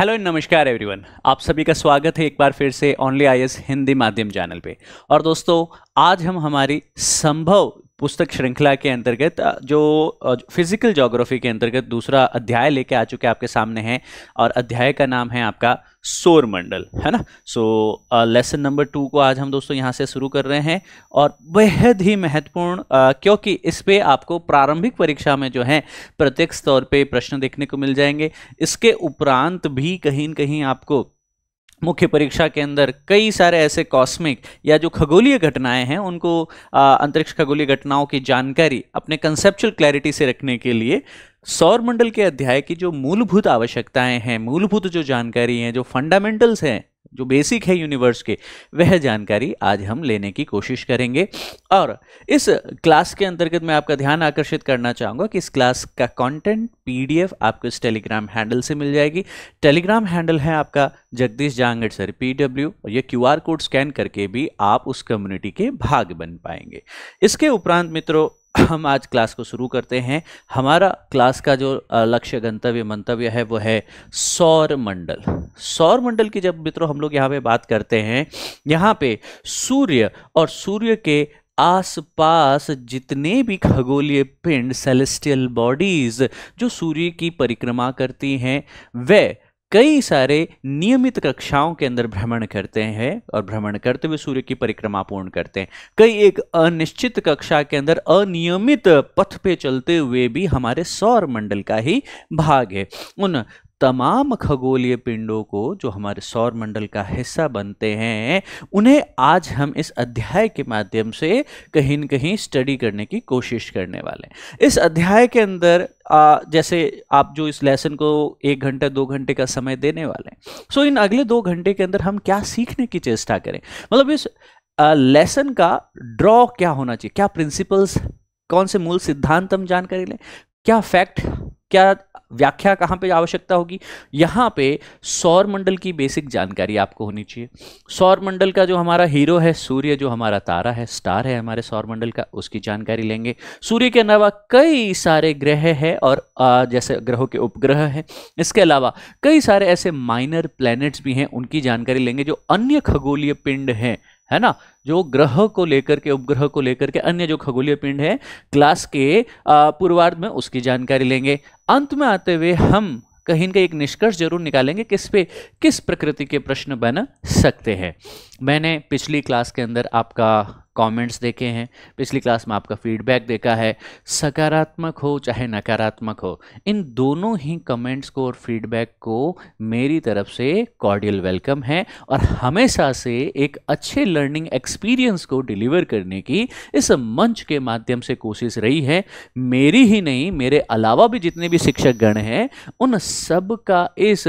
Hello नमस्कार everyone आप सभी का स्वागत है एक बार फिर से ओनली आई हिंदी माध्यम चैनल पे और दोस्तों आज हम हमारी संभव पुस्तक श्रृंखला के अंतर्गत जो फिजिकल जोग्राफी के अंतर्गत दूसरा अध्याय लेके आ चुके आपके सामने हैं और अध्याय का नाम है आपका सौर मंडल है ना सो लेसन नंबर टू को आज हम दोस्तों यहाँ से शुरू कर रहे हैं और बेहद ही महत्वपूर्ण क्योंकि इस पर आपको प्रारंभिक परीक्षा में जो है प्रत्यक्ष तौर पे प्रश्न देखने को मिल जाएंगे इसके उपरांत भी कहीं न कहीं आपको मुख्य परीक्षा के अंदर कई सारे ऐसे कॉस्मिक या जो खगोलीय घटनाएं हैं उनको अंतरिक्ष खगोलीय घटनाओं की जानकारी अपने कंसेप्चुअल क्लैरिटी से रखने के लिए सौर मंडल के अध्याय की जो मूलभूत आवश्यकताएं हैं मूलभूत जो जानकारी हैं जो फंडामेंटल्स हैं जो बेसिक है यूनिवर्स के वह जानकारी आज हम लेने की कोशिश करेंगे और इस क्लास के अंतर्गत मैं आपका ध्यान आकर्षित करना चाहूँगा कि इस क्लास का कंटेंट पीडीएफ आपको इस टेलीग्राम हैंडल से मिल जाएगी टेलीग्राम हैंडल है आपका जगदीश जांगड़ सर पी और ये क्यू कोड स्कैन करके भी आप उस कम्युनिटी के भाग बन पाएंगे इसके उपरांत मित्रों हम आज क्लास को शुरू करते हैं हमारा क्लास का जो लक्ष्य गंतव्य मंतव्य है वो है सौर मंडल सौर मंडल की जब मित्रों हम लोग यहाँ पे बात करते हैं यहाँ पे सूर्य और सूर्य के आसपास जितने भी खगोलीय पिंड सेलेस्टियल बॉडीज जो सूर्य की परिक्रमा करती हैं वह कई सारे नियमित कक्षाओं के अंदर भ्रमण करते हैं और भ्रमण करते हुए सूर्य की परिक्रमा पूर्ण करते हैं कई एक अनिश्चित कक्षा के अंदर अनियमित पथ पे चलते हुए भी हमारे सौर मंडल का ही भाग है उन तमाम खगोलीय पिंडों को जो हमारे सौर मंडल का हिस्सा बनते हैं उन्हें आज हम इस अध्याय के माध्यम से कहीं न कहीं स्टडी करने की कोशिश करने वाले हैं इस अध्याय के अंदर आ, जैसे आप जो इस लेसन को एक घंटे दो घंटे का समय देने वाले हैं सो इन अगले दो घंटे के अंदर हम क्या सीखने की चेष्टा करें मतलब इस लेसन का ड्रॉ क्या होना चाहिए क्या प्रिंसिपल्स कौन से मूल सिद्धांत हम जानकारी लें क्या फैक्ट क्या व्याख्या कहाँ पे आवश्यकता होगी यहाँ पे सौर मंडल की बेसिक जानकारी आपको होनी चाहिए सौर मंडल का जो हमारा हीरो है सूर्य जो हमारा तारा है स्टार है हमारे सौर मंडल का उसकी जानकारी लेंगे सूर्य के अलावा कई सारे ग्रह है और जैसे ग्रहों के उपग्रह हैं इसके अलावा कई सारे ऐसे माइनर प्लैनेट्स भी हैं उनकी जानकारी लेंगे जो अन्य खगोलीय पिंड हैं है ना जो ग्रह को लेकर के उपग्रह को लेकर के अन्य जो खगोलीय पिंड है क्लास के पूर्वार्ध में उसकी जानकारी लेंगे अंत में आते हुए हम कहीं ना कहीं एक निष्कर्ष जरूर निकालेंगे किस पे किस प्रकृति के प्रश्न बन सकते हैं मैंने पिछली क्लास के अंदर आपका कमेंट्स देखे हैं पिछली क्लास में आपका फीडबैक देखा है सकारात्मक हो चाहे नकारात्मक हो इन दोनों ही कमेंट्स को और फीडबैक को मेरी तरफ से कॉर्डियल वेलकम है और हमेशा से एक अच्छे लर्निंग एक्सपीरियंस को डिलीवर करने की इस मंच के माध्यम से कोशिश रही है मेरी ही नहीं मेरे अलावा भी जितने भी शिक्षक गण हैं उन सब का इस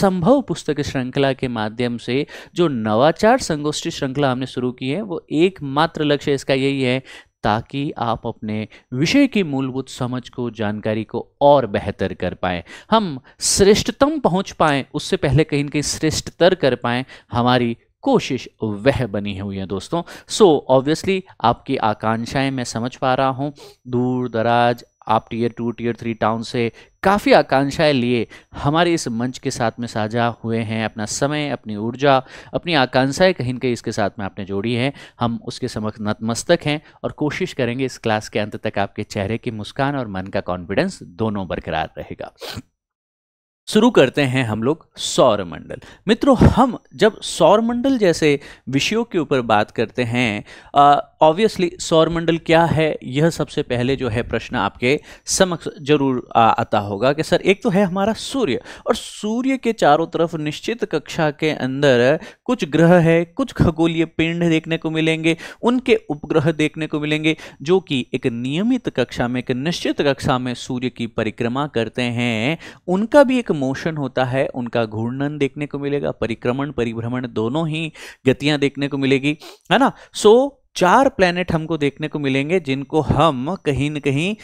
संभव पुस्तक श्रृंखला के माध्यम से जो नवाचार संगोष्ठी श्रृंखला हमने शुरू की है वो एकमात्र एकमात्र लक्ष्य इसका यही है ताकि आप अपने विषय की मूलभूत समझ को जानकारी को और बेहतर कर पाएँ हम श्रेष्ठतम पहुंच पाएँ उससे पहले कहीं ना कहीं श्रेष्ठतर कर पाएँ हमारी कोशिश वह बनी हुई है दोस्तों सो so, ऑब्वियसली आपकी आकांक्षाएं मैं समझ पा रहा हूँ दूर दराज आप tier two tier three town से काफ़ी आकांक्षाएं लिए हमारे इस मंच के साथ में साझा हुए हैं अपना समय अपनी ऊर्जा अपनी आकांक्षाएं कहीं ना कहीं इसके साथ में आपने जोड़ी हैं हम उसके समक्ष नतमस्तक हैं और कोशिश करेंगे इस क्लास के अंत तक आपके चेहरे की मुस्कान और मन का कॉन्फिडेंस दोनों बरकरार रहेगा शुरू करते हैं हम लोग सौर मंडल मित्रों हम जब सौर मंडल जैसे विषयों के ऊपर बात करते हैं आ, ऑब्वियसली सौरमंडल क्या है यह सबसे पहले जो है प्रश्न आपके समक्ष जरूर आता होगा कि सर एक तो है हमारा सूर्य और सूर्य के चारों तरफ निश्चित कक्षा के अंदर कुछ ग्रह है कुछ खगोलीय पिंड देखने को मिलेंगे उनके उपग्रह देखने को मिलेंगे जो कि एक नियमित कक्षा में एक निश्चित कक्षा में सूर्य की परिक्रमा करते हैं उनका भी एक मोशन होता है उनका घूर्णन देखने को मिलेगा परिक्रमण परिभ्रमण दोनों ही गतियां देखने को मिलेगी है ना सो so, चार प्लैनेट हमको देखने को मिलेंगे जिनको हम कहीं न कहीं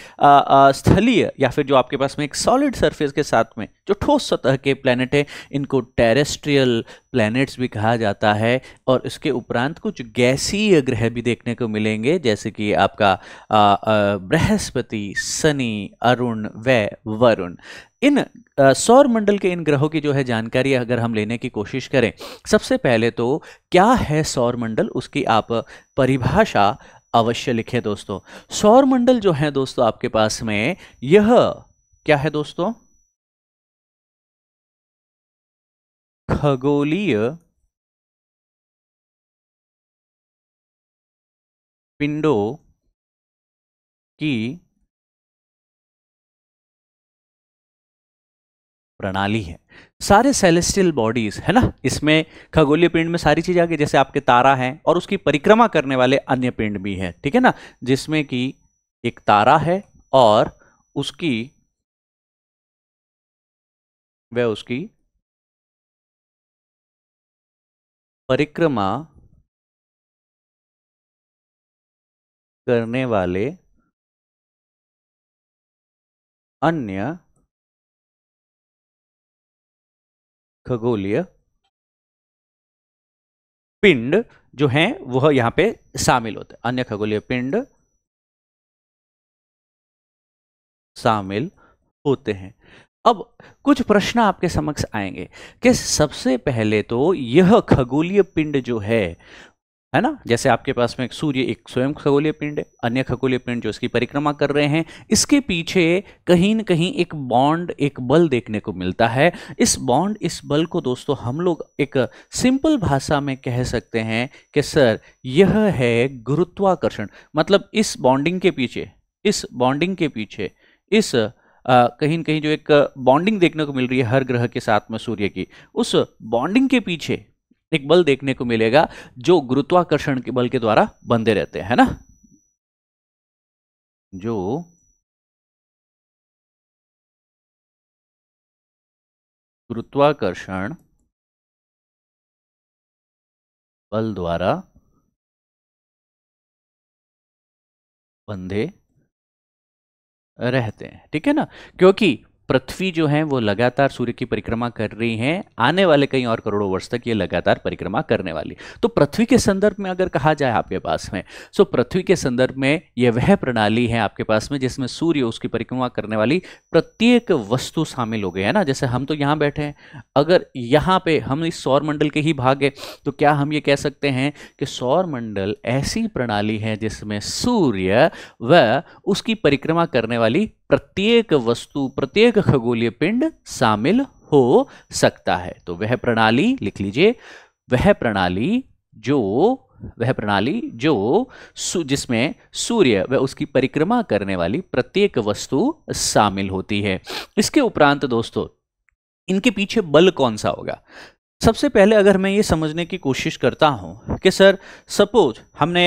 स्थलीय या फिर जो आपके पास में एक सॉलिड सरफेस के साथ में जो ठोस सतह के प्लैनेट हैं इनको टेरेस्ट्रियल प्लैनेट्स भी कहा जाता है और इसके उपरांत कुछ गैसीय ग्रह भी देखने को मिलेंगे जैसे कि आपका बृहस्पति शनि अरुण व वरुण इन सौर मंडल के इन ग्रहों की जो है जानकारी अगर हम लेने की कोशिश करें सबसे पहले तो क्या है सौर मंडल उसकी आप परिभाषा अवश्य लिखें दोस्तों सौर मंडल जो है दोस्तों आपके पास में यह क्या है दोस्तों खगोलीय पिंडों की प्रणाली है सारे सेलेस्टियल बॉडीज है ना इसमें खगोलीय पिंड में सारी चीज़ आ गई जैसे आपके तारा हैं और उसकी परिक्रमा करने वाले अन्य पिंड भी हैं ठीक है ना जिसमें कि एक तारा है और उसकी वह उसकी परिक्रमा करने वाले अन्य खगोलीय पिंड जो हैं वह यहां पे शामिल होते अन्य खगोलीय पिंड शामिल होते हैं अब कुछ प्रश्न आपके समक्ष आएंगे कि सबसे पहले तो यह खगोलीय पिंड जो है है ना जैसे आपके पास में एक सूर्य एक स्वयं खगोलीय पिंड है अन्य खगोलीय पिंड जो इसकी परिक्रमा कर रहे हैं इसके पीछे कहीं ना कहीं एक बॉन्ड एक बल देखने को मिलता है इस बॉन्ड इस बल को दोस्तों हम लोग एक सिंपल भाषा में कह सकते हैं कि सर यह है गुरुत्वाकर्षण मतलब इस बॉन्डिंग के पीछे इस बॉन्डिंग के पीछे इस कहीं ना कहीं जो एक बॉन्डिंग देखने को मिल रही है हर ग्रह के साथ में सूर्य की उस बॉन्डिंग के पीछे एक बल देखने को मिलेगा जो गुरुत्वाकर्षण के बल के द्वारा बंधे रहते हैं ना जो गुरुत्वाकर्षण बल द्वारा बंधे रहते हैं ठीक है ना क्योंकि पृथ्वी जो है वो लगातार सूर्य की परिक्रमा कर रही है आने वाले कई और करोड़ों वर्ष तक ये लगातार परिक्रमा करने वाली तो पृथ्वी के संदर्भ में अगर कहा जाए आपके पास में सो तो पृथ्वी के संदर्भ में यह वह प्रणाली है आपके पास में जिसमें सूर्य उसकी परिक्रमा करने वाली प्रत्येक वस्तु शामिल हो गई है ना जैसे हम तो यहाँ बैठे हैं अगर यहाँ पे हम इस सौर मंडल के ही भाग है तो क्या हम ये कह सकते हैं कि सौर मंडल ऐसी प्रणाली है जिसमें सूर्य व उसकी परिक्रमा करने वाली प्रत्येक वस्तु प्रत्येक खगोलीय पिंड शामिल हो सकता है तो वह प्रणाली लिख लीजिए वह प्रणाली जो वह प्रणाली जो जिसमें सूर्य व उसकी परिक्रमा करने वाली प्रत्येक वस्तु शामिल होती है इसके उपरांत दोस्तों इनके पीछे बल कौन सा होगा सबसे पहले अगर मैं ये समझने की कोशिश करता हूँ कि सर सपोज हमने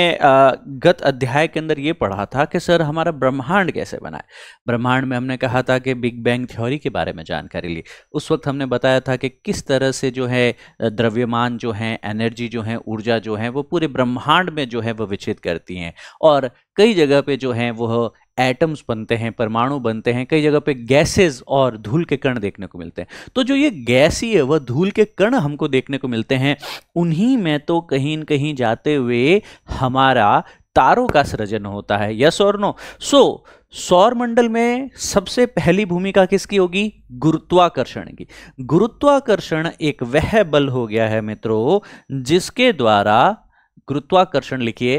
गत अध्याय के अंदर ये पढ़ा था कि सर हमारा ब्रह्मांड कैसे बनाए ब्रह्मांड में हमने कहा था कि बिग बैंग थ्योरी के बारे में जानकारी ली उस वक्त हमने बताया था कि किस तरह से जो है द्रव्यमान जो है एनर्जी जो है ऊर्जा जो है वो पूरे ब्रह्मांड में जो है वो विचित करती हैं और कई जगह पे जो हैं वह एटम्स बनते हैं परमाणु बनते हैं कई जगह पे गैसेस और धूल के कण देखने को मिलते हैं तो जो ये है वह धूल के कण हमको देखने को मिलते हैं उन्हीं में तो कहीं न कहीं जाते हुए हमारा तारों का सृजन होता है यस और नो सो सौर मंडल में सबसे पहली भूमिका किसकी होगी गुरुत्वाकर्षण की गुरुत्वाकर्षण एक वह बल हो गया है मित्रों जिसके द्वारा गुरुत्वाकर्षण लिखिए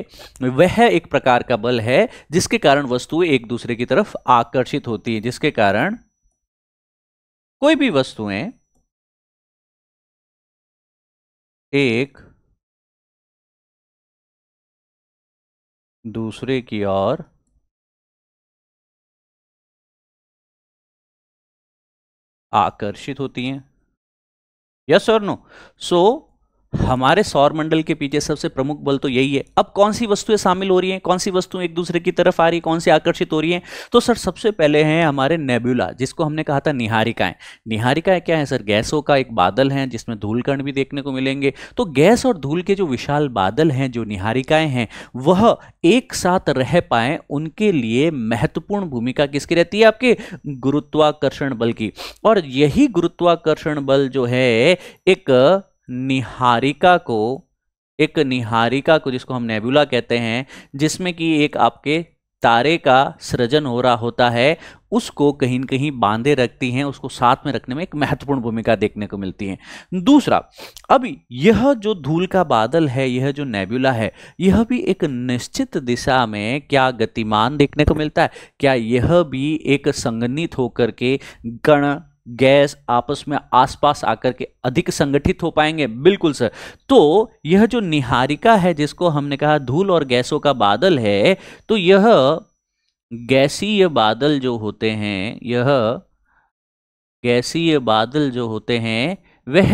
वह एक प्रकार का बल है जिसके कारण वस्तु एक दूसरे की तरफ आकर्षित होती है जिसके कारण कोई भी वस्तुएं एक दूसरे की ओर आकर्षित होती हैं यस और नो सो हमारे सौर मंडल के पीछे सबसे प्रमुख बल तो यही है अब कौन सी वस्तुएं शामिल हो रही हैं कौन सी वस्तुएं एक दूसरे की तरफ आ रही कौन सी आकर्षित हो रही हैं तो सर सबसे पहले हैं हमारे नेब्यूला जिसको हमने कहा था निहारिकाएं निहारिकाएं क्या है सर गैसों का एक बादल है जिसमें धूल कण भी देखने को मिलेंगे तो गैस और धूल के जो विशाल बादल हैं जो निहारिकाएं हैं वह एक साथ रह पाए उनके लिए महत्वपूर्ण भूमिका किसकी रहती है आपके गुरुत्वाकर्षण बल की और यही गुरुत्वाकर्षण बल जो है एक निहारिका को एक निहारिका को जिसको हम नेबुला कहते हैं जिसमें कि एक आपके तारे का सृजन हो रहा होता है उसको कहीं न कहीं बांधे रखती हैं उसको साथ में रखने में एक महत्वपूर्ण भूमिका देखने को मिलती है दूसरा अब यह जो धूल का बादल है यह जो नेबुला है यह भी एक निश्चित दिशा में क्या गतिमान देखने को मिलता है क्या यह भी एक संगनित होकर के गण गैस आपस में आसपास आकर के अधिक संगठित हो पाएंगे बिल्कुल सर तो यह जो निहारिका है जिसको हमने कहा धूल और गैसों का बादल है तो यह गैसीय बादल जो होते हैं यह गैसीय बादल जो होते हैं वह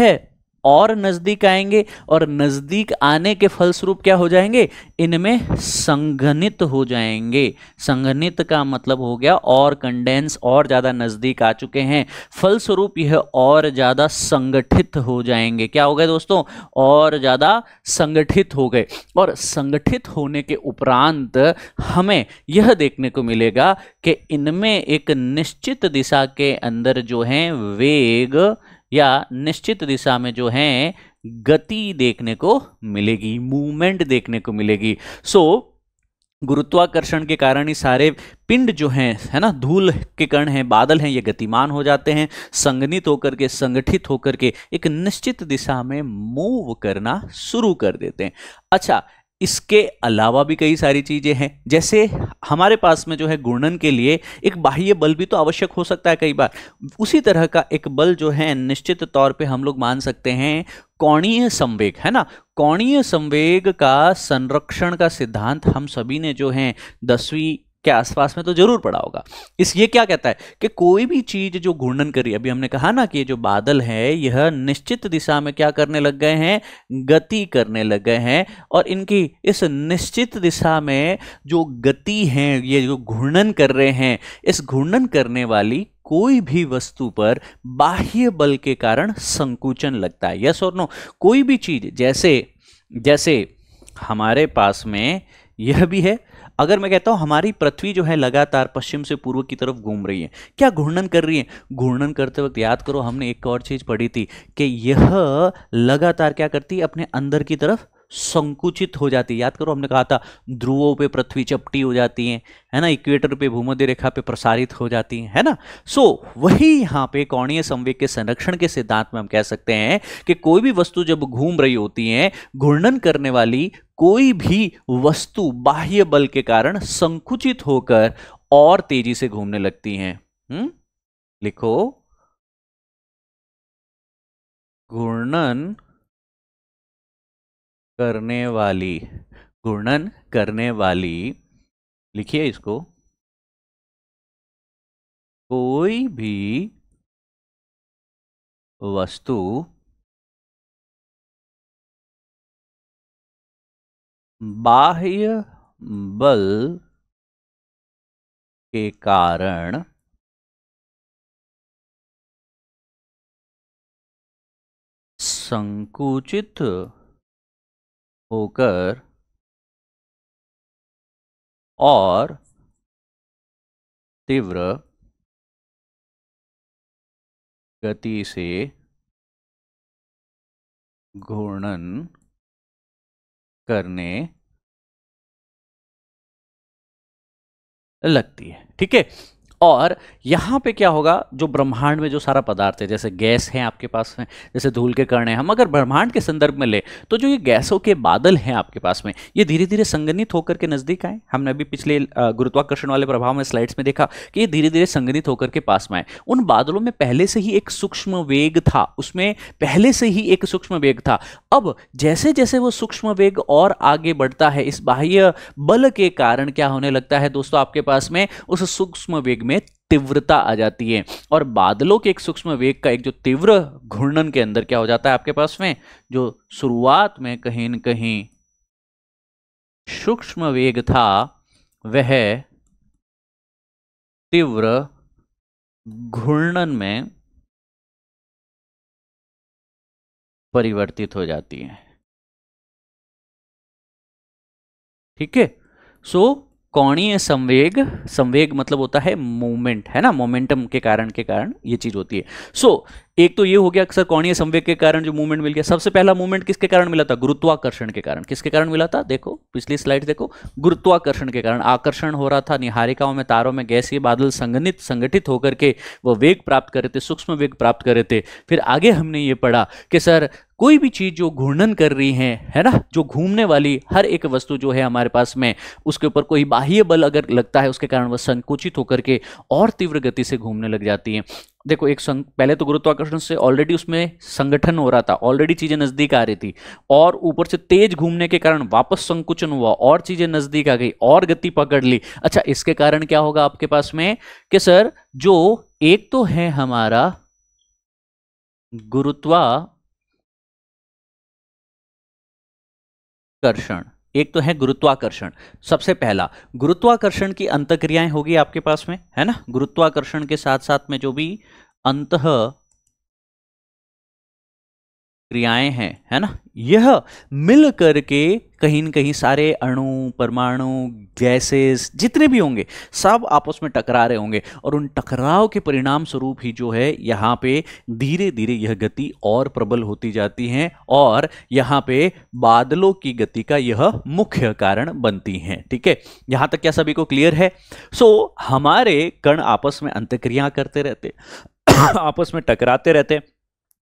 और नज़दीक आएंगे और नज़दीक आने के फलस्वरूप क्या हो जाएंगे इनमें संघनित हो जाएंगे संघनित का मतलब हो गया और कंडेंस और ज़्यादा नज़दीक आ चुके हैं फलस्वरूप यह और ज़्यादा संगठित हो जाएंगे क्या हो गए दोस्तों और ज़्यादा संगठित हो गए और संगठित होने के उपरांत हमें यह देखने को मिलेगा कि इनमें एक निश्चित दिशा के अंदर जो है वेग या निश्चित दिशा में जो है गति देखने को मिलेगी मूवमेंट देखने को मिलेगी सो so, गुरुत्वाकर्षण के कारण ही सारे पिंड जो हैं है ना धूल के कण हैं बादल हैं ये गतिमान हो जाते हैं संगनित होकर के संगठित होकर के एक निश्चित दिशा में मूव करना शुरू कर देते हैं अच्छा इसके अलावा भी कई सारी चीज़ें हैं जैसे हमारे पास में जो है घूर्णन के लिए एक बाह्य बल भी तो आवश्यक हो सकता है कई बार उसी तरह का एक बल जो है निश्चित तौर पे हम लोग मान सकते हैं कोणीय संवेग है ना कोणीय संवेग का संरक्षण का सिद्धांत हम सभी ने जो है दसवीं के आसपास में तो जरूर पड़ा होगा इस ये क्या कहता है कि कोई भी चीज जो घूर्णन करी अभी हमने कहा ना कि ये जो बादल है यह निश्चित दिशा में क्या करने लग गए हैं गति करने लग गए हैं और इनकी इस निश्चित दिशा में जो गति है ये जो घूर्णन कर रहे हैं इस घूर्णन करने वाली कोई भी वस्तु पर बाह्य बल के कारण संकुचन लगता है यस और नो कोई भी चीज जैसे जैसे हमारे पास में यह भी है अगर मैं कहता हूँ हमारी पृथ्वी जो है लगातार पश्चिम से पूर्व की तरफ घूम रही है क्या घूर्णन कर रही है घूर्णन करते वक्त याद करो हमने एक और चीज़ पढ़ी थी कि यह लगातार क्या करती है अपने अंदर की तरफ संकुचित हो जाती है याद करो हमने कहा था ध्रुवों पे पृथ्वी चपटी हो जाती है है ना इक्वेटर पे भूमध्य रेखा पे प्रसारित हो जाती है है ना सो so, वही यहाँ पे कौणीय संवेग के संरक्षण के सिद्धांत में हम कह सकते हैं कि कोई भी वस्तु जब घूम रही होती है घूर्णन करने वाली कोई भी वस्तु बाह्य बल के कारण संकुचित होकर और तेजी से घूमने लगती हैं हम्म? लिखो घूर्णन करने वाली घूर्णन करने वाली लिखिए इसको कोई भी वस्तु बाह्य बल के कारण संकुचित होकर और तीव्र गति से घूर्णन करने लगती है ठीक है और यहाँ पे क्या होगा जो ब्रह्मांड में जो सारा पदार्थ है जैसे गैस है आपके पास में जैसे धूल के कण हैं हम अगर ब्रह्मांड के संदर्भ में ले तो जो ये गैसों के बादल हैं आपके पास में ये धीरे धीरे संगनित होकर के नज़दीक आए हमने अभी पिछले गुरुत्वाकर्षण वाले प्रभाव में स्लाइड्स में देखा कि ये धीरे धीरे संगनित होकर के पास में आए उन बादलों में पहले से ही एक सूक्ष्म वेग था उसमें पहले से ही एक सूक्ष्म वेग था अब जैसे जैसे वो सूक्ष्म वेग और आगे बढ़ता है इस बाह्य बल के कारण क्या होने लगता है दोस्तों आपके पास में उस सूक्ष्म वेग में तीव्रता आ जाती है और बादलों के एक सूक्ष्म वेग का एक जो तीव्र घूर्णन के अंदर क्या हो जाता है आपके पास में जो शुरुआत में कहीं न कहीं सूक्ष्म वेग था वह तीव्र घूर्णन में परिवर्तित हो जाती है ठीक है सो so, कोणीय संवेग संवेग मतलब होता है मोमेंट है ना मोमेंटम के कारण के कारण ये चीज होती है सो so, एक तो ये हो गया अक्सर कौणीय संवेग के कारण जो मूवमेंट मिल गया सबसे पहला मूवमेंट किसके कारण मिला था गुरुत्वाकर्षण के कारण किसके कारण मिला था देखो पिछली स्लाइड देखो गुरुत्वाकर्षण के कारण आकर्षण हो रहा था निहारिकाओं में तारों में गैसीय बादल संगठित संगठित होकर के वह वेग प्राप्त कर रहे थे सूक्ष्म वेग प्राप्त कर रहे थे फिर आगे हमने ये पढ़ा कि सर कोई भी चीज़ जो घूर्णन कर रही है है ना जो घूमने वाली हर एक वस्तु जो है हमारे पास में उसके ऊपर कोई बाह्य बल अगर लगता है उसके कारण वह संकुचित होकर के और तीव्र गति से घूमने लग जाती है देखो एक संग, पहले तो गुरुत्वाकर्षण से ऑलरेडी उसमें संगठन हो रहा था ऑलरेडी चीज़ें नज़दीक आ रही थी और ऊपर से तेज घूमने के कारण वापस संकुचन हुआ और चीज़ें नज़दीक आ गई और गति पकड़ ली अच्छा इसके कारण क्या होगा आपके पास में कि सर जो एक तो है हमारा गुरुत्वाकर्षण एक तो है गुरुत्वाकर्षण सबसे पहला गुरुत्वाकर्षण की अंतक्रियाएं होगी आपके पास में है ना गुरुत्वाकर्षण के साथ साथ में जो भी अंत क्रियाएं हैं है ना यह मिल करके कहीं न कहीं सारे अणु परमाणु गैसेस जितने भी होंगे सब आपस में टकरा रहे होंगे और उन टकराव के परिणाम स्वरूप ही जो है यहाँ पे धीरे धीरे यह गति और प्रबल होती जाती हैं और यहाँ पे बादलों की गति का यह मुख्य कारण बनती हैं ठीक है यहाँ तक क्या सभी को क्लियर है सो हमारे कण आपस में अंत्यक्रिया करते रहते आपस में टकराते रहते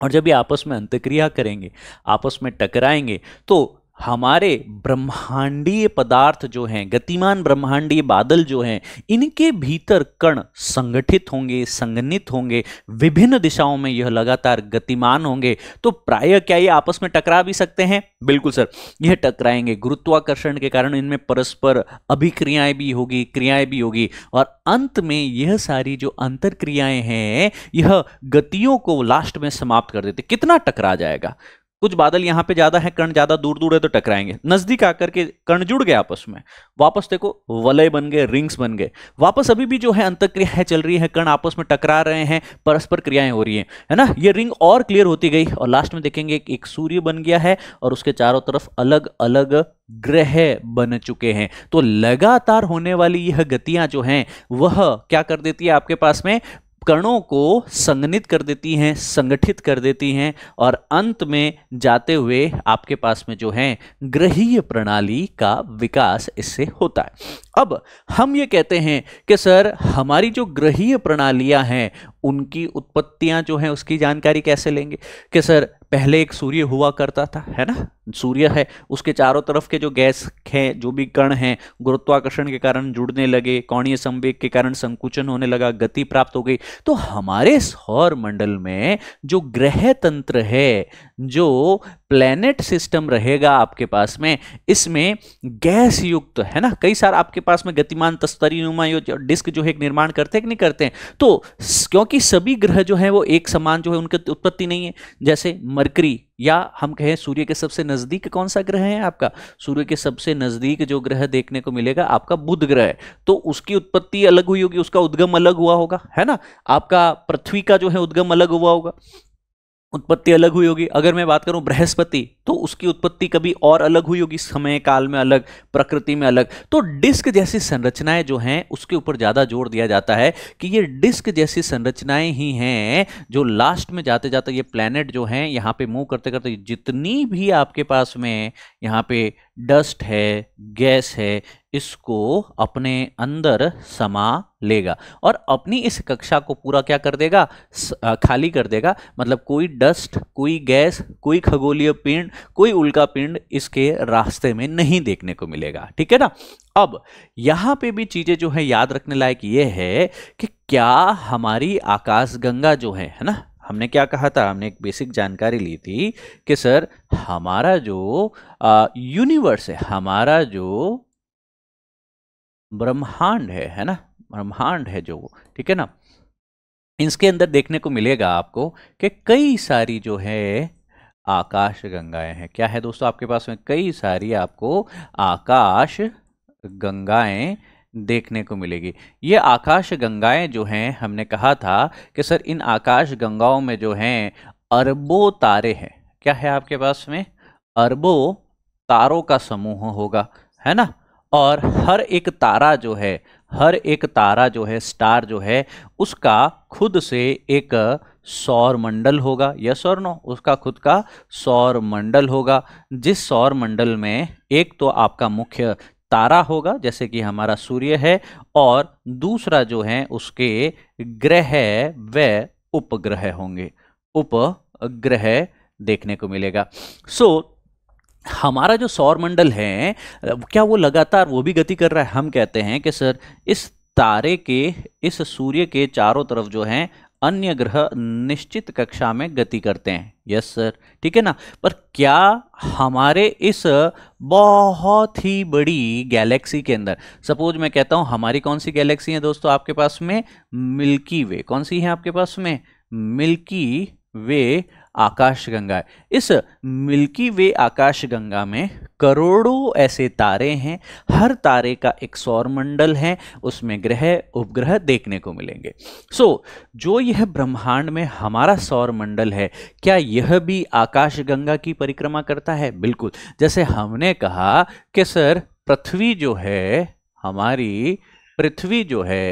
और जब ये आपस में अंतक्रिया करेंगे आपस में टकराएंगे तो हमारे ब्रह्मांडीय पदार्थ जो हैं गतिमान ब्रह्मांडीय बादल जो हैं इनके भीतर कण संगठित होंगे संगनित होंगे विभिन्न दिशाओं में यह लगातार गतिमान होंगे तो प्राय क्या ये आपस में टकरा भी सकते हैं बिल्कुल सर यह टकराएंगे गुरुत्वाकर्षण के कारण इनमें परस्पर अभिक्रियाएं भी होगी क्रियाएं भी होगी और अंत में यह सारी जो अंतर क्रियाएं हैं यह गतियों को लास्ट में समाप्त कर देते कितना टकरा जाएगा कुछ बादल यहाँ पे ज्यादा है कर्ण ज्यादा दूर दूर है तो टकराएंगे नजदीक आकर के कर्ण जुड़ गए आपस में वापस देखो वलय बन गए रिंग्स बन गए वापस अभी भी जो है अंतक्रिया है चल रही है कर्ण आपस में टकरा रहे हैं परस्पर क्रियाएं हो रही हैं है ना ये रिंग और क्लियर होती गई और लास्ट में देखेंगे एक, एक सूर्य बन गया है और उसके चारों तरफ अलग अलग ग्रह बन चुके हैं तो लगातार होने वाली यह गतियां जो हैं वह क्या कर देती है आपके पास में कणों को संगनित कर देती हैं संगठित कर देती हैं और अंत में जाते हुए आपके पास में जो है ग्रहीय प्रणाली का विकास इससे होता है अब हम ये कहते हैं कि सर हमारी जो ग्रहीय प्रणालियां हैं उनकी उत्पत्तियां जो हैं उसकी जानकारी कैसे लेंगे कि सर पहले एक सूर्य हुआ करता था है ना सूर्य है उसके चारों तरफ के जो गैस हैं जो भी कण हैं गुरुत्वाकर्षण के कारण जुड़ने लगे कौणीय संवेग के कारण संकुचन होने लगा गति प्राप्त हो गई तो हमारे सौर मंडल में जो ग्रह तंत्र है जो प्लेनेट सिस्टम रहेगा आपके पास में इसमें गैस युक्त तो है ना कई सार आपके पास में गतिमान तस्तरी नुमा डिस्क जो है निर्माण करते हैं कि नहीं करते हैं तो क्योंकि सभी ग्रह जो है वो एक समान जो है उनकी उत्पत्ति नहीं है जैसे मरकरी या हम कहें सूर्य के सबसे नज़दीक कौन सा ग्रह है आपका सूर्य के सबसे नज़दीक जो ग्रह देखने को मिलेगा आपका बुध ग्रह है तो उसकी उत्पत्ति अलग हुई होगी उसका उद्गम अलग हुआ होगा है ना आपका पृथ्वी का जो है उद्गम अलग हुआ होगा उत्पत्ति अलग हुई होगी अगर मैं बात करूं बृहस्पति तो उसकी उत्पत्ति कभी और अलग हुई होगी समय काल में अलग प्रकृति में अलग तो डिस्क जैसी संरचनाएं जो हैं उसके ऊपर ज़्यादा जोर दिया जाता है कि ये डिस्क जैसी संरचनाएं ही हैं जो लास्ट में जाते जाते ये प्लैनेट जो हैं यहाँ पे मूव करते करते जितनी भी आपके पास में यहाँ पे डस्ट है गैस है इसको अपने अंदर समा लेगा और अपनी इस कक्षा को पूरा क्या कर देगा खाली कर देगा मतलब कोई डस्ट कोई गैस कोई खगोलीय पिंड कोई उल्का पिंड इसके रास्ते में नहीं देखने को मिलेगा ठीक है ना अब यहाँ पे भी चीज़ें जो है याद रखने लायक ये है कि क्या हमारी आकाशगंगा जो है है ना हमने क्या कहा था हमने एक बेसिक जानकारी ली थी कि सर हमारा जो यूनिवर्स है हमारा जो ब्रह्मांड है है ना ब्रह्मांड है जो ठीक है ना इसके अंदर देखने को मिलेगा आपको कि कई सारी जो है आकाश गंगाएं हैं क्या है दोस्तों आपके पास में कई सारी आपको आकाश गंगाएं देखने को मिलेगी ये आकाश गंगाएं जो हैं हमने कहा था कि सर इन आकाश गंगाओं में जो हैं अरबों तारे हैं क्या है आपके पास में अरबों तारों का समूह होगा है ना और हर एक तारा जो है हर एक तारा जो है स्टार जो है उसका खुद से एक सौर मंडल होगा यस और नो उसका खुद का सौर मंडल होगा जिस सौर मंडल में एक तो आपका मुख्य तारा होगा जैसे कि हमारा सूर्य है और दूसरा जो है उसके ग्रह व उपग्रह होंगे उपग्रह देखने को मिलेगा सो so, हमारा जो सौरमंडल है क्या वो लगातार वो भी गति कर रहा है हम कहते हैं कि सर इस तारे के इस सूर्य के चारों तरफ जो हैं अन्य ग्रह निश्चित कक्षा में गति करते हैं यस सर ठीक है ना पर क्या हमारे इस बहुत ही बड़ी गैलेक्सी के अंदर सपोज मैं कहता हूं हमारी कौन सी गैलेक्सी है दोस्तों आपके पास में मिल्की वे कौन सी है आपके पास में मिल्की वे आकाश गंगा है इस मिल्की वे आकाश गंगा में करोड़ों ऐसे तारे हैं हर तारे का एक सौर मंडल है उसमें ग्रह उपग्रह देखने को मिलेंगे सो so, जो यह ब्रह्मांड में हमारा सौर मंडल है क्या यह भी आकाशगंगा की परिक्रमा करता है बिल्कुल जैसे हमने कहा कि सर पृथ्वी जो है हमारी पृथ्वी जो है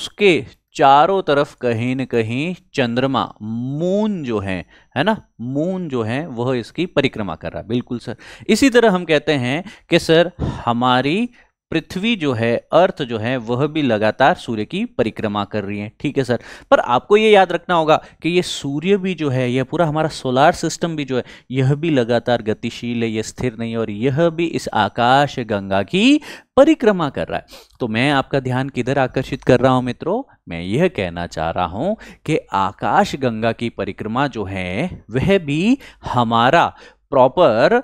उसके चारों तरफ कहीं न कहीं चंद्रमा मून जो है है ना मून जो है वह इसकी परिक्रमा कर रहा है बिल्कुल सर इसी तरह हम कहते हैं कि सर हमारी पृथ्वी जो है अर्थ जो है वह भी लगातार सूर्य की परिक्रमा कर रही है ठीक है सर पर आपको यह याद रखना होगा कि यह सूर्य भी जो है यह पूरा हमारा सोलार सिस्टम भी जो है यह भी लगातार गतिशील है यह स्थिर नहीं है और यह भी इस आकाश गंगा की परिक्रमा कर रहा है तो मैं आपका ध्यान किधर आकर्षित कर रहा हूं मित्रों मैं यह कहना चाह रहा हूं कि आकाश गंगा की परिक्रमा जो है वह भी हमारा प्रॉपर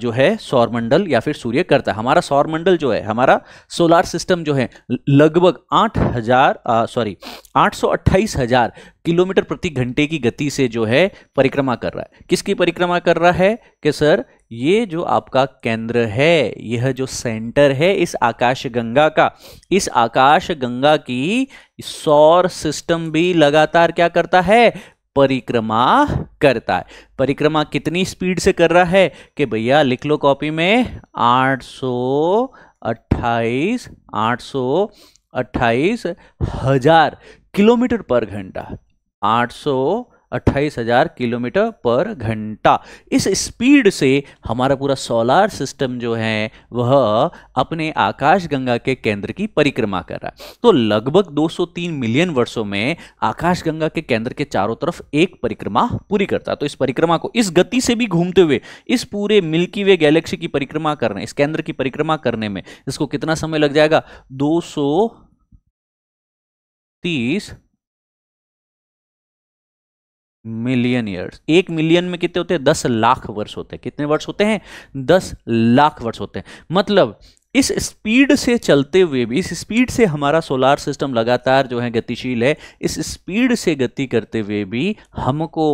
जो है सौरमंडल या फिर सूर्य करता है हमारा सौरमंडल जो है हमारा सोलार सिस्टम जो है लगभग आठ हजार सॉरी आठ सौ अट्ठाईस हजार किलोमीटर प्रति घंटे की गति से जो है परिक्रमा कर रहा है किसकी परिक्रमा कर रहा है कि सर ये जो आपका केंद्र है यह जो सेंटर है इस आकाश गंगा का इस आकाश गंगा की सौर सिस्टम भी लगातार क्या करता है परिक्रमा करता है परिक्रमा कितनी स्पीड से कर रहा है कि भैया लिख लो कॉपी में आठ सौ अट्ठाईस आठ सौ हजार किलोमीटर पर घंटा आठ सौ 28000 किलोमीटर पर घंटा इस स्पीड से हमारा पूरा सोलार सिस्टम जो है वह अपने आकाशगंगा के केंद्र की परिक्रमा कर रहा है तो लगभग 203 मिलियन वर्षों में आकाशगंगा के केंद्र के चारों तरफ एक परिक्रमा पूरी करता है तो इस परिक्रमा को इस गति से भी घूमते हुए इस पूरे मिल्की वे गैलेक्सी की परिक्रमा करने इस केंद्र की परिक्रमा करने में इसको कितना समय लग जाएगा दो तीस मिलियन ईयर्स एक मिलियन में कितने होते हैं दस लाख वर्ष होते हैं कितने वर्ष होते हैं दस लाख वर्ष होते हैं मतलब इस स्पीड से चलते हुए भी इस स्पीड से हमारा सोलार सिस्टम लगातार जो है गतिशील है इस स्पीड से गति करते हुए भी हमको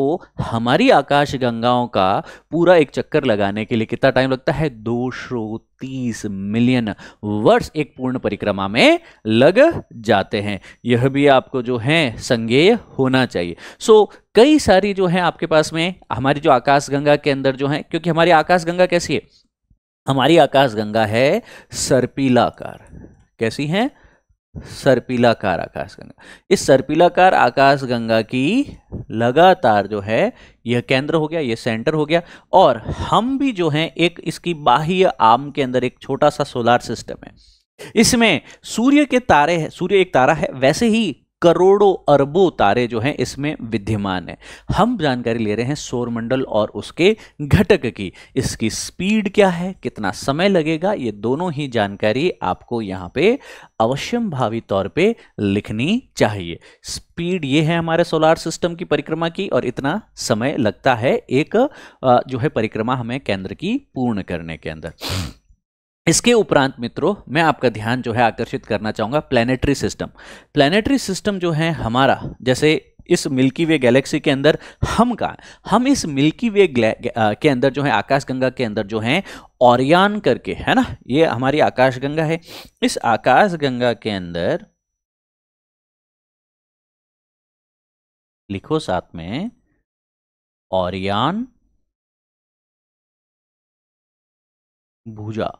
हमारी आकाश गंगाओं का पूरा एक चक्कर लगाने के लिए कितना टाइम लगता है दो सौ तीस मिलियन वर्ष एक पूर्ण परिक्रमा में लग जाते हैं यह भी आपको जो है संज्ञेय होना चाहिए सो so, कई सारी जो है आपके पास में हमारी जो आकाश गंगा के अंदर जो है क्योंकि हमारी आकाश गंगा कैसी है हमारी आकाशगंगा है सर्पीलाकार कैसी है सर्पिलाकार आकाशगंगा इस सर्पिलाकार आकाशगंगा की लगातार जो है यह केंद्र हो गया यह सेंटर हो गया और हम भी जो है एक इसकी बाह्य आम के अंदर एक छोटा सा सोलार सिस्टम है इसमें सूर्य के तारे हैं सूर्य एक तारा है वैसे ही करोड़ों अरबों तारे जो हैं इसमें विद्यमान है हम जानकारी ले रहे हैं सौरमंडल और उसके घटक की इसकी स्पीड क्या है कितना समय लगेगा ये दोनों ही जानकारी आपको यहाँ पे अवश्यम भावी तौर पे लिखनी चाहिए स्पीड ये है हमारे सोलार सिस्टम की परिक्रमा की और इतना समय लगता है एक जो है परिक्रमा हमें केंद्र की पूर्ण करने के अंदर इसके उपरांत मित्रों मैं आपका ध्यान जो है आकर्षित करना चाहूँगा प्लानिटरी सिस्टम प्लानिटरी सिस्टम जो है हमारा जैसे इस मिल्की वे गैलेक्सी के अंदर हम का हम इस मिल्की वे के अंदर जो है आकाशगंगा के अंदर जो है औरियान करके है ना ये हमारी आकाशगंगा है इस आकाशगंगा के अंदर लिखो साथ में ओरियान भूजा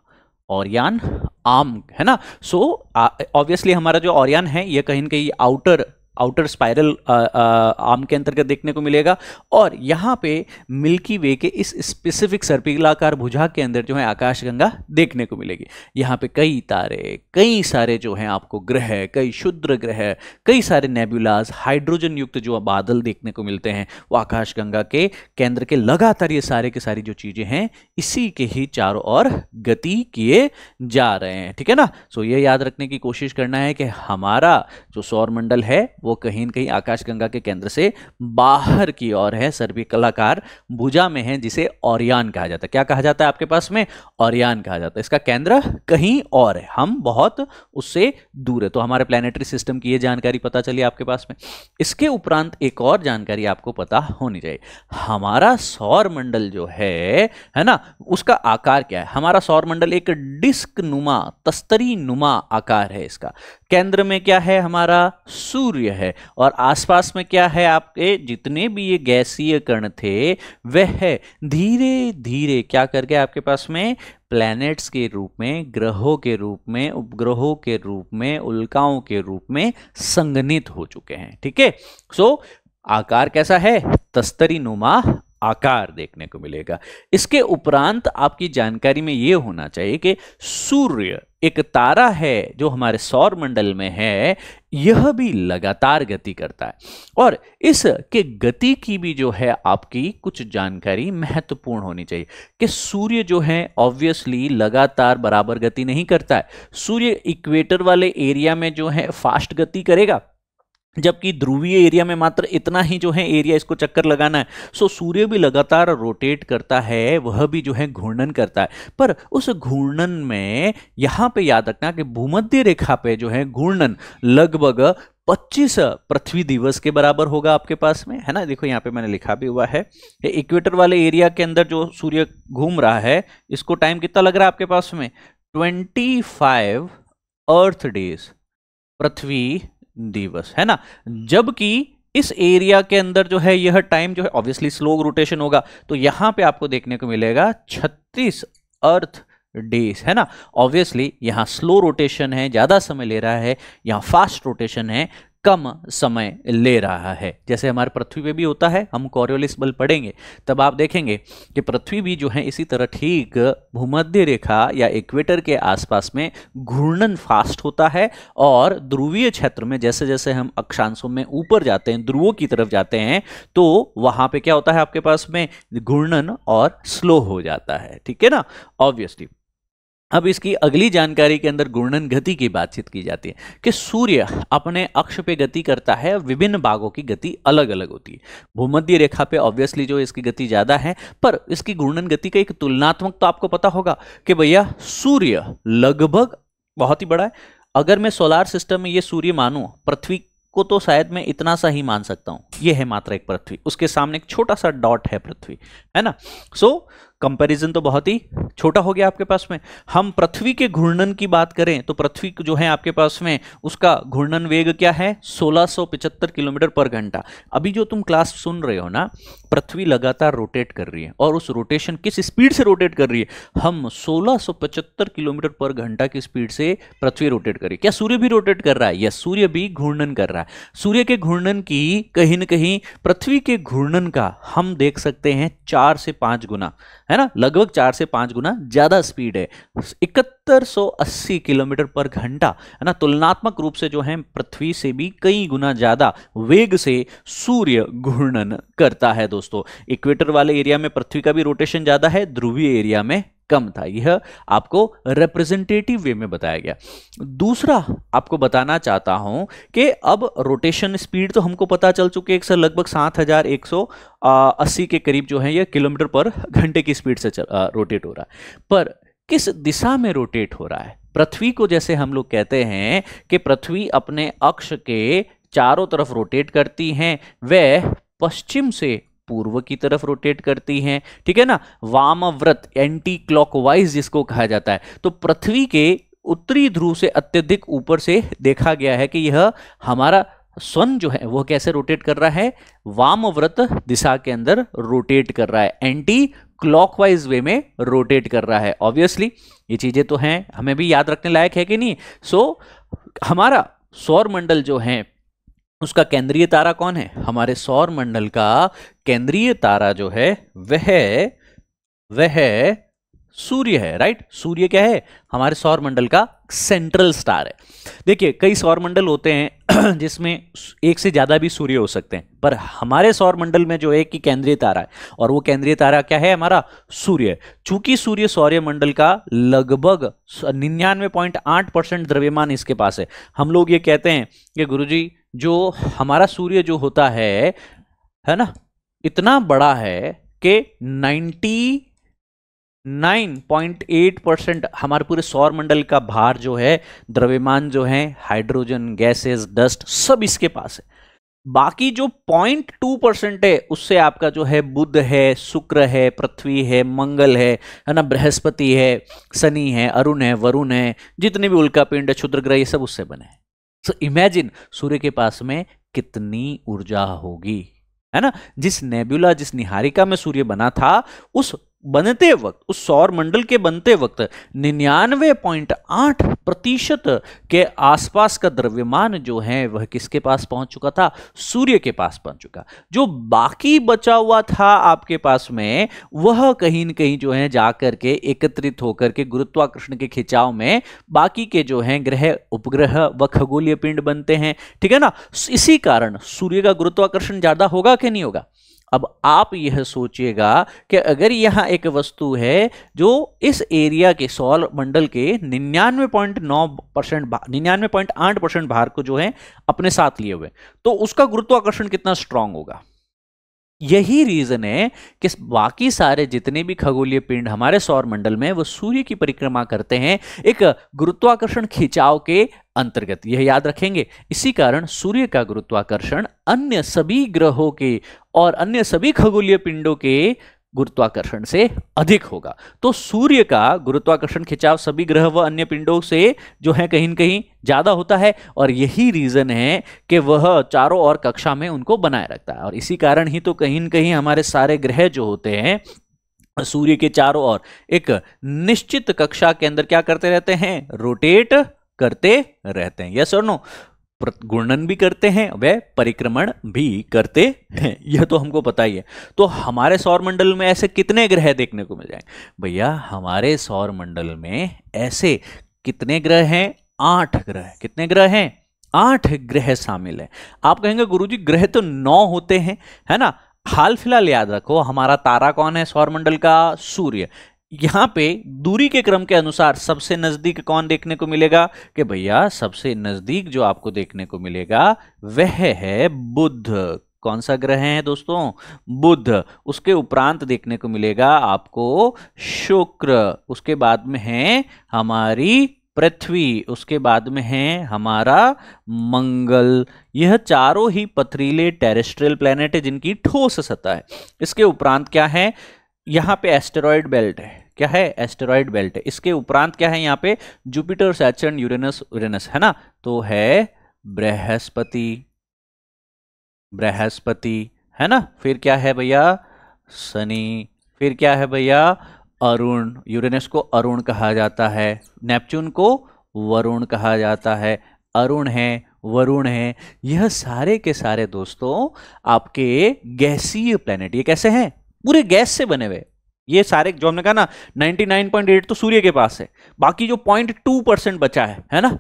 ऑरियान आम है ना सो ऑब्वियसली हमारा जो ऑरियान है ये कहीं ना कहीं आउटर आउटर स्पायरल आर्म के अंतर्गत देखने को मिलेगा और यहाँ पे मिल्की वे के इस स्पेसिफिक सर्पिलाकार भुजा के अंदर जो है आकाशगंगा देखने को मिलेगी यहाँ पे कई तारे कई सारे जो हैं आपको ग्रह कई शुद्र ग्रह कई सारे नेबुलाज हाइड्रोजन युक्त जो बादल देखने को मिलते हैं वो आकाशगंगा के केंद्र के लगातार ये सारे के सारी जो चीज़ें हैं इसी के ही चारों ओर गति किए जा रहे हैं ठीक है ना सो ये याद रखने की कोशिश करना है कि हमारा जो सौर मंडल है वो कहीं ना कहीं आकाशगंगा के केंद्र से बाहर की ओर है सर्वी कलाकार भुजा में है जिसे औरियान कहा जाता है क्या कहा जाता है आपके पास में औरियान कहा जाता है इसका केंद्र कहीं और है हम बहुत उससे दूर है तो हमारे प्लानिटरी सिस्टम की ये जानकारी पता चली आपके पास में इसके उपरांत एक और जानकारी आपको पता होनी चाहिए हमारा सौर मंडल जो है है ना उसका आकार क्या है हमारा सौर मंडल एक डिस्क नुमा तस्तरी नुमा आकार है इसका केंद्र में क्या है हमारा सूर्य है और आसपास में क्या है आपके जितने भी ये गैसीय कण थे वह धीरे धीरे क्या करके आपके पास में प्लैनेट्स के रूप में ग्रहों के रूप में उपग्रहों के रूप में उल्काओं के रूप में संगनित हो चुके हैं ठीक है सो आकार कैसा है तस्तरी नुमा आकार देखने को मिलेगा इसके उपरांत आपकी जानकारी में ये होना चाहिए कि सूर्य एक तारा है जो हमारे सौर मंडल में है यह भी लगातार गति करता है और इस के गति की भी जो है आपकी कुछ जानकारी महत्वपूर्ण होनी चाहिए कि सूर्य जो है ऑब्वियसली लगातार बराबर गति नहीं करता है सूर्य इक्वेटर वाले एरिया में जो है फास्ट गति करेगा जबकि ध्रुवीय एरिया में मात्र इतना ही जो है एरिया इसको चक्कर लगाना है सो सूर्य भी लगातार रोटेट करता है वह भी जो है घूर्णन करता है पर उस घूर्णन में यहाँ पे याद रखना कि भूमध्य रेखा पे जो है घूर्णन लगभग 25 पृथ्वी दिवस के बराबर होगा आपके पास में है ना देखो यहाँ पे मैंने लिखा भी हुआ है इक्वेटर वाले एरिया के अंदर जो सूर्य घूम रहा है इसको टाइम कितना लग रहा है आपके पास में ट्वेंटी अर्थ डेज पृथ्वी दिवस है ना जबकि इस एरिया के अंदर जो है यह टाइम जो है ऑब्वियसली स्लो रोटेशन होगा तो यहां पे आपको देखने को मिलेगा 36 अर्थ डेज है ना ऑब्वियसली यहां स्लो रोटेशन है ज़्यादा समय ले रहा है यहां फास्ट रोटेशन है कम समय ले रहा है जैसे हमारे पृथ्वी पे भी होता है हम कॉरियोलिस बल पढ़ेंगे तब आप देखेंगे कि पृथ्वी भी जो है इसी तरह ठीक भूमध्य रेखा या इक्वेटर के आसपास में घूर्णन फास्ट होता है और ध्रुवीय क्षेत्र में जैसे जैसे हम अक्षांशों में ऊपर जाते हैं ध्रुवों की तरफ जाते हैं तो वहाँ पर क्या होता है आपके पास में घूर्णन और स्लो हो जाता है ठीक है ना ऑब्वियसली अब इसकी अगली जानकारी के अंदर घूर्णन गति की बातचीत की जाती है कि सूर्य अपने अक्ष पे गति करता है विभिन्न भागों की गति अलग अलग होती है भूमध्य रेखा पे ऑब्वियसली जो इसकी गति ज़्यादा है पर इसकी घूर्णन गति का एक तुलनात्मक तो आपको पता होगा कि भैया सूर्य लगभग बहुत ही बड़ा है अगर मैं सोलार सिस्टम में ये सूर्य मानूँ पृथ्वी को तो शायद मैं इतना सा ही मान सकता हूँ ये है मात्र एक पृथ्वी उसके सामने एक छोटा सा डॉट है पृथ्वी है ना सो so, कंपैरिजन तो बहुत ही छोटा हो गया आपके पास में हम पृथ्वी के घूर्णन की बात करें तो पृथ्वी जो है आपके पास में उसका घूर्णन वेग क्या है सोलह किलोमीटर पर घंटा अभी जो तुम क्लास सुन रहे हो ना पृथ्वी लगातार रोटेट कर रही है और उस रोटेशन किस स्पीड से रोटेट कर रही है हम सोलह किलोमीटर पर घंटा की स्पीड से पृथ्वी रोटेट कर रही है क्या सूर्य भी रोटेट कर रहा है या सूर्य भी घूर्णन कर रहा है सूर्य के घूर्णन की कहीं ना कहीं पृथ्वी के घूर्णन का हम देख सकते हैं चार से पाँच गुना है ना लगभग चार से पांच गुना ज़्यादा स्पीड है इकहत्तर किलोमीटर पर घंटा है ना तुलनात्मक रूप से जो है पृथ्वी से भी कई गुना ज़्यादा वेग से सूर्य घूर्णन करता है दोस्तों इक्वेटर वाले एरिया में पृथ्वी का भी रोटेशन ज़्यादा है ध्रुवीय एरिया में कम था यह आपको रिप्रेजेंटेटिव वे में बताया गया दूसरा आपको बताना चाहता हूं कि अब रोटेशन स्पीड तो हमको पता चल चुके एक सर लगभग सात हजार एक सौ अस्सी के करीब जो है यह किलोमीटर पर घंटे की स्पीड से चल, आ, रोटेट हो रहा है पर किस दिशा में रोटेट हो रहा है पृथ्वी को जैसे हम लोग कहते हैं कि पृथ्वी अपने अक्ष के चारों तरफ रोटेट करती हैं वह पश्चिम से पूर्व की तरफ रोटेट करती हैं ठीक है ना वामव्रत एंटी क्लॉकवाइज जिसको कहा जाता है तो पृथ्वी के उत्तरी ध्रुव से अत्यधिक ऊपर से देखा गया है कि यह हमारा स्वन जो है वह कैसे रोटेट कर रहा है वामव्रत दिशा के अंदर रोटेट कर रहा है एंटी क्लॉकवाइज वे में रोटेट कर रहा है ऑब्वियसली ये चीज़ें तो हैं हमें भी याद रखने लायक है कि नहीं सो so, हमारा सौर मंडल जो है उसका केंद्रीय तारा कौन है हमारे सौर मंडल का केंद्रीय तारा जो है वह वह सूर्य है राइट सूर्य क्या है हमारे सौर मंडल का सेंट्रल स्टार है देखिए कई सौर मंडल होते हैं जिसमें एक से ज़्यादा भी सूर्य हो सकते हैं पर हमारे सौर मंडल में जो है कि केंद्रीय तारा है और वो केंद्रीय तारा क्या है हमारा सूर्य चूंकि सूर्य सौर्य मंडल का लगभग निन्यानवे पॉइंट आठ परसेंट द्रव्यमान इसके पास है हम लोग ये कहते हैं कि गुरु जो हमारा सूर्य जो होता है है ना इतना बड़ा है कि 99.8 परसेंट हमारे पूरे सौर मंडल का भार जो है द्रव्यमान जो है हाइड्रोजन गैसेस डस्ट सब इसके पास है बाकी जो पॉइंट टू परसेंट है उससे आपका जो है बुध है शुक्र है पृथ्वी है मंगल है है ना बृहस्पति है शनि है अरुण है वरुण है जितने भी उल्का पिंड क्षुद्र ग्रह ये सब उससे बने हैं सो इमेजिन सूर्य के पास में कितनी ऊर्जा होगी है ना जिस नेबुला जिस निहारिका में सूर्य बना था उस बनते वक्त उस सौर मंडल के बनते वक्त निन्यानवे पॉइंट आठ प्रतिशत के आसपास का द्रव्यमान जो है वह किसके पास पहुंच चुका था सूर्य के पास पहुंच चुका जो बाकी बचा हुआ था आपके पास में वह कहीं न कहीं जो है जाकर के एकत्रित होकर के गुरुत्वाकर्षण के खिंचाव में बाकी के जो है ग्रह उपग्रह व खगोलीय पिंड बनते हैं ठीक है ना इसी कारण सूर्य का गुरुत्वाकर्षण ज्यादा होगा कि नहीं होगा अब आप यह सोचिएगा कि अगर यहाँ एक वस्तु है जो इस एरिया के सौर मंडल के 99.9 परसेंट निन्यानवे पॉइंट आठ परसेंट भार को जो है अपने साथ लिए हुए तो उसका गुरुत्वाकर्षण कितना स्ट्रांग होगा यही रीजन है कि बाकी सारे जितने भी खगोलीय पिंड हमारे सौर मंडल में वो सूर्य की परिक्रमा करते हैं एक गुरुत्वाकर्षण खिंचाव के अंतर्गत यह याद रखेंगे इसी कारण सूर्य का गुरुत्वाकर्षण अन्य सभी ग्रहों के और अन्य सभी खगोलीय पिंडों के गुरुत्वाकर्षण से अधिक होगा तो सूर्य का गुरुत्वाकर्षण खिंचाव सभी ग्रह व अन्य पिंडों से जो है कहीं न कहीं ज़्यादा होता है और यही रीज़न है कि वह चारों ओर कक्षा में उनको बनाए रखता है और इसी कारण ही तो कहीं न कहीं हमारे सारे ग्रह जो होते हैं सूर्य के चारों ओर एक निश्चित कक्षा के अंदर क्या करते रहते हैं रोटेट करते रहते हैं यस और नो गुणन भी करते हैं वह परिक्रमण भी करते हैं यह तो हमको पता ही है तो हमारे सौर मंडल में ऐसे कितने ग्रह देखने को मिल जाएंगे भैया हमारे सौर मंडल में ऐसे कितने ग्रह हैं आठ ग्रह कितने ग्रह हैं आठ ग्रह शामिल हैं आप कहेंगे गुरुजी ग्रह तो नौ होते हैं है ना हाल फिलहाल याद रखो हमारा तारा कौन है सौरमंडल का सूर्य यहां पे दूरी के क्रम के अनुसार सबसे नजदीक कौन देखने को मिलेगा कि भैया सबसे नजदीक जो आपको देखने को मिलेगा वह है बुद्ध कौन सा ग्रह है दोस्तों बुद्ध उसके उपरांत देखने को मिलेगा आपको शुक्र उसके बाद में है हमारी पृथ्वी उसके बाद में है हमारा मंगल यह चारों ही पथरीले टेरेस्ट्रियल प्लेनेट है जिनकी ठोस सतह है इसके उपरांत क्या है यहाँ पे एस्टेरॉयड बेल्ट है क्या है एस्टेरॉयड बेल्ट है इसके उपरांत क्या है यहाँ पे जुपिटर सैचन यूरेनस यूरेनस है ना तो है बृहस्पति बृहस्पति है ना फिर क्या है भैया शनि फिर क्या है भैया अरुण यूरेनस को अरुण कहा जाता है नेपच्यून को वरुण कहा जाता है अरुण है वरुण है यह सारे के सारे दोस्तों आपके गैसीय प्लेनेट ये कैसे हैं पूरे गैस से बने हुए ये सारे जो हमने कहा ना 99.8 तो सूर्य के पास है बाकी जो 0.2 परसेंट बचा है है ना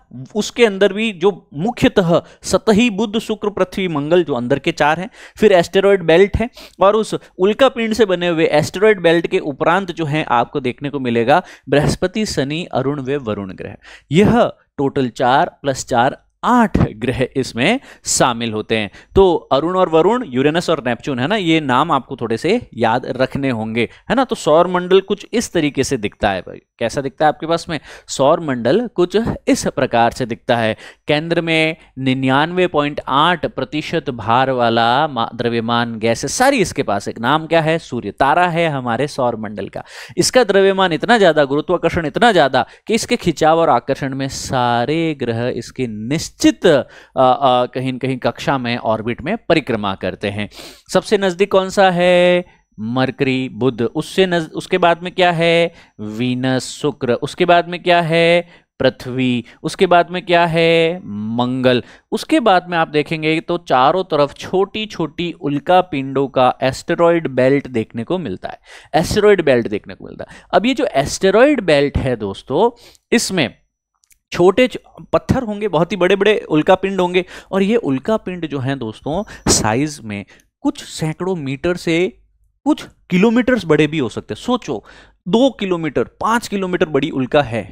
उसके अंदर भी जो मुख्यतः सतही बुद्ध शुक्र पृथ्वी मंगल जो अंदर के चार हैं फिर एस्टेरॉयड बेल्ट है और उस उल्का पिंड से बने हुए एस्टेरॉयड बेल्ट के उपरांत जो है आपको देखने को मिलेगा बृहस्पति शनि अरुण वे वरुण ग्रह यह टोटल चार प्लस चार आठ ग्रह इसमें शामिल होते हैं तो अरुण और वरुण यूरेनस और नेपच्यून है ना ये नाम आपको थोड़े से याद रखने होंगे है ना तो सौर मंडल कुछ इस तरीके से दिखता है भाई कैसा दिखता है आपके पास में सौर मंडल कुछ इस प्रकार से दिखता है केंद्र में निन्यानवे पॉइंट आठ प्रतिशत भार वाला द्रव्यमान गैस सारी इसके पास एक नाम क्या है सूर्य तारा है हमारे सौर मंडल का इसका द्रव्यमान इतना ज्यादा गुरुत्वाकर्षण इतना ज्यादा कि इसके खिंचाव और आकर्षण में सारे ग्रह इसके निश्चित निश्चित कहीं कहीं कक्षा में ऑर्बिट में परिक्रमा करते हैं सबसे नज़दीक कौन सा है मरकरी बुध उससे नज उसके बाद में क्या है वीनस शुक्र उसके बाद में क्या है पृथ्वी उसके बाद में क्या है मंगल उसके बाद में आप देखेंगे तो चारों तरफ छोटी छोटी उल्का पिंडों का एस्टेरॉयड बेल्ट देखने को मिलता है एस्टेरॉयड बेल्ट देखने को मिलता है अब ये जो एस्टेरॉयड बेल्ट है दोस्तों इसमें छोटे पत्थर होंगे बहुत ही बड़े बड़े उल्का पिंड होंगे और ये उल्का पिंड जो हैं दोस्तों साइज में कुछ सैकड़ों मीटर से कुछ किलोमीटर्स बड़े भी हो सकते हैं सोचो दो किलोमीटर पाँच किलोमीटर बड़ी उल्का है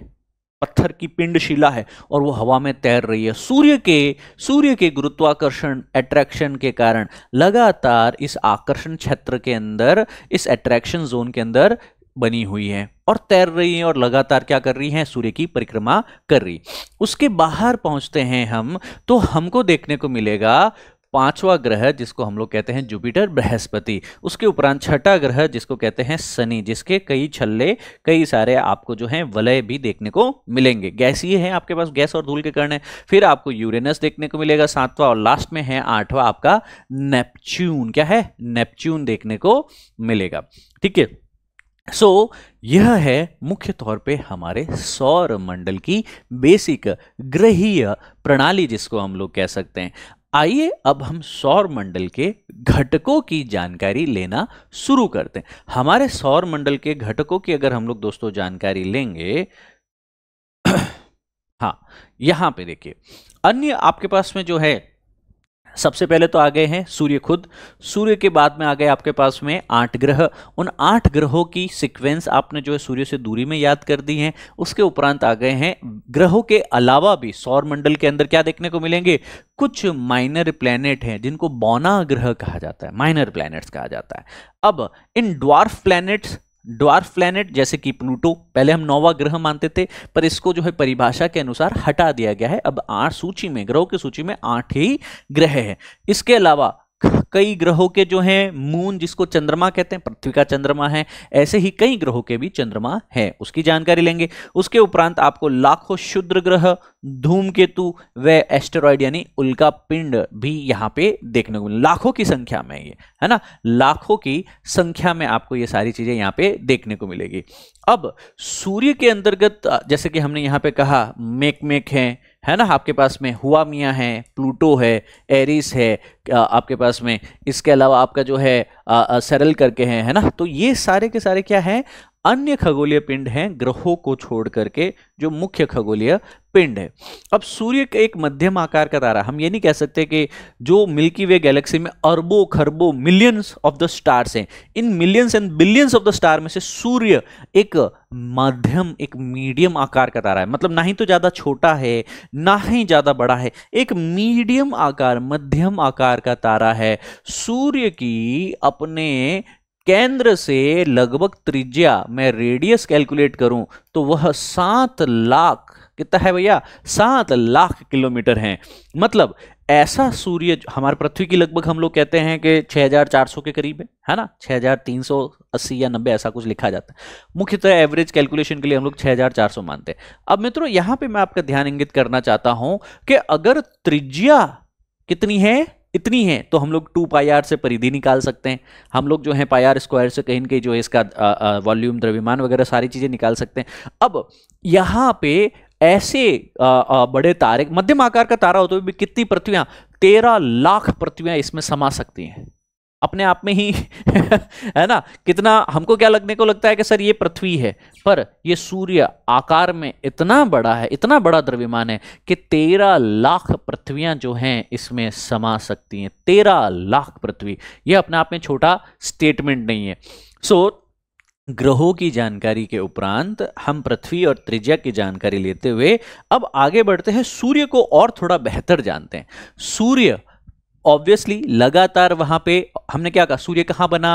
पत्थर की पिंड शिला है और वो हवा में तैर रही है सूर्य के सूर्य के गुरुत्वाकर्षण अट्रैक्शन के कारण लगातार इस आकर्षण क्षेत्र के अंदर इस अट्रैक्शन जोन के अंदर बनी हुई है और तैर रही है और लगातार क्या कर रही है सूर्य की परिक्रमा कर रही उसके बाहर पहुंचते हैं हम तो हमको देखने को मिलेगा पांचवा ग्रह जिसको हम लोग कहते हैं जुपिटर बृहस्पति उसके उपरांत छठा ग्रह जिसको कहते हैं शनि जिसके कई छल्ले कई सारे आपको जो है वलय भी देखने को मिलेंगे गैसीय है आपके पास गैस और धूल के कारण है फिर आपको यूरेनस देखने को मिलेगा सातवां और लास्ट में है आठवां आपका नेपच्यून क्या है नेपच्यून देखने को मिलेगा ठीक है सो so, यह है मुख्य तौर पे हमारे सौर मंडल की बेसिक ग्रहीय प्रणाली जिसको हम लोग कह सकते हैं आइए अब हम सौर मंडल के घटकों की जानकारी लेना शुरू करते हैं हमारे सौर मंडल के घटकों की अगर हम लोग दोस्तों जानकारी लेंगे हाँ यहां पे देखिए अन्य आपके पास में जो है सबसे पहले तो आ गए हैं सूर्य खुद सूर्य के बाद में आ गए आपके पास में आठ ग्रह उन आठ ग्रहों की सिक्वेंस आपने जो है सूर्य से दूरी में याद कर दी है उसके उपरांत आ गए हैं ग्रहों के अलावा भी सौर मंडल के अंदर क्या देखने को मिलेंगे कुछ माइनर प्लैनेट हैं जिनको बौना ग्रह कहा जाता है माइनर प्लैनेट्स कहा जाता है अब इन ड्वार्फ प्लैनेट्स ड्वार्फ प्लैनेट जैसे कि प्लूटो पहले हम नौवा ग्रह मानते थे पर इसको जो है परिभाषा के अनुसार हटा दिया गया है अब आठ सूची में ग्रहों की सूची में आठ ही ग्रह हैं इसके अलावा कई ग्रहों के जो हैं मून जिसको चंद्रमा कहते हैं पृथ्वी का चंद्रमा है ऐसे ही कई ग्रहों के भी चंद्रमा है उसकी जानकारी लेंगे उसके उपरांत आपको लाखों शुद्र ग्रह धूमकेतु व एस्टेरॉयड यानी उल्का पिंड भी यहाँ पे देखने को मिले लाखों की संख्या में ये है ना लाखों की संख्या में आपको ये सारी चीजें यहाँ पे देखने को मिलेगी अब सूर्य के अंतर्गत जैसे कि हमने यहाँ पे कहा मेक मेक है है ना आपके पास में हुआ मियाँ है प्लूटो है एरिस है आपके पास में इसके अलावा आपका जो है सरल करके हैं है ना तो ये सारे के सारे क्या हैं अन्य खगोलीय पिंड हैं ग्रहों को छोड़ करके जो मुख्य खगोलीय पिंड है अब सूर्य का एक मध्यम आकार का तारा हम ये नहीं कह सकते कि जो मिल्की वे गैलेक्सी में अरबों खरबों मिलियंस ऑफ द स्टार्स हैं इन millions and billions of the star में से सूर्य एक मध्यम एक मीडियम आकार का तारा है मतलब ना ही तो ज़्यादा छोटा है ना ही ज़्यादा बड़ा है एक मीडियम आकार मध्यम आकार का तारा है सूर्य की अपने केंद्र से लगभग त्रिज्या मैं रेडियस कैलकुलेट करूं तो वह सात लाख कितना है भैया सात लाख किलोमीटर है मतलब ऐसा सूर्य हमारे पृथ्वी की लगभग हम लोग कहते हैं कि 6400 के करीब है है ना 6380 या 90 ऐसा कुछ लिखा जाता है मुख्यतः एवरेज कैलकुलेशन के लिए हम लोग 6400 मानते हैं अब मित्रों यहां पे मैं आपका ध्यान इंगित करना चाहता हूं कि अगर त्रिज्या कितनी है इतनी है तो हम लोग टू पाई आर से परिधि निकाल सकते हैं हम लोग जो है पाई आर स्क्वायर से कहीं कहीं जो है इसका वॉल्यूम द्रव्यमान वगैरह सारी चीज़ें निकाल सकते हैं अब यहाँ पे ऐसे आ, आ, बड़े तारे मध्यम आकार का तारा होते हुए भी कितनी पृथ्वियाँ तेरह लाख पृथ्वियाँ इसमें समा सकती हैं अपने आप में ही है ना कितना हमको क्या लगने को लगता है कि सर ये पृथ्वी है पर ये सूर्य आकार में इतना बड़ा है इतना बड़ा द्रव्यमान है कि तेरह लाख पृथ्वियां जो हैं इसमें समा सकती हैं तेरह लाख पृथ्वी यह अपने आप में छोटा स्टेटमेंट नहीं है सो so, ग्रहों की जानकारी के उपरांत हम पृथ्वी और त्रिज्या की जानकारी लेते हुए अब आगे बढ़ते हैं सूर्य को और थोड़ा बेहतर जानते हैं सूर्य ऑब्वियसली लगातार वहां पे हमने क्या कहा सूर्य कहाँ बना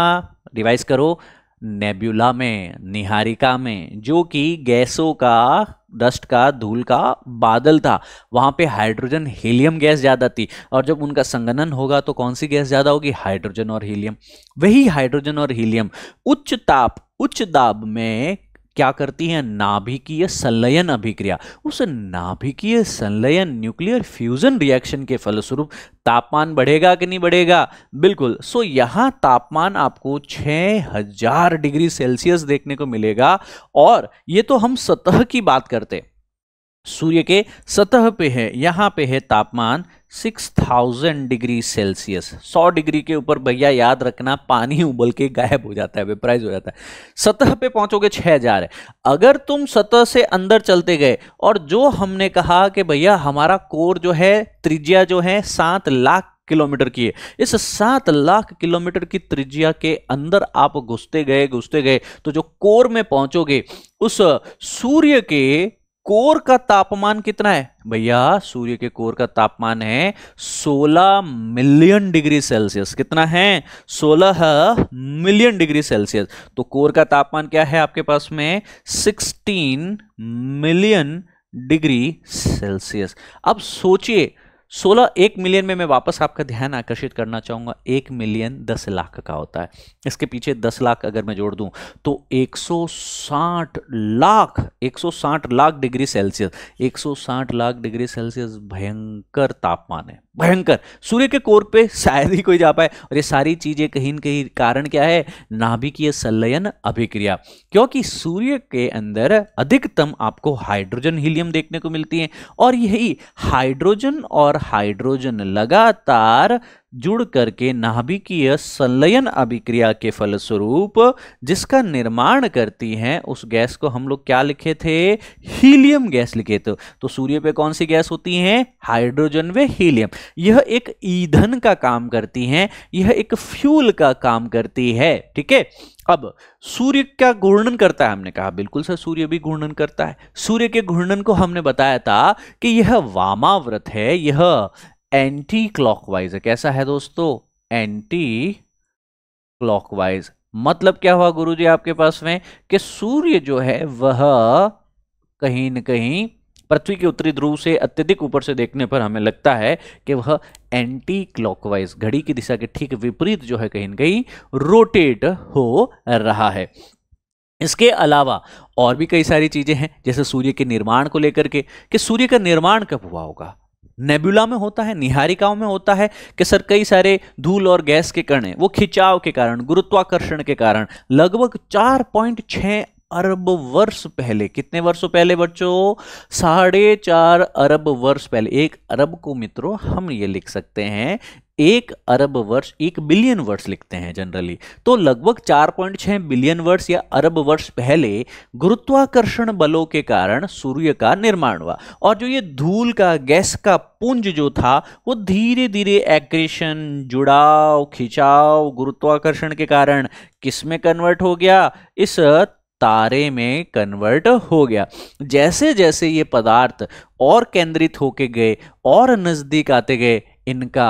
रिवाइज करो नेब्यूला में निहारिका में जो कि गैसों का डस्ट का धूल का बादल था वहां पे हाइड्रोजन हीलियम गैस ज़्यादा थी और जब उनका संगनन होगा तो कौन सी गैस ज़्यादा होगी हाइड्रोजन और हीलियम वही हाइड्रोजन और हीलियम उच्च ताप उच्च दाब में क्या करती है नाभिकीय संलयन अभिक्रिया उस नाभिकीय संलयन न्यूक्लियर फ्यूजन रिएक्शन के फलस्वरूप तापमान बढ़ेगा कि नहीं बढ़ेगा बिल्कुल सो यहां तापमान आपको 6000 डिग्री सेल्सियस देखने को मिलेगा और ये तो हम सतह की बात करते सूर्य के सतह पे है यहां पे है तापमान सिक्स थाउजेंड डिग्री सेल्सियस सौ डिग्री के ऊपर भैया याद रखना पानी उबल के गायब हो जाता है वेपराइज हो जाता है सतह पे पहुंचोगे छः हजार है अगर तुम सतह से अंदर चलते गए और जो हमने कहा कि भैया हमारा कोर जो है त्रिज्या जो है सात लाख किलोमीटर की है इस सात लाख किलोमीटर की त्रिज्या के अंदर आप घुसते गए घुसते गए तो जो कोर में पहुंचोगे उस सूर्य के कोर का तापमान कितना है भैया सूर्य के कोर का तापमान है 16 मिलियन डिग्री सेल्सियस कितना है 16 मिलियन डिग्री सेल्सियस तो कोर का तापमान क्या है आपके पास में 16 मिलियन डिग्री सेल्सियस अब सोचिए सोलह एक मिलियन में मैं वापस आपका ध्यान आकर्षित करना चाहूँगा एक मिलियन दस लाख का होता है इसके पीछे दस लाख अगर मैं जोड़ दूँ तो एक सौ साठ लाख एक सौ साठ लाख डिग्री सेल्सियस एक सौ साठ लाख डिग्री सेल्सियस भयंकर तापमान है भयंकर सूर्य के कोर पे शायद ही कोई जा पाए और ये सारी चीज़ें कहीं ना कहीं कारण क्या है नाभिकीय संलयन अभिक्रिया क्योंकि सूर्य के अंदर अधिकतम आपको हाइड्रोजन हीलियम देखने को मिलती है और यही हाइड्रोजन और हाइड्रोजन लगातार जुड़ करके नाभिकीय संलयन अभिक्रिया के फलस्वरूप जिसका निर्माण करती हैं उस गैस को हम लोग क्या लिखे थे हीलियम गैस लिखे थे तो सूर्य पे कौन सी गैस होती हैं हाइड्रोजन व हीलियम यह एक ईंधन का काम करती हैं यह एक फ्यूल का काम करती है ठीक है अब सूर्य क्या घूर्णन करता है हमने कहा बिल्कुल सर सूर्य भी घूर्णन करता है सूर्य के घूर्णन को हमने बताया था कि यह वामाव्रत है यह एंटी क्लॉकवाइज है कैसा है दोस्तों एंटी क्लॉकवाइज मतलब क्या हुआ गुरुजी आपके पास में कि सूर्य जो है वह कहीं न कहीं पृथ्वी के उत्तरी ध्रुव से अत्यधिक ऊपर से देखने पर हमें लगता है कि वह एंटी क्लॉकवाइज घड़ी की दिशा के ठीक विपरीत जो है कहीं न कहीं रोटेट हो रहा है इसके अलावा और भी कई सारी चीज़ें हैं जैसे सूर्य के निर्माण को लेकर के कि सूर्य का निर्माण कब हुआ होगा नेबुला में होता है निहारिकाओं में होता है कि सर कई सारे धूल और गैस के कण हैं वो खिंचाव के कारण गुरुत्वाकर्षण के कारण लगभग 4.6 अरब वर्ष पहले कितने वर्षों पहले बच्चों साढ़े चार अरब वर्ष पहले एक अरब को मित्रों हम ये लिख सकते हैं एक अरब वर्ष एक बिलियन वर्ष लिखते हैं जनरली तो लगभग 4.6 बिलियन वर्ष या अरब वर्ष पहले गुरुत्वाकर्षण बलों के कारण सूर्य का निर्माण हुआ और जो ये धूल का गैस का पुंज जो था वो धीरे धीरे एग्रेशन जुड़ाव खिंचाव गुरुत्वाकर्षण के कारण किस में कन्वर्ट हो गया इस तारे में कन्वर्ट हो गया जैसे जैसे ये पदार्थ और केंद्रित होके गए और नज़दीक आते गए इनका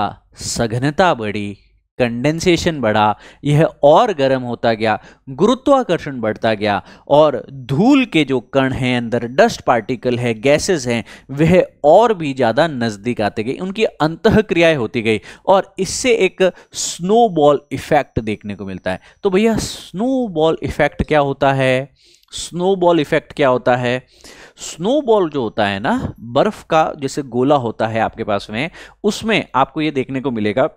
सघनता बढ़ी कंडेंसेशन बढ़ा यह और गर्म होता गया गुरुत्वाकर्षण बढ़ता गया और धूल के जो कण हैं अंदर डस्ट पार्टिकल है गैसेस हैं वह और भी ज़्यादा नज़दीक आते गए उनकी अंत क्रियाएँ होती गई और इससे एक स्नोबॉल इफेक्ट देखने को मिलता है तो भैया स्नोबॉल इफेक्ट क्या होता है स्नोबॉल इफेक्ट क्या होता है स्नोबॉल जो होता है ना बर्फ का जैसे गोला होता है आपके पास में उसमें आपको ये देखने को मिलेगा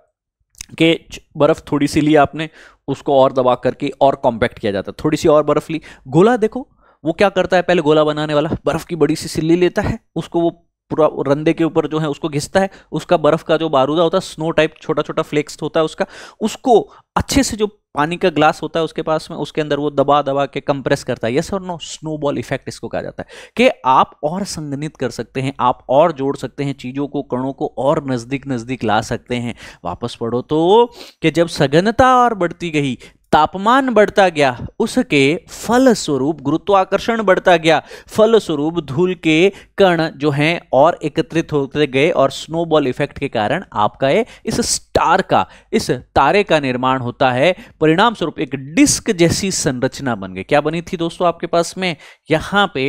कि बर्फ़ थोड़ी सी ली आपने उसको और दबा करके और कॉम्पैक्ट किया जाता है थोड़ी सी और बर्फ़ ली गोला देखो वो क्या करता है पहले गोला बनाने वाला बर्फ़ की बड़ी सी सिल्ली लेता है उसको वो पूरा रंदे के ऊपर जो है उसको घिसता है उसका बर्फ का जो बारूदा होता है स्नो टाइप छोटा छोटा फ्लेक्स होता है उसका उसको अच्छे से जो पानी का ग्लास होता है उसके पास में उसके अंदर वो दबा दबा के कंप्रेस करता है यस और नो स्नोबॉल इफेक्ट इसको कहा जाता है कि आप और संगनित कर सकते हैं आप और जोड़ सकते हैं चीज़ों को कणों को और नज़दीक नज़दीक ला सकते हैं वापस पढ़ो तो कि जब सघनता और बढ़ती गई तापमान बढ़ता गया उसके फल स्वरूप गुरुत्वाकर्षण बढ़ता गया फल स्वरूप धूल के कण जो हैं और एकत्रित होते गए और स्नोबॉल इफेक्ट के कारण आपका ये इस स्टार का इस तारे का निर्माण होता है परिणाम स्वरूप एक डिस्क जैसी संरचना बन गई क्या बनी थी दोस्तों आपके पास में यहां पे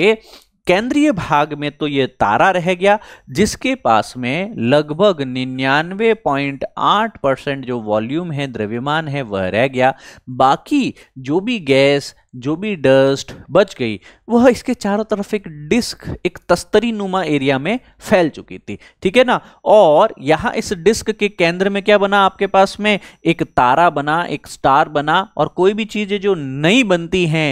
केंद्रीय भाग में तो ये तारा रह गया जिसके पास में लगभग निन्यानवे पॉइंट आठ परसेंट जो वॉल्यूम है द्रव्यमान है वह रह गया बाकी जो भी गैस जो भी डस्ट बच गई वह इसके चारों तरफ एक डिस्क एक तस्तरी नुमा एरिया में फैल चुकी थी ठीक है ना और यहाँ इस डिस्क के केंद्र में क्या बना आपके पास में एक तारा बना एक स्टार बना और कोई भी चीज़ें जो नई बनती हैं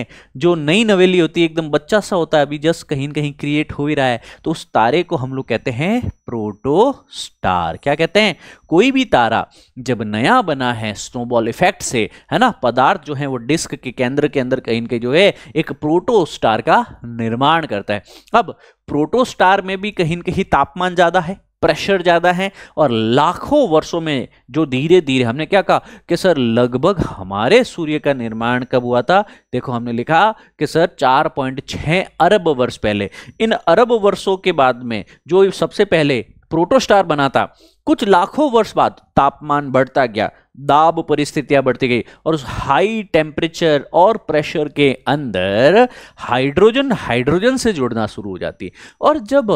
जो नई नवेली होती है एकदम बच्चा सा होता है अभी जस्ट कहीं कहीं क्रिएट हो ही रहा है तो उस तारे को हम लोग कहते हैं प्रोटो स्टार क्या कहते हैं कोई भी तारा जब नया बना है स्नोबॉल इफेक्ट से है ना पदार्थ जो है वो डिस्क के केंद्र के अंदर कहीं के जो है एक प्रोटोस्टार का निर्माण करता है अब प्रोटोस्टार में भी कहीं कहीं तापमान ज़्यादा है प्रेशर ज़्यादा है और लाखों वर्षों में जो धीरे धीरे हमने क्या कहा कि सर लगभग हमारे सूर्य का निर्माण कब हुआ था देखो हमने लिखा कि सर 4.6 अरब वर्ष पहले इन अरब वर्षों के बाद में जो सबसे पहले प्रोटोस्टार बना था कुछ लाखों वर्ष बाद तापमान बढ़ता गया दाब परिस्थितियां बढ़ती गई और उस हाई टेम्परेचर और प्रेशर के अंदर हाइड्रोजन हाइड्रोजन से जुड़ना शुरू हो जाती है और जब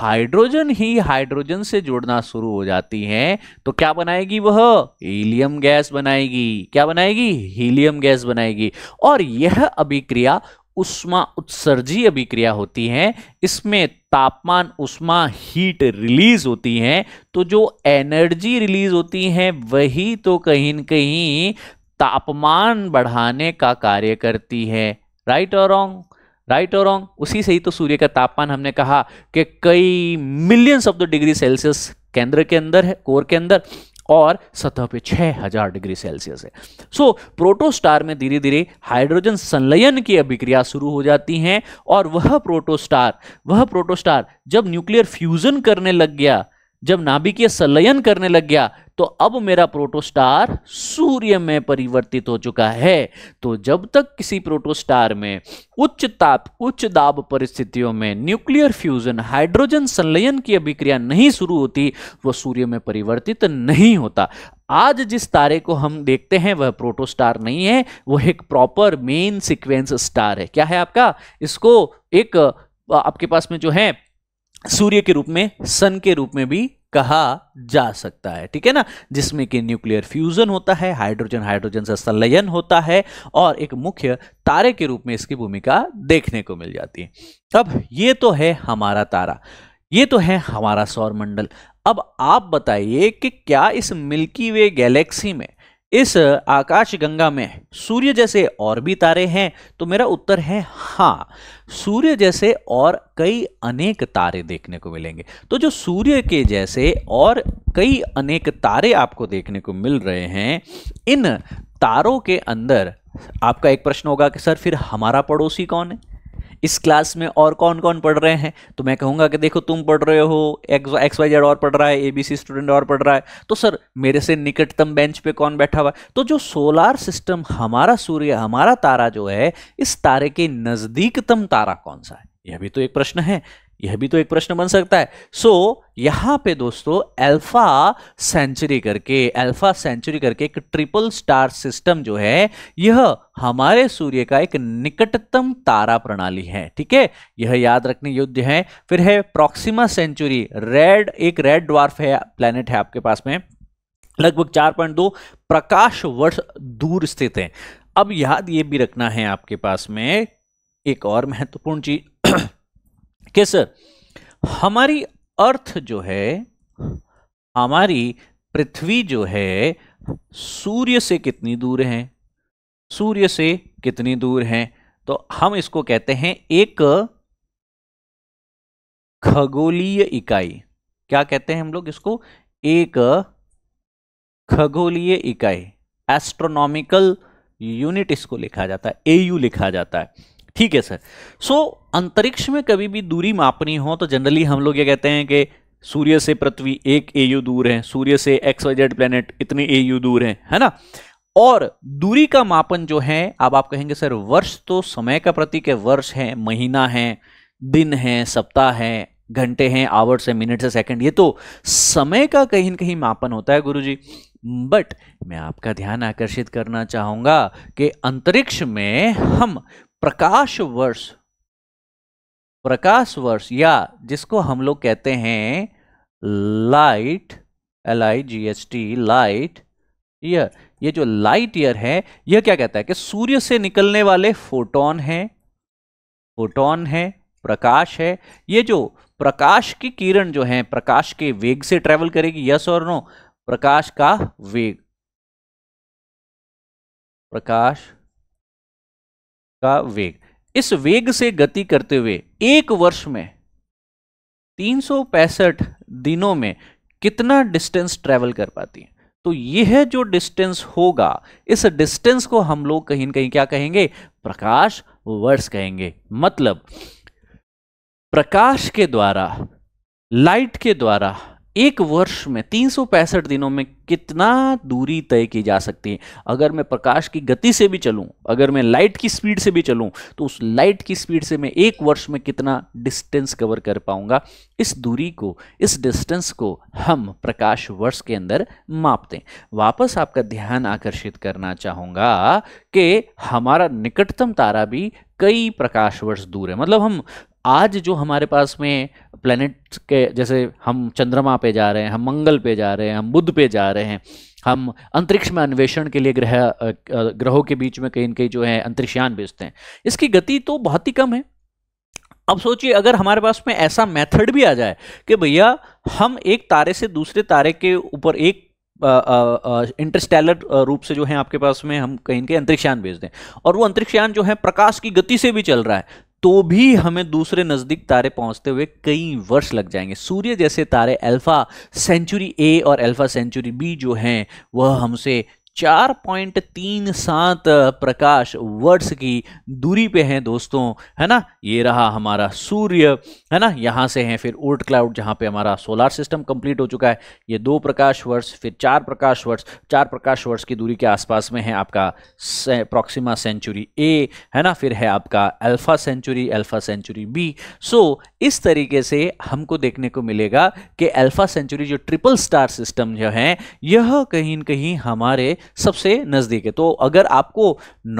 हाइड्रोजन ही हाइड्रोजन से जुड़ना शुरू हो जाती है तो क्या बनाएगी वह हीलियम गैस बनाएगी क्या बनाएगी हीलियम गैस बनाएगी और यह अभिक्रिया उष्मा उत्सर्जीय अभिक्रिया होती है इसमें तापमान उष्मा हीट रिलीज होती है तो जो एनर्जी रिलीज होती है वही तो कहीं ना कहीं तापमान बढ़ाने का कार्य करती है राइट और रॉन्ग राइट और रॉन्ग उसी से ही तो सूर्य का तापमान हमने कहा कि कई millions of the degree Celsius केंद्र के अंदर है कोर के अंदर और सतह पे 6000 डिग्री सेल्सियस है सो so, प्रोटोस्टार में धीरे धीरे हाइड्रोजन संलयन की अभिक्रिया शुरू हो जाती है और वह प्रोटोस्टार वह प्रोटोस्टार जब न्यूक्लियर फ्यूजन करने लग गया जब नाभिकीय संलयन करने लग गया तो अब मेरा प्रोटोस्टार सूर्य में परिवर्तित हो चुका है तो जब तक किसी प्रोटोस्टार में उच्च ताप उच्च दाब परिस्थितियों में न्यूक्लियर फ्यूजन हाइड्रोजन संलयन की अभिक्रिया नहीं शुरू होती वो सूर्य में परिवर्तित नहीं होता आज जिस तारे को हम देखते हैं वह प्रोटोस्टार नहीं है वह एक प्रॉपर मेन सिक्वेंस स्टार है क्या है आपका इसको एक आपके पास में जो है सूर्य के रूप में सन के रूप में भी कहा जा सकता है ठीक है ना जिसमें कि न्यूक्लियर फ्यूजन होता है हाइड्रोजन हाइड्रोजन से संलयन होता है और एक मुख्य तारे के रूप में इसकी भूमिका देखने को मिल जाती है अब ये तो है हमारा तारा ये तो है हमारा सौरमंडल अब आप बताइए कि क्या इस मिल्की वे गैलेक्सी में इस आकाश गंगा में सूर्य जैसे और भी तारे हैं तो मेरा उत्तर है हाँ सूर्य जैसे और कई अनेक तारे देखने को मिलेंगे तो जो सूर्य के जैसे और कई अनेक तारे आपको देखने को मिल रहे हैं इन तारों के अंदर आपका एक प्रश्न होगा कि सर फिर हमारा पड़ोसी कौन है इस क्लास में और कौन कौन पढ़ रहे हैं तो मैं कहूँगा कि देखो तुम पढ़ रहे हो एक्स वाई जेड और पढ़ रहा है ए बी सी स्टूडेंट और पढ़ रहा है तो सर मेरे से निकटतम बेंच पे कौन बैठा हुआ तो जो सोलार सिस्टम हमारा सूर्य हमारा तारा जो है इस तारे के नज़दीकतम तारा कौन सा है यह भी तो एक प्रश्न है यह भी तो एक प्रश्न बन सकता है सो so, यहां पे दोस्तों अल्फा सेंचुरी करके अल्फा सेंचुरी करके एक ट्रिपल स्टार सिस्टम जो है यह हमारे सूर्य का एक निकटतम तारा प्रणाली है ठीक है यह याद रखने योग्य है फिर है प्रॉक्सिमा सेंचुरी रेड एक रेड ड्वार्फ है प्लेनेट है आपके पास में लगभग 4.2 प्रकाश वर्ष दूर स्थित है अब याद ये भी रखना है आपके पास में एक और महत्वपूर्ण चीज कि सर हमारी अर्थ जो है हमारी पृथ्वी जो है सूर्य से कितनी दूर है सूर्य से कितनी दूर है तो हम इसको कहते हैं एक खगोलीय इकाई क्या कहते हैं हम लोग इसको एक खगोलीय इकाई एस्ट्रोनॉमिकल यूनिट इसको लिखा जाता है एयू लिखा जाता है ठीक है सर सो so, अंतरिक्ष में कभी भी दूरी मापनी हो तो जनरली हम लोग ये कहते हैं कि सूर्य से पृथ्वी एक एयू दूर है सूर्य से एक्स वजेड प्लेनेट इतने एयू दूर है है ना और दूरी का मापन जो है अब आप कहेंगे सर वर्ष तो समय का प्रतीक है वर्ष है महीना है दिन है सप्ताह है घंटे हैं आवर्स है मिनट से सेकंड ये तो समय का कहीं ना कहीं मापन होता है गुरुजी बट मैं आपका ध्यान आकर्षित करना चाहूँगा कि अंतरिक्ष में हम प्रकाश वर्ष प्रकाश वर्ष या जिसको हम लोग कहते हैं light L I G S T light year ये जो लाइट ईयर है यह क्या कहता है कि सूर्य से निकलने वाले फोटोन है फोटोन है प्रकाश है ये जो प्रकाश की किरण जो है प्रकाश के वेग से ट्रेवल करेगी यस और नो प्रकाश का वेग प्रकाश का वेग इस वेग से गति करते हुए एक वर्ष में तीन दिनों में कितना डिस्टेंस ट्रेवल कर पाती है तो यह जो डिस्टेंस होगा इस डिस्टेंस को हम लोग कहीं ना कहीं क्या कहेंगे प्रकाश वर्ष कहेंगे मतलब प्रकाश के द्वारा लाइट के द्वारा एक वर्ष में तीन दिनों में कितना दूरी तय की जा सकती है अगर मैं प्रकाश की गति से भी चलूं अगर मैं लाइट की स्पीड से भी चलूं तो उस लाइट की स्पीड से मैं एक वर्ष में कितना डिस्टेंस कवर कर पाऊंगा इस दूरी को इस डिस्टेंस को हम प्रकाश वर्ष के अंदर मापते हैं वापस आपका ध्यान आकर्षित करना चाहूँगा कि हमारा निकटतम तारा भी कई प्रकाश वर्ष दूर है मतलब हम आज जो हमारे पास में प्लैनेट के जैसे हम चंद्रमा पे जा रहे हैं हम मंगल पे जा रहे हैं हम बुध पे जा रहे हैं हम अंतरिक्ष में अन्वेषण के लिए ग्रह ग्रहों के बीच में कहीं कहीं जो है अंतरिक्षयान भेजते हैं इसकी गति तो बहुत ही कम है अब सोचिए अगर हमारे पास में ऐसा मेथड भी आ जाए कि भैया हम एक तारे से दूसरे तारे के ऊपर एक इंटरस्टेलर रूप से जो है आपके पास में हम कहीं के अंतरिक्षयान भेज दें और वो अंतरिक्षयान जो है प्रकाश की गति से भी चल रहा है तो भी हमें दूसरे नज़दीक तारे पहुंचते हुए कई वर्ष लग जाएंगे सूर्य जैसे तारे अल्फ़ा सेंचुरी ए और अल्फ़ा सेंचुरी बी जो हैं वह हमसे चार पॉइंट तीन सात प्रकाश वर्ष की दूरी पे हैं दोस्तों है ना ये रहा हमारा सूर्य है ना यहाँ से हैं फिर ओल्ड क्लाउड जहाँ पे हमारा सोलार सिस्टम कंप्लीट हो चुका है ये दो प्रकाश वर्ष फिर चार प्रकाश वर्ष चार प्रकाश वर्ष की दूरी के आसपास में है आपका से, प्रॉक्सिमा सेंचुरी ए है ना फिर है आपका Alpha Centauri Alpha Centauri B so इस तरीके से हमको देखने को मिलेगा कि अल्फ़ा सेंचुरी जो ट्रिपल स्टार सिस्टम जो है यह कहीं न कहीं हमारे सबसे नज़दीक है तो अगर आपको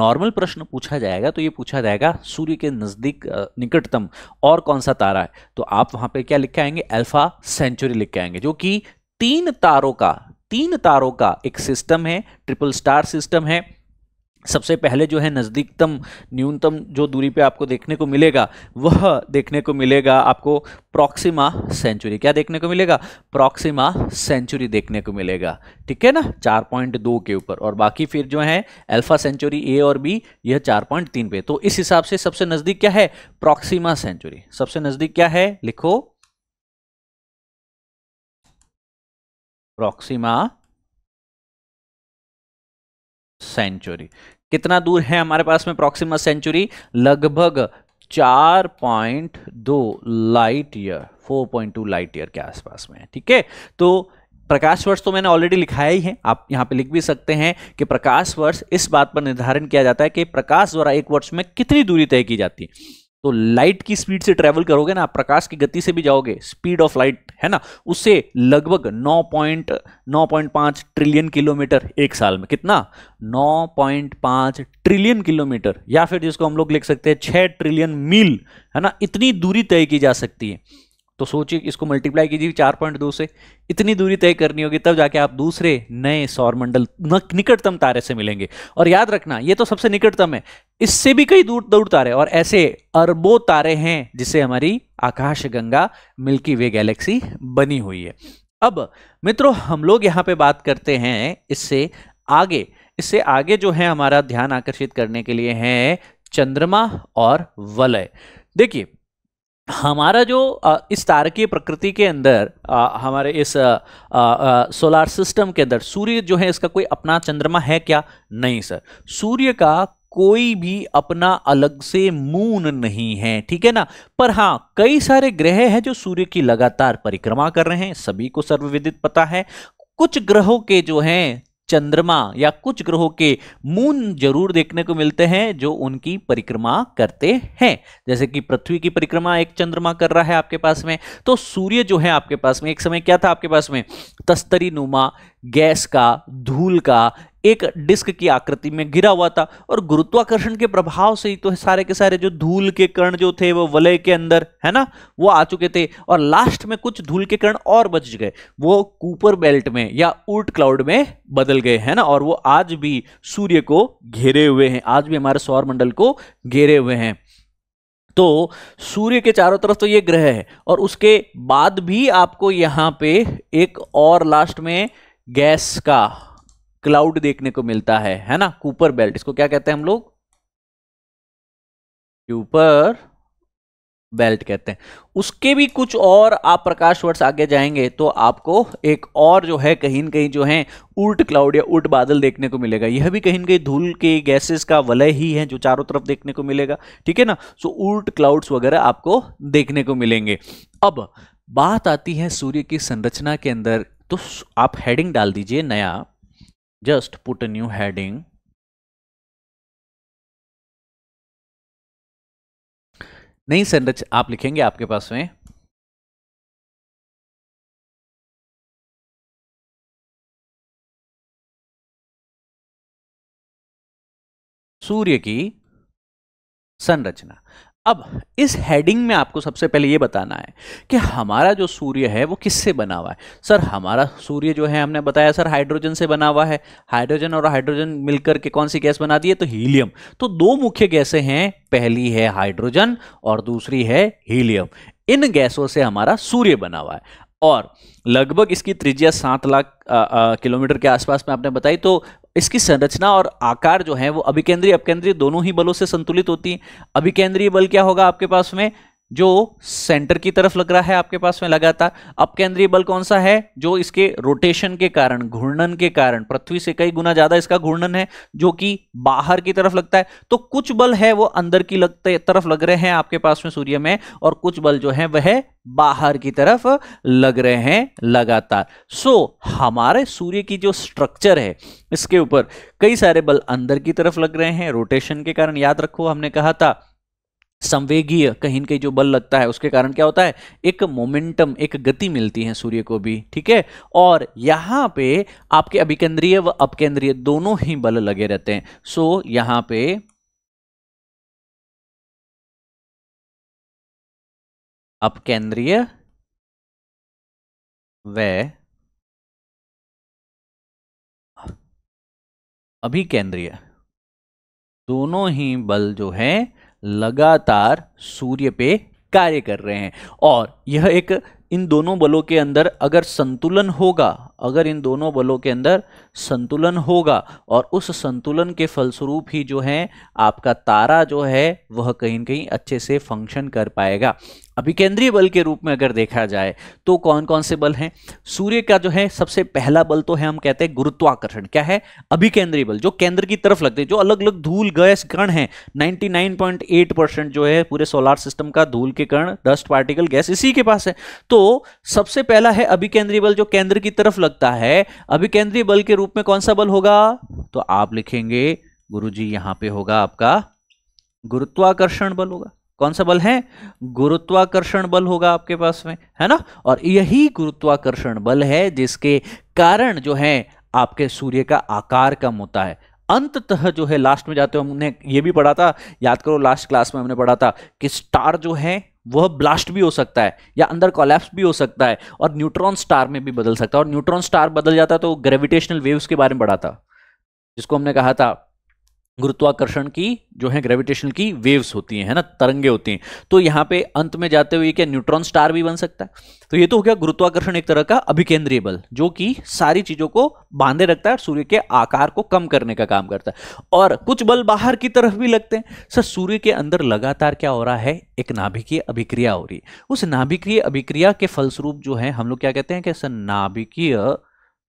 नॉर्मल प्रश्न पूछा जाएगा तो ये पूछा जाएगा सूर्य के नज़दीक निकटतम और कौन सा तारा है तो आप वहां पे क्या लिख के आएंगे अल्फा सेंचुरी लिख के आएंगे जो कि तीन तारों का तीन तारों का एक सिस्टम है ट्रिपल स्टार सिस्टम है सबसे पहले जो है नज़दीकतम न्यूनतम जो दूरी पे आपको देखने को मिलेगा वह देखने को मिलेगा आपको प्रॉक्सिमा सेंचुरी क्या देखने को मिलेगा प्रॉक्सिमा सेंचुरी देखने को मिलेगा ठीक है ना 4.2 के ऊपर और बाकी फिर जो है अल्फा सेंचुरी ए और बी यह 4.3 पे तो इस हिसाब से सबसे नज़दीक क्या है प्रॉक्सिमा सेंचुरी सबसे नज़दीक क्या है लिखो प्रॉक्सिमा सेंचुरी कितना दूर है हमारे पास में प्रॉक्सिमा सेंचुरी लगभग चार पॉइंट दो light year four point two light year के आसपास में ठीक है तो प्रकाश वर्ष तो मैंने ऑलरेडी लिखाया ही है आप यहां पे लिख भी सकते हैं कि प्रकाश वर्ष इस बात पर निर्धारण किया जाता है कि प्रकाश द्वारा एक वर्ष में कितनी दूरी तय की जाती है तो लाइट की स्पीड से ट्रेवल करोगे ना प्रकाश की गति से भी जाओगे स्पीड ऑफ लाइट है ना उससे लगभग 9.9.5 ट्रिलियन किलोमीटर एक साल में कितना 9.5 ट्रिलियन किलोमीटर या फिर जिसको हम लोग लिख सकते हैं 6 ट्रिलियन मील है ना इतनी दूरी तय की जा सकती है तो सोचिए इसको मल्टीप्लाई कीजिए चार पॉइंट दो से इतनी दूरी तय करनी होगी तब जाके आप दूसरे नए सौरमंडल निकटतम तारे से मिलेंगे और याद रखना ये तो सबसे निकटतम है इससे भी कई दूर दूर तारे और ऐसे अरबों तारे हैं जिससे हमारी आकाशगंगा मिल्की वे गैलेक्सी बनी हुई है अब मित्रों हम लोग यहाँ पे बात करते हैं इससे आगे इससे आगे जो है हमारा ध्यान आकर्षित करने के लिए है चंद्रमा और वलय देखिए हमारा जो इस तारकीय प्रकृति के अंदर हमारे इस सोलार सिस्टम के अंदर सूर्य जो है इसका कोई अपना चंद्रमा है क्या नहीं सर सूर्य का कोई भी अपना अलग से मून नहीं है ठीक है ना पर हाँ कई सारे ग्रह हैं जो सूर्य की लगातार परिक्रमा कर रहे हैं सभी को सर्वविदित पता है कुछ ग्रहों के जो हैं चंद्रमा या कुछ ग्रहों के मून जरूर देखने को मिलते हैं जो उनकी परिक्रमा करते हैं जैसे कि पृथ्वी की परिक्रमा एक चंद्रमा कर रहा है आपके पास में तो सूर्य जो है आपके पास में एक समय क्या था आपके पास में तस्तरी नुमा गैस का धूल का एक डिस्क की आकृति में गिरा हुआ था और गुरुत्वाकर्षण के प्रभाव से ही तो सारे के सारे जो धूल के कण जो थे वो वलय के अंदर है ना वो आ चुके थे और लास्ट में कुछ धूल के कण और बच गए वो कूपर बेल्ट में या ऊट क्लाउड में बदल गए है ना और वो आज भी सूर्य को घेरे हुए हैं आज भी हमारे सौर मंडल को घेरे हुए हैं तो सूर्य के चारों तरफ तो ये ग्रह है और उसके बाद भी आपको यहाँ पे एक और लास्ट में गैस का क्लाउड देखने को मिलता है है ना कूपर बेल्ट इसको क्या कहते हैं हम लोग क्यूपर बेल्ट कहते हैं उसके भी कुछ और आप प्रकाश वर्ष आगे जाएंगे तो आपको एक और जो है कहीं ना कहीं जो है उल्ट क्लाउड या उल्ट बादल देखने को मिलेगा यह भी कहीं ना कहीं धूल के गैसेस का वलय ही है जो चारों तरफ देखने को मिलेगा ठीक है ना सो उल्ट क्लाउड्स वगैरह आपको देखने को मिलेंगे अब बात आती है सूर्य की संरचना के अंदर तो आप हेडिंग डाल दीजिए नया just put a new heading नहीं सेंटेंस आप लिखेंगे आपके पास में सूर्य की संरचना अब इस हेडिंग में आपको सबसे पहले ये बताना है कि हमारा जो सूर्य है वो किससे बना हुआ है सर हमारा सूर्य जो है हमने बताया सर हाइड्रोजन से बना हुआ है हाइड्रोजन और हाइड्रोजन मिलकर के कौन सी गैस बना दी है तो हीलियम तो दो मुख्य गैसें हैं पहली है हाइड्रोजन और दूसरी है हीलियम इन गैसों से हमारा सूर्य बना हुआ है और लगभग इसकी त्रिज्या सात लाख किलोमीटर के आसपास में आपने बताई तो इसकी संरचना और आकार जो है वो अभिकेंद्रीय अपकेंद्रीय दोनों ही बलों से संतुलित होती है अभिकेंद्रीय बल क्या होगा आपके पास में जो सेंटर की तरफ लग रहा है आपके पास में लगातार अब केंद्रीय बल कौन सा है जो इसके रोटेशन के कारण घूर्णन के कारण पृथ्वी से कई गुना ज्यादा इसका घूर्णन है जो कि बाहर की तरफ लगता है तो कुछ बल है वो अंदर की लगते तरफ लग रहे हैं आपके पास में सूर्य में और कुछ बल जो है वह बाहर की तरफ लग रहे हैं लगातार सो हमारे सूर्य की जो स्ट्रक्चर है इसके ऊपर कई सारे बल अंदर की तरफ लग रहे हैं रोटेशन के कारण याद रखो हमने कहा था संवेगीय कहीं कहीं जो बल लगता है उसके कारण क्या होता है एक मोमेंटम एक गति मिलती है सूर्य को भी ठीक है और यहां पे आपके अभिकेंद्रीय व अपकेंद्रीय दोनों ही बल लगे रहते हैं सो यहां पे अपकेंद्रीय व अभिकेंद्रीय दोनों ही बल जो है लगातार सूर्य पे कार्य कर रहे हैं और यह एक इन दोनों बलों के अंदर अगर संतुलन होगा अगर इन दोनों बलों के अंदर संतुलन होगा और उस संतुलन के फलस्वरूप ही जो है आपका तारा जो है वह कहीं ना कहीं अच्छे से फंक्शन कर पाएगा अभी केंद्रीय बल के रूप में अगर देखा जाए तो कौन कौन से बल हैं सूर्य का जो है सबसे पहला बल तो है हम कहते हैं गुरुत्वाकर्षण क्या है अभिकेंद्रीय बल जो केंद्र की तरफ लगते हैं जो अलग अलग धूल गैस कण है 99.8 परसेंट जो है पूरे सोलार सिस्टम का धूल के कण डस्ट पार्टिकल गैस इसी के पास है तो सबसे पहला है अभिकेंद्रीय बल जो केंद्र की तरफ लग सकता है अभिकेंद्रीय बल के रूप में कौन सा बल होगा तो आप लिखेंगे गुरुजी यहां पर होगा आपका गुरुत्वाकर्षण बल होगा कौन सा बल है गुरुत्वाकर्षण बल होगा आपके पास में है ना और यही गुरुत्वाकर्षण बल है जिसके कारण जो है आपके सूर्य का आकार कम होता है अंततः जो है लास्ट में जाते हो हमने ये भी पढ़ा था याद करो लास्ट क्लास में हमने पढ़ा था कि स्टार जो है वह ब्लास्ट भी हो सकता है या अंदर कॉलेप्स भी हो सकता है और न्यूट्रॉन स्टार में भी बदल सकता है और न्यूट्रॉन स्टार बदल जाता तो ग्रेविटेशनल वेव्स के बारे में बढ़ाता जिसको हमने कहा था गुरुत्वाकर्षण की जो है ग्रेविटेशन की वेव्स होती हैं है ना तरंगे होती हैं तो यहाँ पे अंत में जाते हुए क्या न्यूट्रॉन स्टार भी बन सकता है तो ये तो हो गया गुरुत्वाकर्षण एक तरह का अभिकेंद्रीय बल जो कि सारी चीजों को बांधे रखता है और सूर्य के आकार को कम करने का काम करता है और कुछ बल बाहर की तरफ भी लगते हैं सर सूर्य के अंदर लगातार क्या हो रहा है एक नाभिकीय अभिक्रिया हो रही है उस नाभिकीय अभिक्रिया के फलस्वरूप जो है हम लोग क्या कहते हैं कि सर नाभिकीय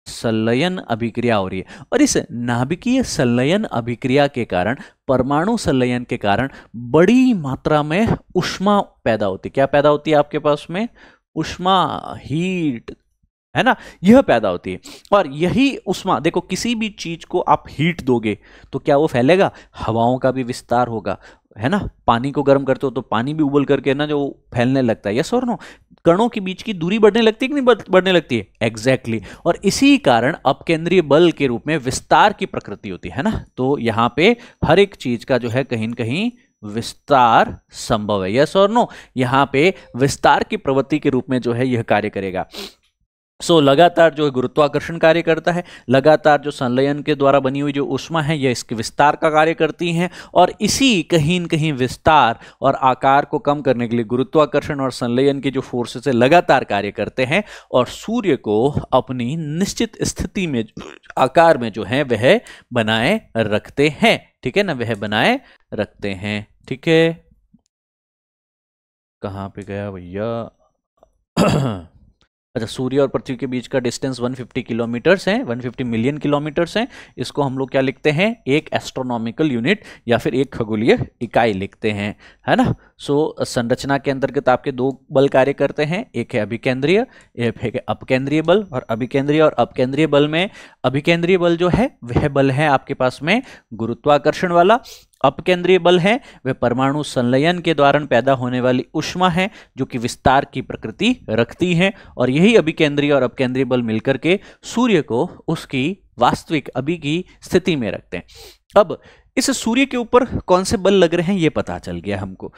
संलयन अभिक्रिया हो रही है और इस नाभिकीय संलयन अभिक्रिया के कारण परमाणु संलयन के कारण बड़ी मात्रा में उष्मा पैदा होती क्या पैदा होती है आपके पास में उष्मा हीट है ना यह पैदा होती है और यही उष्मा देखो किसी भी चीज को आप हीट दोगे तो क्या वो फैलेगा हवाओं का भी विस्तार होगा है ना पानी को गर्म करते हो तो पानी भी उबल करके ना जो फैलने लगता है यस और नो कणों के बीच की दूरी बढ़ने लगती है कि नहीं बढ़ने लगती है एग्जैक्टली exactly. और इसी कारण अपकेंद्रीय बल के रूप में विस्तार की प्रकृति होती है ना तो यहाँ पे हर एक चीज का जो है कहीं कहीं विस्तार संभव है यस और नो यहाँ पे विस्तार की प्रवृत्ति के रूप में जो है यह कार्य करेगा सो so, लगातार जो गुरुत्वाकर्षण कार्य करता है लगातार जो संलयन के द्वारा बनी हुई जो उष्मा है यह इसके विस्तार का कार्य करती हैं और इसी कहीं न कहीं विस्तार और आकार को कम करने के लिए गुरुत्वाकर्षण और संलयन के जो फोर्सेस है लगातार कार्य करते हैं और सूर्य को अपनी निश्चित स्थिति में आकार में जो है वह बनाए रखते हैं ठीक है ना वह बनाए रखते हैं ठीक है कहाँ पे गया भैया अच्छा सूर्य और पृथ्वी के बीच का डिस्टेंस 150 किलोमीटर्स है 150 मिलियन किलोमीटर्स है इसको हम लोग क्या लिखते हैं एक एस्ट्रोनॉमिकल यूनिट या फिर एक खगोलीय इकाई लिखते हैं है ना सो so, संरचना के अंतर्गत आपके दो बल कार्य करते हैं एक है अभिकेंद्रीय एक है अपकेंद्रीय बल और अभिकेंद्रीय और अपकेंद्रीय बल में अभिकेंद्रीय बल जो है वह बल है आपके पास में गुरुत्वाकर्षण वाला अपकेंद्रीय बल है वे परमाणु संलयन के द्वारा पैदा होने वाली उष्मा है जो कि विस्तार की प्रकृति रखती है और यही अभिकेंद्रीय और अपकेंद्रीय बल मिलकर के सूर्य को उसकी वास्तविक अभी की स्थिति में रखते हैं अब इस सूर्य के ऊपर कौन से बल लग रहे हैं ये पता चल गया हमको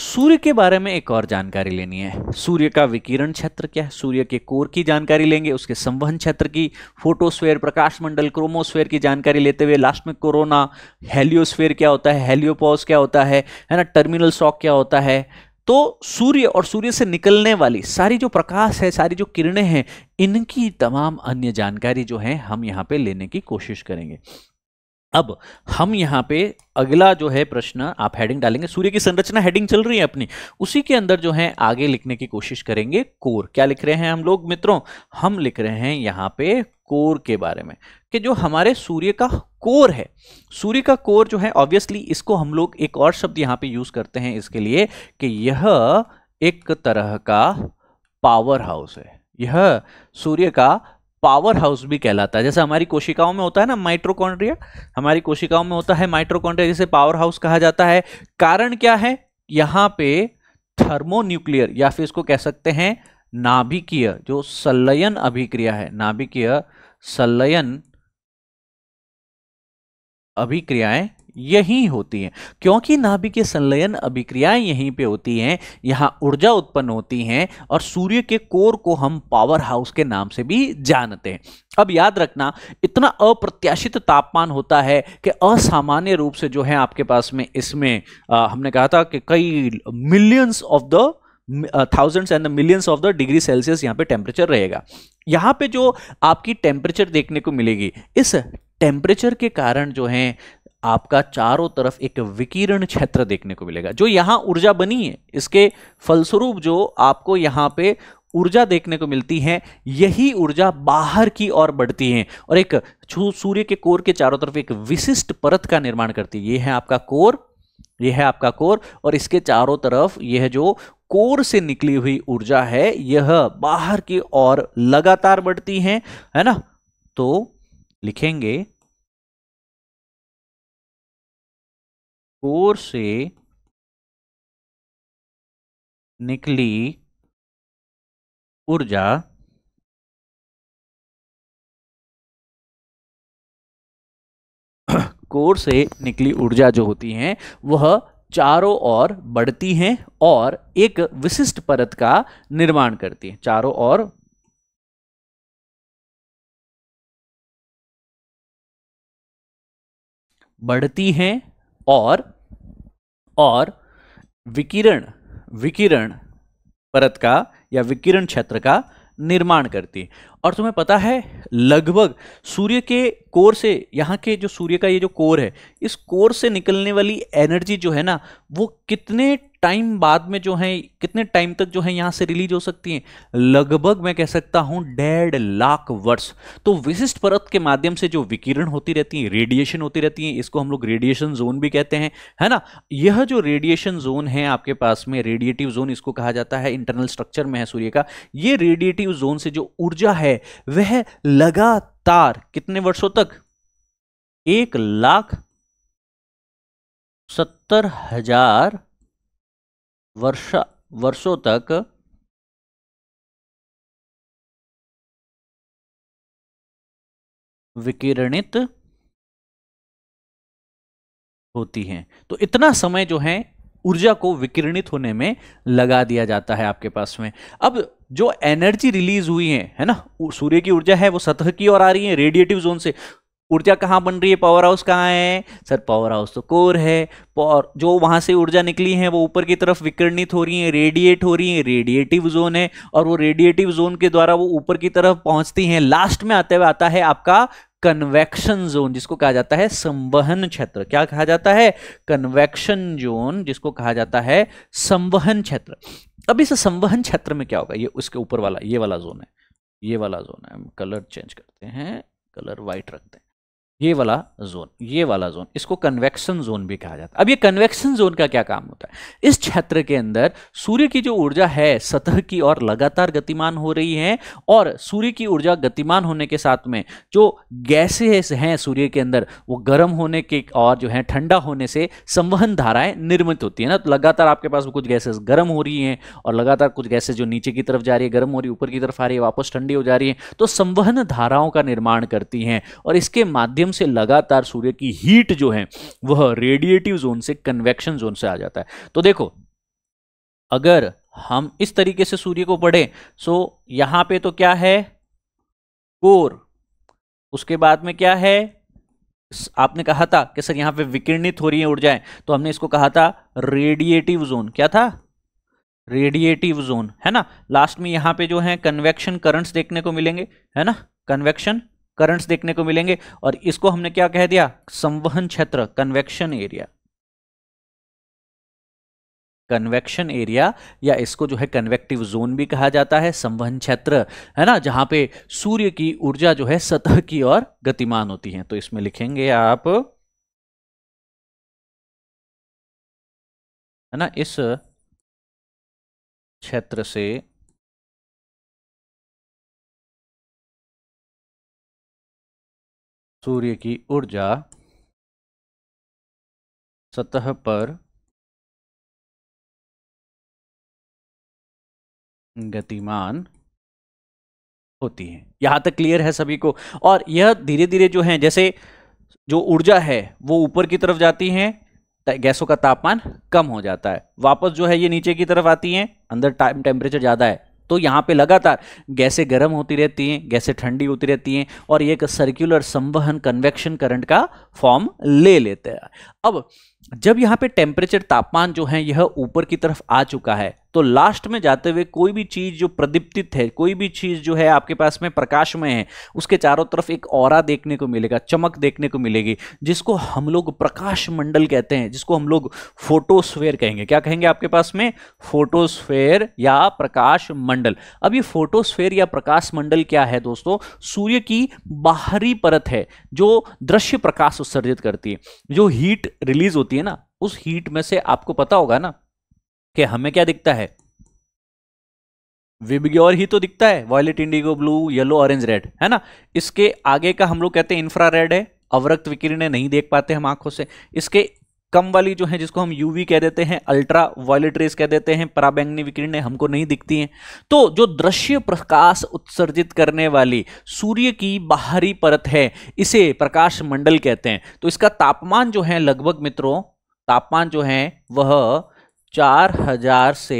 सूर्य के बारे में एक और जानकारी लेनी है सूर्य का विकिरण क्षेत्र क्या है सूर्य के कोर की जानकारी लेंगे उसके संवहन क्षेत्र की फोटोस्फेयर प्रकाश मंडल क्रोमोस्फेयर की जानकारी लेते हुए लास्ट में कोरोना हेलियोस्फेयर क्या होता है हेलियोपॉज क्या होता है है ना टर्मिनल शॉक क्या होता है तो सूर्य और सूर्य से निकलने वाली सारी जो प्रकाश है सारी जो किरणें हैं इनकी तमाम अन्य जानकारी जो है हम यहाँ पे लेने की कोशिश करेंगे अब हम यहाँ पे अगला जो है प्रश्न आप हेडिंग डालेंगे सूर्य की संरचना हेडिंग चल रही है अपनी उसी के अंदर जो है आगे लिखने की कोशिश करेंगे कोर क्या लिख रहे हैं हम लोग मित्रों हम लिख रहे हैं यहाँ पे कोर के बारे में कि जो हमारे सूर्य का कोर है सूर्य का कोर जो है ऑब्वियसली इसको हम लोग एक और शब्द यहाँ पे यूज करते हैं इसके लिए कि यह एक तरह का पावर हाउस है यह सूर्य का पावर हाउस भी कहलाता है जैसे हमारी कोशिकाओं में होता है ना माइट्रोकॉन्ड्रिया हमारी कोशिकाओं में होता है माइट्रोकॉन्ड्रिया जिसे पावर हाउस कहा जाता है कारण क्या है यहाँ पे थर्मोन्यूक्लियर या फिर इसको कह सकते हैं नाभिकीय जो संलयन अभिक्रिया है नाभिकीय संलयन अभिक्रियाएं यहीं होती हैं क्योंकि नाभिक के संलयन अभिक्रियाएं यहीं पे होती हैं यहाँ ऊर्जा उत्पन्न होती हैं और सूर्य के कोर को हम पावर हाउस के नाम से भी जानते हैं अब याद रखना इतना अप्रत्याशित तापमान होता है कि असामान्य रूप से जो है आपके पास में इसमें आ, हमने कहा था कि कई millions of the thousands and millions of the degree Celsius यहाँ पे टेम्परेचर रहेगा यहाँ पे जो आपकी टेम्परेचर देखने को मिलेगी इस टेम्परेचर के कारण जो हैं आपका चारों तरफ एक विकिरण क्षेत्र देखने को मिलेगा जो यहां ऊर्जा बनी है इसके फलस्वरूप जो आपको यहाँ पे ऊर्जा देखने को मिलती है यही ऊर्जा बाहर की ओर बढ़ती है और एक सूर्य के कोर के चारों तरफ एक विशिष्ट परत का निर्माण करती है ये है आपका कोर ये है आपका कोर और इसके चारों तरफ यह जो कोर से निकली हुई ऊर्जा है यह बाहर की ओर लगातार बढ़ती है है ना तो लिखेंगे कोर से निकली ऊर्जा कोर से निकली ऊर्जा जो होती हैं वह चारों ओर बढ़ती हैं और एक विशिष्ट परत का निर्माण करती हैं चारों ओर बढ़ती हैं और और विकिरण विकिरण परत का या विकिरण क्षेत्र का निर्माण करती है और तुम्हें पता है लगभग सूर्य के कोर से यहाँ के जो सूर्य का ये जो कोर है इस कोर से निकलने वाली एनर्जी जो है ना वो कितने टाइम बाद में जो है कितने टाइम तक जो है यहां से रिलीज हो सकती हैं लगभग मैं कह सकता हूं डेढ़ लाख वर्ष तो विशिष्ट परत के माध्यम से जो विकिरण होती रहती है रेडिएशन होती रहती है इसको हम लोग रेडिएशन जोन भी कहते हैं है ना यह जो रेडिएशन जोन है आपके पास में रेडिएटिव जोन इसको कहा जाता है इंटरनल स्ट्रक्चर में है सूर्य का ये रेडिएटिव जोन से जो ऊर्जा है वह लगातार कितने वर्षों तक एक लाख सत्तर हजार वर्षा वर्षों तक विकिरणित होती हैं तो इतना समय जो है ऊर्जा को विकिरणित होने में लगा दिया जाता है आपके पास में अब जो एनर्जी रिलीज हुई है है ना सूर्य की ऊर्जा है वो सतह की ओर आ रही है रेडिएटिव जोन से ऊर्जा कहाँ बन रही है पावर हाउस कहाँ है सर पावर हाउस तो कोर है और जो वहाँ से ऊर्जा निकली है वो ऊपर की तरफ विकर्णित हो रही है रेडिएट हो रही है रेडिएटिव जोन है और वो रेडिएटिव जोन के द्वारा वो ऊपर की तरफ पहुँचती हैं लास्ट में आते हुए आता है आपका कन्वेक्शन जोन जिसको कहा जाता है संवहन क्षेत्र क्या कहा जाता है कन्वेक्शन जोन जिसको कहा जाता है संवहन क्षेत्र अब इस संवहन क्षेत्र में क्या होगा ये उसके ऊपर वाला ये वाला जोन है ये वाला जोन है हम कलर चेंज करते हैं कलर वाइट रखते हैं ये वाला जोन ये वाला जोन इसको कन्वेक्शन जोन भी कहा जाता है अब ये कन्वेक्शन जोन का क्या काम होता है इस क्षेत्र के अंदर सूर्य की जो ऊर्जा है सतह की ओर लगातार गतिमान हो रही है और सूर्य की ऊर्जा गतिमान होने के साथ में जो गैसेस हैं सूर्य के अंदर वो गर्म होने के और जो है ठंडा होने से संवहन धाराएं निर्मित होती है ना तो लगातार आपके पास कुछ गैसेस गर्म हो रही हैं और लगातार कुछ गैसेज जो नीचे की तरफ जा रही है गर्म हो रही है ऊपर की तरफ आ रही है वापस ठंडी हो जा रही है तो संवहन धाराओं का निर्माण करती हैं और इसके माध्यम से लगातार सूर्य की हीट जो है वह रेडिएटिव जोन से कन्वेक्शन जोन से आ जाता है तो देखो अगर हम इस तरीके से सूर्य को पढ़ें सो यहां पे तो क्या है कोर उसके बाद में क्या है आपने कहा था कि सर यहां पे विकिरणित हो रही है ऊर्जाएं तो हमने इसको कहा था रेडिएटिव जोन क्या था रेडिएटिव जोन है ना लास्ट में यहां पे जो है कन्वेक्शन करंट्स देखने को मिलेंगे है ना कन्वेक्शन करंट्स देखने को मिलेंगे और इसको हमने क्या कह दिया संवहन क्षेत्र कन्वेक्शन एरिया कन्वेक्शन एरिया या इसको जो है कन्वेक्टिव जोन भी कहा जाता है संवहन क्षेत्र है ना जहां पे सूर्य की ऊर्जा जो है सतह की ओर गतिमान होती है तो इसमें लिखेंगे आप है ना इस क्षेत्र से सूर्य की ऊर्जा सतह पर गतिमान होती है यहां तक क्लियर है सभी को और यह धीरे धीरे जो है जैसे जो ऊर्जा है वो ऊपर की तरफ जाती है गैसों का तापमान कम हो जाता है वापस जो है ये नीचे की तरफ आती है अंदर टाइम टेम्परेचर ज़्यादा है तो यहाँ पे लगातार गैसें गर्म होती रहती हैं गैसें ठंडी होती रहती हैं और ये एक सर्कुलर संवहन कन्वेक्शन करंट का फॉर्म ले लेते हैं अब जब यहाँ पे टेम्परेचर तापमान जो है यह ऊपर की तरफ आ चुका है तो लास्ट में जाते हुए कोई भी चीज़ जो प्रदीप्तित है कोई भी चीज़ जो है आपके पास में प्रकाश में है उसके चारों तरफ एक और देखने को मिलेगा चमक देखने को मिलेगी जिसको हम लोग प्रकाश मंडल कहते हैं जिसको हम लोग फोटोस्फेयर कहेंगे क्या कहेंगे आपके पास में फोटोस्फेयर या प्रकाश मंडल अब ये फोटोस्फेयर या प्रकाश मंडल क्या है दोस्तों सूर्य की बाहरी परत है जो दृश्य प्रकाश उत्सर्जित करती है जो हीट रिलीज होती है है ना उस हीट में से आपको पता होगा ना कि हमें क्या दिखता है विबग्योर ही तो दिखता है violet indigo blue yellow orange red है ना इसके आगे का हम लोग कहते हैं इंफ्रा रेड है अवरक्त विकिरणें नहीं देख पाते हम आंखों से इसके कम वाली जो है जिसको हम यूवी कह देते हैं अल्ट्रा वॉयलेट रेस कह देते हैं पराबैंगनी विकिरणें हमको नहीं दिखती हैं तो जो दृश्य प्रकाश उत्सर्जित करने वाली सूर्य की बाहरी परत है इसे प्रकाश मंडल कहते हैं तो इसका तापमान जो है लगभग मित्रों तापमान जो है वह 4000 से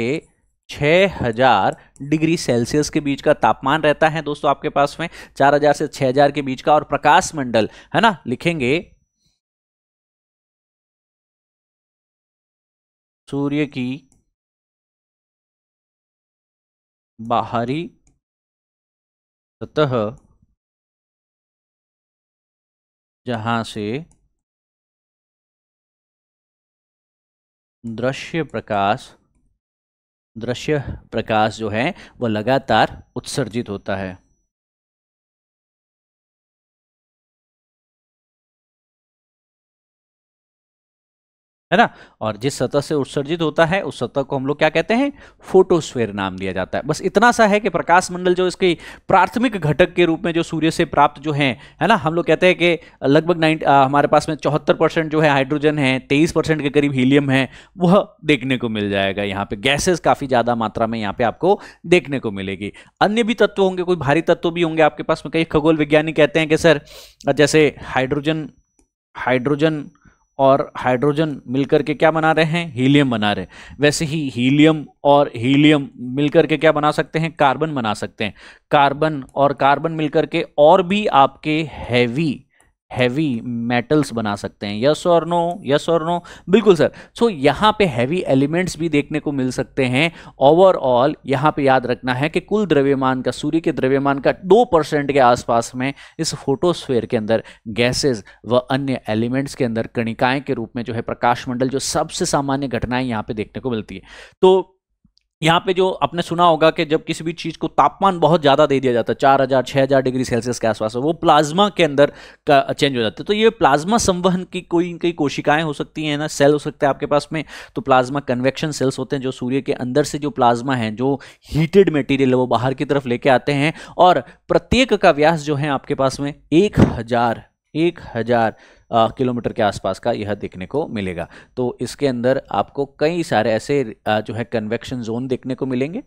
6000 डिग्री सेल्सियस के बीच का तापमान रहता है दोस्तों आपके पास में 4000 से 6000 के बीच का और प्रकाश मंडल है ना लिखेंगे सूर्य की बाहरी सतह जहां से दृश्य प्रकाश दृश्य प्रकाश जो है वह लगातार उत्सर्जित होता है है ना और जिस सतह से उत्सर्जित होता है उस सतह को हम लोग क्या कहते हैं फोटोस्फेयर नाम दिया जाता है बस इतना सा है कि प्रकाश मंडल जो इसके प्राथमिक घटक के रूप में जो सूर्य से प्राप्त जो है है ना हम लोग कहते हैं कि लगभग नाइन हमारे पास में चौहत्तर परसेंट जो है हाइड्रोजन है तेईस परसेंट के करीब हीलियम है वह देखने को मिल जाएगा यहाँ पे गैसेस काफ़ी ज़्यादा मात्रा में यहाँ पे आपको देखने को मिलेगी अन्य भी तत्व होंगे कोई भारी तत्व भी होंगे आपके पास में कई खगोल वैज्ञानिक कहते हैं कि सर जैसे हाइड्रोजन हाइड्रोजन और हाइड्रोजन मिलकर के क्या बना रहे हैं हीलियम बना रहे हैं वैसे ही हीलियम और हीलियम मिलकर के क्या बना सकते हैं कार्बन बना सकते हैं कार्बन और कार्बन मिलकर के और भी आपके हैवी हैवी मेटल्स बना सकते हैं यस और नो यस और नो बिल्कुल सर सो so, यहाँ पे हैवी एलिमेंट्स भी देखने को मिल सकते हैं ओवरऑल यहाँ पे याद रखना है कि कुल द्रव्यमान का सूर्य के द्रव्यमान का दो परसेंट के आसपास में इस फोटोस्फेयर के अंदर गैसेज व अन्य एलिमेंट्स के अंदर कणिकाएं के रूप में जो है प्रकाश मंडल जो सबसे सामान्य घटनाएं यहाँ पे देखने को मिलती है तो यहाँ पे जो आपने सुना होगा कि जब किसी भी चीज़ को तापमान बहुत ज़्यादा दे दिया जाता है चार हज़ार छः हज़ार डिग्री सेल्सियस के आसपास वो प्लाज्मा के अंदर का चेंज हो जाता है तो ये प्लाज्मा संवहन की कोई इनकी कोशिकाएं हो सकती हैं ना सेल हो सकते हैं आपके पास में तो प्लाज्मा कन्वेक्शन सेल्स होते हैं जो सूर्य के अंदर से जो प्लाज्मा है जो हीटेड मटीरियल है वो बाहर की तरफ लेके आते हैं और प्रत्येक का व्यास जो है आपके पास में एक हज़ार एक हज़ार किलोमीटर के आसपास का यह देखने को मिलेगा तो इसके अंदर आपको कई सारे ऐसे जो है कन्वेक्शन जोन देखने को मिलेंगे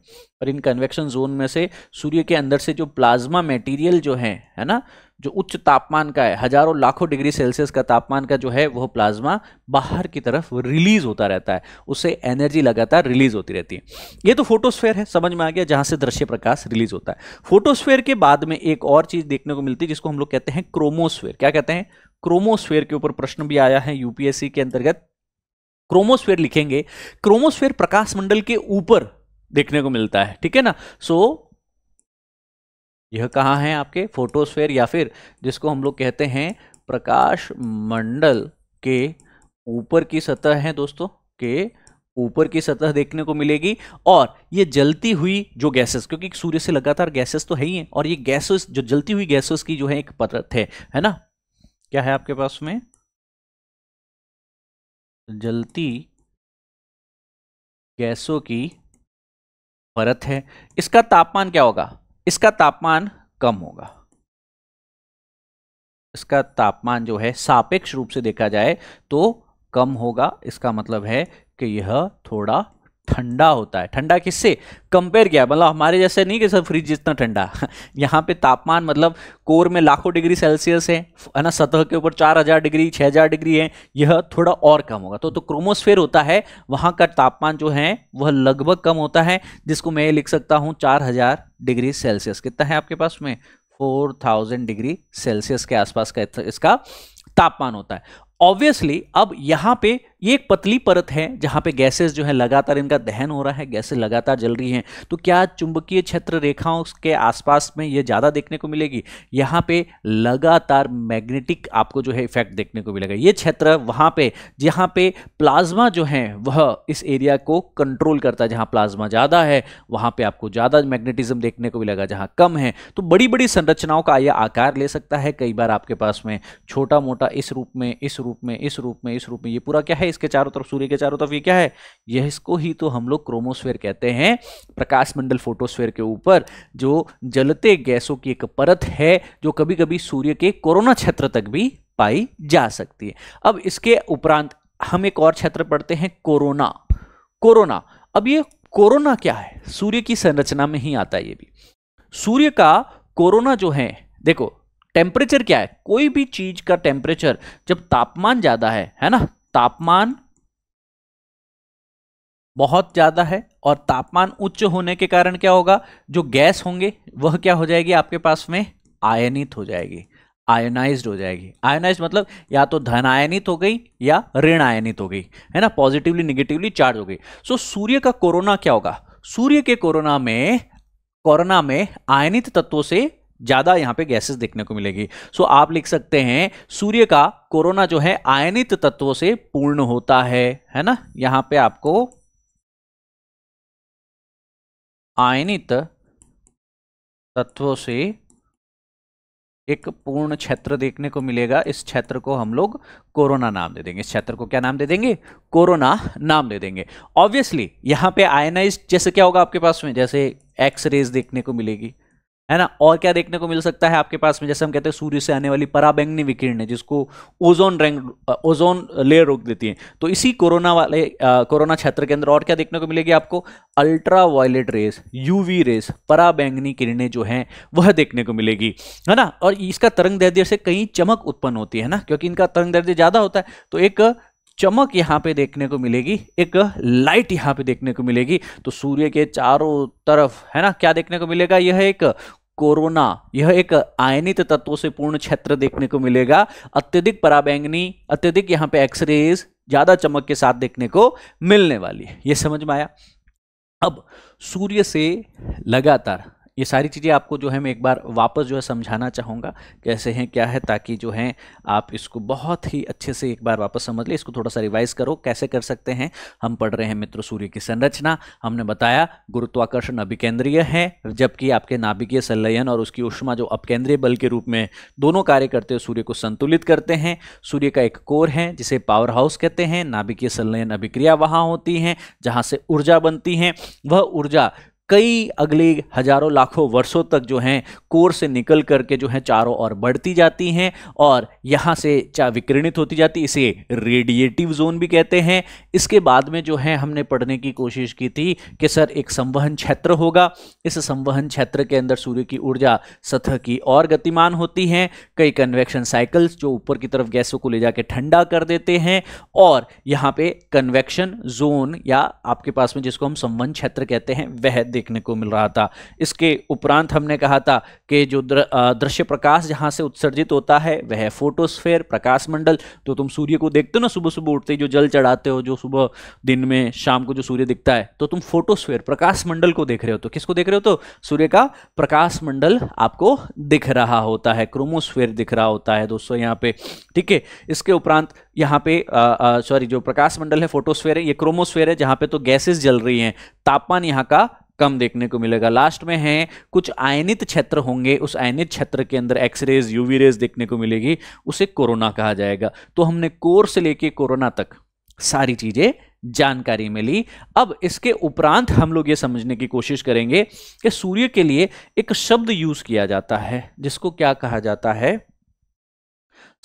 और इन कन्वेक्शन जोन में से सूर्य के अंदर से जो प्लाज्मा मटेरियल जो है है ना जो उच्च तापमान का है हजारों लाखों डिग्री सेल्सियस का तापमान का जो है वह प्लाज्मा बाहर की तरफ रिलीज होता रहता है उससे एनर्जी लगातार रिलीज होती रहती है ये तो फोटोस्फेयर है समझ में आ गया जहां से दृश्य प्रकाश रिलीज होता है फोटोस्फेयर के बाद में एक और चीज देखने को मिलती है जिसको हम लोग कहते हैं क्रोमोस्फेयर क्या कहते हैं क्रोमोस्फेयर के ऊपर प्रश्न भी आया है यूपीएससी के अंतर्गत क्रोमोस्फेयर लिखेंगे क्रोमोस्फेयर प्रकाश मंडल के ऊपर देखने को मिलता है ठीक है ना सो यह कहा है आपके फोटोस्फेयर या फिर जिसको हम लोग कहते हैं प्रकाश मंडल के ऊपर की सतह है दोस्तों के ऊपर की सतह देखने को मिलेगी और ये जलती हुई जो गैसेस क्योंकि सूर्य से लगातार गैसेस तो है ही हैं और ये गैसेस जो जलती हुई गैसेस की जो है एक परत है है ना क्या है आपके पास में जलती गैसों की परत है इसका तापमान क्या होगा इसका तापमान कम होगा इसका तापमान जो है सापेक्ष रूप से देखा जाए तो कम होगा इसका मतलब है कि यह थोड़ा ठंडा होता है ठंडा किससे कंपेयर किया मतलब हमारे जैसे नहीं कि सर फ्रिज जितना ठंडा यहाँ पे तापमान मतलब कोर में लाखों डिग्री सेल्सियस है है ना सतह के ऊपर चार हजार डिग्री छः हजार डिग्री है यह थोड़ा और कम होगा तो तो क्रोमोस्फेयर होता है वहाँ का तापमान जो है वह लगभग कम होता है जिसको मैं लिख सकता हूँ चार डिग्री सेल्सियस कितना है आपके पास में फोर डिग्री सेल्सियस के आसपास का इसका तापमान होता है ऑब्वियसली अब यहाँ पे ये एक पतली परत है जहाँ पे गैसेस जो है लगातार इनका दहन हो रहा है गैसें लगातार जल रही हैं तो क्या चुंबकीय क्षेत्र रेखाओं के आसपास में ये ज़्यादा देखने को मिलेगी यहाँ पे लगातार मैग्नेटिक आपको जो है इफेक्ट देखने को मिलेगा ये क्षेत्र वहाँ पे जहाँ पे प्लाज्मा जो है वह इस एरिया को कंट्रोल करता है जहाँ प्लाज्मा ज़्यादा है वहाँ पर आपको ज़्यादा मैग्नेटिज्म देखने को मिलेगा जहाँ कम है तो बड़ी बड़ी संरचनाओं का यह आकार ले सकता है कई बार आपके पास में छोटा मोटा इस रूप में इस रूप में इस रूप में इस रूप में ये पूरा क्या है है इसके चारों तरफ सूर्य के चारों तरफ ये क्या है यह इसको ही तो हम लोग क्रोमोस्फेयर कहते हैं प्रकाश मंडल फोटोस्फेयर के ऊपर जो जलते गैसों की एक परत है जो कभी कभी सूर्य के कोरोना क्षेत्र तक भी पाई जा सकती है अब इसके उपरांत हम एक और क्षेत्र पढ़ते हैं कोरोना कोरोना अब ये कोरोना क्या है सूर्य की संरचना में ही आता है ये भी सूर्य का कोरोना जो है देखो टेम्परेचर क्या है कोई भी चीज का टेम्परेचर जब तापमान ज्यादा है है ना तापमान बहुत ज़्यादा है और तापमान उच्च होने के कारण क्या होगा जो गैस होंगे वह क्या हो जाएगी आपके पास में आयनित हो जाएगी आयोनाइज हो जाएगी आयोनाइज मतलब या तो धन आयनित हो गई या ऋण आयनित हो गई है ना पॉजिटिवली निगेटिवली चार्ज हो गई सो so, सूर्य का कोरोना क्या होगा सूर्य के कोरोना में कोरोना में आयनित तत्वों से ज़्यादा यहां पे गैसेस देखने को मिलेगी सो so, आप लिख सकते हैं सूर्य का कोरोना जो है आयनित तत्वों से पूर्ण होता है है ना यहां पे आपको आयनित तत्वों से एक पूर्ण क्षेत्र देखने को मिलेगा इस क्षेत्र को हम लोग कोरोना नाम दे देंगे इस क्षेत्र को क्या नाम दे देंगे कोरोना नाम दे देंगे ऑब्वियसली यहां पे आयनाइज जैसे क्या होगा आपके पास में जैसे एक्स रेज देखने को मिलेगी है ना और क्या देखने को मिल सकता है आपके पास में जैसे हम कहते हैं सूर्य से आने वाली पराबैंगनी है जिसको ओजोन रैंक ओजोन लेयर रोक देती है तो इसी कोरोना वाले आ, कोरोना क्षेत्र के अंदर और क्या देखने को मिलेगी आपको ultraviolet rays UV rays पराबैंगनी किरणें जो हैं वह देखने को मिलेगी है ना और इसका तरंग दैर्ध्य से कई चमक उत्पन्न होती है ना क्योंकि इनका तरंग दैर्ध्य ज़्यादा होता है तो एक चमक यहाँ पे देखने को मिलेगी एक लाइट यहाँ पे देखने को मिलेगी तो सूर्य के चारों तरफ है ना क्या देखने को मिलेगा यह एक कोरोना यह एक आयनित तत्वों से पूर्ण क्षेत्र देखने को मिलेगा अत्यधिक पराबैंगनी अत्यधिक यहाँ पे एक्सरेज ज़्यादा चमक के साथ देखने को मिलने वाली है ये समझ में आया अब सूर्य से लगातार ये सारी चीज़ें आपको जो है मैं एक बार वापस जो है समझाना चाहूँगा कैसे हैं क्या है ताकि जो है आप इसको बहुत ही अच्छे से एक बार वापस समझ लें इसको थोड़ा सा रिवाइज करो कैसे कर सकते हैं हम पढ़ रहे हैं मित्र सूर्य की संरचना हमने बताया गुरुत्वाकर्षण अभिकेंद्रीय है जबकि आपके नाभिकीय संलयन और उसकी उष्मा जो अपकेंद्रीय बल के रूप में दोनों कार्य करते हुए सूर्य को संतुलित करते हैं सूर्य का एक कोर है जिसे पावर हाउस कहते हैं नाभिकीय संलयन अभिक्रिया वहाँ होती हैं जहाँ से ऊर्जा बनती हैं वह ऊर्जा कई अगले हजारों लाखों वर्षों तक जो हैं कोर से निकल करके जो है चारों ओर बढ़ती जाती हैं और यहाँ से चा विकिरणित होती जाती इसे रेडिएटिव जोन भी कहते हैं इसके बाद में जो है हमने पढ़ने की कोशिश की थी कि सर एक संवहन क्षेत्र होगा इस संवहन क्षेत्र के अंदर सूर्य की ऊर्जा सतह की और गतिमान होती हैं कई कन्वेक्शन साइकिल्स जो ऊपर की तरफ गैसों को ले जाके ठंडा कर देते हैं और यहाँ पे कन्वेक्शन जोन या आपके पास में जिसको हम संवहन क्षेत्र कहते हैं वह देखने को मिल रहा था इसके उपरांत हमने कहा था कि जो द्र, दृश्य प्रकाश जहाँ से उत्सर्जित होता है वह फोटोस्फेयर प्रकाश मंडल तो तुम सूर्य को देखते हो ना सुबह सुबह उठते जो जल चढ़ाते हो जो सुबह दिन में शाम को जो सूर्य दिखता है तो तुम फोटोस्फेयर प्रकाश मंडल को देख रहे हो तो किसको देख रहे हो तो सूर्य का प्रकाश मंडल आपको दिख रहा होता है क्रोमोस्फेयर दिख रहा होता है दोस्तों यहाँ पे ठीक है इसके उपरांत यहाँ पे सॉरी जो प्रकाश मंडल है फोटोस्फेयर है ये क्रोमोस्फेयर है जहाँ पे तो गैसेस जल रही हैं तापमान यहाँ का कम देखने को मिलेगा लास्ट में है कुछ आयनित क्षेत्र होंगे उस आयनित क्षेत्र के अंदर एक्सरेज यूवी रेज देखने को मिलेगी उसे कोरोना कहा जाएगा तो हमने कोर से लेके कोरोना तक सारी चीज़ें जानकारी मिली अब इसके उपरांत हम लोग ये समझने की कोशिश करेंगे कि सूर्य के लिए एक शब्द यूज किया जाता है जिसको क्या कहा जाता है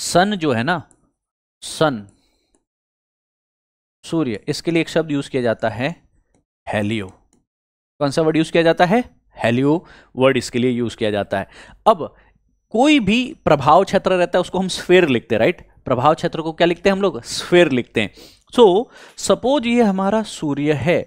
सन जो है ना सन सूर्य इसके लिए एक शब्द यूज किया जाता है हेलियो कौन सा वर्ड यूज़ किया जाता है हेलियो वर्ड इसके लिए यूज़ किया जाता है अब कोई भी प्रभाव क्षेत्र रहता है उसको हम स्फेयर लिखते हैं राइट प्रभाव क्षेत्र को क्या लिखते हैं हम लोग स्फेयर लिखते हैं सो so, सपोज ये हमारा सूर्य है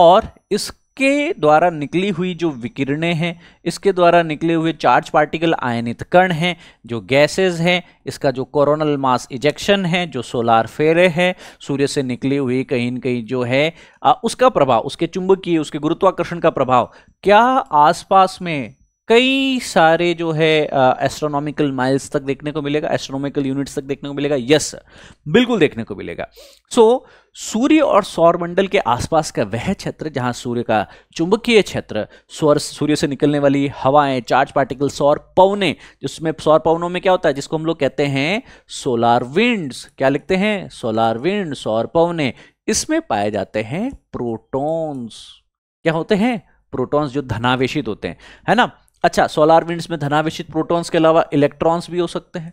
और इस इसके द्वारा निकली हुई जो विकिरणें हैं इसके द्वारा निकले हुए चार्ज पार्टिकल आयनित कण हैं जो गैसेस हैं इसका जो कोरोनल मास इजेक्शन है जो सोलार फेरे हैं सूर्य से निकली हुई कहीं न कहीं जो है आ, उसका प्रभाव उसके चुंबकीय उसके गुरुत्वाकर्षण का प्रभाव क्या आसपास में कई सारे जो है एस्ट्रोनॉमिकल माइल्स तक देखने को मिलेगा एस्ट्रोनॉमिकल यूनिट्स तक देखने को मिलेगा यस yes, बिल्कुल देखने को मिलेगा सो so, सूर्य और सौरमंडल के आसपास का वह क्षेत्र जहां सूर्य का चुंबकीय क्षेत्र सौर सूर्य से निकलने वाली हवाएं चार्ज पार्टिकल सौर पवने जिसमें सौर पवनों में क्या होता है जिसको हम लोग कहते हैं सोलार विंड्स क्या लिखते हैं सोलार विंड सौर पवने इसमें पाए जाते हैं प्रोटॉन्स क्या होते हैं प्रोटॉन्स जो धनावेशित होते हैं है ना अच्छा सोलार विंड्स में धनावेशित प्रोटॉन्स के अलावा इलेक्ट्रॉन्स भी हो सकते हैं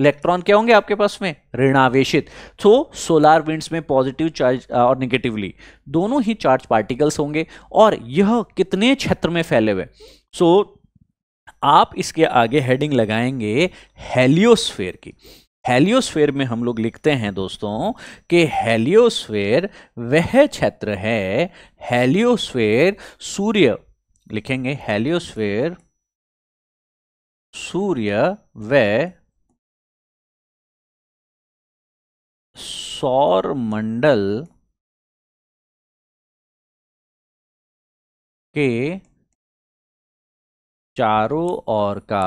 इलेक्ट्रॉन क्या होंगे आपके पास में ऋणावेशित सो सोलार विंड्स में पॉजिटिव चार्ज uh, और निगेटिवली दोनों ही चार्ज पार्टिकल्स होंगे और यह कितने क्षेत्र में फैले हुए सो so, आप इसके आगे हेडिंग लगाएंगे हेलियोस्फेयर की हेलियोस्फेयर में हम लोग लिखते हैं दोस्तों कि हेलियोस्फेयर वह क्षेत्र है हेलियोस्फेयर सूर्य लिखेंगे हेलियोस्फेयर सूर्य वह सौर मंडल के चारों ओर का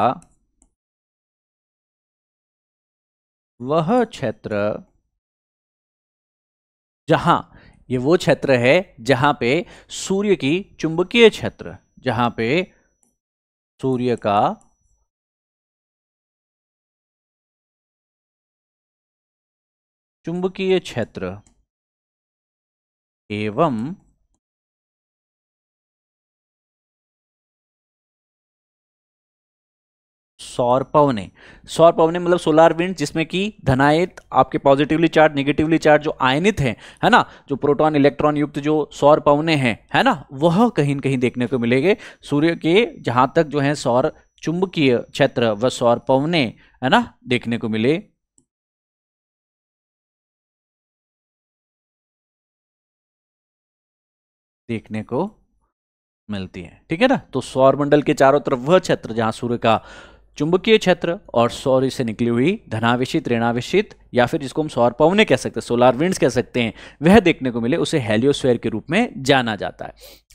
वह क्षेत्र जहां ये वो क्षेत्र है जहां पे सूर्य की चुंबकीय क्षेत्र जहां पे सूर्य का चुंबकीय क्षेत्र एवं सौर पवने सौर पवने मतलब सोलार विंड जिसमें कि धनायित आपके पॉजिटिवली चार्ज निगेटिवली चार्ज जो आयनित हैं है ना जो प्रोटॉन इलेक्ट्रॉन युक्त जो सौर पवने हैं है ना वह कहीं कहीं देखने को मिलेंगे सूर्य के जहां तक जो है सौर चुंबकीय क्षेत्र व सौर पवने है ना देखने को मिले देखने को मिलती है ठीक है ना तो सौर मंडल के चारों तरफ वह क्षेत्र जहां सूर्य का चुंबकीय क्षेत्र और सौर से निकली हुई धनावेशित ऋणावेशित या फिर जिसको हम सौर पवने कह सकते हैं सोलार विंड्स कह सकते हैं वह देखने को मिले उसे हेलियोस्फेयर के रूप में जाना जाता है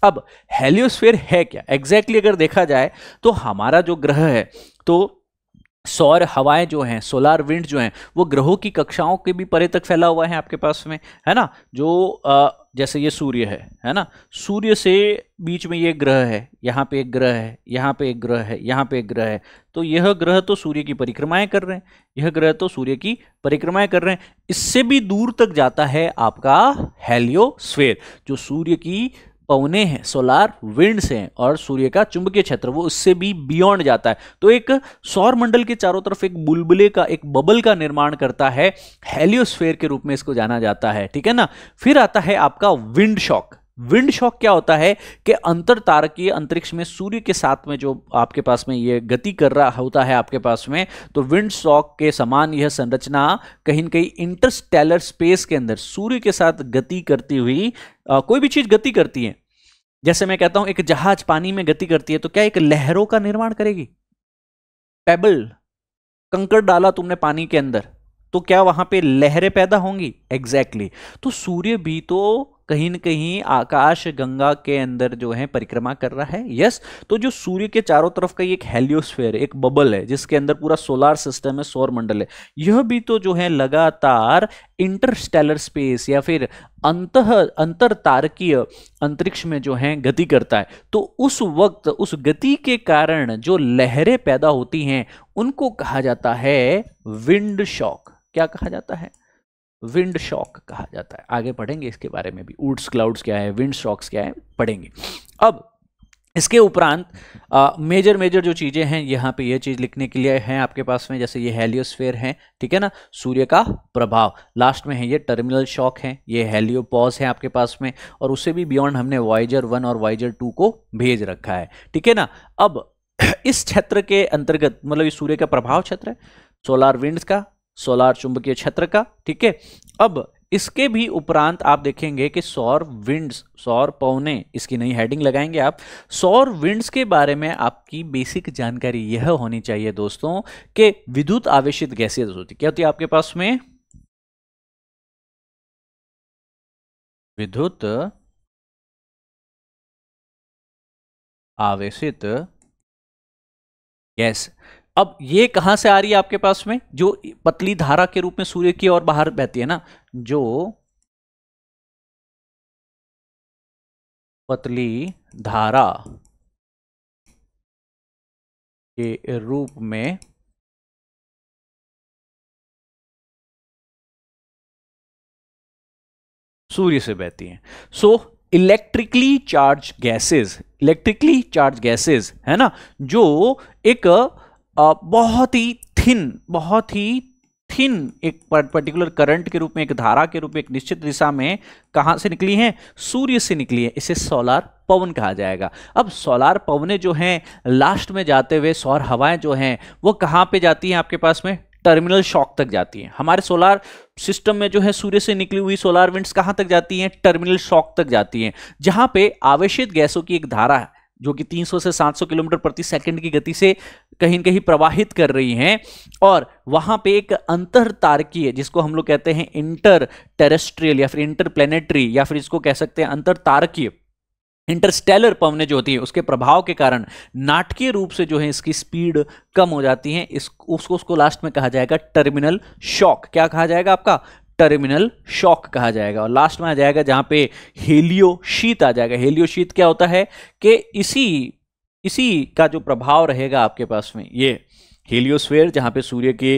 अब हेलियोस्फेयर है क्या एग्जैक्टली exactly अगर देखा जाए तो हमारा जो ग्रह है तो सौर हवाएं जो हैं सोलार विंड जो हैं वो ग्रहों की कक्षाओं के भी परे तक फैला हुआ है आपके पास में है ना जो आ, जैसे ये सूर्य है है ना सूर्य से बीच में ये ग्रह है यहाँ पे एक ग्रह है यहाँ पे एक ग्रह है यहाँ पे एक ग्रह है तो यह ग्रह तो सूर्य की परिक्रमाएं कर रहे हैं यह ग्रह तो सूर्य की परिक्रमाएं कर रहे हैं इससे भी दूर तक जाता है आपका हेलियोस्फेयर जो सूर्य की पवने हैं सोलार विंड से हैं और सूर्य का चुंबकीय क्षेत्र वो उससे भी बियॉन्ड जाता है तो एक सौर मंडल के चारों तरफ एक बुलबुले का एक बबल का निर्माण करता है हेलियोस्फेयर के रूप में इसको जाना जाता है ठीक है ना फिर आता है आपका विंड शॉक विंड शॉक क्या होता है कि अंतर तारकीय अंतरिक्ष में सूर्य के साथ में जो आपके पास में ये गति कर रहा होता है आपके पास में तो विंड शॉक के समान यह संरचना कहीं ना कहीं इंटरस्टेलर स्पेस के अंदर सूर्य के साथ गति करती हुई आ, कोई भी चीज गति करती है जैसे मैं कहता हूं एक जहाज पानी में गति करती है तो क्या एक लहरों का निर्माण करेगी पेबल कंकड़ डाला तुमने पानी के अंदर तो क्या वहां पे लहरें पैदा होंगी एग्जैक्टली exactly. तो सूर्य भी तो कहीं न कहीं आकाश गंगा के अंदर जो है परिक्रमा कर रहा है यस तो जो सूर्य के चारों तरफ का एक हेलियोस्फेयर एक बबल है जिसके अंदर पूरा सोलार सिस्टम है सौर मंडल है यह भी तो जो है लगातार इंटरस्टेलर स्पेस या फिर अंत अंतर तारकीय अंतरिक्ष में जो है गति करता है तो उस वक्त उस गति के कारण जो लहरें पैदा होती हैं उनको कहा जाता है विंड शॉक क्या कहा जाता है विंड शॉक कहा जाता है आगे पढ़ेंगे इसके बारे में भी उड्स क्लाउड्स क्या है विंड शॉक्स क्या है पढ़ेंगे अब इसके उपरांत मेजर मेजर जो चीज़ें हैं यहाँ पे ये यह चीज़ लिखने के लिए हैं आपके पास में जैसे ये हेलियोस्फेयर है ठीक है ना सूर्य का प्रभाव लास्ट में है ये टर्मिनल शॉक है ये हेलियोपॉज है आपके पास में और उसे भी बियॉन्ड हमने वाइजर वन और वाइजर टू को भेज रखा है ठीक है ना अब इस क्षेत्र के अंतर्गत मतलब ये सूर्य का प्रभाव क्षेत्र है सोलार विंड्स का सोलार चुंबकीय क्षेत्र का ठीक है अब इसके भी उपरांत आप देखेंगे कि सौर विंड्स सौर पौने इसकी नई हेडिंग लगाएंगे आप सौर विंड्स के बारे में आपकी बेसिक जानकारी यह होनी चाहिए दोस्तों कि विद्युत आवेशित गैसेज होती क्या होती है आपके पास में विद्युत आवेशित गैस अब ये कहाँ से आ रही है आपके पास में जो पतली धारा के रूप में सूर्य की ओर बाहर बहती है ना जो पतली धारा के रूप में सूर्य से बहती है so electrically charge gases electrically charge gases है ना जो एक बहुत ही थिन बहुत ही थिन एक पर्टिकुलर करंट के रूप में एक धारा के रूप में एक निश्चित दिशा में कहाँ से निकली हैं सूर्य से निकली है इसे सोलार पवन कहा जाएगा अब सोलार पवने जो हैं लास्ट में जाते हुए सौर हवाएं जो हैं वो कहाँ पे जाती हैं आपके पास में टर्मिनल शॉक तक जाती हैं हमारे सोलार सिस्टम में जो है सूर्य से निकली हुई सोलार विंड्स कहाँ तक जाती हैं टर्मिनल शॉक तक जाती हैं जहाँ पे आवेशित गैसों की एक धारा है जो कि 300 से 700 किलोमीटर प्रति सेकंड की गति से कहीं ना कहीं प्रवाहित कर रही हैं और वहां पे एक अंतर तारकीय जिसको हम लोग कहते हैं इंटर टेरेस्ट्रियल या फिर इंटर प्लेनेटरी या फिर इसको कह सकते हैं अंतर तारकीय इंटरस्टेलर पवने जो होती है उसके प्रभाव के कारण नाटकीय रूप से जो है इसकी स्पीड कम हो जाती है इस उसको उसको लास्ट में कहा जाएगा टर्मिनल शॉक क्या कहा जाएगा आपका टर्मिनल शॉक कहा जाएगा और लास्ट में आ जाएगा जहां पे हेलियो शीत आ जाएगा हेलियो शीत क्या होता है कि इसी इसी का जो प्रभाव रहेगा आपके पास में ये हेलियोस्फेयर जहां पे सूर्य के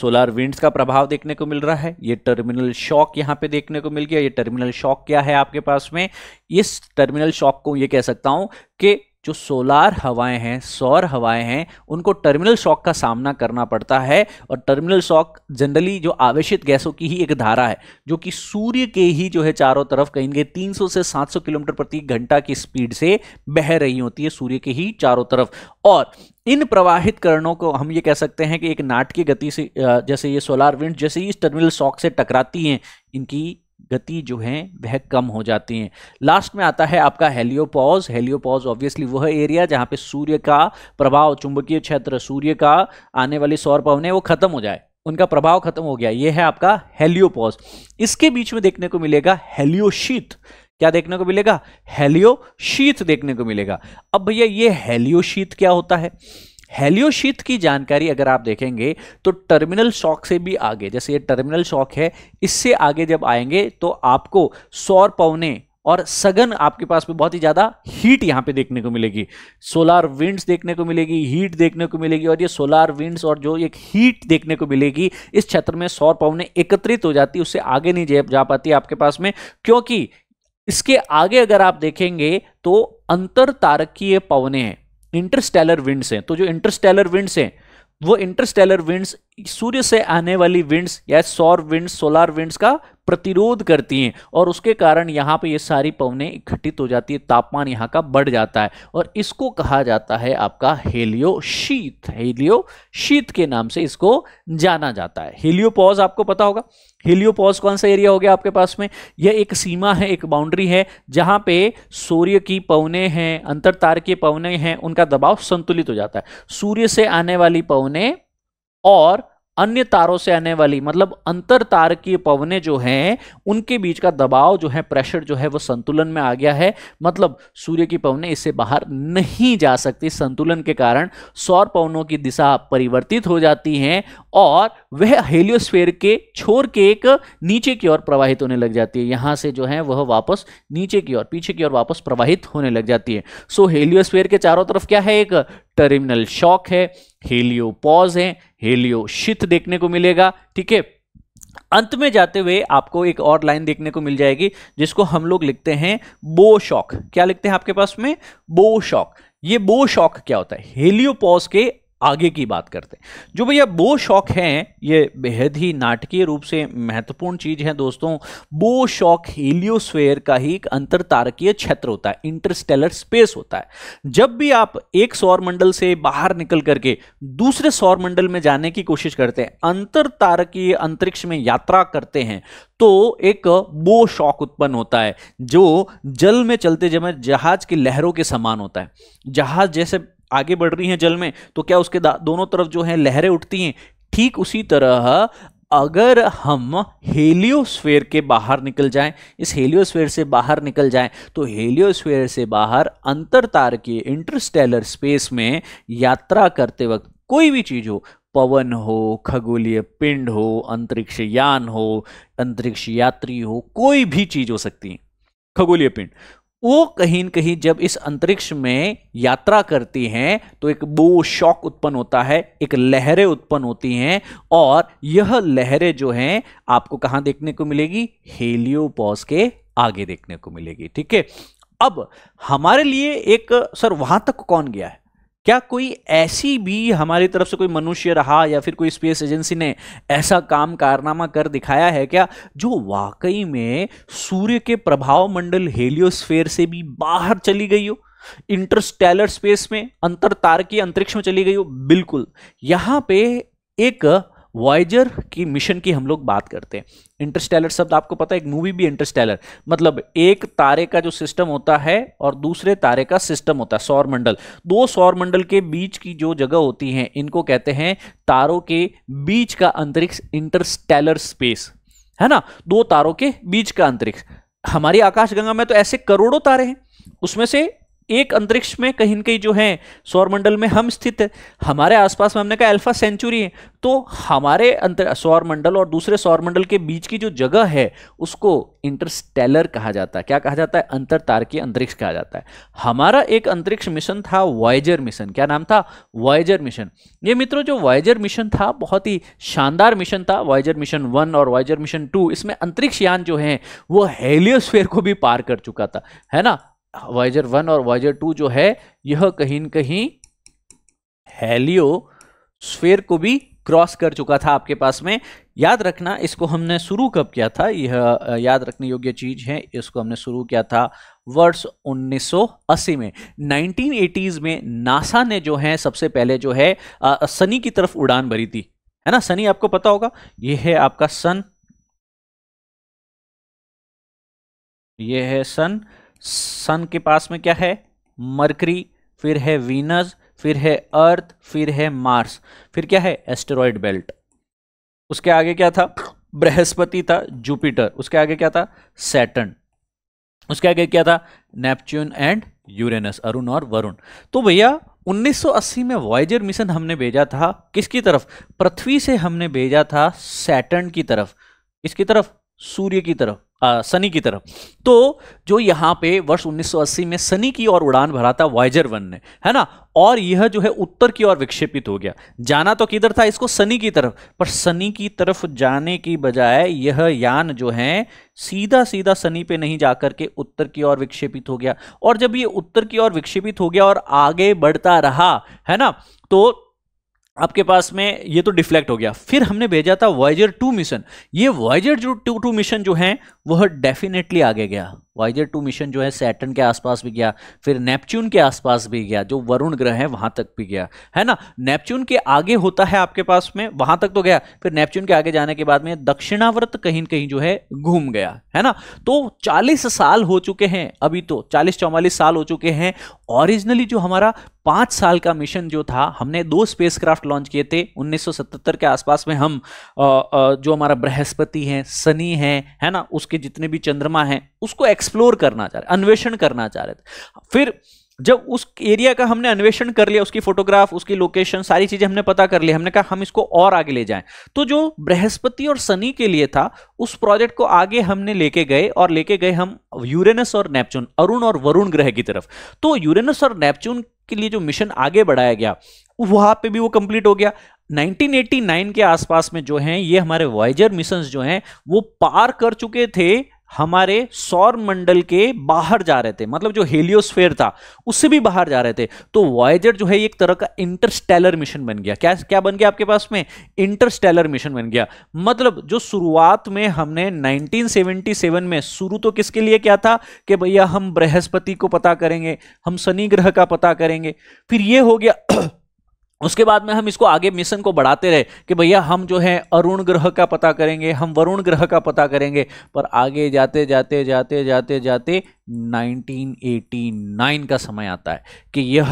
सोलार विंड्स का प्रभाव देखने को मिल रहा है ये टर्मिनल शॉक यहाँ पे देखने को मिल गया ये टर्मिनल शॉक क्या है आपके पास में इस टर्मिनल शॉक को ये कह सकता हूँ कि जो सोलार हवाएं हैं सौर हवाएं हैं उनको टर्मिनल शॉक का सामना करना पड़ता है और टर्मिनल शॉक जनरली जो आवेशित गैसों की ही एक धारा है जो कि सूर्य के ही जो है चारों तरफ कहेंगे 300 से 700 किलोमीटर प्रति घंटा की स्पीड से बह रही होती है सूर्य के ही चारों तरफ और इन प्रवाहित करणों को हम ये कह सकते हैं कि एक नाटकीय गति से जैसे ये सोलार विंड जैसे ही इस टर्मिनल शॉक से टकराती हैं इनकी गति जो है वह कम हो जाती है लास्ट में आता है आपका हेलियोपॉज हेलियोपॉज ऑब्वियसली वह एरिया जहां पे सूर्य का प्रभाव चुंबकीय क्षेत्र सूर्य का आने वाली सौर पवन है वो खत्म हो जाए उनका प्रभाव खत्म हो गया यह है आपका हेलियोपॉज इसके बीच में देखने को मिलेगा हेलियोशीत क्या देखने को मिलेगा हेलियोशीत देखने को मिलेगा अब भैया ये हेलियोशीत क्या होता है हेलियोशीत की जानकारी अगर आप देखेंगे तो टर्मिनल शॉक से भी आगे जैसे ये टर्मिनल शॉक है इससे आगे जब आएंगे तो आपको सौर पवने और सघन आपके पास में बहुत ही ज़्यादा हीट यहाँ पे देखने को मिलेगी सोलार विंड्स देखने को मिलेगी हीट देखने को मिलेगी और ये सोलार विंड्स और जो एक हीट देखने को मिलेगी इस क्षेत्र में सौर पवने एकत्रित हो जाती उससे आगे नहीं जा पाती आपके पास में क्योंकि इसके आगे अगर आप देखेंगे तो अंतर तारकीय पवने हैं इंटरस्टेलर विंड्स हैं तो जो इंटरस्टेलर विंड्स हैं वो इंटरस्टेलर विंड्स सूर्य से आने वाली विंड्स या सौर विंड्स सोलार विंड्स का प्रतिरोध करती हैं और उसके कारण यहाँ पे ये सारी पवनें इकट्ठित हो जाती है तापमान यहाँ का बढ़ जाता है और इसको कहा जाता है आपका हेलियो शीत हेलियो शीत के नाम से इसको जाना जाता है हेलियोपॉज आपको पता होगा हेलियोपॉज कौन सा एरिया हो गया आपके पास में यह एक सीमा है एक बाउंड्री है जहां पे सूर्य की पवने हैं अंतर तार की पवने हैं उनका दबाव संतुलित हो जाता है सूर्य से आने वाली पवने और अन्य तारों से आने वाली मतलब अंतर तार की पवने जो हैं उनके बीच का दबाव जो है प्रेशर जो है वो संतुलन में आ गया है मतलब सूर्य की पवने इससे बाहर नहीं जा सकती संतुलन के कारण सौर पवनों की दिशा परिवर्तित हो जाती हैं और वह हेलियोस्फेयर के छोर के एक नीचे की ओर प्रवाहित होने लग जाती है यहाँ से जो है वह वापस नीचे की ओर पीछे की ओर वापस प्रवाहित होने लग जाती है सो हेलियोस्फेयर के चारों तरफ क्या है एक टर्मिनल शॉक है हेलियो पॉज है हेलियो शीत देखने को मिलेगा ठीक है अंत में जाते हुए आपको एक और लाइन देखने को मिल जाएगी जिसको हम लोग लिखते हैं बो शॉक क्या लिखते हैं आपके पास में बो शॉक ये बो शॉक क्या होता है हेलियोपॉज के आगे की बात करते हैं जो भैया बो शौक हैं ये बेहद ही नाटकीय रूप से महत्वपूर्ण चीज़ है दोस्तों बो शौक हीलियोस्फेयर का ही एक अंतर तारकीय क्षेत्र होता है इंटरस्टेलर स्पेस होता है जब भी आप एक सौर मंडल से बाहर निकल करके दूसरे सौर मंडल में जाने की कोशिश करते हैं अंतर तारकीय अंतरिक्ष में यात्रा करते हैं तो एक बो शौक उत्पन्न होता है जो जल में चलते जमे जहाज की लहरों के समान होता है जहाज जैसे आगे बढ़ रही हैं जल में तो क्या उसके दोनों तरफ जो है लहरें उठती हैं ठीक उसी तरह अगर हम हेलियोस्फेयर के बाहर निकल जाएं इस हेलियोस्फेयर से बाहर निकल जाएं तो हेलियोस्फेयर से बाहर अंतर तार के इंटरस्टेलर स्पेस में यात्रा करते वक्त कोई भी चीज़ हो पवन हो खगोलीय पिंड हो अंतरिक्ष यान हो अंतरिक्ष यात्री हो कोई भी चीज़ हो सकती है खगोलीय पिंड वो कहीं न कहीं जब इस अंतरिक्ष में यात्रा करती हैं तो एक बो शॉक उत्पन्न होता है एक लहरें उत्पन्न होती हैं और यह लहरें जो हैं आपको कहाँ देखने को मिलेगी हेलियोपॉज के आगे देखने को मिलेगी ठीक है अब हमारे लिए एक सर वहां तक कौन गया है क्या कोई ऐसी भी हमारी तरफ से कोई मनुष्य रहा या फिर कोई स्पेस एजेंसी ने ऐसा काम कारनामा कर दिखाया है क्या जो वाकई में सूर्य के प्रभाव मंडल हेलियोस्फेयर से भी बाहर चली गई हो इंटरस्टेलर स्पेस में अंतर तारकीय अंतरिक्ष में चली गई हो बिल्कुल यहां पे एक वॉयजर की मिशन की हम लोग बात करते हैं इंटरस्टेलर शब्द आपको पता है एक मूवी भी इंटरस्टेलर मतलब एक तारे का जो सिस्टम होता है और दूसरे तारे का सिस्टम होता है सौर मंडल दो सौर मंडल के बीच की जो जगह होती है इनको कहते हैं तारों के बीच का अंतरिक्ष इंटरस्टेलर स्पेस है ना दो तारों के बीच का अंतरिक्ष हमारी आकाशगंगा में तो ऐसे करोड़ों तारे हैं उसमें से एक अंतरिक्ष में कहीं कहीं जो है सौरमंडल में हम स्थित है हमारे आसपास में हमने कहा अल्फा सेंचुरी है तो हमारे अंतर सौरमंडल और दूसरे सौरमंडल के बीच की जो जगह है उसको इंटरस्टेलर कहा जाता है क्या कहा जाता है अंतर की अंतरिक्ष कहा जाता है हमारा एक अंतरिक्ष मिशन था वॉयजर मिशन क्या नाम था वायजर मिशन ये मित्रों जो वॉयजर मिशन था बहुत ही शानदार मिशन था वॉयजर मिशन वन और वॉयजर मिशन टू इसमें अंतरिक्ष यान जो है वो हेलियोस्फेयर को भी पार कर चुका था है ना वाइजर वन और वाइजर टू जो है यह कहीं न कहीं हेलियो स्फेयर को भी क्रॉस कर चुका था आपके पास में याद रखना इसको हमने शुरू कब किया था यह याद रखने योग्य चीज है इसको हमने शुरू किया था वर्ष 1980 में 1980s में नासा ने जो है सबसे पहले जो है सनी की तरफ उड़ान भरी थी है ना सनी आपको पता होगा यह है आपका सन यह है सन सन के पास में क्या है मरकरी फिर है वीनस फिर है अर्थ फिर है मार्स फिर क्या है एस्टेरॉयड बेल्ट उसके आगे क्या था बृहस्पति था जुपिटर उसके आगे क्या था सैटर्न उसके आगे क्या था नेपच्यून एंड यूरेनस अरुण और वरुण तो भैया 1980 में वॉयजर मिशन हमने भेजा था किसकी तरफ पृथ्वी से हमने भेजा था सैटर्न की तरफ इसकी तरफ सूर्य की तरफ सनी की तरफ तो जो यहाँ पे वर्ष 1980 में सनी की ओर उड़ान भरा था वाइजर वन ने है ना और यह जो है उत्तर की ओर विक्षेपित हो गया जाना तो किधर था इसको सनी की तरफ पर सनी की तरफ जाने की बजाय यह यान जो है सीधा सीधा सनी पे नहीं जाकर के उत्तर की ओर विक्षेपित हो गया और जब ये उत्तर की ओर विक्षेपित हो गया और आगे बढ़ता रहा है ना तो आपके पास में ये तो डिफ्लेक्ट हो गया फिर हमने भेजा था वाइजर टू मिशन ये वाइजर जो टू टू मिशन जो है वह डेफिनेटली आगे गया वाइजर टू मिशन जो है सैटर्न के आसपास भी गया फिर नेपच्यून के आसपास भी गया जो वरुण ग्रह है वहां तक भी गया है ना नेपच्यून के आगे होता है आपके पास में वहां तक तो गया फिर नेपच्यून के आगे जाने के बाद में दक्षिणावर्त कहीं कहीं जो है घूम गया है ना तो चालीस साल हो चुके हैं अभी तो चालीस चौवालीस साल हो चुके हैं ओरिजिनली जो हमारा पांच साल का मिशन जो था हमने दो स्पेसक्राफ्ट लॉन्च किए थे 1977 के आसपास में हम आ, आ, जो हमारा बृहस्पति है शनि है है ना उसके जितने भी चंद्रमा हैं उसको एक्सप्लोर करना चाह रहे अन्वेषण करना चाह रहे थे फिर जब उस एरिया का हमने अन्वेषण कर लिया उसकी फोटोग्राफ उसकी लोकेशन सारी चीजें हमने पता कर ली हमने कहा हम इसको और आगे ले जाएं तो जो बृहस्पति और शनि के लिए था उस प्रोजेक्ट को आगे हमने लेके गए और लेके गए हम यूरेनस और नेपच्यून अरुण और वरुण ग्रह की तरफ तो यूरेनस और नेपच्यून के लिए जो मिशन आगे बढ़ाया गया वहां पर भी वो कंप्लीट हो गया 1989 के आसपास में जो हैं ये हमारे वाइजर मिशन जो हैं वो पार कर चुके थे हमारे सौर मंडल के बाहर जा रहे थे मतलब जो हेलियोस्फेयर था उससे भी बाहर जा रहे थे तो वॉयजर जो है एक तरह का इंटरस्टेलर मिशन बन गया क्या क्या बन गया आपके पास में इंटरस्टेलर मिशन बन गया मतलब जो शुरुआत में हमने 1977 में शुरू तो किसके लिए क्या था कि भैया हम बृहस्पति को पता करेंगे हम शनि ग्रह का पता करेंगे फिर ये हो गया उसके बाद में हम इसको आगे मिशन को बढ़ाते रहे कि भैया हम जो है अरुण ग्रह का पता करेंगे हम वरुण ग्रह का पता करेंगे पर आगे जाते जाते जाते जाते जाते 1989 का समय आता है कि यह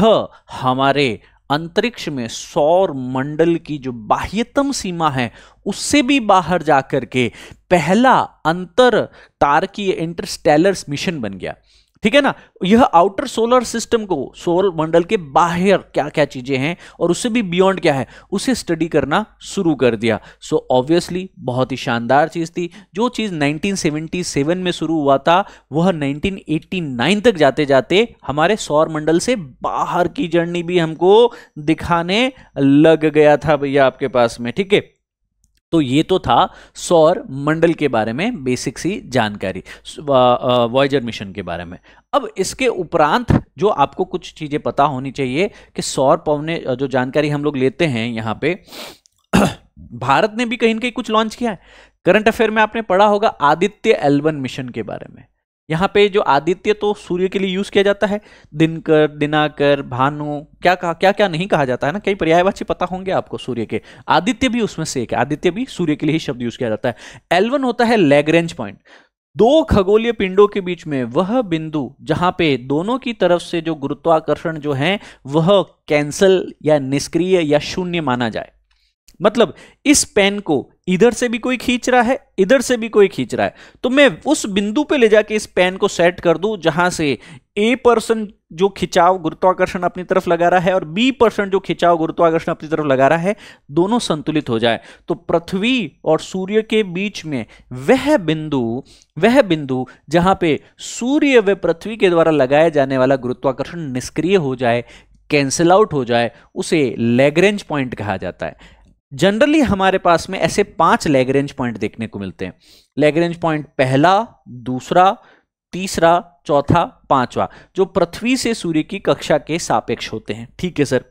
हमारे अंतरिक्ष में सौर मंडल की जो बाह्यतम सीमा है उससे भी बाहर जा के पहला अंतर तारकीय इंटरस्टेलर्स मिशन बन गया ठीक है ना यह आउटर सोलर सिस्टम को सोलर मंडल के बाहर क्या क्या चीजें हैं और उससे भी बियॉन्ड क्या है उसे स्टडी करना शुरू कर दिया सो so, ऑब्वियसली बहुत ही शानदार चीज थी जो चीज 1977 में शुरू हुआ था वह 1989 तक जाते जाते हमारे सौर मंडल से बाहर की जर्नी भी हमको दिखाने लग गया था भैया आपके पास में ठीक है तो ये तो था सौर मंडल के बारे में बेसिक सी जानकारी वॉयजर मिशन के बारे में अब इसके उपरांत जो आपको कुछ चीज़ें पता होनी चाहिए कि सौर पवने जो जानकारी हम लोग लेते हैं यहाँ पे भारत ने भी कहीं ना कहीं कुछ लॉन्च किया है करंट अफेयर में आपने पढ़ा होगा आदित्य एल्बन मिशन के बारे में यहाँ पे जो आदित्य तो सूर्य के लिए यूज किया जाता है दिनकर दिनाकर भानु क्या कहा क्या क्या नहीं कहा जाता है ना कई पर्यायवाची पता होंगे आपको सूर्य के आदित्य भी उसमें से एक है आदित्य भी सूर्य के लिए ही शब्द यूज किया जाता है एलवन होता है लेगरेंज पॉइंट दो खगोलीय पिंडों के बीच में वह बिंदु जहां पे दोनों की तरफ से जो गुरुत्वाकर्षण जो है वह कैंसल या निष्क्रिय या शून्य माना जाए मतलब इस पेन को इधर से भी कोई खींच रहा है इधर से भी कोई खींच रहा है तो मैं उस बिंदु पे ले जाके इस पेन को सेट कर दूं जहां से ए पर्सन जो खिंचाव गुरुत्वाकर्षण अपनी तरफ लगा रहा है और बी पर्सन जो खिंचाव गुरुत्वाकर्षण अपनी तरफ लगा रहा है दोनों संतुलित हो जाए तो पृथ्वी और सूर्य के बीच में वह बिंदु वह बिंदु जहां पे सूर्य व पृथ्वी के द्वारा लगाया जाने वाला गुरुत्वाकर्षण निष्क्रिय हो जाए कैंसिल आउट हो जाए उसे लेग्रेंज पॉइंट कहा जाता है जनरली हमारे पास में ऐसे पांच लेगरेंज पॉइंट देखने को मिलते हैं लेगरेंज पॉइंट पहला दूसरा तीसरा चौथा पांचवा जो पृथ्वी से सूर्य की कक्षा के सापेक्ष होते हैं ठीक है सर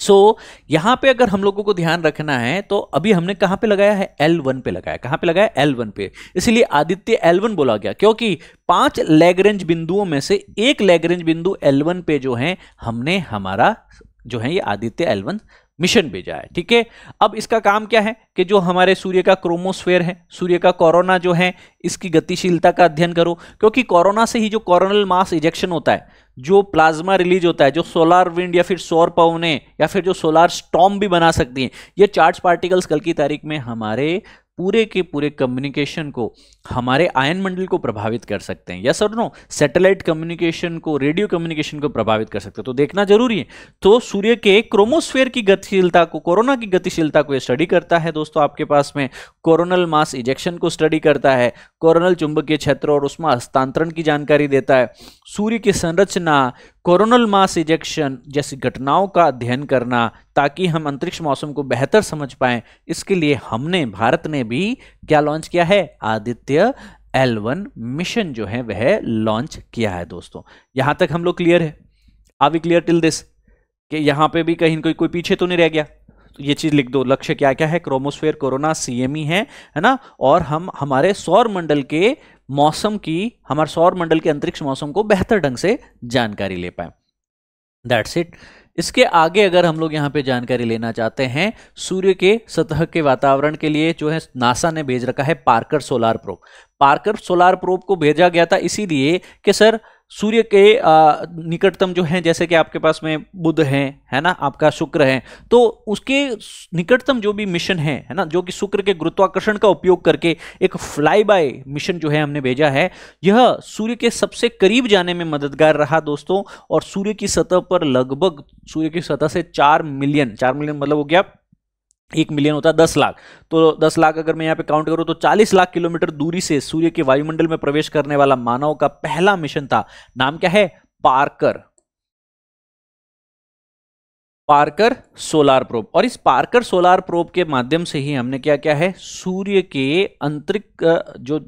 सो so, यहां पे अगर हम लोगों को ध्यान रखना है तो अभी हमने कहां पे लगाया है L1 पे लगाया कहां पे लगाया L1 पे इसलिए आदित्य L1 बोला गया क्योंकि पांच लेगरेंज बिंदुओं में से एक लेगरेंज बिंदु L1 पे जो है हमने हमारा जो है ये आदित्य L1 मिशन भेजा है ठीक है अब इसका काम क्या है कि जो हमारे सूर्य का क्रोमोस्फेयर है सूर्य का कोरोना जो है इसकी गतिशीलता का अध्ययन करो क्योंकि कोरोना से ही जो कोरोनल मास इजेक्शन होता है जो प्लाज्मा रिलीज होता है जो सोलार विंड या फिर सौर पवने या फिर जो सोलार स्टॉम भी बना सकती हैं ये चार्ज पार्टिकल्स कल की तारीख में हमारे पूरे के पूरे कम्युनिकेशन को हमारे आयन मंडल को प्रभावित कर सकते हैं या सर नो सैटेलाइट कम्युनिकेशन को रेडियो कम्युनिकेशन को प्रभावित कर सकते हैं तो देखना जरूरी है तो सूर्य के क्रोमोस्फेयर की गतिशीलता को कोरोना की गतिशीलता को स्टडी करता है दोस्तों आपके पास में कोरोनल मास इजेक्शन को स्टडी करता है कोरोनल चुंबकीय क्षेत्र और उसमें हस्तांतरण की जानकारी देता है सूर्य की संरचना कोरोनल मास इजेक्शन जैसी घटनाओं का अध्ययन करना ताकि हम अंतरिक्ष मौसम को बेहतर समझ पाए इसके लिए हमने भारत ने भी क्या लॉन्च किया है आदित्य एल मिशन जो है वह लॉन्च किया है दोस्तों यहां तक हम लोग क्लियर है are we clear till this कि यहां पे भी कहीं कोई कोई पीछे तो नहीं रह गया तो ये चीज़ लिख दो लक्ष्य क्या क्या है क्रोमोस्फेयर कोरोना सीएमई है है ना और हम हमारे सौर मंडल के मौसम की हमारे सौर मंडल के अंतरिक्ष मौसम को बेहतर ढंग से जानकारी ले पाए दैट्स इट इसके आगे अगर हम लोग यहाँ पे जानकारी लेना चाहते हैं सूर्य के सतह के वातावरण के लिए जो है नासा ने भेज रखा है Parker solar probe Parker solar probe को भेजा गया था इसीलिए कि सर सूर्य के निकटतम जो हैं जैसे कि आपके पास में बुध हैं है ना आपका शुक्र है तो उसके निकटतम जो भी मिशन है है ना जो कि शुक्र के गुरुत्वाकर्षण का उपयोग करके एक फ्लाई बाय मिशन जो है हमने भेजा है यह सूर्य के सबसे करीब जाने में मददगार रहा दोस्तों और सूर्य की सतह पर लगभग सूर्य की सतह से चार मिलियन चार मिलियन मतलब हो गया एक मिलियन होता है दस लाख तो दस लाख अगर मैं यहाँ पे काउंट करूँ तो चालीस लाख किलोमीटर दूरी से सूर्य के वायुमंडल में प्रवेश करने वाला मानव का पहला मिशन था नाम क्या है पार्कर पार्कर सोलार प्रोब और इस पार्कर सोलार प्रोब के माध्यम से ही हमने क्या क्या है सूर्य के अंतरिक जो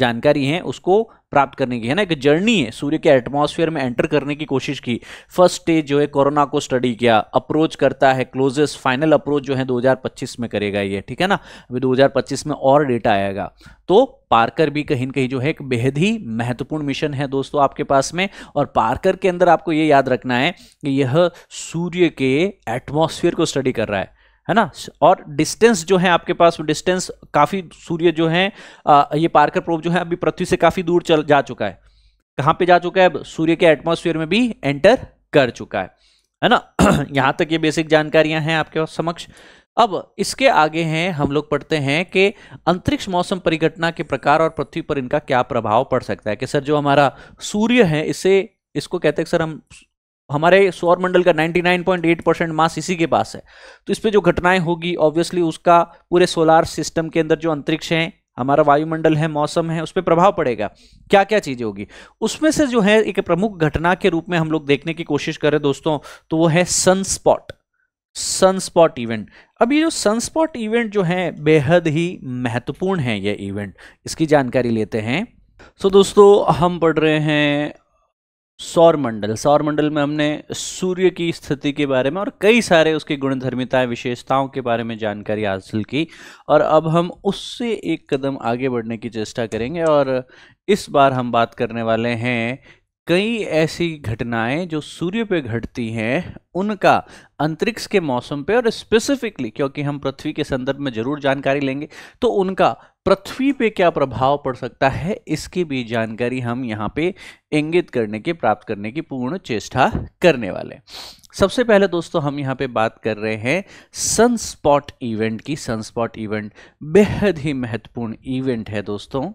जानकारी है उसको प्राप्त करने की है ना एक जर्नी है सूर्य के एटमॉस्फेयर में एंटर करने की कोशिश की फर्स्ट स्टेज जो है कोरोना को स्टडी किया अप्रोच करता है क्लोजेस्ट फाइनल अप्रोच जो है 2025 में करेगा ये ठीक है ना अभी 2025 में और डेटा आएगा तो पार्कर भी कहीं ना कहीं जो है एक बेहद ही महत्वपूर्ण मिशन है दोस्तों आपके पास में और पार्कर के अंदर आपको ये याद रखना है कि यह सूर्य के एटमॉस्फेयर को स्टडी कर रहा है है ना और डिस्टेंस जो है आपके पास डिस्टेंस काफ़ी सूर्य जो है आ, ये पार्कर प्रोब जो है अभी पृथ्वी से काफ़ी दूर चल जा चुका है कहाँ पे जा चुका है सूर्य के एटमोसफियर में भी एंटर कर चुका है है ना यहाँ तक ये बेसिक जानकारियां हैं आपके समक्ष अब इसके आगे हैं हम लोग पढ़ते हैं कि अंतरिक्ष मौसम परिघटना के प्रकार और पृथ्वी पर इनका क्या प्रभाव पड़ सकता है कि सर जो हमारा सूर्य है इसे इसको कहते हैं सर हम हमारे सौर मंडल का 99.8 परसेंट मास इसी के पास है तो इस पर जो घटनाएं होगी ऑब्वियसली उसका पूरे सोलार सिस्टम के अंदर जो अंतरिक्ष हैं हमारा वायुमंडल है मौसम है उस पर प्रभाव पड़ेगा क्या क्या चीज़ें होगी उसमें से जो है एक प्रमुख घटना के रूप में हम लोग देखने की कोशिश करें दोस्तों तो वो है सनस्पॉट सनस्पॉट इवेंट अब ये जो सनस्पॉट इवेंट जो है बेहद ही महत्वपूर्ण है ये इवेंट इसकी जानकारी लेते हैं सो so, दोस्तों हम पढ़ रहे हैं सौर मंडल सौर मंडल में हमने सूर्य की स्थिति के बारे में और कई सारे उसके गुणधर्मिताएं विशेषताओं के बारे में जानकारी हासिल की और अब हम उससे एक कदम आगे बढ़ने की चेष्टा करेंगे और इस बार हम बात करने वाले हैं कई ऐसी घटनाएं जो सूर्य पे घटती हैं उनका अंतरिक्ष के मौसम पे और स्पेसिफिकली क्योंकि हम पृथ्वी के संदर्भ में जरूर जानकारी लेंगे तो उनका पृथ्वी पे क्या प्रभाव पड़ सकता है इसकी भी जानकारी हम यहाँ पे इंगित करने के प्राप्त करने की पूर्ण चेष्टा करने वाले सबसे पहले दोस्तों हम यहाँ पे बात कर रहे हैं सनस्पॉट इवेंट की सनस्पॉट इवेंट बेहद ही महत्वपूर्ण इवेंट है दोस्तों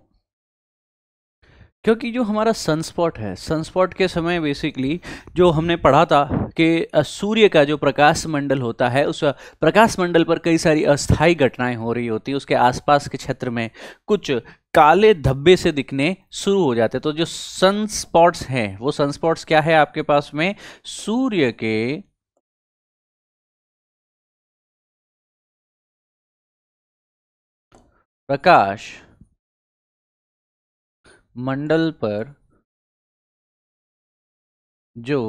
क्योंकि जो हमारा सनस्पॉट है सनस्पॉट के समय बेसिकली जो हमने पढ़ा था कि सूर्य का जो प्रकाश मंडल होता है उस प्रकाश मंडल पर कई सारी अस्थायी घटनाएं हो रही होती उसके आसपास के क्षेत्र में कुछ काले धब्बे से दिखने शुरू हो जाते तो जो सन स्पॉट्स हैं वो सन स्पॉट्स क्या है आपके पास में सूर्य के प्रकाश मंडल पर जो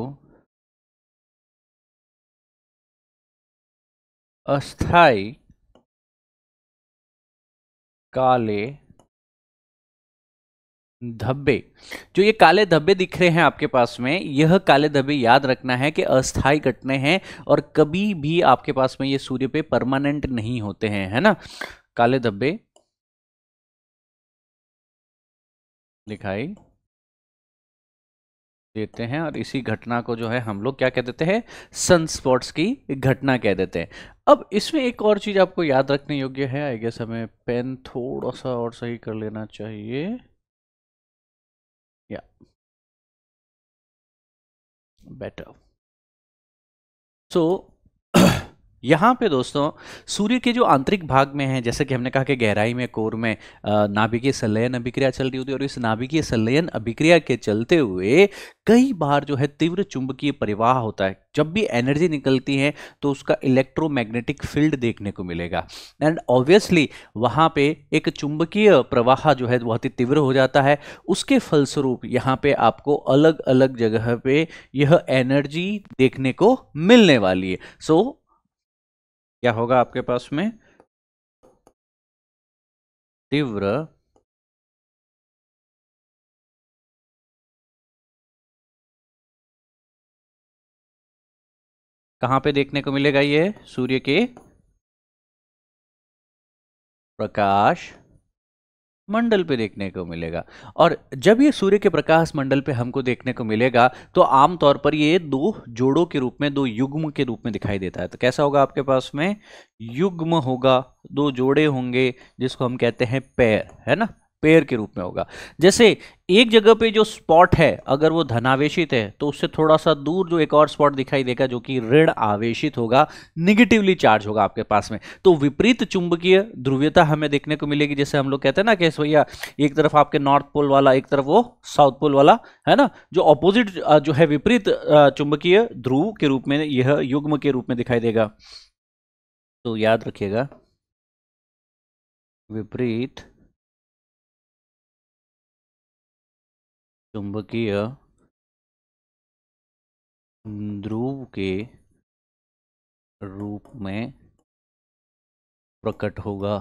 अस्थाई काले धब्बे जो ये काले धब्बे दिख रहे हैं आपके पास में यह काले धब्बे याद रखना है कि अस्थाई घटने हैं और कभी भी आपके पास में ये सूर्य पे परमानेंट नहीं होते हैं है ना काले धब्बे दिखाई देते हैं और इसी घटना को जो है हम लोग क्या कह देते हैं सनस्पॉट्स की घटना कह देते हैं अब इसमें एक और चीज़ आपको याद रखने योग्य है आई गेस हमें पेन थोड़ा सा और सही कर लेना चाहिए या बेटर सो so, यहाँ पे दोस्तों सूर्य के जो आंतरिक भाग में है जैसे कि हमने कहा कि गहराई में कोर में नाभिकीय संलयन अभिक्रिया चल रही होती है और इस नाभिकीय संलयन अभिक्रिया के चलते हुए कई बार जो है तीव्र चुंबकीय परिवाह होता है जब भी एनर्जी निकलती है तो उसका इलेक्ट्रोमैग्नेटिक फील्ड देखने को मिलेगा एंड ऑब्वियसली वहाँ पे एक चुंबकीय प्रवाह जो है बहुत ही तीव्र हो जाता है उसके फलस्वरूप यहाँ पे आपको अलग अलग जगह पे यह एनर्जी देखने को मिलने वाली है सो so, क्या होगा आपके पास में तीव्र कहां पे देखने को मिलेगा ये सूर्य के प्रकाश मंडल पे देखने को मिलेगा और जब ये सूर्य के प्रकाश मंडल पे हमको देखने को मिलेगा तो आमतौर पर ये दो जोड़ों के रूप में दो युग्म के रूप में दिखाई देता है तो कैसा होगा आपके पास में युग्म होगा दो जोड़े होंगे जिसको हम कहते हैं पैर है ना पेयर के रूप में होगा जैसे एक जगह पे जो स्पॉट है अगर वो धनावेशित है तो उससे थोड़ा सा दूर जो एक और स्पॉट दिखाई देगा जो कि ऋण आवेशित होगा निगेटिवली चार्ज होगा आपके पास में तो विपरीत चुंबकीय ध्रुवीयता हमें देखने को मिलेगी जैसे हम लोग कहते हैं ना कि भैया एक तरफ आपके नॉर्थ पोल वाला एक तरफ वो साउथ पोल वाला है ना जो ऑपोजिट जो है विपरीत चुंबकीय ध्रुव के रूप में यह युग्म के रूप में दिखाई देगा तो याद रखिएगा विपरीत चुंबकीय ध्रुव के रूप में प्रकट होगा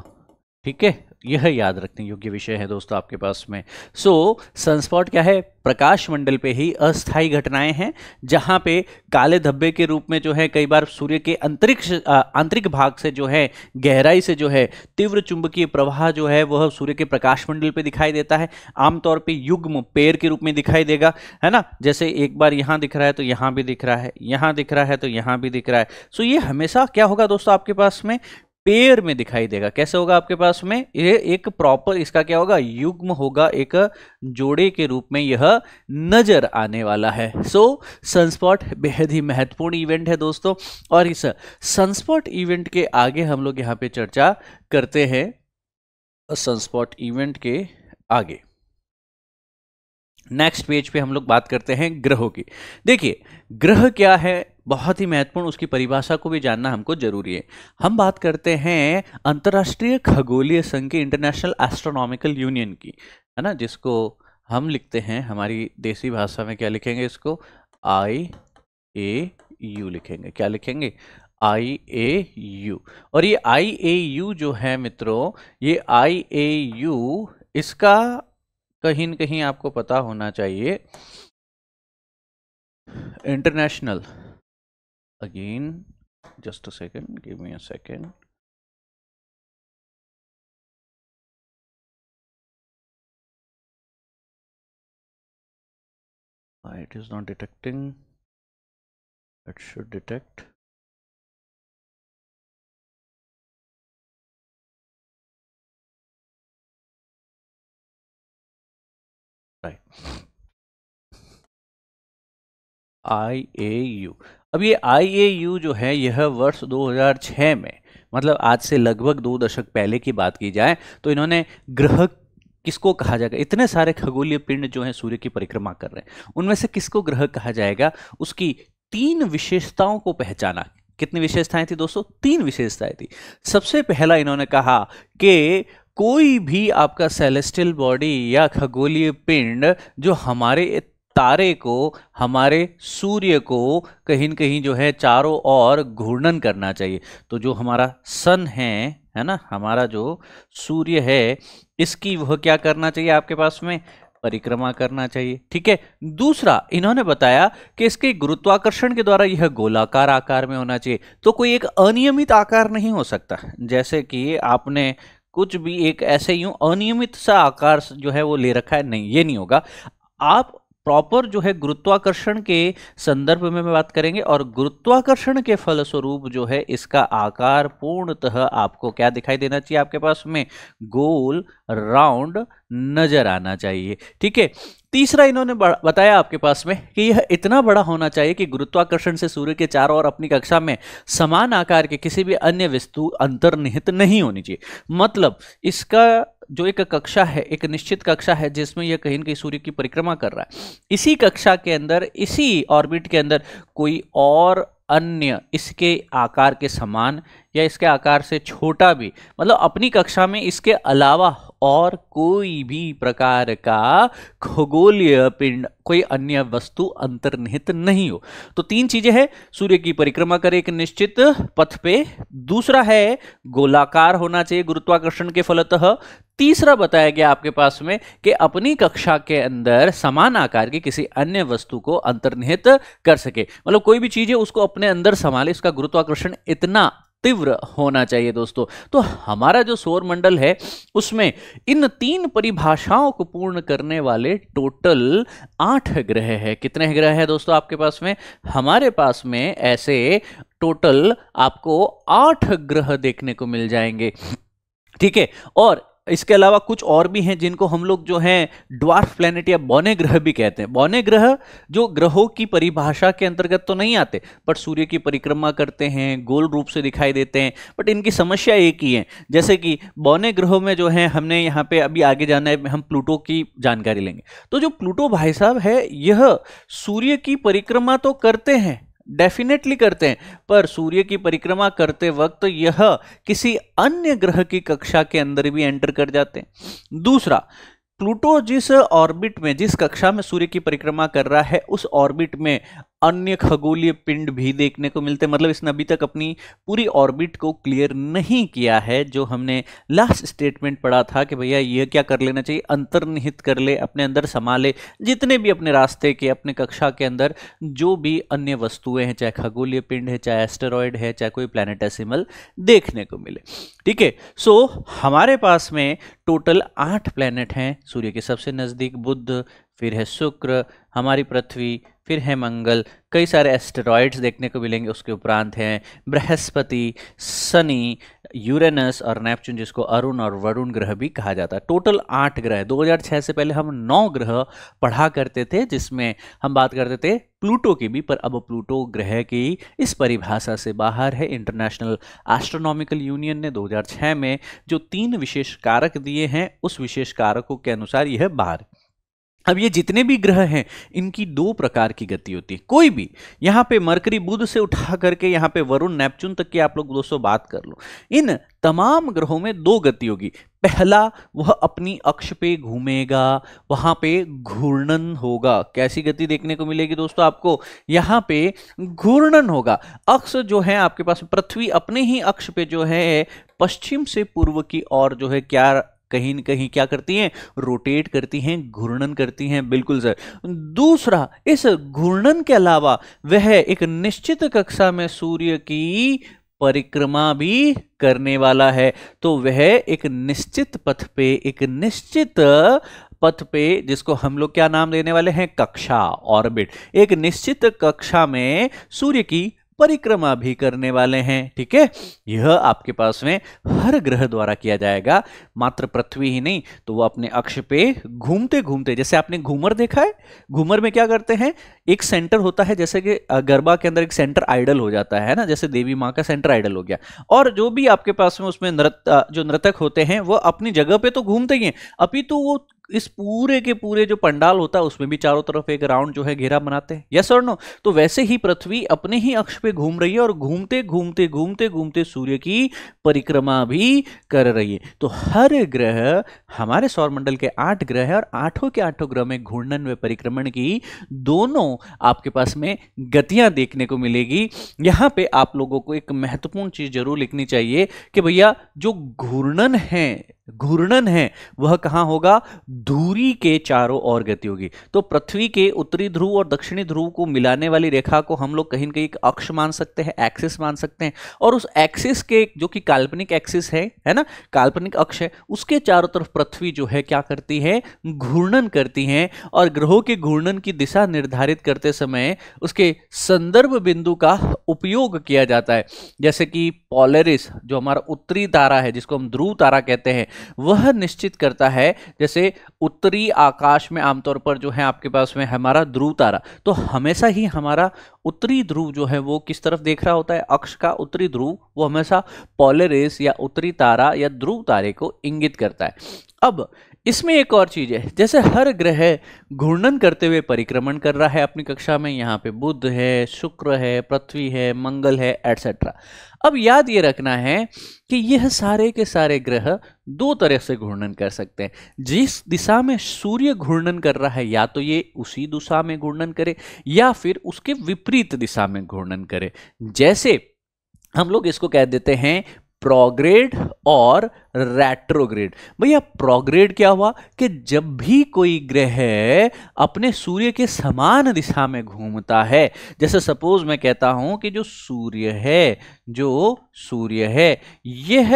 ठीक है यह याद रखने योग्य विषय है दोस्तों आपके पास में सो so, सनस्पॉट क्या है प्रकाश मंडल पे ही अस्थायी घटनाएं हैं जहां पे काले धब्बे के रूप में जो है कई बार सूर्य के अंतरिक्ष आंतरिक भाग से जो है गहराई से जो है तीव्र चुंबकीय प्रवाह जो है वह सूर्य के प्रकाश मंडल पे दिखाई देता है आमतौर पे युग्म पेड़ के रूप में दिखाई देगा है ना जैसे एक बार यहाँ दिख रहा है तो यहाँ भी दिख रहा है यहाँ दिख रहा है तो यहाँ भी दिख रहा है सो ये हमेशा क्या होगा दोस्तों आपके पास में पेयर में दिखाई देगा कैसे होगा आपके पास में ये एक प्रॉपर इसका क्या होगा युग्म होगा एक जोड़े के रूप में यह नजर आने वाला है सो सनस्पॉट बेहद ही महत्वपूर्ण इवेंट है दोस्तों और इस सनस्पॉट इवेंट के आगे हम लोग यहाँ पे चर्चा करते हैं सनस्पॉट इवेंट के आगे नेक्स्ट पेज पे हम लोग बात करते हैं ग्रहों की देखिए ग्रह क्या है बहुत ही महत्वपूर्ण उसकी परिभाषा को भी जानना हमको जरूरी है हम बात करते हैं अंतर्राष्ट्रीय खगोलीय संघ की इंटरनेशनल एस्ट्रोनॉमिकल यूनियन की है ना जिसको हम लिखते हैं हमारी देसी भाषा में क्या लिखेंगे इसको आई ए यू लिखेंगे क्या लिखेंगे आई ए यू और ये आई ए यू जो है मित्रों ये आई ए यू इसका कहीं न कहीं आपको पता होना चाहिए international again just a second give me a second it is not detecting it should detect right I A U अब ये आई ए यू जो है यह वर्ष 2006 में मतलब आज से लगभग दो दशक पहले की बात की जाए तो इन्होंने ग्रह किसको कहा जाएगा इतने सारे खगोलीय पिंड जो हैं सूर्य की परिक्रमा कर रहे हैं उनमें से किसको ग्रह कहा जाएगा उसकी तीन विशेषताओं को पहचाना कितनी विशेषताएं थी दोस्तों तीन विशेषताएं थी सबसे पहला इन्होंने कहा कि कोई भी आपका सेलेस्टियल बॉडी या खगोलीय पिंड जो हमारे तारे को हमारे सूर्य को कहीं न कहीं जो है चारों ओर घूर्णन करना चाहिए तो जो हमारा सन है है ना हमारा जो सूर्य है इसकी वह क्या करना चाहिए आपके पास में परिक्रमा करना चाहिए ठीक है दूसरा इन्होंने बताया कि इसके गुरुत्वाकर्षण के द्वारा यह गोलाकार आकार में होना चाहिए तो कोई एक अनियमित आकार नहीं हो सकता जैसे कि आपने कुछ भी एक ऐसे यूं अनियमित सा आकार जो है वो ले रखा है नहीं ये नहीं होगा आप प्रॉपर जो है गुरुत्वाकर्षण के संदर्भ में बात करेंगे और गुरुत्वाकर्षण के फलस्वरूप जो है इसका आकार पूर्णतः आपको क्या दिखाई देना चाहिए आपके पास में गोल राउंड नजर आना चाहिए ठीक है तीसरा इन्होंने बताया आपके पास में कि यह इतना बड़ा होना चाहिए कि गुरुत्वाकर्षण से सूर्य के चारों ओर अपनी कक्षा में समान आकार के किसी भी अन्य वस्तु अंतर्निहित नहीं होनी चाहिए मतलब इसका जो एक कक्षा है एक निश्चित कक्षा है जिसमें यह कहीं कहीं सूर्य की परिक्रमा कर रहा है इसी कक्षा के अंदर इसी ऑर्बिट के अंदर कोई और अन्य इसके आकार के समान या इसके आकार से छोटा भी मतलब अपनी कक्षा में इसके अलावा और कोई भी प्रकार का खगोलीय पिंड कोई अन्य वस्तु अंतर्निहित नहीं हो तो तीन चीजें हैं सूर्य की परिक्रमा करे एक निश्चित पथ पे दूसरा है गोलाकार होना चाहिए गुरुत्वाकर्षण के फलतः तीसरा बताया गया आपके पास में कि अपनी कक्षा के अंदर समान आकार की किसी अन्य वस्तु को अंतर्निहित कर सके मतलब कोई भी चीज है उसको अपने अंदर संभाले उसका गुरुत्वाकर्षण इतना तीव्र होना चाहिए दोस्तों तो हमारा जो सौर मंडल है उसमें इन तीन परिभाषाओं को पूर्ण करने वाले टोटल आठ ग्रह है कितने ग्रह है दोस्तों आपके पास में हमारे पास में ऐसे टोटल आपको आठ ग्रह देखने को मिल जाएंगे ठीक है और इसके अलावा कुछ और भी हैं जिनको हम लोग जो हैं ड्वार्फ प्लैनेट या बौने ग्रह भी कहते हैं बौने ग्रह जो ग्रहों की परिभाषा के अंतर्गत तो नहीं आते बट सूर्य की परिक्रमा करते हैं गोल रूप से दिखाई देते हैं बट इनकी समस्या एक ही है जैसे कि बौने ग्रहों में जो है हमने यहाँ पे अभी आगे जाना है हम प्लूटो की जानकारी लेंगे तो जो प्लूटो भाई साहब है यह सूर्य की परिक्रमा तो करते हैं डेफिनेटली करते हैं पर सूर्य की परिक्रमा करते वक्त तो यह किसी अन्य ग्रह की कक्षा के अंदर भी एंटर कर जाते हैं दूसरा प्लूटो जिस ऑर्बिट में जिस कक्षा में सूर्य की परिक्रमा कर रहा है उस ऑर्बिट में अन्य खगोलीय पिंड भी देखने को मिलते हैं मतलब इसने अभी तक अपनी पूरी ऑर्बिट को क्लियर नहीं किया है जो हमने लास्ट स्टेटमेंट पढ़ा था कि भैया ये क्या कर लेना चाहिए अंतर्निहित कर ले अपने अंदर समा ले जितने भी अपने रास्ते के अपने कक्षा के अंदर जो भी अन्य वस्तुएं हैं चाहे खगोलीय पिंड है चाहे एस्टेरॉयड है चाहे कोई प्लानिटेसिमल देखने को मिले ठीक है सो हमारे पास में टोटल आठ प्लैनेट हैं सूर्य के सबसे नज़दीक बुद्ध फिर है शुक्र हमारी पृथ्वी फिर है मंगल कई सारे एस्टेरॉयड्स देखने को मिलेंगे उसके उपरांत हैं बृहस्पति शनि यूरेनस और नेपच्यून जिसको अरुण और वरुण ग्रह भी कहा जाता है टोटल आठ ग्रह 2006 से पहले हम नौ ग्रह पढ़ा करते थे जिसमें हम बात करते थे प्लूटो की भी पर अब प्लूटो ग्रह की इस परिभाषा से बाहर है इंटरनेशनल एस्ट्रोनॉमिकल यूनियन ने 2006 में जो तीन विशेष कारक दिए हैं उस विशेष कारकों के अनुसार यह बाहर अब ये जितने भी ग्रह हैं इनकी दो प्रकार की गति होती है कोई भी यहाँ पे मरकरी बुध से उठा करके यहाँ पे वरुण नेपच्यून तक की आप लोग दोस्तों बात कर लो इन तमाम ग्रहों में दो गति होगी पहला वह अपनी अक्ष पे घूमेगा वहां पे घूर्णन होगा कैसी गति देखने को मिलेगी दोस्तों आपको यहां पे घूर्णन होगा अक्ष जो है आपके पास पृथ्वी अपने ही अक्ष पे जो है पश्चिम से पूर्व की ओर जो है क्या कहीं न कहीं क्या करती हैं रोटेट करती हैं घूर्णन करती हैं बिल्कुल सर दूसरा इस घूर्णन के अलावा वह एक निश्चित कक्षा में सूर्य की परिक्रमा भी करने वाला है तो वह एक निश्चित पथ पे एक निश्चित पथ पे जिसको हम लोग क्या नाम देने वाले हैं कक्षा ऑर्बिट एक निश्चित कक्षा में सूर्य की परिक्रमा भी करने वाले हैं ठीक है यह आपके पास में हर ग्रह द्वारा किया जाएगा मात्र पृथ्वी ही नहीं तो वो अपने अक्ष पे घूमते घूमते जैसे आपने घूमर देखा है घूमर में क्या करते हैं एक सेंटर होता है जैसे कि गरबा के अंदर एक सेंटर आइडल हो जाता है ना जैसे देवी माँ का सेंटर आइडल हो गया और जो भी आपके पास में उसमें नृत जो नृतक होते हैं वह अपनी जगह पे तो घूमते ही हैं अभी तो वो इस पूरे के पूरे जो पंडाल होता है उसमें भी चारों तरफ एक राउंड जो है घेरा बनाते हैं यस और नो तो वैसे ही पृथ्वी अपने ही अक्ष पे घूम रही है और घूमते घूमते घूमते घूमते सूर्य की परिक्रमा भी कर रही है तो हर ग्रह हमारे सौरमंडल के आठ ग्रह है और आठों के आठों ग्रह में घूर्णन व परिक्रमण की दोनों आपके पास में गतियां देखने को मिलेगी यहां पे आप लोगों को एक महत्वपूर्ण चीज जरूर लिखनी चाहिए कि भैया जो घूर्णन है घूर्णन है वह कहाँ होगा धूरी के चारों ओर गति होगी तो पृथ्वी के उत्तरी ध्रुव और दक्षिणी ध्रुव को मिलाने वाली रेखा को हम लोग कहीं ना कहीं अक्ष मान सकते हैं एक्सिस मान सकते हैं और उस एक्सिस के जो कि काल्पनिक एक्सिस है है ना काल्पनिक अक्ष है उसके चारों तरफ पृथ्वी जो है क्या करती है घूर्णन करती है और ग्रहों के घूर्णन की दिशा निर्धारित करते समय उसके संदर्भ बिंदु का उपयोग किया जाता है जैसे कि पॉलरिस जो हमारा उत्तरी तारा है जिसको हम ध्रुव तारा कहते हैं वह निश्चित करता है जैसे उत्तरी आकाश में आमतौर पर जो है आपके पास में हमारा ध्रुव तारा तो हमेशा ही हमारा उत्तरी ध्रुव जो है वो किस तरफ देख रहा होता है अक्ष का उत्तरी ध्रुव वो हमेशा पॉलरेस या उत्तरी तारा या ध्रुव तारे को इंगित करता है अब इसमें एक और चीज़ है जैसे हर ग्रह घूर्णन करते हुए परिक्रमण कर रहा है अपनी कक्षा में यहाँ पे बुध है शुक्र है पृथ्वी है मंगल है एट्सेट्रा अब याद ये रखना है कि यह सारे के सारे ग्रह दो तरह से घूर्णन कर सकते हैं जिस दिशा में सूर्य घूर्णन कर रहा है या तो ये उसी दिशा में घूर्णन करे या फिर उसके विपरीत दिशा में घूर्णन करे जैसे हम लोग इसको कह देते हैं प्रोग्रेड और रेट्रोग्रेड भैया प्रोग्रेड क्या हुआ कि जब भी कोई ग्रह अपने सूर्य के समान दिशा में घूमता है जैसे सपोज मैं कहता हूं कि जो सूर्य है जो सूर्य है यह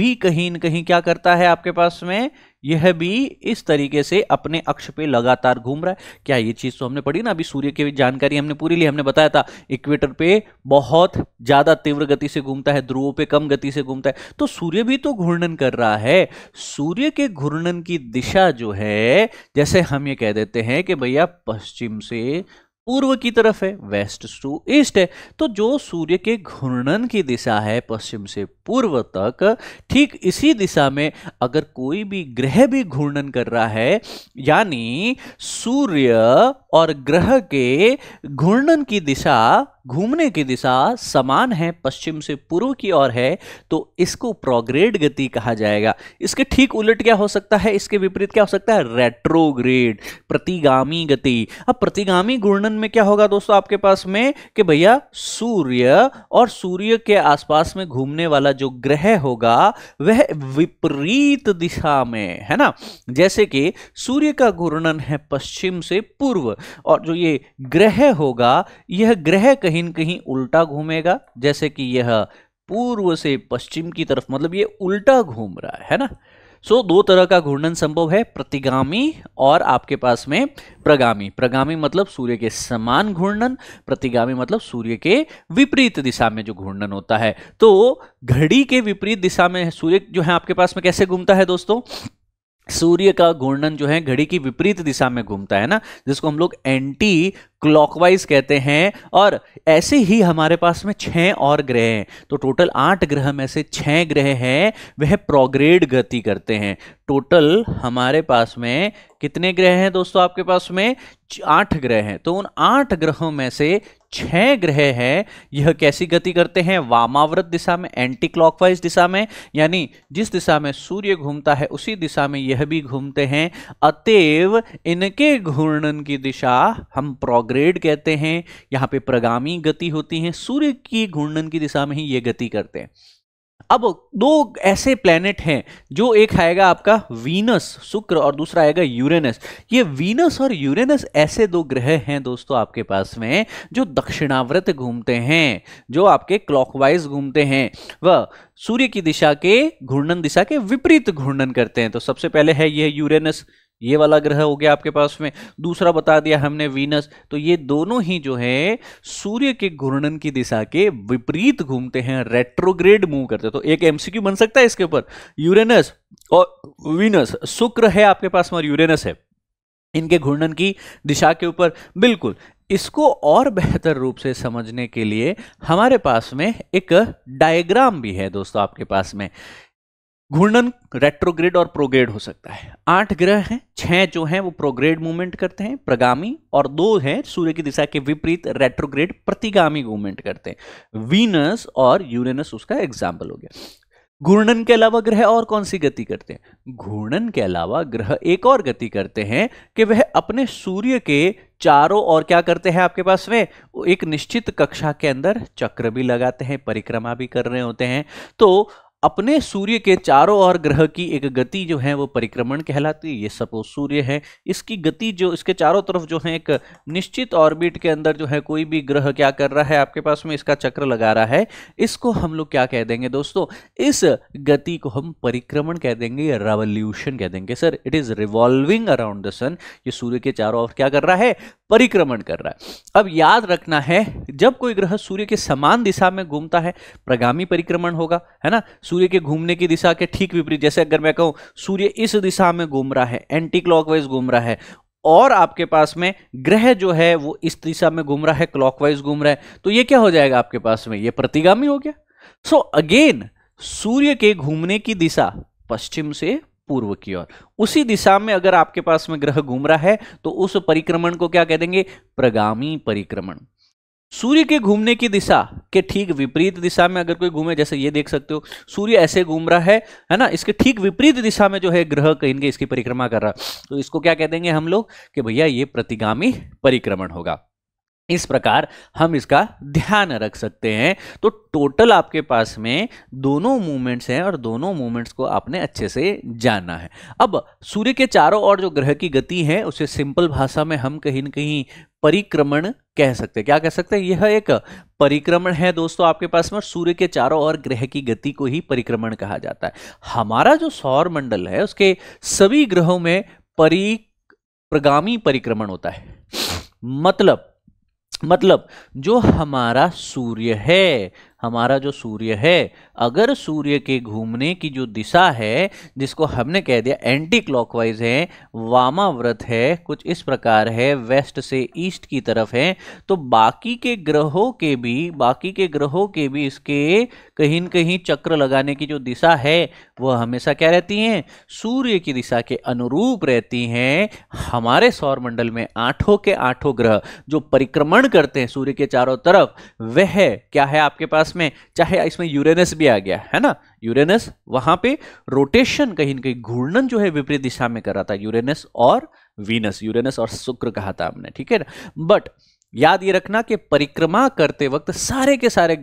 भी कहीं न कहीं क्या करता है आपके पास में यह भी इस तरीके से अपने अक्ष पे लगातार घूम रहा है क्या ये चीज़ तो हमने पढ़ी ना अभी सूर्य की जानकारी हमने पूरी ली हमने बताया था इक्वेटर पे बहुत ज़्यादा तीव्र गति से घूमता है ध्रुवों पे कम गति से घूमता है तो सूर्य भी तो घूर्णन कर रहा है सूर्य के घूर्णन की दिशा जो है जैसे हम ये कह देते हैं कि भैया पश्चिम से पूर्व की तरफ है वेस्ट टू ईस्ट है तो जो सूर्य के घूर्णन की दिशा है पश्चिम से पूर्व तक ठीक इसी दिशा में अगर कोई भी ग्रह भी घूर्णन कर रहा है यानी सूर्य और ग्रह के घूर्णन की दिशा घूमने की दिशा समान है पश्चिम से पूर्व की ओर है तो इसको प्रोग्रेड गति कहा जाएगा इसके ठीक उलट क्या हो सकता है इसके विपरीत क्या हो सकता है रेट्रोग्रेड प्रतिगामी गति अब प्रतिगामी घूर्णन में क्या होगा दोस्तों आपके पास में कि भैया सूर्य और सूर्य के आसपास में घूमने वाला जो ग्रह होगा वह विपरीत दिशा में है ना जैसे कि सूर्य का घूर्णन है पश्चिम से पूर्व और जो ये ग्रह होगा यह ग्रह कहीं कहीं न कहीं उल्टा घूमेगा जैसे कि यह पूर्व से पश्चिम की तरफ मतलब ये उल्टा घूम रहा है ना सो so, दो तरह का घूर्णन संभव है प्रतिगामी और आपके पास में प्रगामी प्रगामी मतलब सूर्य के समान घूर्णन प्रतिगामी मतलब सूर्य के विपरीत दिशा में जो घूर्णन होता है तो घड़ी के विपरीत दिशा में सूर्य जो है आपके पास में कैसे घूमता है दोस्तों सूर्य का घूर्णन जो है घड़ी की विपरीत दिशा में घूमता है ना जिसको हम लोग एंटी क्लॉकवाइज कहते हैं और ऐसे ही हमारे पास में छः और ग्रह हैं तो टोटल आठ ग्रह में से छः ग्रह हैं वह प्रोग्रेड गति करते हैं टोटल हमारे पास में कितने ग्रह हैं दोस्तों आपके पास में आठ ग्रह हैं तो उन आठ ग्रहों में से छह ग्रह हैं यह कैसी गति करते हैं वामाव्रत दिशा में एंटी क्लॉकवाइज दिशा में यानी जिस दिशा में सूर्य घूमता है उसी दिशा में यह भी घूमते हैं अतएव इनके घूर्णन की दिशा हम प्रोग रेट्रोग्रेड कहते हैं यहाँ पे प्रगामी गति होती है सूर्य की घूर्णन की दिशा में ही ये गति करते हैं अब दो ऐसे प्लेनेट हैं जो एक आएगा आपका वीनस शुक्र और दूसरा आएगा यूरेनस ये वीनस और यूरेनस ऐसे दो ग्रह हैं दोस्तों आपके पास में जो दक्षिणाव्रत घूमते हैं जो आपके क्लॉकवाइज घूमते हैं वह सूर्य की दिशा के घूर्णन दिशा के विपरीत घूर्णन करते हैं तो सबसे पहले है यह यूरेनस ये वाला ग्रह हो गया आपके पास में दूसरा बता दिया हमने वीनस तो ये दोनों ही जो है सूर्य के घूर्णन की दिशा के विपरीत घूमते हैं रेट्रोग्रेड मूव करते हैं तो एक एमसीक्यू बन सकता है इसके ऊपर यूरेनस और वीनस शुक्र है आपके पास में और यूरेनस है इनके घूर्णन की दिशा के ऊपर बिल्कुल इसको और बेहतर रूप से समझने के लिए हमारे पास में एक डायग्राम भी है दोस्तों आपके पास में घूर्णन रेट्रोग्रेड और प्रोग्रेड हो सकता है आठ ग्रह हैं छह जो हैं वो प्रोग्रेड मूवमेंट करते हैं प्रगामी और दो हैं सूर्य की दिशा के विपरीत रेट्रोग्रेड प्रतिगामी मूवमेंट करते हैं वीनस और यूरेनस उसका एग्जाम्पल हो गया घूर्णन के अलावा ग्रह और कौन सी गति करते हैं घूर्णन के अलावा ग्रह एक और गति करते हैं कि वह अपने सूर्य के चारों और क्या करते हैं आपके पास में एक निश्चित कक्षा के अंदर चक्र भी लगाते हैं परिक्रमा भी कर रहे होते हैं तो अपने सूर्य के चारों ओर ग्रह की एक गति जो है वो परिक्रमण कहलाती है ये सपोज सूर्य है इसकी गति जो इसके चारों तरफ जो है एक निश्चित ऑर्बिट के अंदर जो है कोई भी ग्रह क्या कर रहा है आपके पास में इसका चक्र लगा रहा है इसको हम लोग क्या कह देंगे दोस्तों इस गति को हम परिक्रमण कह देंगे या रेवल्यूशन कह देंगे sir it is revolving around the sun ये सूर्य के चारों ओर क्या कर रहा है परिक्रमण कर रहा है अब याद रखना है जब कोई ग्रह सूर्य के समान दिशा में घूमता है प्रगामी परिक्रमण होगा है ना सूर्य के घूमने की दिशा के ठीक विपरीत जैसे अगर मैं कहूं सूर्य इस दिशा में घूम रहा है एंटी क्लॉकवाइज घूम रहा है और आपके पास में ग्रह जो है वो इस दिशा में घूम रहा है क्लॉकवाइज घूम रहा है तो ये क्या हो जाएगा आपके पास में ये प्रतिगामी हो गया सो so, अगेन सूर्य के घूमने की दिशा पश्चिम से पूर्व की ओर उसी दिशा में अगर आपके पास में ग्रह घूम रहा है तो उस परिक्रमण को क्या कह देंगे प्रगामी परिक्रमण सूर्य के घूमने की दिशा के ठीक विपरीत दिशा में अगर कोई घूमे जैसे ये देख सकते हो सूर्य ऐसे घूम रहा है है ना इसके ठीक विपरीत दिशा में जो है ग्रह कहीं इसकी परिक्रमा कर रहा है तो इसको क्या कह देंगे हम लोग कि भैया ये प्रतिगामी परिक्रमण होगा इस प्रकार हम इसका ध्यान रख सकते हैं तो टोटल आपके पास में दोनों मूवमेंट्स हैं और दोनों मूवमेंट्स को आपने अच्छे से जानना है अब सूर्य के चारों ओर जो ग्रह की गति है उसे सिंपल भाषा में हम कहीं ना कहीं परिक्रमण कह सकते हैं क्या कह सकते हैं यह एक परिक्रमण है दोस्तों आपके पास में सूर्य के चारों ओर ग्रह की गति को ही परिक्रमण कहा जाता है हमारा जो सौर मंडल है उसके सभी ग्रहों में परिप्रगामी परिक्रमण होता है मतलब मतलब जो हमारा सूर्य है हमारा जो सूर्य है अगर सूर्य के घूमने की जो दिशा है जिसको हमने कह दिया एंटी क्लॉकवाइज है वामाव्रत है कुछ इस प्रकार है वेस्ट से ईस्ट की तरफ है तो बाकी के ग्रहों के भी बाकी के ग्रहों के भी इसके कहीं न कहीं चक्र लगाने की जो दिशा है वह हमेशा क्या रहती हैं सूर्य की दिशा के अनुरूप रहती हैं हमारे सौरमंडल में आठों के आठों ग्रह जो परिक्रमण करते हैं सूर्य के चारों तरफ वह क्या है आपके पास पास में चाहे इसमें यूरेनस भी आ गया है ना यूरेनस वहां पे रोटेशन कहीं ना कहीं घूर्णन जो है विपरीत दिशा में कर रहा था यूरेनस और वीनस यूरेनस और शुक्र कहा था हमने ठीक है ना बट याद ये रखना कि परिक्रमा करते वक्त सारे के सारे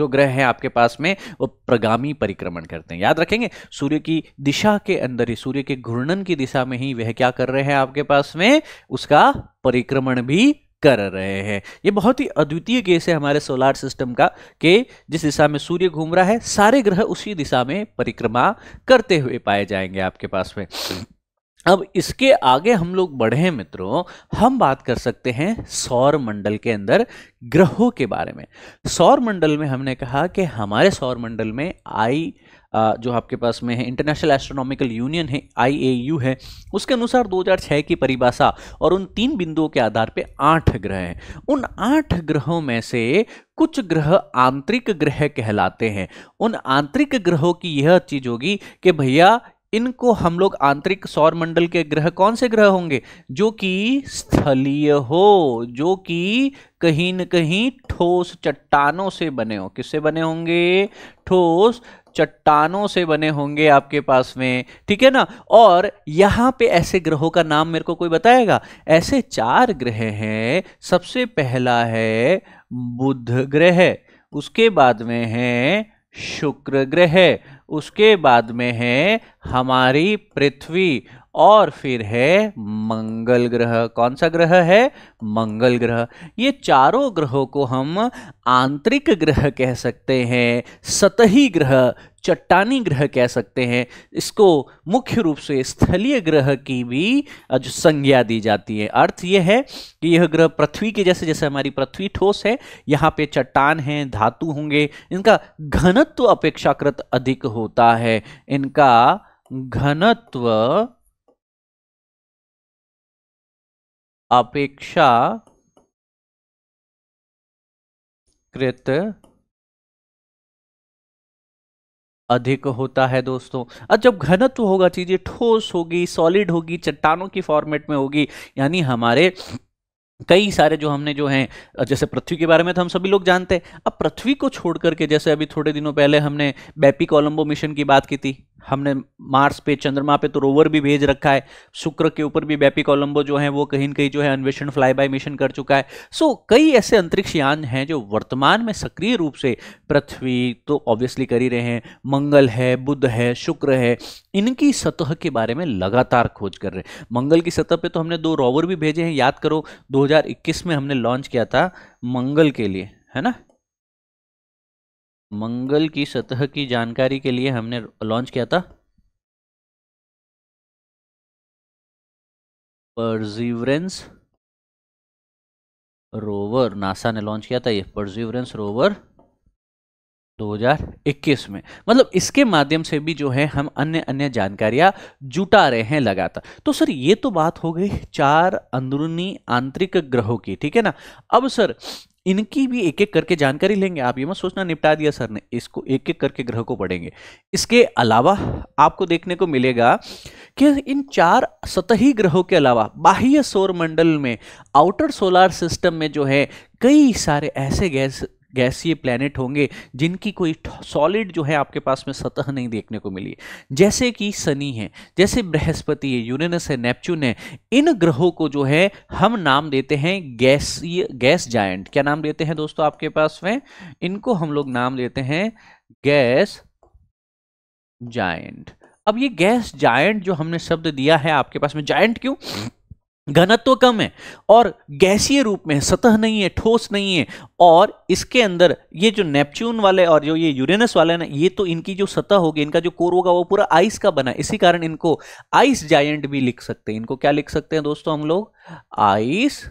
जो ग्रह हैं आपके पास में वो प्रगामी परिक्रमण करते हैं याद रखेंगे सूर्य की दिशा के अंदर ही सूर्य के घूर्णन की दिशा में ही वह क्या कर रहे हैं आपके पास में उसका परिक्रमण भी कर रहे हैं ये बहुत ही अद्वितीय केस है हमारे सोलार सिस्टम का कि जिस दिशा में सूर्य घूम रहा है सारे ग्रह उसी दिशा में परिक्रमा करते हुए पाए जाएंगे आपके पास में अब इसके आगे हम लोग बढ़े मित्रों हम बात कर सकते हैं सौर मंडल के अंदर ग्रहों के बारे में सौर मंडल में हमने कहा कि हमारे सौर मंडल में आई जो आपके पास में है इंटरनेशनल एस्ट्रोनॉमिकल यूनियन है आई है उसके अनुसार 2006 की परिभाषा और उन तीन बिंदुओं के आधार पर आठ ग्रह हैं उन आठ ग्रहों में से कुछ ग्रह आंतरिक ग्रह कहलाते हैं उन आंतरिक ग्रहों की यह चीज होगी कि भैया इनको हम लोग आंतरिक सौर मंडल के ग्रह कौन से ग्रह होंगे जो कि स्थलीय हो जो कि कहीं न कहीं ठोस चट्टानों से बने हो किससे बने होंगे ठोस चट्टानों से बने होंगे आपके पास में ठीक है ना और यहाँ पे ऐसे ग्रहों का नाम मेरे को कोई बताएगा ऐसे चार ग्रह हैं सबसे पहला है बुध ग्रह उसके बाद में है शुक्र ग्रह उसके बाद में है हमारी पृथ्वी और फिर है मंगल ग्रह कौन सा ग्रह है मंगल ग्रह ये चारों ग्रहों को हम आंतरिक ग्रह कह सकते हैं सतही ग्रह चट्टानी ग्रह कह सकते हैं इसको मुख्य रूप से स्थलीय ग्रह की भी जो संज्ञा दी जाती है अर्थ यह है कि यह ग्रह पृथ्वी के जैसे जैसे हमारी पृथ्वी ठोस है यहाँ पे चट्टान हैं धातु होंगे इनका घनत्व अपेक्षाकृत अधिक होता है इनका घनत्व अपेक्षा कृत अधिक होता है दोस्तों अब जब घनत्व होगा चीजें ठोस होगी सॉलिड होगी चट्टानों की फॉर्मेट में होगी यानी हमारे कई सारे जो हमने जो हैं जैसे पृथ्वी के बारे में तो हम सभी लोग जानते हैं अब पृथ्वी को छोड़ करके जैसे अभी थोड़े दिनों पहले हमने बैपी कोलंबो मिशन की बात की थी हमने मार्स पे चंद्रमा पे तो रोवर भी भेज रखा है शुक्र के ऊपर भी बैपी कोलम्बो जो है वो कहीं कहीं जो है अन्वेषण फ्लाई बाय मिशन कर चुका है सो so, कई ऐसे अंतरिक्ष यान हैं जो वर्तमान में सक्रिय रूप से पृथ्वी तो ऑब्वियसली कर ही रहे हैं मंगल है बुध है शुक्र है इनकी सतह के बारे में लगातार खोज कर रहे हैं मंगल की सतह पर तो हमने दो रोवर भी भेजे हैं याद करो दो में हमने लॉन्च किया था मंगल के लिए है ना मंगल की सतह की जानकारी के लिए हमने लॉन्च किया था परजीवरेंस रोवर नासा ने लॉन्च किया था ये परजीवरेंस रोवर 2021 में मतलब इसके माध्यम से भी जो है हम अन्य अन्य जानकारियां जुटा रहे हैं लगातार तो सर ये तो बात हो गई चार अंदरूनी आंतरिक ग्रहों की ठीक है ना अब सर इनकी भी एक एक करके जानकारी लेंगे आप ये मत सोचना निपटा दिया सर ने इसको एक एक करके ग्रह को पढ़ेंगे इसके अलावा आपको देखने को मिलेगा कि इन चार सतही ग्रहों के अलावा बाह्य सौर मंडल में आउटर सोलार सिस्टम में जो है कई सारे ऐसे गैस गैसीय प्लैनेट होंगे जिनकी कोई सॉलिड जो है आपके पास में सतह नहीं देखने को मिली जैसे कि शनि है जैसे बृहस्पति है यूरेनस है नेपच्यून है इन ग्रहों को जो है हम नाम देते हैं गैसीय गैस जायंट क्या नाम देते हैं दोस्तों आपके पास में इनको हम लोग नाम देते हैं गैस जायंट अब ये गैस जायंट जो हमने शब्द दिया है आपके पास में जायंट क्यों घनत्व कम है और गैसीय रूप में है सतह नहीं है ठोस नहीं है और इसके अंदर ये जो नेपच्यून वाले और जो ये यूरेनस वाले ना ये तो इनकी जो सतह होगी इनका जो कोर होगा वो पूरा आइस का बना है इसी कारण इनको आइस जायंट भी लिख सकते हैं इनको क्या लिख सकते हैं दोस्तों हम लोग आइस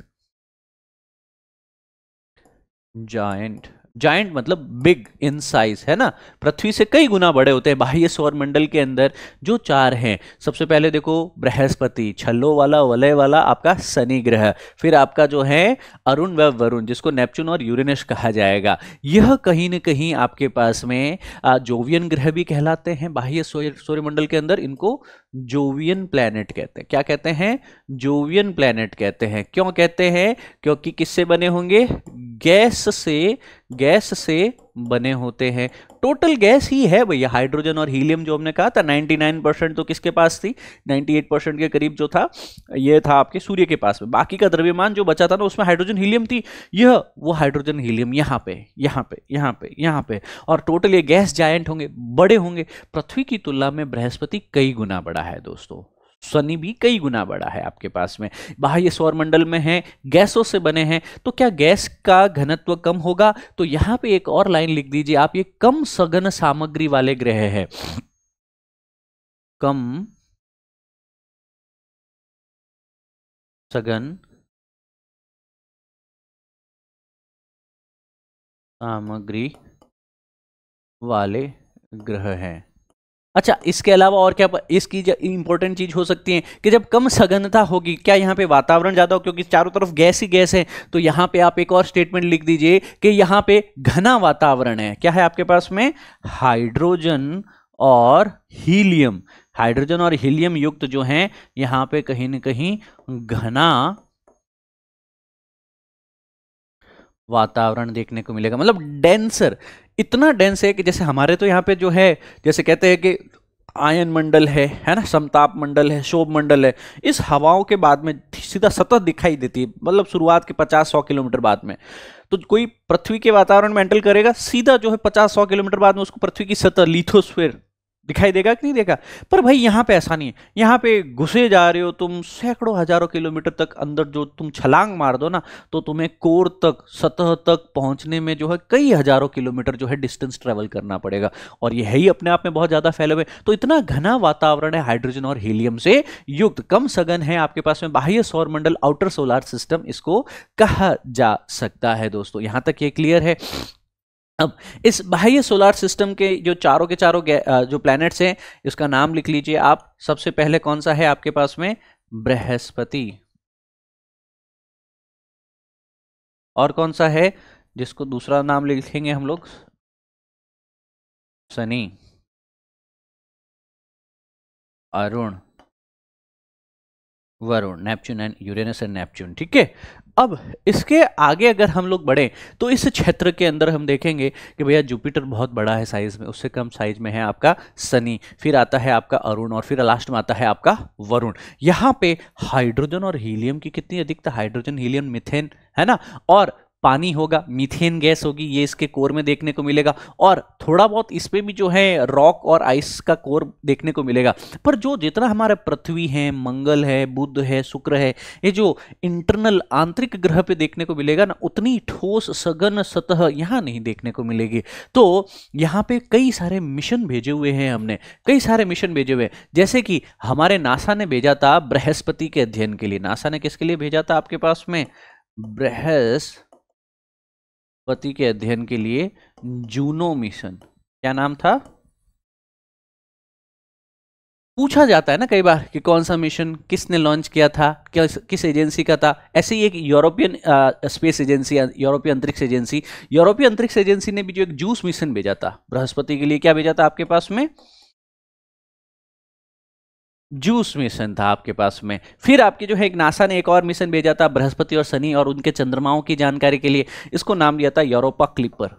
जायंट जाइंट मतलब बिग इन साइज है ना पृथ्वी से कई गुना बड़े होते हैं बाह्य सौर मंडल के अंदर जो चार हैं सबसे पहले देखो बृहस्पति छल्लो वाला वलय वाला आपका शनि ग्रह फिर आपका जो है अरुण व वरुण जिसको नेपच्यून और यूरेनस कहा जाएगा यह कहीं ना कहीं आपके पास में जोवियन ग्रह भी कहलाते हैं बाह्य सौर्यमंडल के अंदर इनको जोवियन प्लैनेट कहते हैं क्या कहते हैं जोवियन प्लैनेट कहते हैं क्यों कहते हैं क्योंकि किससे बने होंगे गैस से गैस से बने होते हैं टोटल गैस ही है भैया हाइड्रोजन और हीलियम जो हमने कहा था 99 परसेंट तो किसके पास थी 98 परसेंट के करीब जो था ये था आपके सूर्य के पास में बाकी का द्रव्यमान जो बचा था ना उसमें हाइड्रोजन हीलियम थी यह वो हाइड्रोजन हीलियम यहाँ पे यहाँ पे यहाँ पे यहाँ पे और टोटल ये गैस जायंट होंगे बड़े होंगे पृथ्वी की तुलना में बृहस्पति कई गुना बड़ा है दोस्तों शनि भी कई गुना बड़ा है आपके पास में बाह्य मंडल में है गैसों से बने हैं तो क्या गैस का घनत्व कम होगा तो यहां पे एक और लाइन लिख दीजिए आप ये कम सघन सामग्री वाले ग्रह है कम सघन सामग्री वाले ग्रह हैं अच्छा इसके अलावा और क्या इसकी इंपॉर्टेंट चीज़ हो सकती है कि जब कम सघनता होगी क्या यहाँ पे वातावरण ज़्यादा हो क्योंकि चारों तरफ गैस ही गैस है तो यहाँ पे आप एक और स्टेटमेंट लिख दीजिए कि यहाँ पे घना वातावरण है क्या है आपके पास में हाइड्रोजन और हीलियम हाइड्रोजन और हीलियम युक्त जो है यहाँ पे कहीं ना कहीं घना वातावरण देखने को मिलेगा मतलब डेंसर इतना डेंस है कि जैसे हमारे तो यहाँ पे जो है जैसे कहते हैं कि आयन मंडल है है ना समताप मंडल है शोभ मंडल है इस हवाओं के बाद में सीधा सतह दिखाई देती है मतलब शुरुआत के 50-100 किलोमीटर बाद में तो कोई पृथ्वी के वातावरण में एंटर करेगा सीधा जो है 50-100 किलोमीटर बाद में उसको पृथ्वी की सतह लिथोस्फेयर दिखाई देगा कि नहीं देगा पर भाई यहाँ पे ऐसा नहीं है यहाँ पे घुसे जा रहे हो तुम सैकड़ों हजारों किलोमीटर तक अंदर जो तुम छलांग मार दो ना तो तुम्हें कोर तक सतह तक पहुँचने में जो है कई हजारों किलोमीटर जो है डिस्टेंस ट्रेवल करना पड़ेगा और ये है ही अपने आप में बहुत ज़्यादा फैले हुए तो इतना घना वातावरण है हाइड्रोजन और हीलियम से युक्त कम सघन है आपके पास में बाह्य सौर मंडल आउटर सोलार सिस्टम इसको कहा जा सकता है दोस्तों यहाँ तक ये क्लियर है अब इस बाह्य सोलार सिस्टम के जो चारों के चारों जो प्लैनेट्स हैं इसका नाम लिख लीजिए आप सबसे पहले कौन सा है आपके पास में बृहस्पति और कौन सा है जिसको दूसरा नाम लिखेंगे हम लोग शनि अरुण वरुण Neptune and Uranus and Neptune ठीक है अब इसके आगे अगर हम लोग बढ़ें तो इस क्षेत्र के अंदर हम देखेंगे कि भैया जुपिटर बहुत बड़ा है साइज में उससे कम साइज में है आपका सनी फिर आता है आपका अरुण और फिर लास्ट में आता है आपका वरुण यहाँ पे हाइड्रोजन और हीलियम की कितनी अधिकता हाइड्रोजन हीलियम मिथेन है ना और पानी होगा मीथेन गैस होगी ये इसके कोर में देखने को मिलेगा और थोड़ा बहुत इस पर भी जो है रॉक और आइस का कोर देखने को मिलेगा पर जो जितना हमारा पृथ्वी है मंगल है बुद्ध है शुक्र है ये जो इंटरनल आंतरिक ग्रह पे देखने को मिलेगा ना उतनी ठोस सघन सतह यहाँ नहीं देखने को मिलेगी तो यहाँ पे कई सारे मिशन भेजे हुए हैं हमने कई सारे मिशन भेजे हुए हैं जैसे कि हमारे नासा ने भेजा था बृहस्पति के अध्ययन के लिए नासा ने किसके लिए भेजा था आपके पास में बृहस्पति पति के अध्ययन के लिए जूनो मिशन क्या नाम था पूछा जाता है ना कई बार कि कौन सा मिशन किसने लॉन्च किया था किस किस एजेंसी का था ऐसे ही एक यूरोपियन स्पेस एजेंसी यूरोपीय अंतरिक्ष एजेंसी यूरोपीय अंतरिक्ष एजेंसी ने भी जो एक जूस मिशन भेजा था बृहस्पति के लिए क्या भेजा था आपके पास में जूस मिशन था आपके पास में फिर आपके जो है नासा ने एक और मिशन भेजा था बृहस्पति और शनि और उनके चंद्रमाओं की जानकारी के लिए इसको नाम दिया था यूरोपा क्लिपर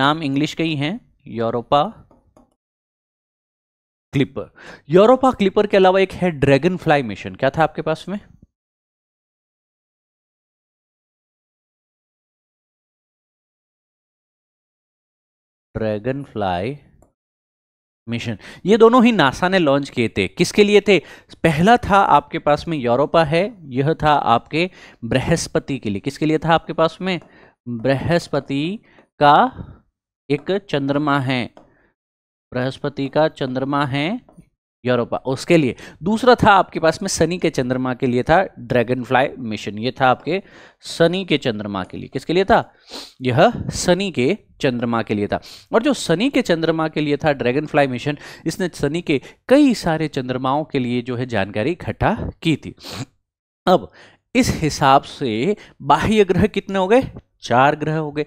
नाम इंग्लिश के ही हैं यूरोपा क्लिपर यूरोपा क्लिपर के अलावा एक है ड्रैगन फ्लाई मिशन क्या था आपके पास में ड्रैगन फ्लाई मिशन ये दोनों ही नासा ने लॉन्च किए थे किसके लिए थे पहला था आपके पास में यूरोपा है यह था आपके बृहस्पति के लिए किसके लिए था आपके पास में बृहस्पति का एक चंद्रमा है बृहस्पति का चंद्रमा है यूरोपा उसके लिए दूसरा था आपके पास में सनी के चंद्रमा के लिए था ड्रैगन फ्लाई मिशन ये था आपके सनी के चंद्रमा के लिए किसके लिए था यह सनी के चंद्रमा के लिए था और जो सनी के चंद्रमा के लिए था ड्रैगन फ्लाई मिशन इसने सनी के कई सारे चंद्रमाओं के लिए जो है जानकारी इकट्ठा की थी अब इस हिसाब से बाह्य ग्रह कितने हो गए चार ग्रह हो गए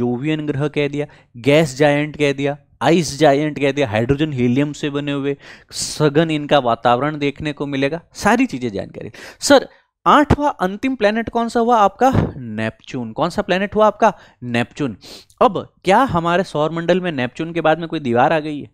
जोवियन ग्रह कह दिया गैस जायंट कह दिया आइस जायंट कह दिया हाइड्रोजन हीलियम से बने हुए सघन इनका वातावरण देखने को मिलेगा सारी चीजें जानकारी सर आठवां अंतिम प्लेनेट कौन सा हुआ आपका नेपच्यून कौन सा प्लेनेट हुआ आपका नेपच्यून अब क्या हमारे सौरमंडल में नेपच्यून के बाद में कोई दीवार आ गई है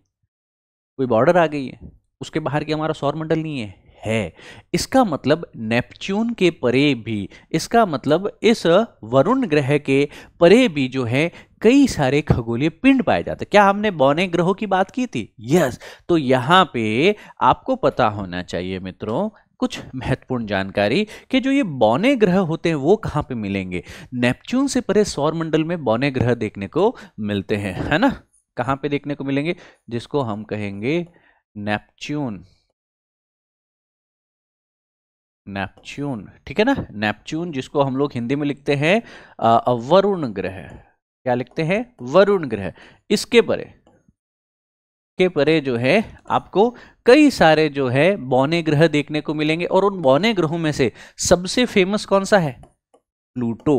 कोई बॉर्डर आ गई है उसके बाहर के हमारा सौरमंडल नहीं है है इसका मतलब नेपच्यून के परे भी इसका मतलब इस वरुण ग्रह के परे भी जो है कई सारे खगोलीय पिंड पाए जाते क्या हमने बौने ग्रहों की बात की थी यस तो यहाँ पे आपको पता होना चाहिए मित्रों कुछ महत्वपूर्ण जानकारी कि जो ये बौने ग्रह होते हैं वो कहाँ पे मिलेंगे नेपच्यून से परे सौरमंडल में बौने ग्रह देखने को मिलते हैं है ना कहाँ पे देखने को मिलेंगे जिसको हम कहेंगे नेपच्यून नेपच्यून ठीक है ना नेपच्यून जिसको हम लोग हिंदी में लिखते हैं अवरुण ग्रह क्या लिखते हैं वरुण ग्रह इसके परे के परे जो है आपको कई सारे जो है बौने ग्रह देखने को मिलेंगे और उन बौने ग्रहों में से सबसे फेमस कौन सा है प्लूटो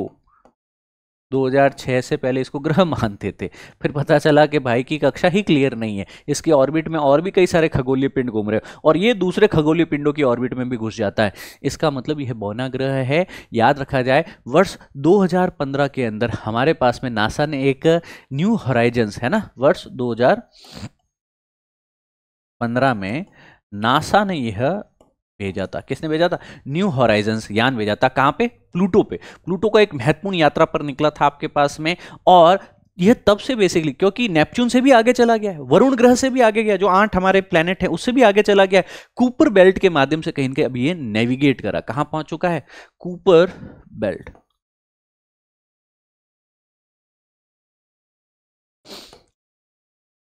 2006 से पहले इसको ग्रह मानते थे फिर पता चला कि भाई की कक्षा ही क्लियर नहीं है इसकी ऑर्बिट में और भी कई सारे खगोलीय पिंड घूम रहे हैं और ये दूसरे खगोलीय पिंडों की ऑर्बिट में भी घुस जाता है इसका मतलब यह बौना ग्रह है याद रखा जाए वर्ष 2015 के अंदर हमारे पास में नासा ने एक न्यू हराइजन्स है ना वर्ष दो में नासा ने यह भेजा था किसने भेजा था न्यू हॉराइजन्स यान भेजा था कहाँ पे प्लूटो पे प्लूटो का एक महत्वपूर्ण यात्रा पर निकला था आपके पास में और यह तब से बेसिकली क्योंकि नेपच्यून से भी आगे चला गया है वरुण ग्रह से भी आगे गया जो आठ हमारे प्लेनेट है उससे भी आगे चला गया है कूपर बेल्ट के माध्यम से कहीं अभी ये नेविगेट करा कहा पहुंच चुका है कूपर बेल्ट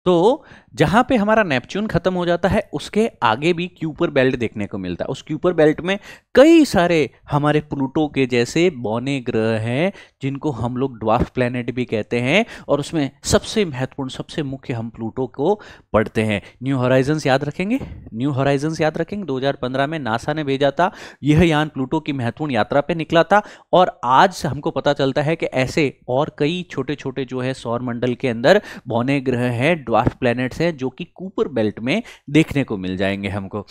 तो जहाँ पे हमारा नेपच्यून ख़त्म हो जाता है उसके आगे भी क्यूपर बेल्ट देखने को मिलता है उस क्यूपर बेल्ट में कई सारे हमारे प्लूटो के जैसे बौने ग्रह हैं जिनको हम लोग ड्वाफ प्लैनेट भी कहते हैं और उसमें सबसे महत्वपूर्ण सबसे मुख्य हम प्लूटो को पढ़ते हैं न्यू हॉराइजन्स याद रखेंगे न्यू हॉराइजन्स याद रखेंगे दो में नासा ने भेजा था यह यान प्लूटो की महत्वपूर्ण यात्रा पर निकला था और आज हमको पता चलता है कि ऐसे और कई छोटे छोटे जो है मंडल के अंदर बौने ग्रह हैं ड्वाफ प्लैनेट्स हैं जो कि कूपर बेल्ट में देखने को मिल जाएंगे हमको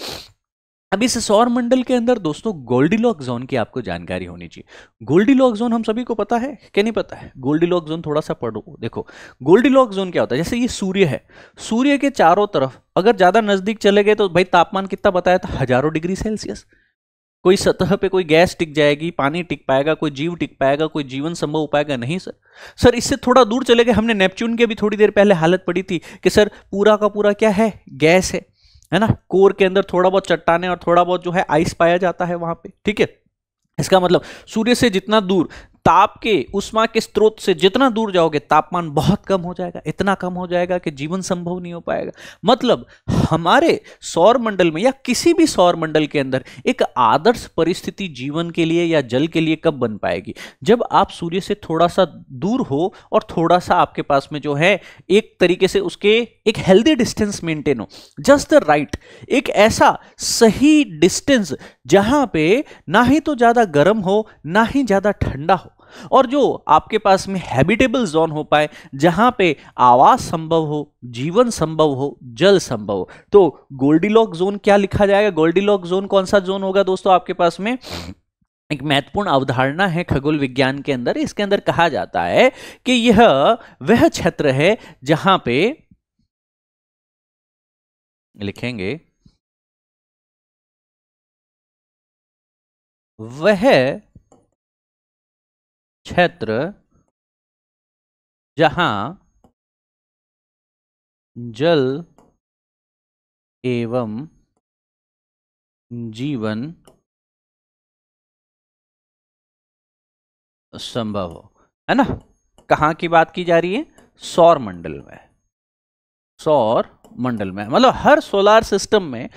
अब इस सौर मंडल के अंदर दोस्तों गोल्डी लॉक जोन की आपको जानकारी होनी चाहिए गोल्डी लॉक जोन हम सभी को पता है क्या नहीं पता है गोल्डी लॉक जोन थोड़ा सा पढ़ो देखो गोल्डी लॉक जोन क्या होता है जैसे ये सूर्य है सूर्य के चारों तरफ अगर ज़्यादा नज़दीक चले गए तो भाई तापमान कितना बताया था हजारों डिग्री सेल्सियस कोई सतह पे कोई गैस टिक जाएगी पानी टिक पाएगा कोई जीव टिक पाएगा कोई जीवन संभव हो पाएगा नहीं सर सर इससे थोड़ा दूर चले गए हमने नेपच्यून की भी थोड़ी देर पहले हालत पड़ी थी कि सर पूरा का पूरा क्या है गैस है है ना कोर के अंदर थोड़ा बहुत चट्टाने और थोड़ा बहुत जो है आइस पाया जाता है वहां पे ठीक है इसका मतलब सूर्य से जितना दूर ताप के उष्मा के स्रोत से जितना दूर जाओगे तापमान बहुत कम हो जाएगा इतना कम हो जाएगा कि जीवन संभव नहीं हो पाएगा मतलब हमारे सौर मंडल में या किसी भी सौर मंडल के अंदर एक आदर्श परिस्थिति जीवन के लिए या जल के लिए कब बन पाएगी जब आप सूर्य से थोड़ा सा दूर हो और थोड़ा सा आपके पास में जो है एक तरीके से उसके एक हेल्दी डिस्टेंस मेंटेन हो जस्ट द राइट एक ऐसा सही डिस्टेंस जहां पे ना ही तो ज्यादा गर्म हो ना ही ज्यादा ठंडा हो और जो आपके पास में हैबिटेबल जोन हो पाए जहां पे आवास संभव हो जीवन संभव हो जल संभव हो तो गोल्डीलॉक जोन क्या लिखा जाएगा गोल्डीलॉक जोन कौन सा जोन होगा दोस्तों आपके पास में एक महत्वपूर्ण अवधारणा है खगोल विज्ञान के अंदर इसके अंदर कहा जाता है कि यह वह क्षेत्र है जहां पे लिखेंगे वह क्षेत्र जहाँ जल एवं जीवन संभव हो है ना कहाँ की बात की जा रही है सौर मंडल में सौर मंडल में मतलब हर सोलार सिस्टम में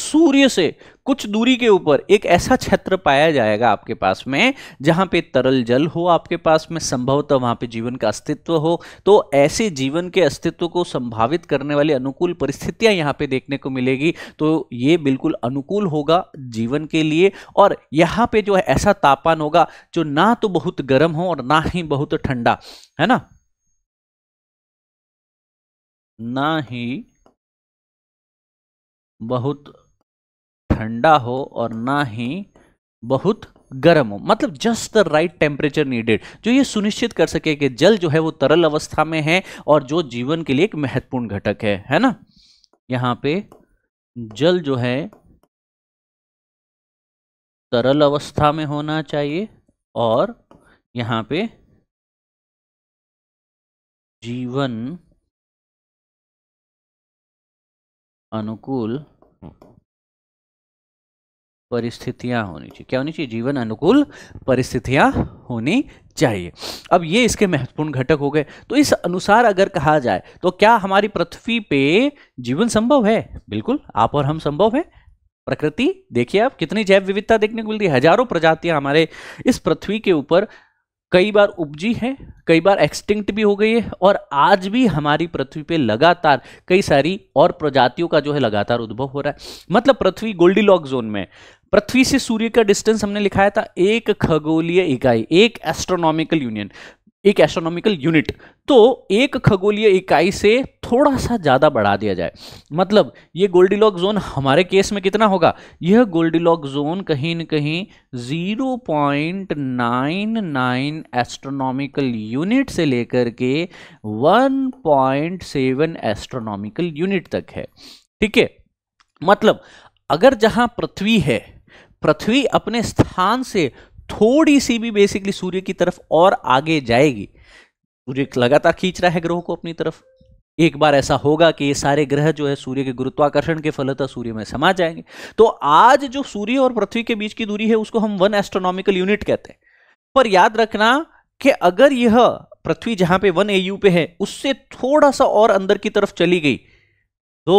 सूर्य से कुछ दूरी के ऊपर एक ऐसा क्षेत्र पाया जाएगा आपके पास में जहां पे तरल जल हो आपके पास में संभवतः वहां पे जीवन का अस्तित्व हो तो ऐसे जीवन के अस्तित्व को संभावित करने वाली अनुकूल परिस्थितियां यहां पे देखने को मिलेगी तो ये बिल्कुल अनुकूल होगा जीवन के लिए और यहां पे जो है ऐसा तापमान होगा जो ना तो बहुत गर्म हो और ना ही बहुत ठंडा है ना ना ही बहुत ठंडा हो और ना ही बहुत गर्म हो मतलब just the right temperature needed जो ये सुनिश्चित कर सके कि जल जो है वो तरल अवस्था में है और जो जीवन के लिए एक महत्वपूर्ण घटक है है ना यहाँ पे जल जो है तरल अवस्था में होना चाहिए और यहाँ पे जीवन अनुकूल परिस्थितियां होनी चाहिए क्या होनी चाहिए जीवन अनुकूल परिस्थितियां होनी चाहिए अब ये इसके महत्वपूर्ण घटक हो गए तो इस अनुसार अगर कहा जाए तो क्या हमारी पृथ्वी पे जीवन संभव है बिल्कुल आप और हम संभव है प्रकृति देखिए आप कितनी जैव विविधता देखने को मिलती है हजारों प्रजातियां हमारे इस पृथ्वी के ऊपर कई बार उपजी है कई बार एक्सटिंक्ट भी हो गई है और आज भी हमारी पृथ्वी पे लगातार कई सारी और प्रजातियों का जो है लगातार उद्भव हो रहा है मतलब पृथ्वी गोल्डी लॉक जोन में पृथ्वी से सूर्य का डिस्टेंस हमने लिखाया था एक खगोलीय इकाई एक एस्ट्रोनॉमिकल यूनियन एक एस्ट्रोनॉमिकल यूनिट तो एक खगोलीय इकाई से थोड़ा सा ज़्यादा बढ़ा दिया जाए मतलब ये गोल्डीलॉक जोन हमारे केस में कितना होगा यह गोल्डीलॉक जोन कहीं न कहीं 0.99 एस्ट्रोनॉमिकल यूनिट से लेकर के 1.7 एस्ट्रोनॉमिकल यूनिट तक है ठीक है मतलब अगर जहां पृथ्वी है पृथ्वी अपने स्थान से थोड़ी सी भी बेसिकली सूर्य की तरफ और आगे जाएगी सूर्य लगातार खींच रहा है ग्रहों को अपनी तरफ एक बार ऐसा होगा कि ये सारे ग्रह जो है सूर्य के गुरुत्वाकर्षण के फलतः सूर्य में समा जाएंगे तो आज जो सूर्य और पृथ्वी के बीच की दूरी है उसको हम वन एस्ट्रोनॉमिकल यूनिट कहते हैं पर याद रखना कि अगर यह पृथ्वी जहां पे वन एयू पे है उससे थोड़ा सा और अंदर की तरफ चली गई तो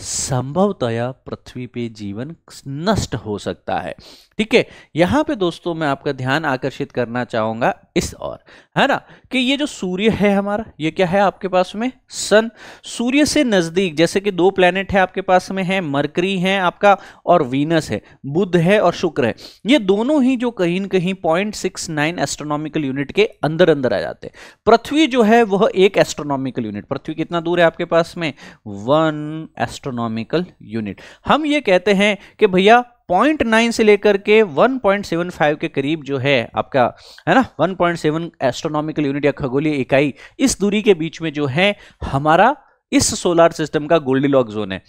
संभवतया पृथ्वी पे जीवन नष्ट हो सकता है ठीक है यहां पे दोस्तों मैं आपका ध्यान आकर्षित करना चाहूंगा इस और है ना कि ये जो सूर्य है हमारा ये क्या है आपके पास में सन सूर्य से नजदीक जैसे कि दो प्लेनेट है आपके पास में है मरकरी है आपका और वीनस है बुध है और शुक्र है ये दोनों ही जो कहीं ना कहीं point six nine astronomical unit के अंदर अंदर आ जाते हैं पृथ्वी जो है वह एक एस्ट्रोनॉमिकल यूनिट पृथ्वी कितना दूर है आपके पास में वन एस्ट्रो एस्ट्रोनॉमिकल यूनिट हम ये कहते हैं कि भैया 0.9 से लेकर के 1.75 के करीब जो है आपका है ना 1.7 एस्ट्रोनॉमिकल यूनिट या खगोलीय इकाई इस दूरी के बीच में जो है हमारा इस सोलार सिस्टम का लॉक जोन है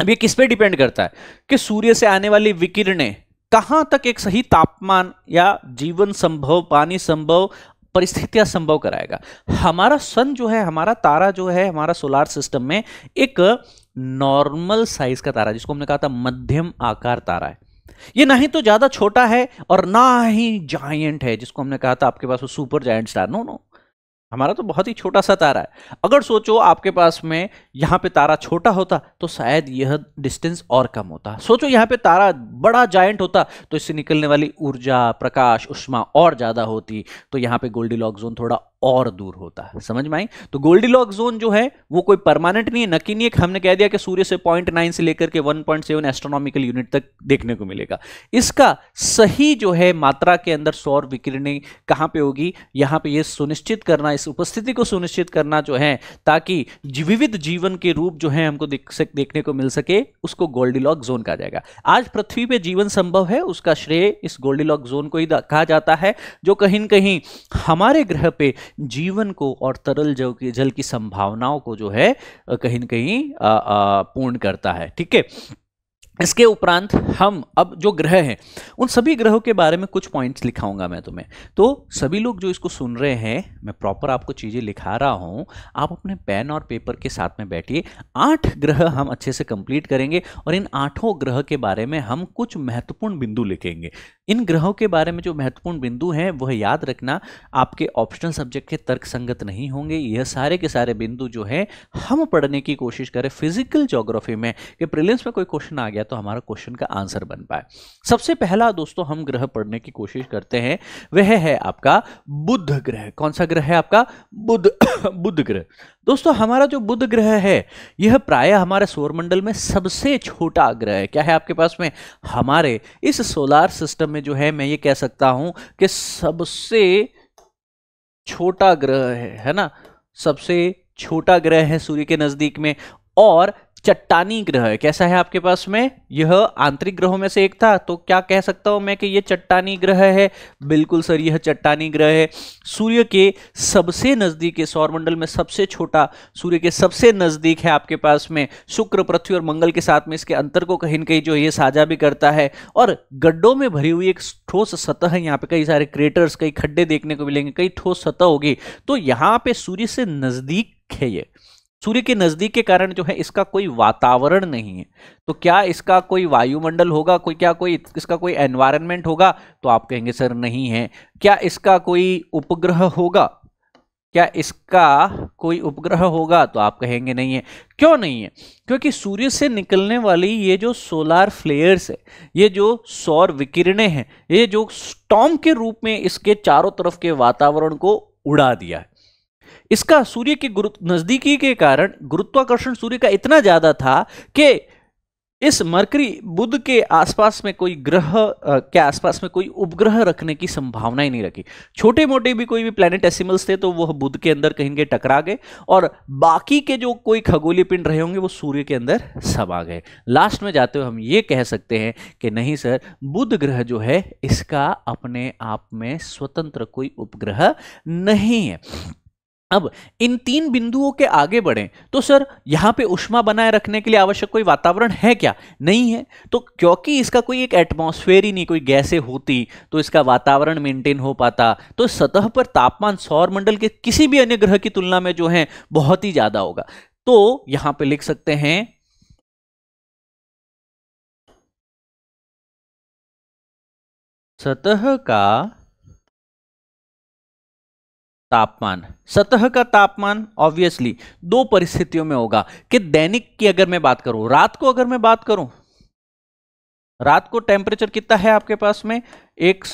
अब ये किस पे डिपेंड करता है कि सूर्य से आने वाली विकिरणें कहां तक एक सही तापमान या जीवन संभव पानी संभव परिस्थितियां संभव कराएगा हमारा सन जो है हमारा तारा जो है हमारा सोलार सिस्टम में एक नॉर्मल साइज का तारा जिसको हमने कहा था मध्यम आकार तारा है ये ना ही तो ज्यादा छोटा है और ना ही जायंट है जिसको हमने कहा था आपके पास वो super giant star no no हमारा तो बहुत ही छोटा सा तारा है अगर सोचो आपके पास में यहां पे तारा छोटा होता तो शायद यह डिस्टेंस और कम होता सोचो यहां पे तारा बड़ा जायंट होता तो इससे निकलने वाली ऊर्जा प्रकाश उष्मा और ज़्यादा होती तो यहां पे गोल्डी लॉक जोन थोड़ा और दूर होता है समझ में आई तो गोल्डी लॉक जोन जो है वो कोई परमानेंट नहीं है नकी नहीं है हमने कह दिया कि सूर्य से 0.9 से लेकर के 1.7 एस्ट्रोनॉमिकल यूनिट तक देखने को मिलेगा इसका सही जो है मात्रा के अंदर सौर विकिरणी कहाँ पे होगी यहाँ पे ये सुनिश्चित करना इस उपस्थिति को सुनिश्चित करना जो है ताकि विविध जीवन के रूप जो है हमको देखने को मिल सके उसको गोल्डी लॉक जोन कहा जाएगा आज पृथ्वी पर जीवन संभव है उसका श्रेय इस गोल्डी लॉक जोन को ही कहा जाता है जो कहीं कहीं हमारे ग्रह पे जीवन को और तरल जल की जल की संभावनाओं को जो है कहीं ना कहीं पूर्ण करता है ठीक है इसके उपरांत हम अब जो ग्रह हैं उन सभी ग्रहों के बारे में कुछ पॉइंट्स लिखाऊंगा मैं तुम्हें तो सभी लोग जो इसको सुन रहे हैं मैं प्रॉपर आपको चीज़ें लिखा रहा हूँ आप अपने पेन और पेपर के साथ में बैठिए आठ ग्रह हम अच्छे से कंप्लीट करेंगे और इन आठों ग्रह के बारे में हम कुछ महत्वपूर्ण बिंदु लिखेंगे इन ग्रहों के बारे में जो महत्वपूर्ण बिंदु हैं वह याद रखना आपके ऑप्शनल सब्जेक्ट के तर्क संगत नहीं होंगे यह सारे के सारे बिंदु जो है हम पढ़ने की कोशिश करें फिजिकल जोग्राफी में कि प्रिलियंस में कोई क्वेश्चन आ गया तो हमारा क्वेश्चन का आंसर बन पाए सबसे पहला दोस्तों हम ग्रह पढ़ने की कोशिश करते हैं वह है आपका बुध ग्रह कौन सा ग्रह है आपका बुध बुध ग्रह दोस्तों हमारा जो बुध ग्रह है यह प्राय हमारे सौरमंडल में सबसे छोटा ग्रह है क्या है आपके पास में हमारे इस सोलार सिस्टम में जो है मैं ये कह सकता हूं कि सबसे छोटा ग्रह है है ना सबसे छोटा ग्रह है सूर्य के नजदीक में और चट्टानी ग्रह है कैसा है आपके पास में यह आंतरिक ग्रहों में से एक था तो क्या कह सकता हूं मैं कि यह चट्टानी ग्रह है बिल्कुल सर यह चट्टानी ग्रह है सूर्य के सबसे नजदीक सौर सौरमंडल में सबसे छोटा सूर्य के सबसे नजदीक है आपके पास में शुक्र पृथ्वी और मंगल के साथ में इसके अंतर को कहीं कहीं जो ये साझा भी करता है और गड्ढों में भरी हुई एक ठोस सतह है यहाँ पे कई सारे क्रेटर्स कई खड्डे देखने को मिलेंगे कई ठोस सतह होगी तो यहाँ पे सूर्य से नजदीक है ये सूर्य के नज़दीक के कारण जो है इसका कोई वातावरण नहीं है तो क्या इसका कोई वायुमंडल होगा कोई क्या कोई इसका कोई एनवायरनमेंट होगा तो आप कहेंगे सर नहीं है क्या इसका कोई उपग्रह होगा क्या इसका कोई उपग्रह होगा तो आप कहेंगे नहीं है क्यों नहीं है क्योंकि सूर्य से निकलने वाली ये जो सोलार फ्लेयर्स है ये जो सौर विकिरणें हैं ये जो स्टॉम के रूप में इसके चारों तरफ के वातावरण को उड़ा दिया है इसका सूर्य के गुरु नज़दीकी के कारण गुरुत्वाकर्षण सूर्य का इतना ज़्यादा था कि इस मरकरी बुध के आसपास में कोई ग्रह के आसपास में कोई उपग्रह रखने की संभावना ही नहीं रखी छोटे मोटे भी कोई भी प्लैनेट एसिमल्स थे तो वह बुध के अंदर कहीं के टकरा गए और बाकी के जो कोई खगोलीय पिंड रहे होंगे वो सूर्य के अंदर सब आ गए लास्ट में जाते हुए हम ये कह सकते हैं कि नहीं सर बुध ग्रह जो है इसका अपने आप में स्वतंत्र कोई उपग्रह नहीं है अब इन तीन बिंदुओं के आगे बढ़ें तो सर यहाँ पे उष्मा बनाए रखने के लिए आवश्यक कोई वातावरण है क्या नहीं है तो क्योंकि इसका कोई एक एटमॉस्फेयर ही नहीं कोई गैसें होती तो इसका वातावरण मेंटेन हो पाता तो सतह पर तापमान सौर मंडल के किसी भी अन्य ग्रह की तुलना में जो है बहुत ही ज़्यादा होगा तो यहाँ पर लिख सकते हैं सतह का तापमान सतह का तापमान ऑब्वियसली दो परिस्थितियों में होगा कि दैनिक की अगर मैं बात करूं रात को अगर मैं बात करूं रात को टेम्परेचर कितना है आपके पास में एक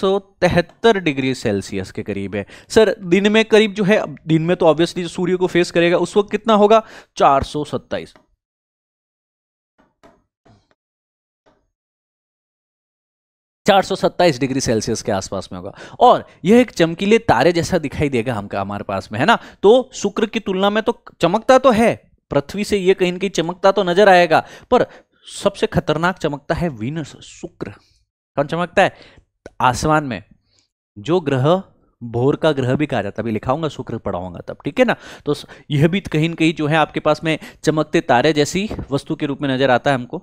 डिग्री सेल्सियस के करीब है सर दिन में करीब जो है दिन में तो ऑब्वियसली सूर्य को फेस करेगा उस वक्त कितना होगा चार 427 डिग्री सेल्सियस के आसपास में होगा और यह एक चमकीले तारे जैसा दिखाई देगा हमका हमारे पास में है ना तो शुक्र की तुलना में तो चमकता तो है पृथ्वी से यह कहीं कहीं चमकता तो नजर आएगा पर सबसे खतरनाक चमकता है वीनस शुक्र कौन चमकता है आसमान में जो ग्रह भोर का ग्रह भी कहा जाता है अभी लिखाऊंगा शुक्र पढ़ाऊंगा तब ठीक है ना तो यह भी कहीं कहीं जो है आपके पास में चमकते तारे जैसी वस्तु के रूप में नजर आता है हमको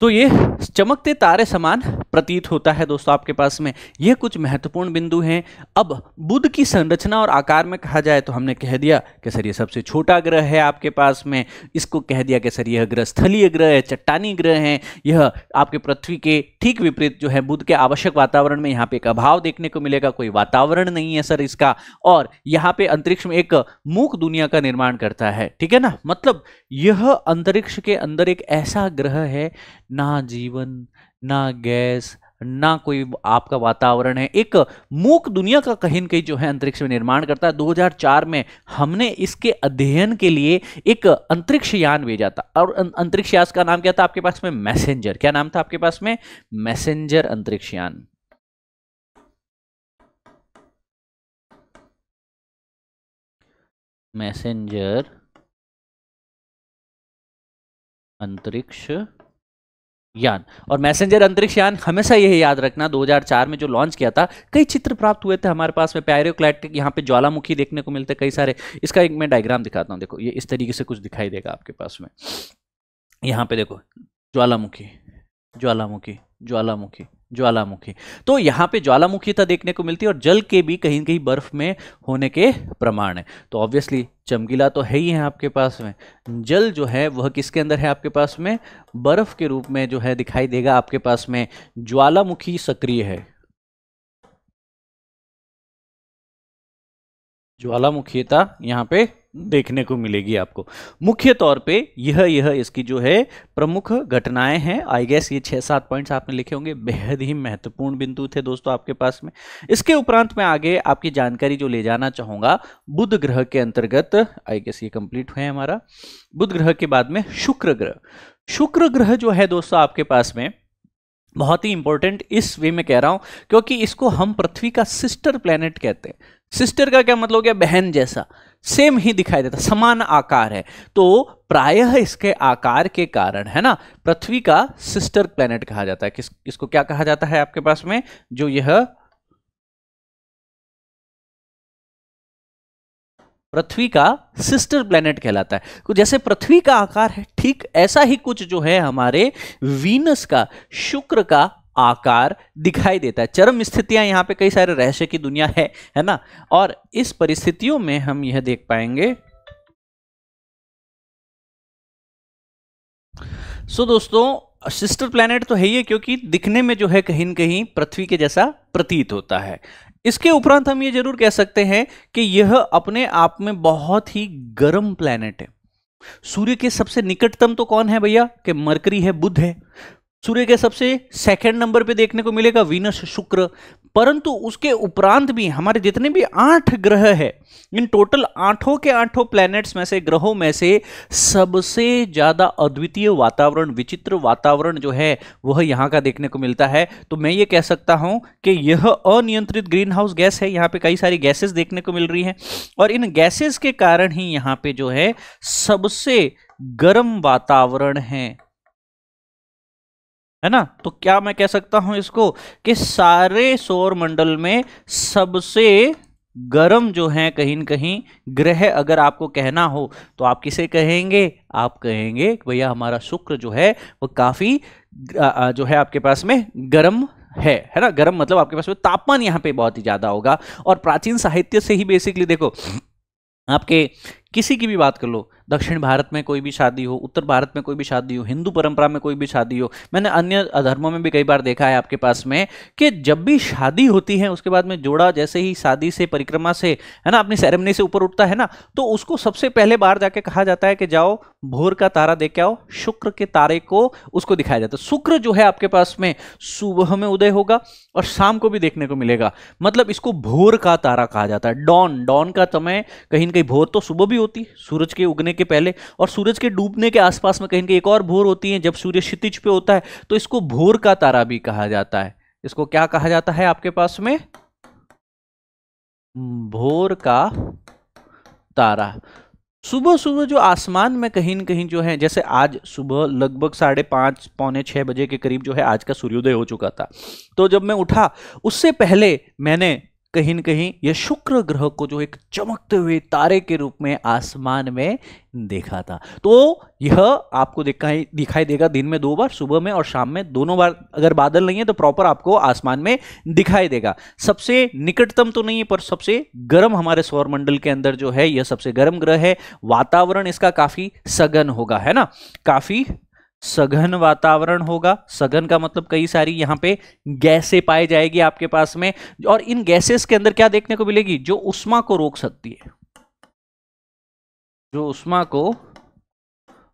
तो ये चमकते तारे समान प्रतीत होता है दोस्तों आपके पास में ये कुछ महत्वपूर्ण बिंदु हैं अब बुध की संरचना और आकार में कहा जाए तो हमने कह दिया कि सर ये सबसे छोटा ग्रह है आपके पास में इसको कह दिया कि सर यह ग्रह स्थलीय ग्रह है चट्टानी ग्रह है यह आपके पृथ्वी के ठीक विपरीत जो है बुध के आवश्यक वातावरण में यहाँ पे एक अभाव देखने को मिलेगा कोई वातावरण नहीं है सर इसका और यहाँ पे अंतरिक्ष में एक मूक दुनिया का निर्माण करता है ठीक है ना मतलब यह अंतरिक्ष के अंदर एक ऐसा ग्रह है ना जीवन ना गैस ना कोई आपका वातावरण है एक मूक दुनिया का कहीं ना कहीं जो है अंतरिक्ष में निर्माण करता है 2004 में हमने इसके अध्ययन के लिए एक अंतरिक्ष यान भेजा था और अं, अंतरिक्ष यान का नाम क्या था आपके पास में मैसेंजर क्या नाम था आपके पास में मैसेंजर अंतरिक्ष यान मैसेंजर अंतरिक्ष यान और मैसेंजर अंतरिक्ष यान हमेशा यही याद रखना 2004 में जो लॉन्च किया था कई चित्र प्राप्त हुए थे हमारे पास में पैरियोक्लैटिक यहाँ पे ज्वालामुखी देखने को मिलते कई सारे इसका एक मैं डायग्राम दिखाता हूँ देखो ये इस तरीके से कुछ दिखाई देगा आपके पास में यहाँ पे देखो ज्वालामुखी ज्वालामुखी ज्वालामुखी ज्वालामुखी तो यहाँ पे ज्वालामुखीता देखने को मिलती है और जल के भी कहीं कहीं बर्फ में होने के प्रमाण है तो ऑब्वियसली चमकीला तो है ही है आपके पास में जल जो है वह किसके अंदर है आपके पास में बर्फ के रूप में जो है दिखाई देगा आपके पास में ज्वालामुखी सक्रिय है ज्वालामुखीता यहाँ पे देखने को मिलेगी आपको मुख्य तौर पे यह यह इसकी जो है प्रमुख घटनाएं हैं आई गेस ये छः सात पॉइंट्स आपने लिखे होंगे बेहद ही महत्वपूर्ण बिंदु थे दोस्तों आपके पास में इसके उपरांत मैं आगे आपकी जानकारी जो ले जाना चाहूँगा बुध ग्रह के अंतर्गत आई गेस ये कंप्लीट हुए हमारा बुध ग्रह के बाद में शुक्र ग्रह शुक्र ग्रह जो है दोस्तों आपके पास में बहुत ही इंपॉर्टेंट इस वे में कह रहा हूं क्योंकि इसको हम पृथ्वी का सिस्टर प्लेनेट कहते हैं सिस्टर का क्या मतलब हो गया बहन जैसा सेम ही दिखाई देता समान आकार है तो प्रायः इसके आकार के कारण है ना पृथ्वी का सिस्टर प्लेनेट कहा जाता है किस इसको क्या कहा जाता है आपके पास में जो यह पृथ्वी का सिस्टर प्लेनेट कहलाता है तो जैसे पृथ्वी का आकार है ठीक ऐसा ही कुछ जो है हमारे वीनस का शुक्र का आकार दिखाई देता है चरम स्थितियां यहाँ पे कई सारे रहस्य की दुनिया है है ना और इस परिस्थितियों में हम यह देख पाएंगे सो दोस्तों सिस्टर प्लैनेट तो है ही है क्योंकि दिखने में जो है कहीं ना कहीं पृथ्वी के जैसा प्रतीत होता है इसके उपरांत हम ये जरूर कह सकते हैं कि यह अपने आप में बहुत ही गर्म प्लैनेट है सूर्य के सबसे निकटतम तो कौन है भैया कि मरकरी है बुध है सूर्य के सबसे सेकंड नंबर पे देखने को मिलेगा वीनस शुक्र परंतु उसके उपरांत भी हमारे जितने भी आठ ग्रह है इन टोटल आठों के आठों प्लैनेट्स में से ग्रहों में से सबसे ज़्यादा अद्वितीय वातावरण विचित्र वातावरण जो है वह यहाँ का देखने को मिलता है तो मैं ये कह सकता हूँ कि यह अनियंत्रित ग्रीन हाउस गैस है यहाँ पे कई सारी गैसेस देखने को मिल रही हैं और इन गैसेस के कारण ही यहाँ पे जो है सबसे गर्म वातावरण है है ना तो क्या मैं कह सकता हूं इसको कि सारे सौर मंडल में सबसे गर्म जो है कहीं ना कहीं ग्रह अगर आपको कहना हो तो आप किसे कहेंगे आप कहेंगे भैया हमारा शुक्र जो है वो काफ़ी जो है आपके पास में गर्म है है ना गर्म मतलब आपके पास में तापमान यहाँ पे बहुत ही ज़्यादा होगा और प्राचीन साहित्य से ही बेसिकली देखो आपके किसी की भी बात कर लो दक्षिण भारत में कोई भी शादी हो उत्तर भारत में कोई भी शादी हो हिंदू परंपरा में कोई भी शादी हो मैंने अन्य धर्मों में भी कई बार देखा है आपके पास में कि जब भी शादी होती है उसके बाद में जोड़ा जैसे ही शादी से परिक्रमा से है ना अपनी सेरेमनी से ऊपर उठता है ना तो उसको सबसे पहले बाहर जाके कहा जाता है कि जाओ भोर का तारा देख के आओ शुक्र के तारे को उसको दिखाया जाता है शुक्र जो है आपके पास में सुबह में उदय होगा और शाम को भी देखने को मिलेगा मतलब इसको भोर का तारा कहा जाता है डॉन डॉन का समय कहीं ना कहीं भोर तो सुबह भी भी होती है सूरज के उगने के पहले और सूरज के डूबने के आसपास में कहीं एक और भोर होती है जब सूर्य क्षितिज पे होता है तो इसको भोर का तारा भी कहा जाता है इसको क्या कहा जाता है आपके पास में भोर का तारा सुबह सुबह जो आसमान में कहीं न कहीं जो है जैसे आज सुबह लगभग साढ़े पांच पौने छह बजे के करीब जो है आज का सूर्योदय हो चुका था तो जब मैं उठा उससे पहले मैंने कहीं न कहीं यह शुक्र ग्रह को जो एक चमकते हुए तारे के रूप में आसमान में देखा था तो यह आपको दिखाई दिखाई देगा दिन में दो बार सुबह में और शाम में दोनों बार अगर बादल नहीं है तो प्रॉपर आपको आसमान में दिखाई देगा सबसे निकटतम तो नहीं है पर सबसे गर्म हमारे सौरमंडल के अंदर जो है यह सबसे गर्म ग्रह है वातावरण इसका काफी सघन होगा है ना काफी सघन वातावरण होगा सघन का मतलब कई सारी यहां पे गैसें पाई जाएगी आपके पास में और इन गैसेस के अंदर क्या देखने को मिलेगी जो उष्मा को रोक सकती है जो उष्मा को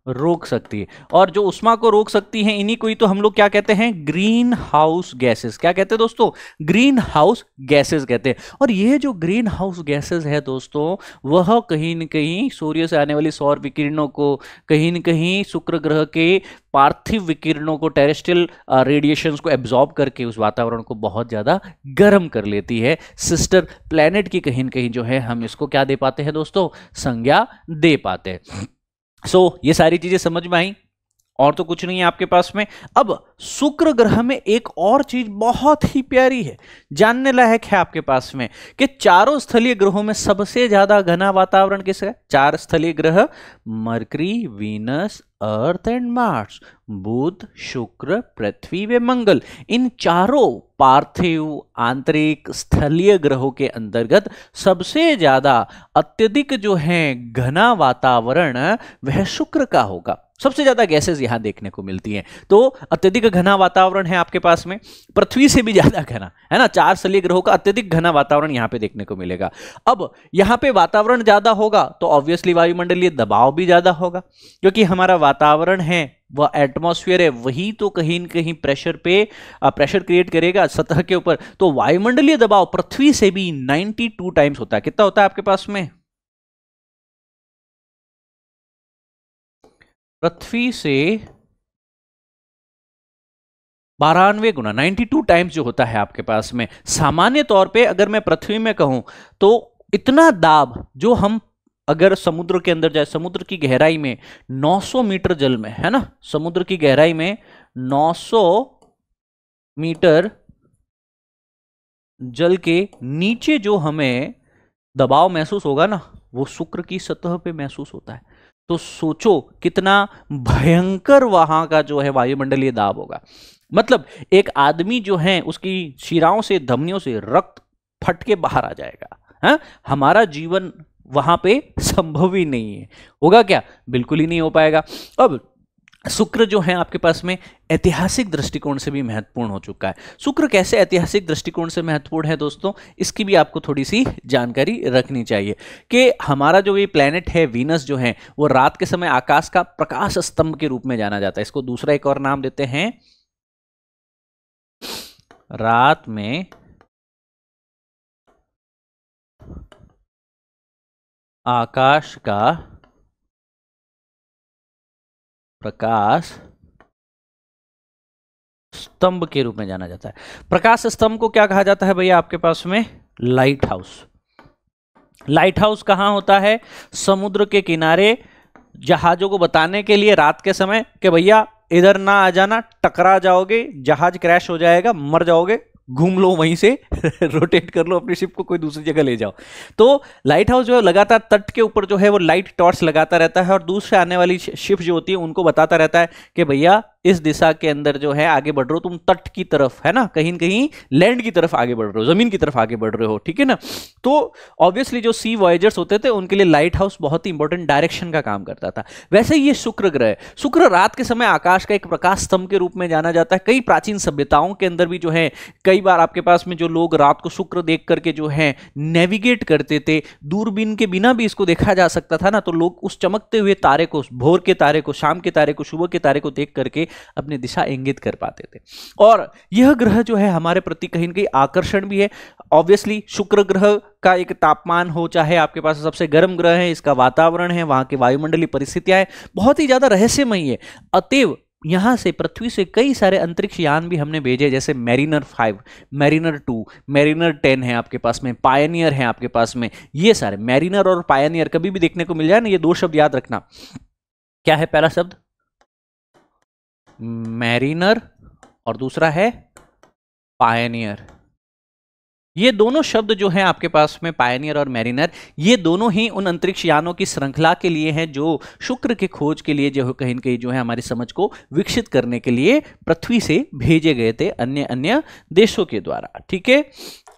रोक सकती है और जो उष्मा को रोक सकती है इन्हीं को ही तो हम लोग क्या कहते हैं ग्रीन हाउस गैसेस क्या कहते हैं दोस्तों ग्रीन हाउस गैसेस कहते हैं और ये जो ग्रीन हाउस गैसेस है दोस्तों वह कहीं न कहीं सूर्य से आने वाली सौर विकिरणों को कहीं न कहीं शुक्र ग्रह के पार्थिव विकिरणों को टेरेस्ट्रियल रेडिएशंस uh, को एब्जॉर्ब करके उस वातावरण को बहुत ज़्यादा गर्म कर लेती है सिस्टर प्लैनेट की कहीं न कहीं जो है हम इसको क्या दे पाते हैं दोस्तों संज्ञा दे पाते हैं सो so, ये सारी चीजें समझ में आई और तो कुछ नहीं है आपके पास में अब शुक्र ग्रह में एक और चीज बहुत ही प्यारी है जानने लायक है आपके पास में कि चारों स्थलीय ग्रहों में सबसे ज्यादा घना वातावरण किस है चार स्थलीय ग्रह Mercury Venus Earth and Mars बुध शुक्र पृथ्वी व मंगल इन चारों पार्थिव आंतरिक स्थलीय ग्रहों के अंतर्गत सबसे ज्यादा अत्यधिक जो है घना वातावरण वह शुक्र का होगा सबसे ज्यादा गैसेस यहां देखने को मिलती हैं तो अत्यधिक घना वातावरण है आपके पास में पृथ्वी से भी ज्यादा घना है ना चार सलीय ग्रहों का अत्यधिक घना वातावरण यहां पे देखने को मिलेगा अब यहां पे वातावरण ज्यादा होगा तो ऑब्वियसली वायुमंडलीय दबाव भी ज्यादा होगा क्योंकि हमारा वातावरण है वह एटमॉस्फेयर है वही तो कहीं ना कहीं प्रेशर पे प्रेशर क्रिएट करेगा सतह के ऊपर तो वायुमंडलीय दबाव पृथ्वी से भी 92 टाइम्स होता है कितना होता है आपके पास में पृथ्वी से बारानवे गुना 92 टाइम्स जो होता है आपके पास में सामान्य तौर पे अगर मैं पृथ्वी में कहूं तो इतना दाब जो हम अगर समुद्र के अंदर जाए समुद्र की गहराई में 900 मीटर जल में है ना समुद्र की गहराई में 900 मीटर जल के नीचे जो हमें दबाव महसूस होगा ना वो शुक्र की सतह पे महसूस होता है तो सोचो कितना भयंकर वहां का जो है वायुमंडलीय दाब होगा मतलब एक आदमी जो है उसकी शिराओं से धमनियों से रक्त फट के बाहर आ जाएगा है हाँ? हमारा जीवन वहां पे संभव ही नहीं है होगा क्या बिल्कुल ही नहीं हो पाएगा अब शुक्र जो है आपके पास में ऐतिहासिक दृष्टिकोण से भी महत्वपूर्ण हो चुका है शुक्र कैसे ऐतिहासिक दृष्टिकोण से महत्वपूर्ण है दोस्तों इसकी भी आपको थोड़ी सी जानकारी रखनी चाहिए कि हमारा जो ये प्लेनेट है वीनस जो है वो रात के समय आकाश का प्रकाश स्तंभ के रूप में जाना जाता है इसको दूसरा एक और नाम देते हैं रात में आकाश का प्रकाश स्तंभ के रूप में जाना जाता है प्रकाश स्तंभ को क्या कहा जाता है भैया आपके पास में लाइट हाउस लाइट हाउस कहां होता है समुद्र के किनारे जहाजों को बताने के लिए रात के समय कि भैया इधर ना आ जाना टकरा जाओगे जहाज क्रैश हो जाएगा मर जाओगे घूम लो वहीं से रोटेट कर लो अपनी शिप को कोई दूसरी जगह ले जाओ तो लाइट हाउस जो है लगातार तट के ऊपर जो है वो लाइट टॉर्च लगाता रहता है और दूसरे आने वाली शिप जो होती है उनको बताता रहता है कि भैया इस दिशा के अंदर जो है आगे बढ़ रहे हो तुम तट की तरफ है ना कहीं ना कहीं लैंड की तरफ आगे बढ़ रहे हो जमीन की तरफ आगे बढ़ रहे हो ठीक है ना तो ऑब्वियसली जो सी वॉयजर्स होते थे उनके लिए लाइट हाउस बहुत ही इंपॉर्टेंट डायरेक्शन का काम करता था वैसे ये शुक्र ग्रह शुक्र रात के समय आकाश का एक प्रकाश स्तंभ के रूप में जाना जाता है कई प्राचीन सभ्यताओं के अंदर भी जो है कई बार आपके पास में जो लोग रात को शुक्र देख करके जो है नेविगेट करते थे दूरबीन के बिना भी इसको देखा जा सकता था ना तो लोग उस चमकते हुए तारे को भोर के तारे को शाम के तारे को सुबह के तारे को देख करके अपनी दिशा इंगित कर पाते थे और यह ग्रह जो है हमारे प्रति कहीं ना कहीं आकर्षण भी है ऑब्वियसली शुक्र ग्रह का एक तापमान हो चाहे आपके पास सबसे गर्म ग्रह है इसका वातावरण है वहां की वायुमंडलीय परिस्थितियां हैं बहुत ही ज्यादा रहस्यमयी है अतएव यहाँ से पृथ्वी से कई सारे अंतरिक्ष यान भी हमने भेजे जैसे Mariner five Mariner two Mariner ten है आपके पास में पायनियर है आपके पास में ये सारे मैरिनर और पायनियर कभी भी देखने को मिल जाए ना ये दो शब्द याद रखना क्या है पहला शब्द मैरिनर और दूसरा है पायनियर ये दोनों शब्द जो हैं आपके पास में पायनियर और मैरिनर ये दोनों ही उन अंतरिक्ष यानों की श्रृंखला के लिए हैं जो शुक्र के खोज के लिए जो कहीं कहीं जो है हमारी समझ को विकसित करने के लिए पृथ्वी से भेजे गए थे अन्य अन्य देशों के द्वारा ठीक है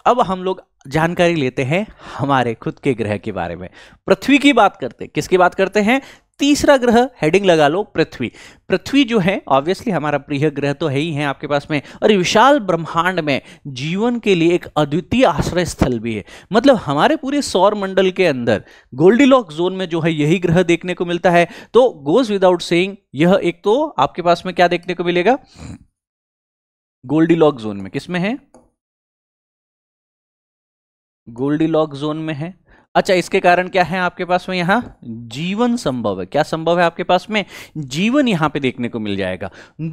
अब हम लोग जानकारी लेते हैं हमारे खुद के ग्रह के बारे में पृथ्वी की बात करते किसकी बात करते हैं तीसरा ग्रह हेडिंग लगा लो पृथ्वी पृथ्वी जो है ऑब्वियसली हमारा प्रिय ग्रह तो है ही है आपके पास में और विशाल ब्रह्मांड में जीवन के लिए एक अद्वितीय आश्रय स्थल भी है मतलब हमारे पूरे सौर मंडल के अंदर गोल्डीलॉक जोन में जो है यही ग्रह देखने को मिलता है तो गोज विदाउट सेइंग यह एक तो आपके पास में क्या देखने को मिलेगा गोल्डीलॉक जोन में किसमें है गोल्डी लॉक जोन में है अच्छा इसके कारण क्या है आपके पास में यहाँ जीवन संभव है क्या संभव है आपके पास में जीवन यहाँ पे देखने को मिल जाएगा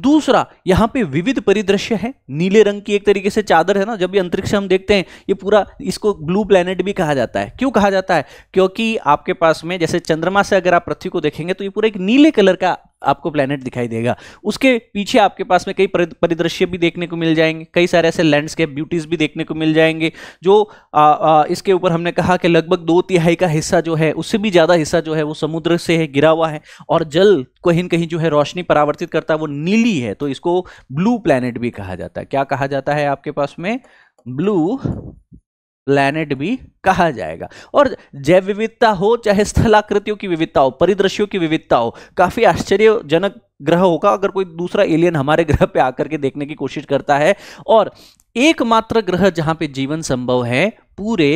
दूसरा यहाँ पे विविध परिदृश्य है नीले रंग की एक तरीके से चादर है ना जब भी अंतरिक्ष हम देखते हैं ये पूरा इसको ब्लू प्लैनेट भी कहा जाता है क्यों कहा जाता है क्योंकि आपके पास में जैसे चंद्रमा से अगर आप पृथ्वी को देखेंगे तो ये पूरा एक नीले कलर का आपको प्लैनेट दिखाई देगा उसके पीछे आपके पास में कई परिदृश्य भी देखने को मिल जाएंगे कई सारे ऐसे लैंडस्केप ब्यूटीज़ भी देखने को मिल जाएंगे जो आ, आ, इसके ऊपर हमने कहा कि लगभग दो तिहाई का हिस्सा जो है उससे भी ज़्यादा हिस्सा जो है वो समुद्र से है गिरा हुआ है और जल कहीं कहीं जो है रोशनी परावर्तित करता है वो नीली है तो इसको ब्लू प्लैनेट भी कहा जाता है क्या कहा जाता है आपके पास में ब्लू प्लैनेट भी कहा जाएगा और जैव विविधता हो चाहे स्थलाकृतियों की विविधता हो परिदृश्यों की विविधता हो काफी आश्चर्यजनक ग्रह होगा अगर कोई दूसरा एलियन हमारे ग्रह पे आकर के देखने की कोशिश करता है और एकमात्र ग्रह जहां पे जीवन संभव है पूरे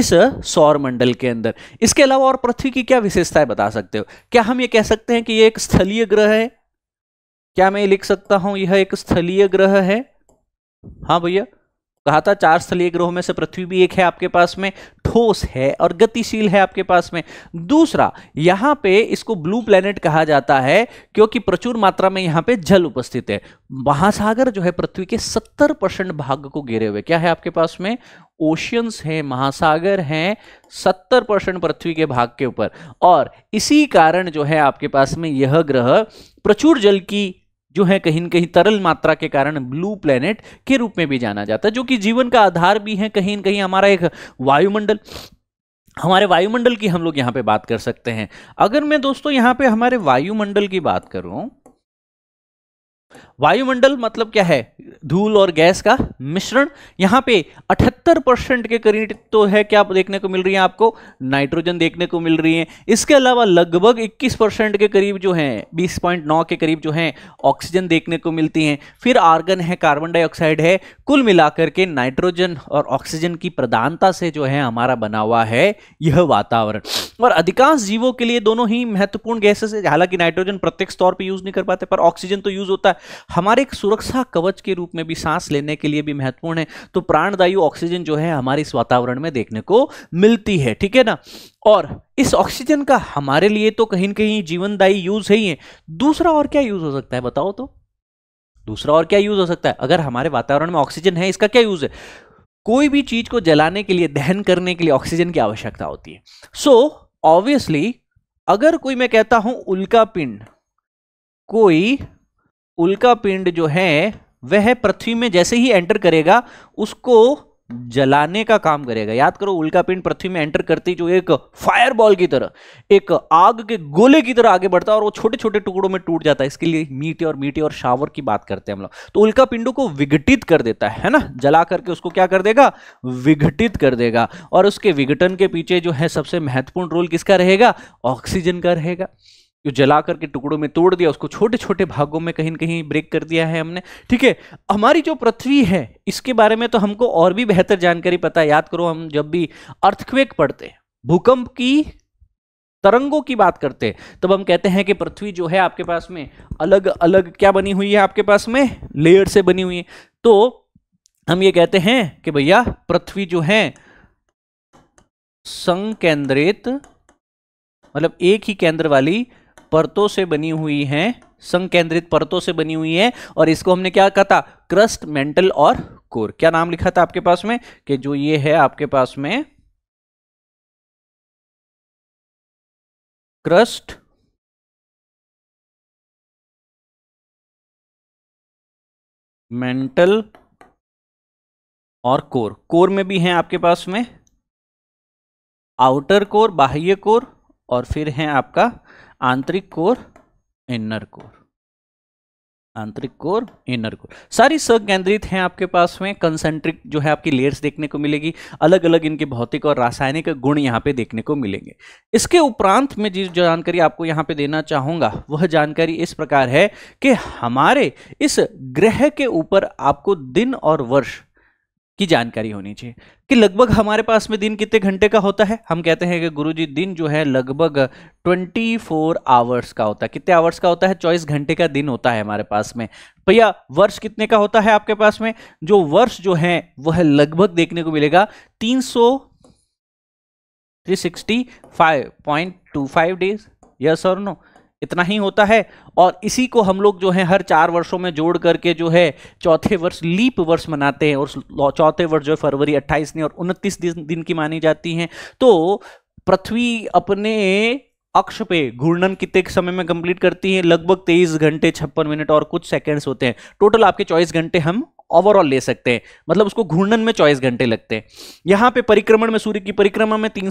इस सौर मंडल के अंदर इसके अलावा और पृथ्वी की क्या विशेषताएं बता सकते हो क्या हम ये कह सकते हैं कि यह एक स्थलीय ग्रह है क्या मैं लिख सकता हूं यह एक स्थलीय ग्रह है हाँ भैया कहा था चार स्थलीय ग्रहों में से पृथ्वी भी एक है आपके पास में ठोस है और गतिशील है आपके पास में दूसरा यहां पे इसको ब्लू प्लेनेट कहा जाता है क्योंकि प्रचुर मात्रा में यहां पे जल उपस्थित है महासागर जो है पृथ्वी के 70 परसेंट भाग को घेरे हुए क्या है आपके पास में ओशियंस है महासागर है 70 परसेंट पृथ्वी के भाग के ऊपर और इसी कारण जो है आपके पास में यह ग्रह प्रचुर जल की जो है कहीं कहीं तरल मात्रा के कारण ब्लू प्लेनेट के रूप में भी जाना जाता है जो कि जीवन का आधार भी है कहीं कहीं हमारा एक वायुमंडल हमारे वायुमंडल की हम लोग यहां पे बात कर सकते हैं अगर मैं दोस्तों यहां पे हमारे वायुमंडल की बात करूं वायुमंडल मतलब क्या है धूल और गैस का मिश्रण यहाँ पे 78 परसेंट के करीब तो है क्या देखने को मिल रही है आपको नाइट्रोजन देखने को मिल रही है इसके अलावा लगभग 21 परसेंट के करीब जो है 20.9 के करीब जो है ऑक्सीजन देखने को मिलती है फिर आर्गन है कार्बन डाइऑक्साइड है कुल मिलाकर के नाइट्रोजन और ऑक्सीजन की प्रधानता से जो है हमारा बना हुआ है यह वातावरण और अधिकांश जीवों के लिए दोनों ही महत्वपूर्ण गैसेस है हालांकि नाइट्रोजन प्रत्यक्ष तौर पर यूज नहीं कर पाते पर ऑक्सीजन तो यूज होता है हमारे एक सुरक्षा कवच के रूप में भी सांस लेने के लिए भी महत्वपूर्ण है तो प्राणदायु ऑक्सीजन जो है हमारे इस वातावरण में देखने को मिलती है ठीक है ना और इस ऑक्सीजन का हमारे लिए तो कहीं ना कहीं जीवनदायी यूज है ही है दूसरा और क्या यूज हो सकता है बताओ तो दूसरा और क्या यूज हो सकता है अगर हमारे वातावरण में ऑक्सीजन है इसका क्या यूज है कोई भी चीज को जलाने के लिए दहन करने के लिए ऑक्सीजन की आवश्यकता होती है सो so, ऑब्वियसली अगर कोई मैं कहता हूं उल्का पिंड कोई उल्का पिंड जो है वह पृथ्वी में जैसे ही एंटर करेगा उसको जलाने का काम करेगा याद करो उल्का पिंड पृथ्वी में एंटर करती जो एक फायरबॉल की तरह एक आग के गोले की तरह आगे बढ़ता है और वो छोटे छोटे टुकड़ों में टूट जाता है इसके लिए मीटे और मीटे और शावर की बात करते हैं हम लोग तो उल्का पिंडों को विघटित कर देता है ना जला करके उसको क्या कर देगा विघटित कर देगा और उसके विघटन के पीछे जो है सबसे महत्वपूर्ण रोल किसका रहेगा ऑक्सीजन का रहेगा जो जला करके टुकड़ों में तोड़ दिया उसको छोटे छोटे भागों में कहीं ना कहीं ब्रेक कर दिया है हमने ठीक है हमारी जो पृथ्वी है इसके बारे में तो हमको और भी बेहतर जानकारी पता है याद करो हम जब भी अर्थक्वेक पढ़ते हैं भूकंप की तरंगों की बात करते हैं तब हम कहते हैं कि पृथ्वी जो है आपके पास में अलग अलग क्या बनी हुई है आपके पास में लेयर से बनी हुई है तो हम ये कहते हैं कि भैया पृथ्वी जो है संकेंद्रित मतलब एक ही केंद्र वाली परतों से बनी हुई हैं संकेंद्रित परतों से बनी हुई है और इसको हमने क्या कहा था क्रस्ट मेंटल और कोर क्या नाम लिखा था आपके पास में कि जो ये है आपके पास में क्रस्ट मेंटल और कोर कोर में भी हैं आपके पास में आउटर कोर बाह्य कोर और फिर है आपका आंतरिक कोर इनर कोर आंतरिक कोर इनर कोर सारी संकेंद्रित हैं आपके पास में कंसेंट्रिक जो है आपकी लेयर्स देखने को मिलेगी अलग अलग इनके भौतिक और रासायनिक गुण यहाँ पे देखने को मिलेंगे इसके उपरांत में जिस जानकारी आपको यहाँ पे देना चाहूँगा वह जानकारी इस प्रकार है कि हमारे इस ग्रह के ऊपर आपको दिन और वर्ष की जानकारी होनी चाहिए कि लगभग हमारे पास में दिन कितने घंटे का होता है हम कहते हैं कि गुरुजी दिन जो है लगभग 24 आवर्स का होता है कितने आवर्स का होता है चौबीस घंटे का दिन होता है हमारे पास में भैया वर्ष कितने का होता है आपके पास में जो वर्ष जो है वह लगभग देखने को मिलेगा तीन सौ three sixty five point two five days yes और नो इतना ही होता है और इसी को हम लोग जो है हर चार वर्षों में जोड़ करके जो है चौथे वर्ष लीप वर्ष मनाते हैं और चौथे वर्ष जो है फरवरी 28 ने और 29 दिन, दिन की मानी जाती हैं तो पृथ्वी अपने अक्ष पे घूर्णन कितने समय में कंप्लीट करती है लगभग 23 घंटे छप्पन मिनट और कुछ सेकंड्स होते हैं टोटल आपके 24 घंटे हम ओवरऑल ले सकते हैं मतलब उसको घूर्णन में चौबीस घंटे लगते हैं यहाँ पे परिक्रमण में सूर्य की परिक्रमा में तीन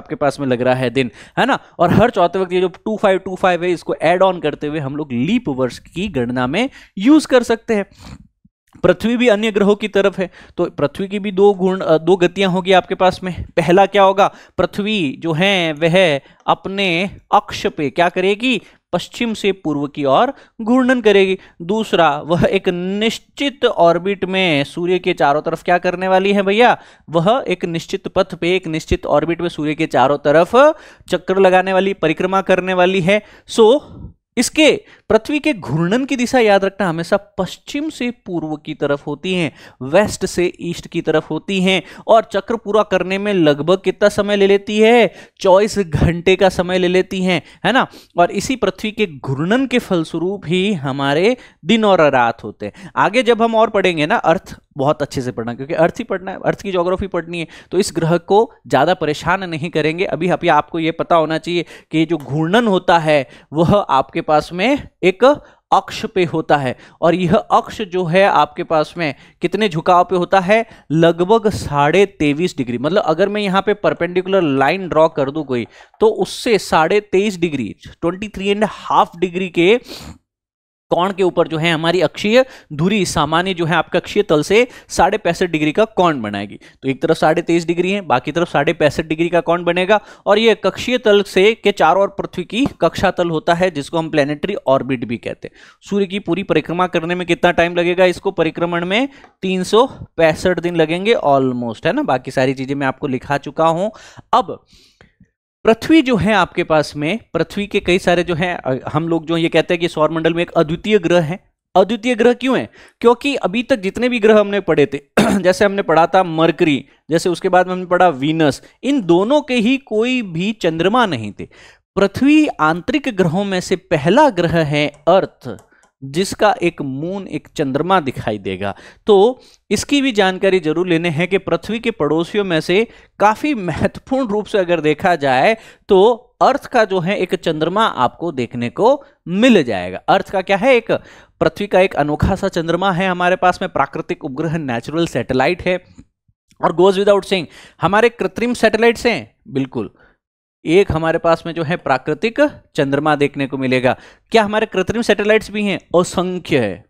आपके पास में लग रहा है दिन है ना और हर चौथे वक्त ये जो टू फाइव है इसको एड ऑन करते हुए हम लोग लीप वर्ष की गणना में यूज कर सकते हैं पृथ्वी भी अन्य ग्रहों की तरफ है तो पृथ्वी की भी दो गुण दो गतियां होगी आपके पास में पहला क्या होगा पृथ्वी जो है वह अपने अक्ष पे क्या करेगी पश्चिम से पूर्व की ओर घूर्णन करेगी दूसरा वह एक निश्चित ऑर्बिट में सूर्य के चारों तरफ क्या करने वाली है भैया वह एक निश्चित पथ पे एक निश्चित ऑर्बिट में सूर्य के चारों तरफ चक्कर लगाने वाली परिक्रमा करने वाली है सो इसके पृथ्वी के घूर्णन की दिशा याद रखना हमेशा पश्चिम से पूर्व की तरफ होती है वेस्ट से ईस्ट की तरफ होती है और चक्र पूरा करने में लगभग कितना समय ले लेती है चौबीस घंटे का समय ले लेती है है ना और इसी पृथ्वी के घूर्णन के फलस्वरूप ही हमारे दिन और रात होते हैं आगे जब हम और पढ़ेंगे ना अर्थ बहुत अच्छे से पढ़ना क्योंकि अर्थ ही पढ़ना है अर्थ की जोग्राफी पढ़नी है तो इस ग्रह को ज़्यादा परेशान नहीं करेंगे अभी अभी आपको ये पता होना चाहिए कि जो घूर्णन होता है वह आपके पास में एक अक्ष पे होता है और यह अक्ष जो है आपके पास में कितने झुकाव पे होता है लगभग साढ़े तेईस डिग्री मतलब अगर मैं यहाँ पे परपेंडिकुलर लाइन ड्रॉ कर दूँ कोई तो उससे साढ़े तेईस डिग्री twenty three and half degree के कौन के ऊपर जो है हमारी अक्षीय धुरी सामान्य जो है आपका अक्षीय तल से साढ़े पैंसठ डिग्री का कौन बनाएगी तो एक तरफ साढ़े तेईस डिग्री है बाकी तरफ साढ़े पैंसठ डिग्री का कौन बनेगा और ये कक्षीय तल से के चारों ओर पृथ्वी की कक्षा तल होता है जिसको हम प्लेनेटरी ऑर्बिट भी कहते हैं सूर्य की पूरी परिक्रमा करने में कितना टाइम लगेगा इसको परिक्रमण में तीन दिन लगेंगे ऑलमोस्ट है ना बाकी सारी चीजें मैं आपको लिखा चुका हूं अब पृथ्वी जो है आपके पास में पृथ्वी के कई सारे जो हैं हम लोग जो ये कहते हैं कि सौरमंडल में एक अद्वितीय ग्रह है अद्वितीय ग्रह क्यों है क्योंकि अभी तक जितने भी ग्रह हमने पढ़े थे जैसे हमने पढ़ा था मरकरी जैसे उसके बाद में हमने पढ़ा वीनस इन दोनों के ही कोई भी चंद्रमा नहीं थे पृथ्वी आंतरिक ग्रहों में से पहला ग्रह है अर्थ जिसका एक मून एक चंद्रमा दिखाई देगा तो इसकी भी जानकारी जरूर लेने हैं कि पृथ्वी के पड़ोसियों में से काफ़ी महत्वपूर्ण रूप से अगर देखा जाए तो अर्थ का जो है एक चंद्रमा आपको देखने को मिल जाएगा अर्थ का क्या है एक पृथ्वी का एक अनोखा सा चंद्रमा है हमारे पास में प्राकृतिक उपग्रह नेचुरल सैटेलाइट है और गोज विदाउट सेइंग हमारे कृत्रिम सैटेलाइट्स हैं बिल्कुल एक हमारे पास में जो है प्राकृतिक चंद्रमा देखने को मिलेगा क्या हमारे कृत्रिम सैटेलाइट्स भी हैं असंख्य है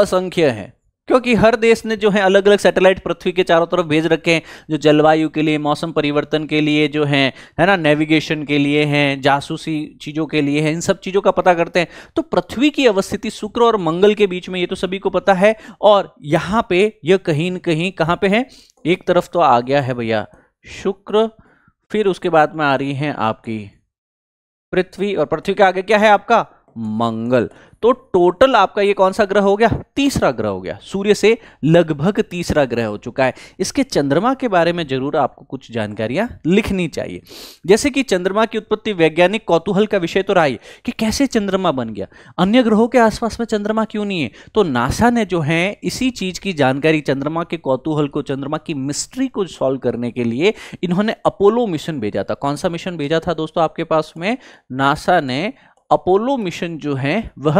असंख्य है क्योंकि हर देश ने जो है अलग अलग सैटेलाइट पृथ्वी के चारों तरफ भेज रखे हैं जो जलवायु के लिए मौसम परिवर्तन के लिए जो है है ना नेविगेशन के लिए हैं जासूसी चीज़ों के लिए हैं इन सब चीज़ों का पता करते हैं तो पृथ्वी की अवस्थिति शुक्र और मंगल के बीच में ये तो सभी को पता है और यहां पे यह कहीं न कहीं कहां पर है एक तरफ तो आ गया है भैया शुक्र फिर उसके बाद में आ रही हैं आपकी पृथ्वी और पृथ्वी के आगे क्या है आपका मंगल तो टोटल आपका ये कौन सा ग्रह हो गया तीसरा ग्रह हो गया सूर्य से लगभग तीसरा ग्रह हो चुका है इसके चंद्रमा के बारे में जरूर आपको कुछ जानकारियां लिखनी चाहिए जैसे कि चंद्रमा की उत्पत्ति वैज्ञानिक कौतूहल का विषय तो रहा है कि कैसे चंद्रमा बन गया अन्य ग्रहों के आसपास में चंद्रमा क्यों नहीं है तो नासा ने जो है इसी चीज की जानकारी चंद्रमा के कौतूहल को चंद्रमा की मिस्ट्री को सॉल्व करने के लिए इन्होंने अपोलो मिशन भेजा था कौन सा मिशन भेजा था दोस्तों आपके पास में नासा ने अपोलो मिशन जो है वह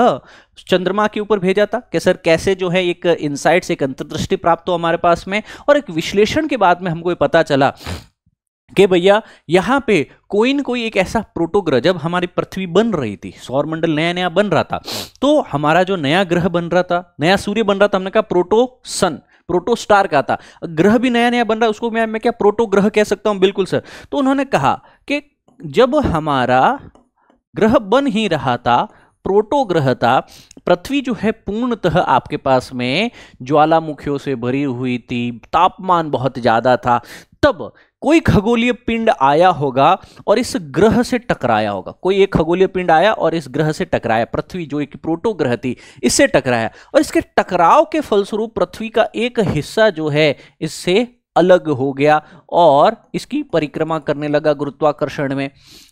चंद्रमा के ऊपर भेजा था कि सर कैसे जो है एक इंसाइट एक अंतर्दृष्टि प्राप्त हो हमारे पास में और एक विश्लेषण के बाद में हमको ये पता चला कि भैया यहाँ पे कोई ना कोई एक ऐसा प्रोटोग्रह जब हमारी पृथ्वी बन रही थी सौरमंडल नया नया बन रहा था तो हमारा जो नया ग्रह बन रहा था नया सूर्य बन रहा था हमने कहा प्रोटो सन प्रोटो स्टार का था ग्रह भी नया नया बन रहा है उसको मैं मैं क्या प्रोटो ग्रह कह सकता हूँ बिल्कुल सर तो उन्होंने कहा कि जब हमारा ग्रह बन ही रहा था प्रोटो ग्रह था पृथ्वी जो है पूर्णतः आपके पास में ज्वालामुखियों से भरी हुई थी तापमान बहुत ज़्यादा था तब कोई खगोलीय पिंड आया होगा और इस ग्रह से टकराया होगा कोई एक खगोलीय पिंड आया और इस ग्रह से टकराया पृथ्वी जो एक प्रोटो ग्रह थी इससे टकराया और इसके टकराव के फलस्वरूप पृथ्वी का एक हिस्सा जो है इससे अलग हो गया और इसकी परिक्रमा करने लगा गुरुत्वाकर्षण में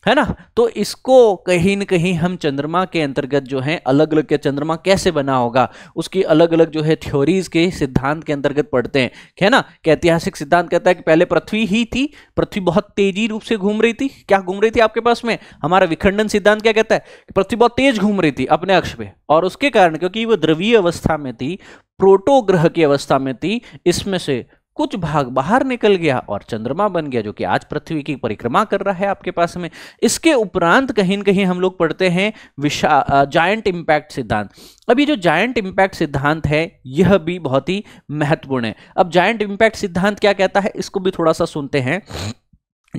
है ना तो इसको कहीं न कहीं हम चंद्रमा के अंतर्गत जो है अलग अलग के चंद्रमा कैसे बना होगा उसकी अलग अलग जो है थ्योरीज के सिद्धांत के अंतर्गत पढ़ते हैं है ना कि ऐतिहासिक सिद्धांत कहता है कि पहले पृथ्वी ही थी पृथ्वी बहुत तेजी रूप से घूम रही थी क्या घूम रही थी आपके पास में हमारा विखंडन सिद्धांत क्या कहता है पृथ्वी बहुत तेज घूम रही थी अपने अक्ष पे और उसके कारण क्योंकि वह द्रवीय अवस्था में थी प्रोटोग्रह की अवस्था में थी इसमें से कुछ भाग बाहर निकल गया और चंद्रमा बन गया जो कि आज पृथ्वी की परिक्रमा कर रहा है आपके पास में इसके उपरांत कहीं ना कहीं हम लोग पढ़ते हैं विशा जायंट इम्पैक्ट सिद्धांत अब ये जो जायंट इम्पैक्ट सिद्धांत है यह भी बहुत ही महत्वपूर्ण है अब जायंट इम्पैक्ट सिद्धांत क्या कहता है इसको भी थोड़ा सा सुनते हैं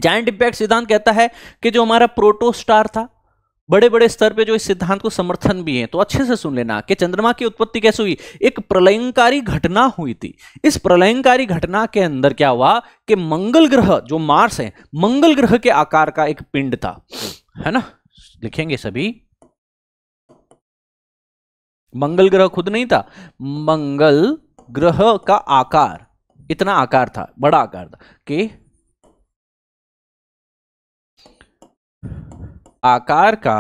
जायंट इम्पैक्ट सिद्धांत कहता है कि जो हमारा प्रोटोस्टार था बड़े बड़े स्तर पे जो इस सिद्धांत को समर्थन भी है तो अच्छे से सुन लेना कि चंद्रमा की उत्पत्ति कैसे हुई एक प्रलयंकारी घटना हुई थी इस प्रलयंकारी घटना के अंदर क्या हुआ कि मंगल ग्रह जो मार्स है मंगल ग्रह के आकार का एक पिंड था है ना लिखेंगे सभी मंगल ग्रह खुद नहीं था मंगल ग्रह का आकार इतना आकार था बड़ा आकार था कि आकार का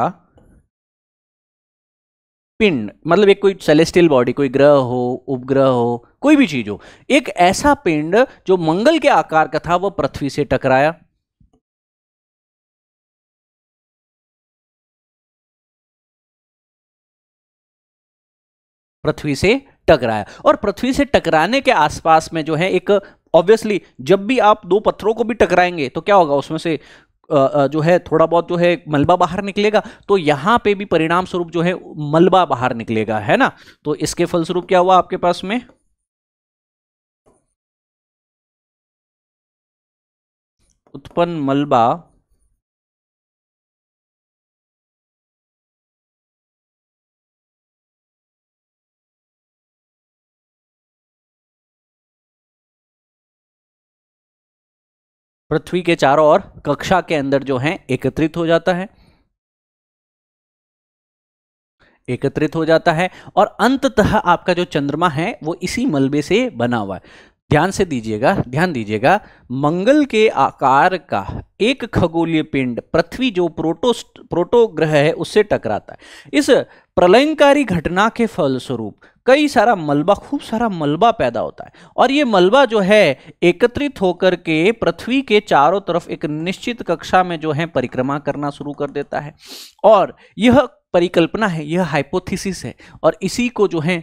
पिंड मतलब एक कोई सेलेस्टियल बॉडी कोई ग्रह हो उपग्रह हो कोई भी चीज हो एक ऐसा पिंड जो मंगल के आकार का था वह पृथ्वी से टकराया पृथ्वी से टकराया और पृथ्वी से टकराने के आसपास में जो है एक ऑब्वियसली जब भी आप दो पत्थरों को भी टकराएंगे तो क्या होगा उसमें से जो है थोड़ा बहुत जो है मलबा बाहर निकलेगा तो यहाँ पे भी परिणाम स्वरूप जो है मलबा बाहर निकलेगा है ना तो इसके फलस्वरूप क्या हुआ आपके पास में उत्पन्न मलबा पृथ्वी के चारों ओर कक्षा के अंदर जो है एकत्रित हो जाता है एकत्रित हो जाता है और अंततः आपका जो चंद्रमा है वो इसी मलबे से बना हुआ है ध्यान से दीजिएगा ध्यान दीजिएगा मंगल के आकार का एक खगोलीय पिंड पृथ्वी जो प्रोटो प्रोटो ग्रह है उससे टकराता है इस प्रलयकारी घटना के फलस्वरूप कई सारा मलबा खूब सारा मलबा पैदा होता है और ये मलबा जो है एकत्रित होकर के पृथ्वी के चारों तरफ एक निश्चित कक्षा में जो है परिक्रमा करना शुरू कर देता है और यह परिकल्पना है यह हाइपोथेसिस है और इसी को जो है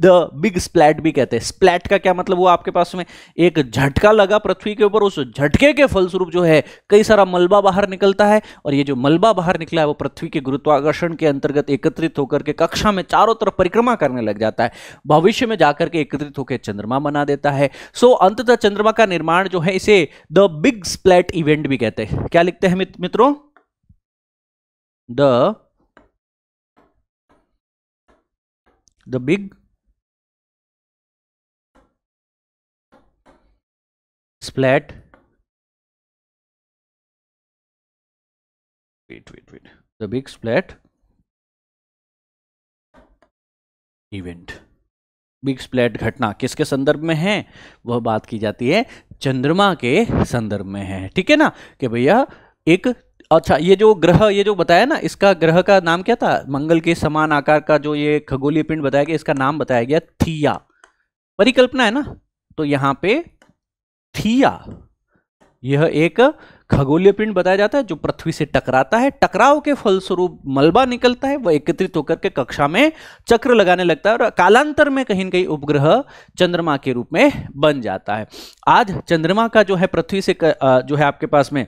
द बिग स्प्लैट भी कहते हैं स्प्लैट का क्या मतलब वो आपके पास में एक झटका लगा पृथ्वी के ऊपर उस झटके के फलस्वरूप जो है कई सारा मलबा बाहर निकलता है और ये जो मलबा बाहर निकला है वो पृथ्वी के गुरुत्वाकर्षण के अंतर्गत एकत्रित होकर के कक्षा में चारों तरफ परिक्रमा करने लग जाता है भविष्य में जाकर के एकत्रित होकर चंद्रमा बना देता है सो अंततः चंद्रमा का निर्माण जो है इसे द बिग स्प्लैट इवेंट भी कहते हैं क्या लिखते हैं मित्रों the the big splat wait wait wait the big splat event big splat घटना किसके संदर्भ में है वह बात की जाती है चंद्रमा के संदर्भ में है ठीक है ना कि भैया एक अच्छा ये जो ग्रह ये जो बताया ना इसका ग्रह का नाम क्या था मंगल के समान आकार का जो ये खगोलीय पिंड बताया गया इसका नाम बताया गया थिया परिकल्पना है ना तो यहाँ पे थिया यह एक खगोलीय पिंड बताया जाता है जो पृथ्वी से टकराता है टकराव के फलस्वरूप मलबा निकलता है वह एकत्रित होकर के कक्षा में चक्र लगाने लगता है और कालांतर में कहीं ना कहीं उपग्रह चंद्रमा के रूप में बन जाता है आज चंद्रमा का जो है पृथ्वी से जो है आपके पास में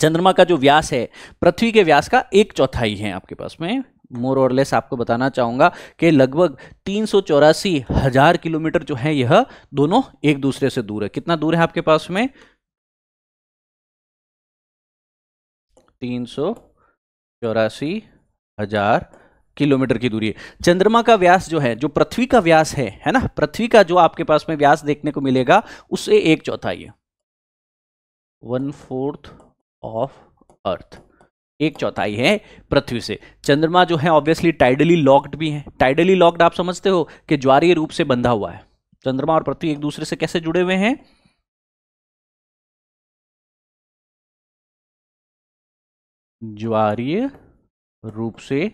चंद्रमा का जो व्यास है पृथ्वी के व्यास का एक चौथाई है आपके पास में मोर और लेस आपको बताना चाहूँगा कि लगभग तीन हजार किलोमीटर जो है यह दोनों एक दूसरे से दूर है कितना दूर है आपके पास में तीन हजार किलोमीटर की दूरी है चंद्रमा का व्यास जो है जो पृथ्वी का व्यास है है ना पृथ्वी का जो आपके पास में व्यास देखने को मिलेगा उससे एक चौथाई है वन फोर्थ ऑफ अर्थ एक चौथाई है पृथ्वी से चंद्रमा जो है ऑब्वियसली टाइडली लॉक्ड भी है टाइडली लॉक्ड आप समझते हो कि ज्वारीय रूप से बंधा हुआ है चंद्रमा और पृथ्वी एक दूसरे से कैसे जुड़े हुए हैं ज्वारीय रूप से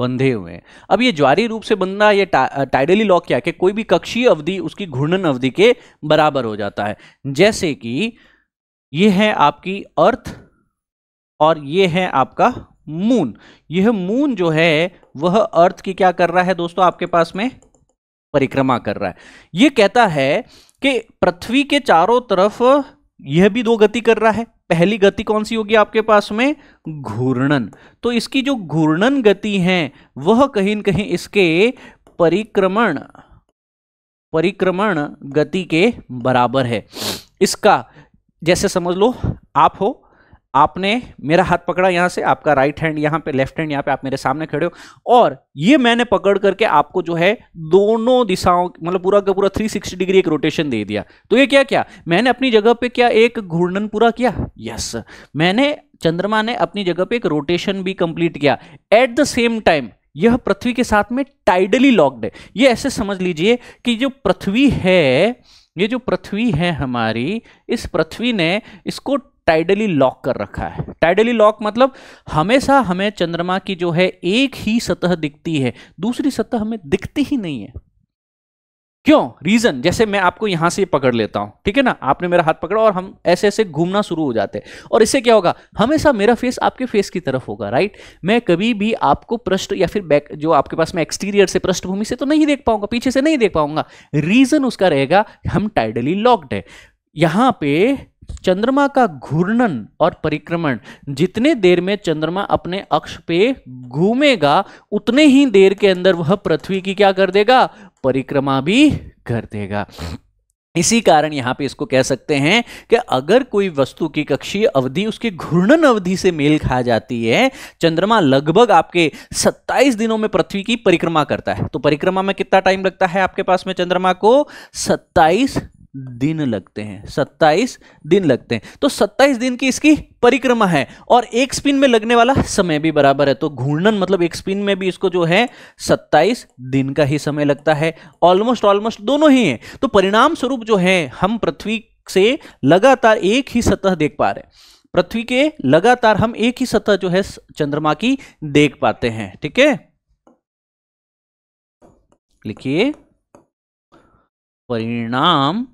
बंधे हुए हैं अब ये ज्वारी रूप से बंधना ये टा, टाइडली लॉक क्या है कि कोई भी कक्षीय अवधि उसकी घूर्णन अवधि के बराबर हो जाता है जैसे कि ये है आपकी अर्थ और ये है आपका मून यह मून जो है वह अर्थ की क्या कर रहा है दोस्तों आपके पास में परिक्रमा कर रहा है यह कहता है कि पृथ्वी के चारों तरफ यह भी दो गति कर रहा है पहली गति कौन सी होगी आपके पास में घूर्णन तो इसकी जो घूर्णन गति है वह कहीं ना कहीं इसके परिक्रमण परिक्रमण गति के बराबर है इसका जैसे समझ लो आप हो आपने मेरा हाथ पकड़ा यहाँ से आपका राइट हैंड यहाँ पे लेफ्ट हैंड यहाँ पे आप मेरे सामने खड़े हो और ये मैंने पकड़ करके आपको जो है दोनों दिशाओं मतलब पूरा का पूरा 360 डिग्री एक रोटेशन दे दिया तो ये क्या क्या मैंने अपनी जगह पे क्या एक घूर्णन पूरा किया यस मैंने चंद्रमा ने अपनी जगह पे एक रोटेशन भी कंप्लीट किया एट द सेम टाइम यह पृथ्वी के साथ में टाइडली लॉक्ड है ये ऐसे समझ लीजिए कि जो पृथ्वी है ये जो पृथ्वी है हमारी इस पृथ्वी ने इसको टाइडली लॉक कर रखा है टाइडली लॉक मतलब हमेशा हमें चंद्रमा की जो है एक ही सतह दिखती है दूसरी सतह हमें दिखती ही नहीं है क्यों रीजन जैसे मैं आपको यहां से पकड़ लेता हूं ठीक है ना आपने मेरा हाथ पकड़ा और हम ऐसे ऐसे घूमना शुरू हो जाते हैं और इससे क्या होगा हमेशा मेरा फेस आपके फेस की तरफ होगा राइट मैं कभी भी आपको पृष्ठ या फिर बैक जो आपके पास मैं एक्सटीरियर से पृष्ठभूमि से तो नहीं देख पाऊंगा पीछे से नहीं देख पाऊंगा रीजन उसका रहेगा हम टाइडली लॉक्ड है यहां पर चंद्रमा का घूर्णन और परिक्रमण जितने देर में चंद्रमा अपने अक्ष पे घूमेगा उतने ही देर के अंदर वह पृथ्वी की क्या कर देगा परिक्रमा भी कर देगा इसी कारण यहां पे इसको कह सकते हैं कि अगर कोई वस्तु की कक्षीय अवधि उसकी घूर्णन अवधि से मेल खा जाती है चंद्रमा लगभग आपके 27 दिनों में पृथ्वी की परिक्रमा करता है तो परिक्रमा में कितना टाइम लगता है आपके पास में चंद्रमा को 27 दिन लगते हैं 27 दिन लगते हैं तो 27 दिन की इसकी परिक्रमा है और एक स्पिन में लगने वाला समय भी बराबर है तो घूर्णन मतलब एक स्पिन में भी इसको जो है 27 दिन का ही समय लगता है ऑलमोस्ट ऑलमोस्ट दोनों ही है तो परिणाम स्वरूप जो है हम पृथ्वी से लगातार एक ही सतह देख पा रहे हैं पृथ्वी के लगातार हम एक ही सतह जो है चंद्रमा की देख पाते हैं ठीक है लिखिए परिणाम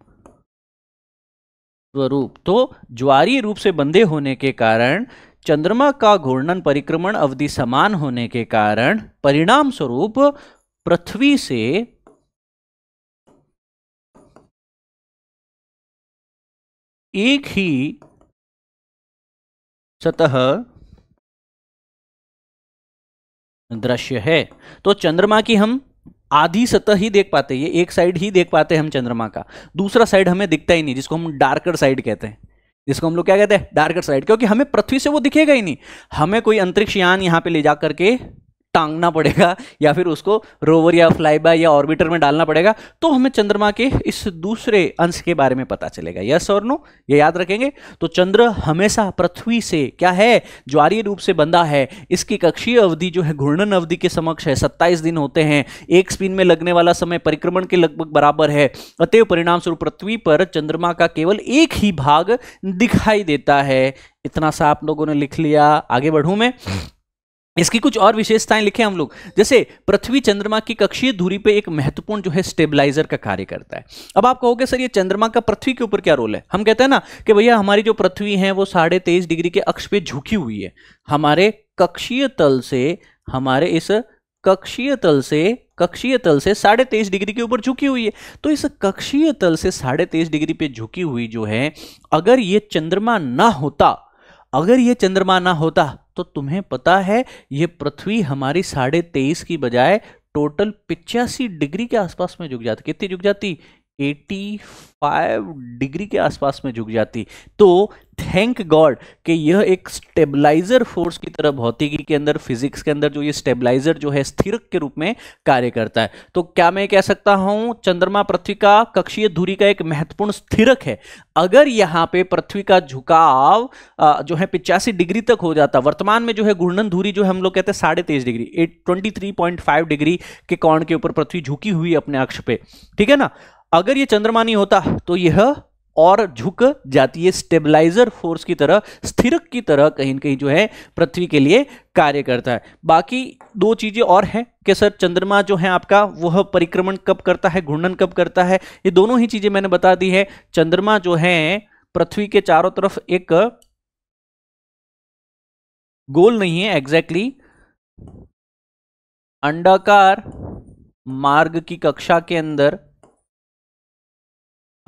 स्वरूप तो ज्वारी रूप से बंधे होने के कारण चंद्रमा का घूर्णन परिक्रमण अवधि समान होने के कारण परिणाम स्वरूप पृथ्वी से एक ही सतह दृश्य है तो चंद्रमा की हम आधी सतह ही देख पाते ये एक साइड ही देख पाते हैं हम चंद्रमा का दूसरा साइड हमें दिखता ही नहीं जिसको हम डार्कर साइड कहते हैं जिसको हम लोग क्या कहते हैं डार्कर साइड क्योंकि हमें पृथ्वी से वो दिखेगा ही नहीं हमें कोई अंतरिक्ष यान यहाँ पे ले जा करके टांगना पड़ेगा या फिर उसको रोवर या फ्लाई बाय या ऑर्बिटर में डालना पड़ेगा तो हमें चंद्रमा के इस दूसरे अंश के बारे में पता चलेगा यस और नो ये याद रखेंगे तो चंद्र हमेशा पृथ्वी से क्या है ज्वारीय रूप से बंधा है इसकी कक्षीय अवधि जो है घूर्णन अवधि के समक्ष है सत्ताईस दिन होते हैं एक स्पिन में लगने वाला समय परिक्रमण के लगभग बराबर है अतएव परिणाम स्वरूप पृथ्वी पर चंद्रमा का केवल एक ही भाग दिखाई देता है इतना सा आप लोगों ने लिख लिया आगे बढ़ू मैं इसकी कुछ और विशेषताएं लिखे हम लोग जैसे पृथ्वी चंद्रमा की कक्षीय दूरी पे एक महत्वपूर्ण जो है स्टेबलाइजर का कार्य करता है अब आप कहोगे सर ये चंद्रमा का पृथ्वी के ऊपर क्या रोल है हम कहते हैं ना कि भैया हमारी जो पृथ्वी है वो साढ़े तेईस डिग्री के अक्ष पे झुकी हुई है हमारे कक्षीय तल से हमारे इस कक्षीय तल से कक्षीय तल से साढ़े तेईस डिग्री के ऊपर झुकी हुई है तो इस कक्षीय तल से साढ़े तेईस डिग्री पे झुकी हुई जो है अगर ये चंद्रमा ना होता अगर ये चंद्रमा ना होता तो तुम्हें पता है ये पृथ्वी हमारी साढ़े तेईस की बजाय टोटल पिचासी डिग्री के आसपास में झुक जाती कितनी झुक जाती 85 डिग्री के आसपास में झुक जाती तो थैंक गॉड कि यह एक स्टेबलाइजर फोर्स की तरह भौतिकी के अंदर फिजिक्स के अंदर जो ये स्टेबलाइजर जो है स्थिर के रूप में कार्य करता है तो क्या मैं कह सकता हूं चंद्रमा पृथ्वी का कक्षीय धूरी का एक महत्वपूर्ण स्थिरक है अगर यहाँ पे पृथ्वी का झुकाव जो है पिचासी डिग्री तक हो जाता वर्तमान में जो है घूर्णन धूरी जो हम लोग कहते हैं साढ़े तेईस डिग्री at twenty three point five degree के कौन के ऊपर पृथ्वी झुकी हुई अपने अक्ष पे ठीक है ना अगर ये नहीं होता तो यह और झुक जाती है स्टेबलाइजर फोर्स की तरह स्थिरक की तरह कहीं कहीं जो है पृथ्वी के लिए कार्य करता है बाकी दो चीज़ें और हैं कि सर चंद्रमा जो है आपका वह परिक्रमण कब करता है घूर्णन कब करता है ये दोनों ही चीज़ें मैंने बता दी है चंद्रमा जो है पृथ्वी के चारों तरफ एक गोल नहीं है एग्जैक्टली exactly, अंडाकार मार्ग की कक्षा के अंदर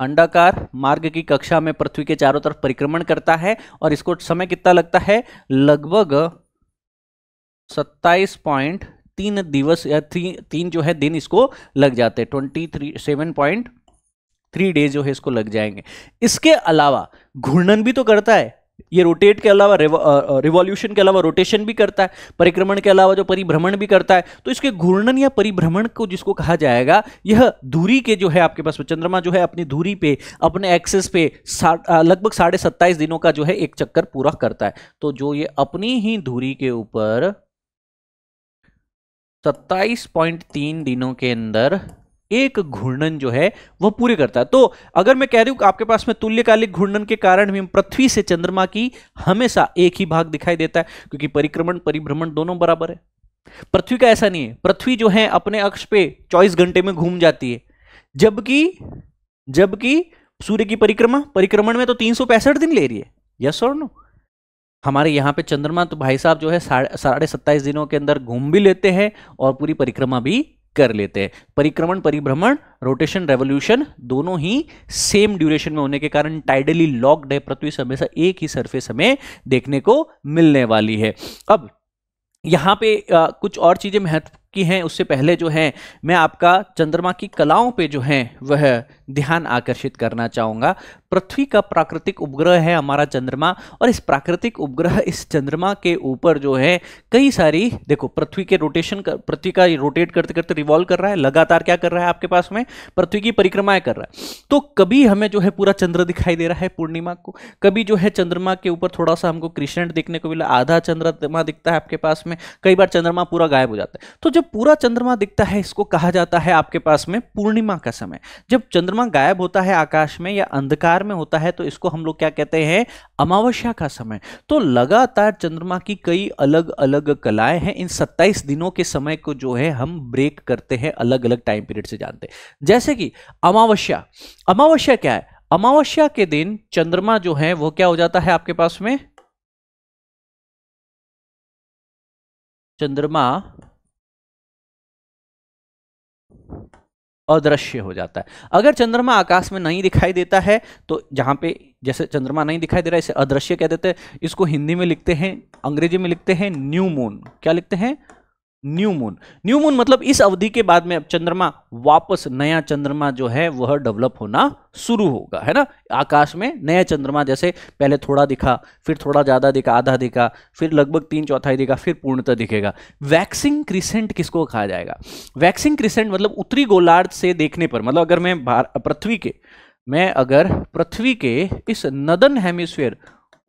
अंडाकार मार्ग की कक्षा में पृथ्वी के चारों तरफ परिक्रमण करता है और इसको समय कितना लगता है लगभग सत्ताईस पॉइंट तीन दिवस या थ्री तीन जो है दिन इसको लग जाते हैं twenty three seven point three days जो है इसको लग जाएंगे इसके अलावा घूर्णन भी तो करता है ये रोटेट के अलावा रिवॉल्यूशन के अलावा रोटेशन भी करता है परिक्रमण के अलावा जो परिभ्रमण भी करता है तो इसके घूर्णन या परिभ्रमण को जिसको कहा जाएगा यह दूरी के जो है आपके पास चंद्रमा जो है अपनी दूरी पे अपने एक्सेस पे लगभग साढ़े सत्ताईस दिनों का जो है एक चक्कर पूरा करता है तो जो ये अपनी ही धूरी के ऊपर सत्ताईस पॉइंट तीन दिनों के अंदर एक घूर्णन जो है वह पूरे करता है तो अगर मैं कह रही हूं आपके पास में तुल्यकालिक घूर्णन के कारण पृथ्वी से चंद्रमा की हमेशा एक ही भाग दिखाई देता है क्योंकि परिक्रमण परिभ्रमण दोनों बराबर है पृथ्वी का ऐसा नहीं है पृथ्वी जो है अपने अक्ष पे चौबीस घंटे में घूम जाती है जबकि जबकि सूर्य की परिक्रमा परिक्रमण में तो तीन दिन ले रही है यस और नो हमारे यहां पे चंद्रमा तो भाई साहब जो है साढ़े सत्ताईस दिनों के अंदर घूम भी लेते हैं और पूरी परिक्रमा भी कर लेते हैं परिक्रमण परिभ्रमण रोटेशन रेवोल्यूशन दोनों ही सेम ड्यूरेशन में होने के कारण टाइडली लॉक्ड है पृथ्वी हमेशा एक ही सरफेस हमें देखने को मिलने वाली है अब यहाँ पे आ, कुछ और चीज़ें महत्व की हैं उससे पहले जो हैं मैं आपका चंद्रमा की कलाओं पे जो हैं वह ध्यान आकर्षित करना चाहूँगा पृथ्वी का प्राकृतिक उपग्रह है हमारा चंद्रमा और इस प्राकृतिक उपग्रह इस चंद्रमा के ऊपर जो है कई सारी देखो पृथ्वी के रोटेशन पृथ्वी का रोटेट करते करते रिवॉल्व कर रहा है लगातार क्या कर रहा है आपके पास में पृथ्वी की परिक्रमाएं कर रहा है तो कभी हमें जो है पूरा चंद्र दिखाई दे रहा है पूर्णिमा को कभी जो है चंद्रमा के ऊपर थोड़ा सा हमको कृष्ण देखने को मिला आधा चंद्रमा दिखता है आपके पास में कई बार चंद्रमा पूरा गायब हो जाता है तो जब पूरा चंद्रमा दिखता है इसको कहा जाता है आपके पास में पूर्णिमा का समय जब चंद्रमा चंद्रमा गायब होता है आकाश में या अंधकार में होता है तो इसको हम लोग क्या कहते हैं अमावस्या का समय तो लगातार चंद्रमा की कई अलग अलग कलाएं हैं इन 27 दिनों के समय को जो है हम ब्रेक करते हैं अलग अलग टाइम पीरियड से जानते हैं जैसे कि अमावस्या अमावस्या क्या है अमावस्या के दिन चंद्रमा जो है वह क्या हो जाता है आपके पास में चंद्रमा अदृश्य हो जाता है अगर चंद्रमा आकाश में नहीं दिखाई देता है तो जहाँ पे जैसे चंद्रमा नहीं दिखाई दे रहा है इसे अदृश्य कह देते हैं इसको हिंदी में लिखते हैं अंग्रेजी में लिखते हैं न्यू मून क्या लिखते हैं न्यू मून न्यू मून मतलब इस अवधि के बाद में अब चंद्रमा वापस नया चंद्रमा जो है वह डेवलप होना शुरू होगा है ना आकाश में नया चंद्रमा जैसे पहले थोड़ा दिखा फिर थोड़ा ज़्यादा दिखा आधा दिखा फिर लगभग तीन चौथाई दिखा फिर पूर्णतः दिखेगा वैक्सिंग क्रिसेंट किसको कहा जाएगा वैक्सिंग क्रिसेंट मतलब उत्तरी गोलार्ध से देखने पर मतलब अगर मैं पृथ्वी के मैं अगर पृथ्वी के इस नदन हेमिस्फेयर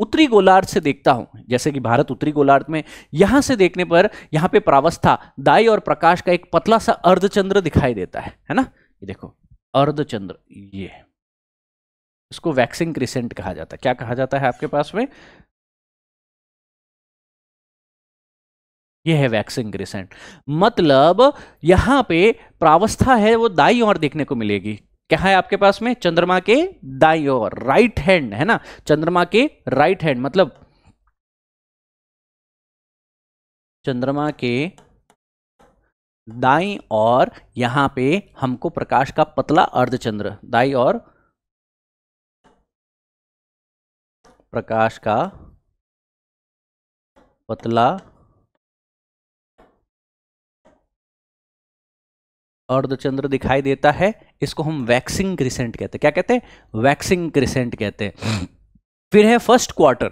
उत्तरी गोलार्ध से देखता हूं जैसे कि भारत उत्तरी गोलार्ध में यहां से देखने पर यहां पे प्रावस्था दाई और प्रकाश का एक पतला सा अर्धचंद्र दिखाई देता है है ना ये देखो अर्धचंद्र ये इसको वैक्सिंग क्रिसेंट कहा जाता है क्या कहा जाता है आपके पास में यह है वैक्सिंग क्रिसेंट मतलब यहां पे प्रावस्था है वो दाई और देखने को मिलेगी क्या है आपके पास में चंद्रमा के दाई और राइट हैंड है ना चंद्रमा के राइट हैंड मतलब चंद्रमा के दाई और यहां पे हमको प्रकाश का पतला अर्धचंद्र दाई और प्रकाश का पतला अर्धचंद्र दिखाई देता है इसको हम वैक्सिंग क्रिसेंट कहते हैं क्या कहते हैं वैक्सिंग क्रिसेंट कहते हैं फिर है फर्स्ट क्वार्टर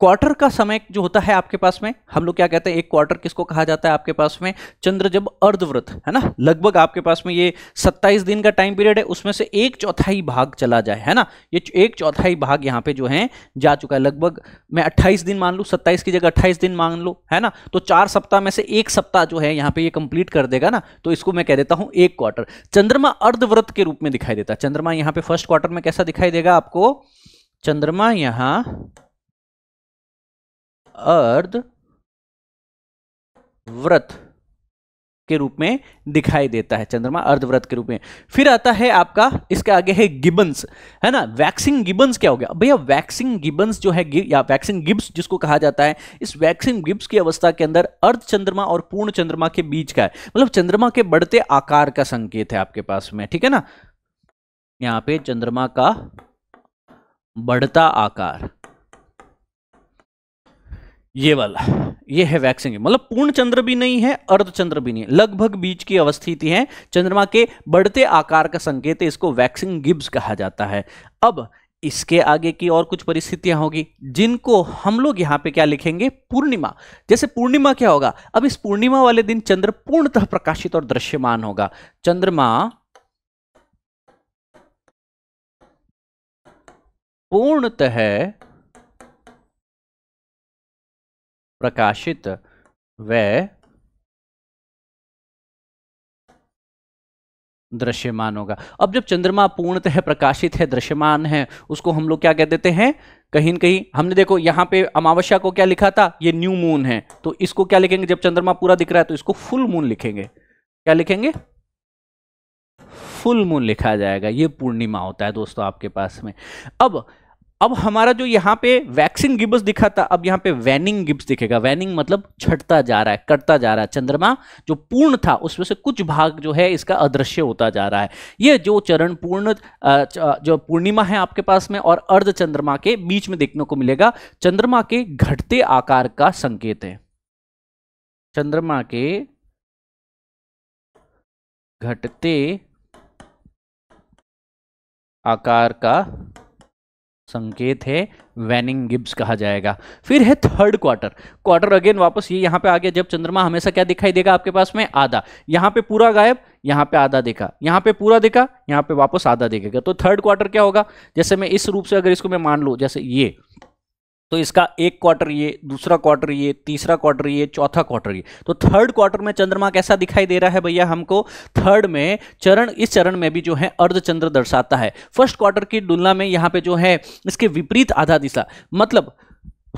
क्वार्टर का समय जो होता है आपके पास में हम लोग क्या कहते हैं एक क्वार्टर किसको कहा जाता है आपके पास में चंद्र जब अर्धव्रत है ना लगभग आपके पास में ये 27 दिन का टाइम पीरियड है उसमें से एक चौथाई भाग चला जाए है ना ये एक चौथाई भाग यहाँ पे जो है जा चुका है लगभग मैं 28 दिन मान लू 27 की जगह 28 दिन मान लो है ना तो चार सप्ताह में से एक सप्ताह जो है यहाँ पे ये कंप्लीट कर देगा ना तो इसको मैं कह देता हूँ एक क्वार्टर चंद्रमा अर्धव्रत के रूप में दिखाई देता है चंद्रमा यहाँ पे फर्स्ट क्वार्टर में कैसा दिखाई देगा आपको चंद्रमा यहाँ अर्ध व्रत के रूप में दिखाई देता है चंद्रमा अर्धव्रत के रूप में फिर आता है आपका इसके आगे है गिबन्स है ना वैक्सिंग गिबन्स क्या हो गया भैया वैक्सिंग गिबन्स जो है या वैक्सिंग गिब्स जिसको कहा जाता है इस वैक्सिंग गिब्स की अवस्था के अंदर अर्ध चंद्रमा और पूर्ण चंद्रमा के बीच का है मतलब चंद्रमा के बढ़ते आकार का संकेत है आपके पास में ठीक है ना यहाँ पे चंद्रमा का बढ़ता आकार ये वाला ये है वैक्सिंग मतलब पूर्ण चंद्र भी नहीं है अर्धचंद्र भी नहीं है लगभग बीच की अवस्थिति है चंद्रमा के बढ़ते आकार का संकेत इसको वैक्सिंग गिब्स कहा जाता है अब इसके आगे की और कुछ परिस्थितियां होगी जिनको हम लोग यहां पे क्या लिखेंगे पूर्णिमा जैसे पूर्णिमा क्या होगा अब इस पूर्णिमा वाले दिन चंद्र पूर्णतः प्रकाशित और दृश्यमान होगा चंद्रमा पूर्णतः प्रकाशित व दृश्यमान होगा अब जब चंद्रमा पूर्णतः प्रकाशित है दृश्यमान है उसको हम लोग क्या कह देते हैं कहीं ना कहीं हमने देखो यहां पे अमावस्या को क्या लिखा था ये न्यू मून है तो इसको क्या लिखेंगे जब चंद्रमा पूरा दिख रहा है तो इसको फुल मून लिखेंगे क्या लिखेंगे फुल मून लिखा जाएगा ये पूर्णिमा होता है दोस्तों आपके पास में अब अब हमारा जो यहाँ पे वैक्सिंग गिब्स दिखा था अब यहाँ पे वैनिंग गिब्स दिखेगा वैनिंग मतलब छटता जा रहा है कटता जा रहा है चंद्रमा जो पूर्ण था उसमें से कुछ भाग जो है इसका अदृश्य होता जा रहा है ये जो चरण पूर्ण जो पूर्णिमा है आपके पास में और अर्ध चंद्रमा के बीच में देखने को मिलेगा चंद्रमा के घटते आकार का संकेत है चंद्रमा के घटते आकार का संकेत है वैनिंग गिब्स कहा जाएगा फिर है थर्ड क्वार्टर क्वार्टर अगेन वापस ये यहाँ पे आ गया जब चंद्रमा हमेशा क्या दिखाई देगा आपके पास में आधा यहाँ पे पूरा गायब यहाँ पे आधा देखा यहाँ पे पूरा देखा यहाँ पे वापस आधा देखेगा तो थर्ड क्वार्टर क्या होगा जैसे मैं इस रूप से अगर इसको मैं मान लूँ जैसे ये तो इसका एक क्वार्टर ये दूसरा क्वार्टर ये तीसरा क्वार्टर ये चौथा क्वार्टर ये तो थर्ड क्वार्टर में चंद्रमा कैसा दिखाई दे रहा है भैया हमको थर्ड में चरण इस चरण में भी जो है अर्धचंद्र दर्शाता है फर्स्ट क्वार्टर की तुलना में यहाँ पे जो है इसके विपरीत आधा दिशा मतलब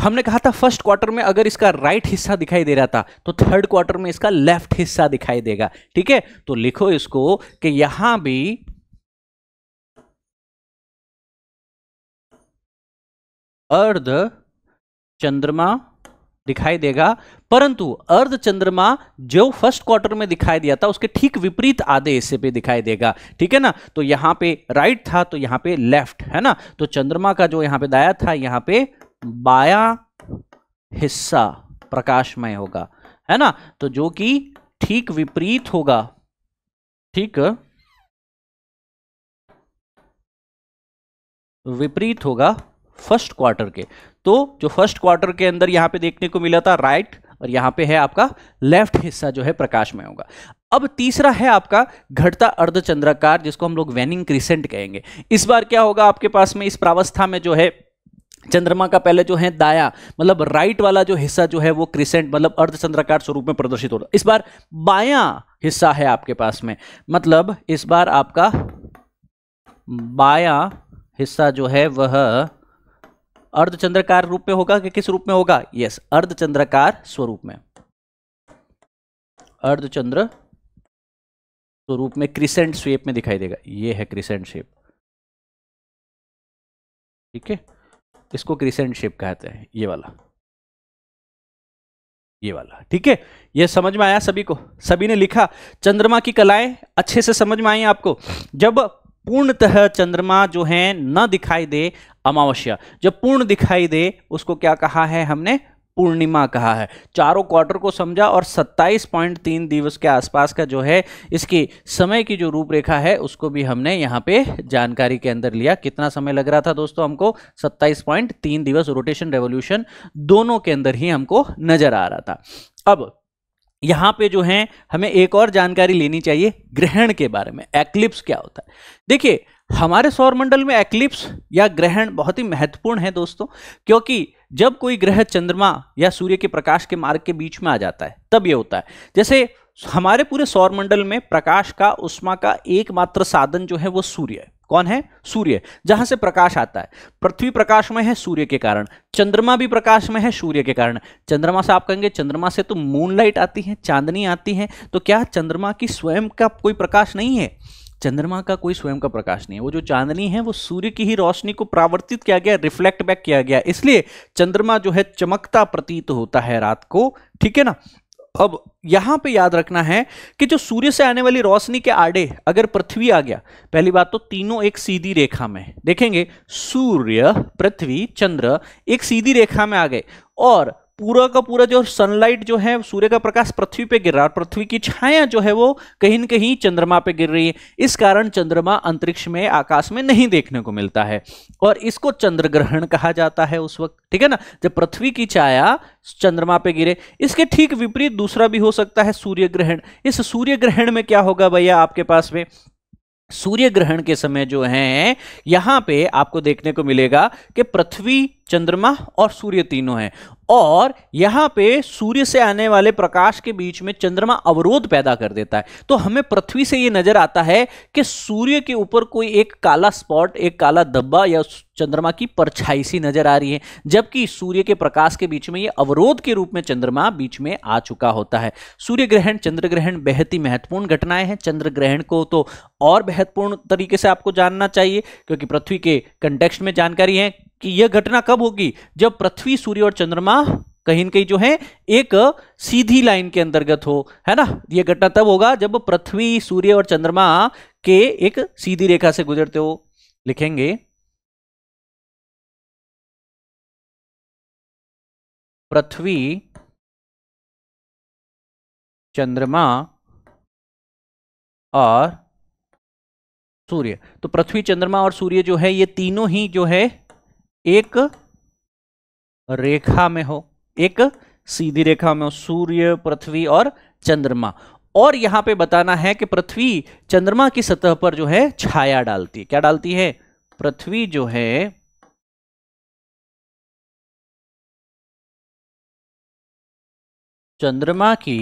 हमने कहा था फर्स्ट क्वार्टर में अगर इसका राइट हिस्सा दिखाई दे रहा था तो थर्ड क्वार्टर में इसका लेफ्ट हिस्सा दिखाई देगा ठीक है तो लिखो इसको कि यहाँ भी अर्ध चंद्रमा दिखाई देगा परंतु अर्ध चंद्रमा जो फर्स्ट क्वार्टर में दिखाई दिया था उसके ठीक विपरीत आधे हिस्से पे दिखाई देगा ठीक है ना तो यहां पे राइट था तो यहां पे लेफ्ट है ना तो चंद्रमा का जो यहां पे दाया था यहां पे बाया हिस्सा प्रकाशमय होगा है ना तो जो कि ठीक विपरीत होगा ठीक विपरीत होगा फर्स्ट क्वार्टर के तो जो फर्स्ट क्वार्टर के अंदर यहां पे देखने को मिला था राइट और यहां पे है आपका लेफ्ट हिस्सा जो है प्रकाश में होगा अब तीसरा है आपका घटता अर्धचंद्राकार जिसको हम लोग वेनिंग क्रिसेंट कहेंगे इस बार क्या होगा आपके पास में इस प्रावस्था में जो है चंद्रमा का पहले जो है दाया मतलब राइट वाला जो हिस्सा जो है वो क्रिसेंट मतलब अर्धचंद्राकार स्वरूप में प्रदर्शित होता इस बार बाया हिस्सा है आपके पास में मतलब इस बार आपका बाया हिस्सा जो है वह अर्धचंद्रकार रूप में होगा कि किस रूप में होगा यस अर्धचंद्रकार स्वरूप में अर्धचंद्र स्वरूप में क्रिसेंट शेप में दिखाई देगा ये है क्रिसेंट शेप ठीक है इसको क्रिसेंट शेप कहते हैं ये वाला ये वाला ठीक है ये समझ में आया सभी को सभी ने लिखा चंद्रमा की कलाएं अच्छे से समझ में आई आपको जब पूर्णतः चंद्रमा जो है न दिखाई दे अमावस्या जब पूर्ण दिखाई दे उसको क्या कहा है हमने पूर्णिमा कहा है चारों क्वार्टर को समझा और 27.3 दिवस के आसपास का जो है इसकी समय की जो रूपरेखा है उसको भी हमने यहाँ पे जानकारी के अंदर लिया कितना समय लग रहा था दोस्तों हमको 27.3 दिवस रोटेशन रेवोल्यूशन दोनों के अंदर ही हमको नजर आ रहा था अब यहाँ पे जो है हमें एक और जानकारी लेनी चाहिए ग्रहण के बारे में एक्लिप्स क्या होता है देखिए हमारे सौरमंडल में एक्लिप्स या ग्रहण बहुत ही महत्वपूर्ण है दोस्तों क्योंकि जब कोई ग्रह चंद्रमा या सूर्य के प्रकाश के मार्ग के बीच में आ जाता है तब ये होता है जैसे हमारे पूरे सौरमंडल में प्रकाश का उष्मा का एकमात्र साधन जो है वो सूर्य है कौन है सूर्य जहां से प्रकाश आता है पृथ्वी प्रकाश में है सूर्य के कारण चंद्रमा भी प्रकाश में है सूर्य के कारण चंद्रमा से आप कहेंगे चंद्रमा से तो मूनलाइट आती है चांदनी आती है तो क्या चंद्रमा की स्वयं का कोई प्रकाश नहीं है चंद्रमा का कोई स्वयं का प्रकाश नहीं है वो जो चांदनी है वो सूर्य की ही रोशनी को प्रावर्तित किया गया रिफ्लेक्ट बैक किया गया इसलिए चंद्रमा जो है चमकता प्रतीत होता है रात को ठीक है ना अब यहां पे याद रखना है कि जो सूर्य से आने वाली रोशनी के आड़े अगर पृथ्वी आ गया पहली बात तो तीनों एक सीधी रेखा में देखेंगे सूर्य पृथ्वी चंद्र एक सीधी रेखा में आ गए और पूरा का पूरा जो सनलाइट जो है सूर्य का प्रकाश पृथ्वी पे गिर रहा है और पृथ्वी की छाया जो है वो कहीं ना कहीं चंद्रमा पे गिर रही है इस कारण चंद्रमा अंतरिक्ष में आकाश में नहीं देखने को मिलता है और इसको चंद्र ग्रहण कहा जाता है उस वक्त ठीक है ना जब पृथ्वी की छाया चंद्रमा पे गिरे इसके ठीक विपरीत दूसरा भी हो सकता है सूर्य ग्रहण इस सूर्य ग्रहण में क्या होगा भैया आपके पास में सूर्य ग्रहण के समय जो है यहां पे आपको देखने को मिलेगा कि पृथ्वी चंद्रमा और सूर्य तीनों हैं और यहां पे सूर्य से आने वाले प्रकाश के बीच में चंद्रमा अवरोध पैदा कर देता है तो हमें पृथ्वी से यह नजर आता है कि सूर्य के ऊपर कोई एक काला स्पॉट एक काला धब्बा या चंद्रमा की परछाई सी नजर आ रही है जबकि सूर्य के प्रकाश के बीच में ये अवरोध के रूप में चंद्रमा बीच में आ चुका होता है सूर्य ग्रहण चंद्र ग्रहण बेहद ही महत्वपूर्ण घटनाएं हैं चंद्र ग्रहण को तो और महत्वपूर्ण तरीके से आपको जानना चाहिए क्योंकि पृथ्वी के कंटेक्स्ट में जानकारी है कि यह घटना कब होगी जब पृथ्वी सूर्य और चंद्रमा कहीं ना कहीं जो है एक सीधी लाइन के अंतर्गत हो है ना यह घटना तब होगा जब पृथ्वी सूर्य और चंद्रमा के एक सीधी रेखा से गुजरते हो लिखेंगे पृथ्वी चंद्रमा और सूर्य तो पृथ्वी चंद्रमा और सूर्य जो है ये तीनों ही जो है एक रेखा में हो एक सीधी रेखा में हो सूर्य पृथ्वी और चंद्रमा और यहां पे बताना है कि पृथ्वी चंद्रमा की सतह पर जो है छाया डालती है क्या डालती है पृथ्वी जो है चंद्रमा की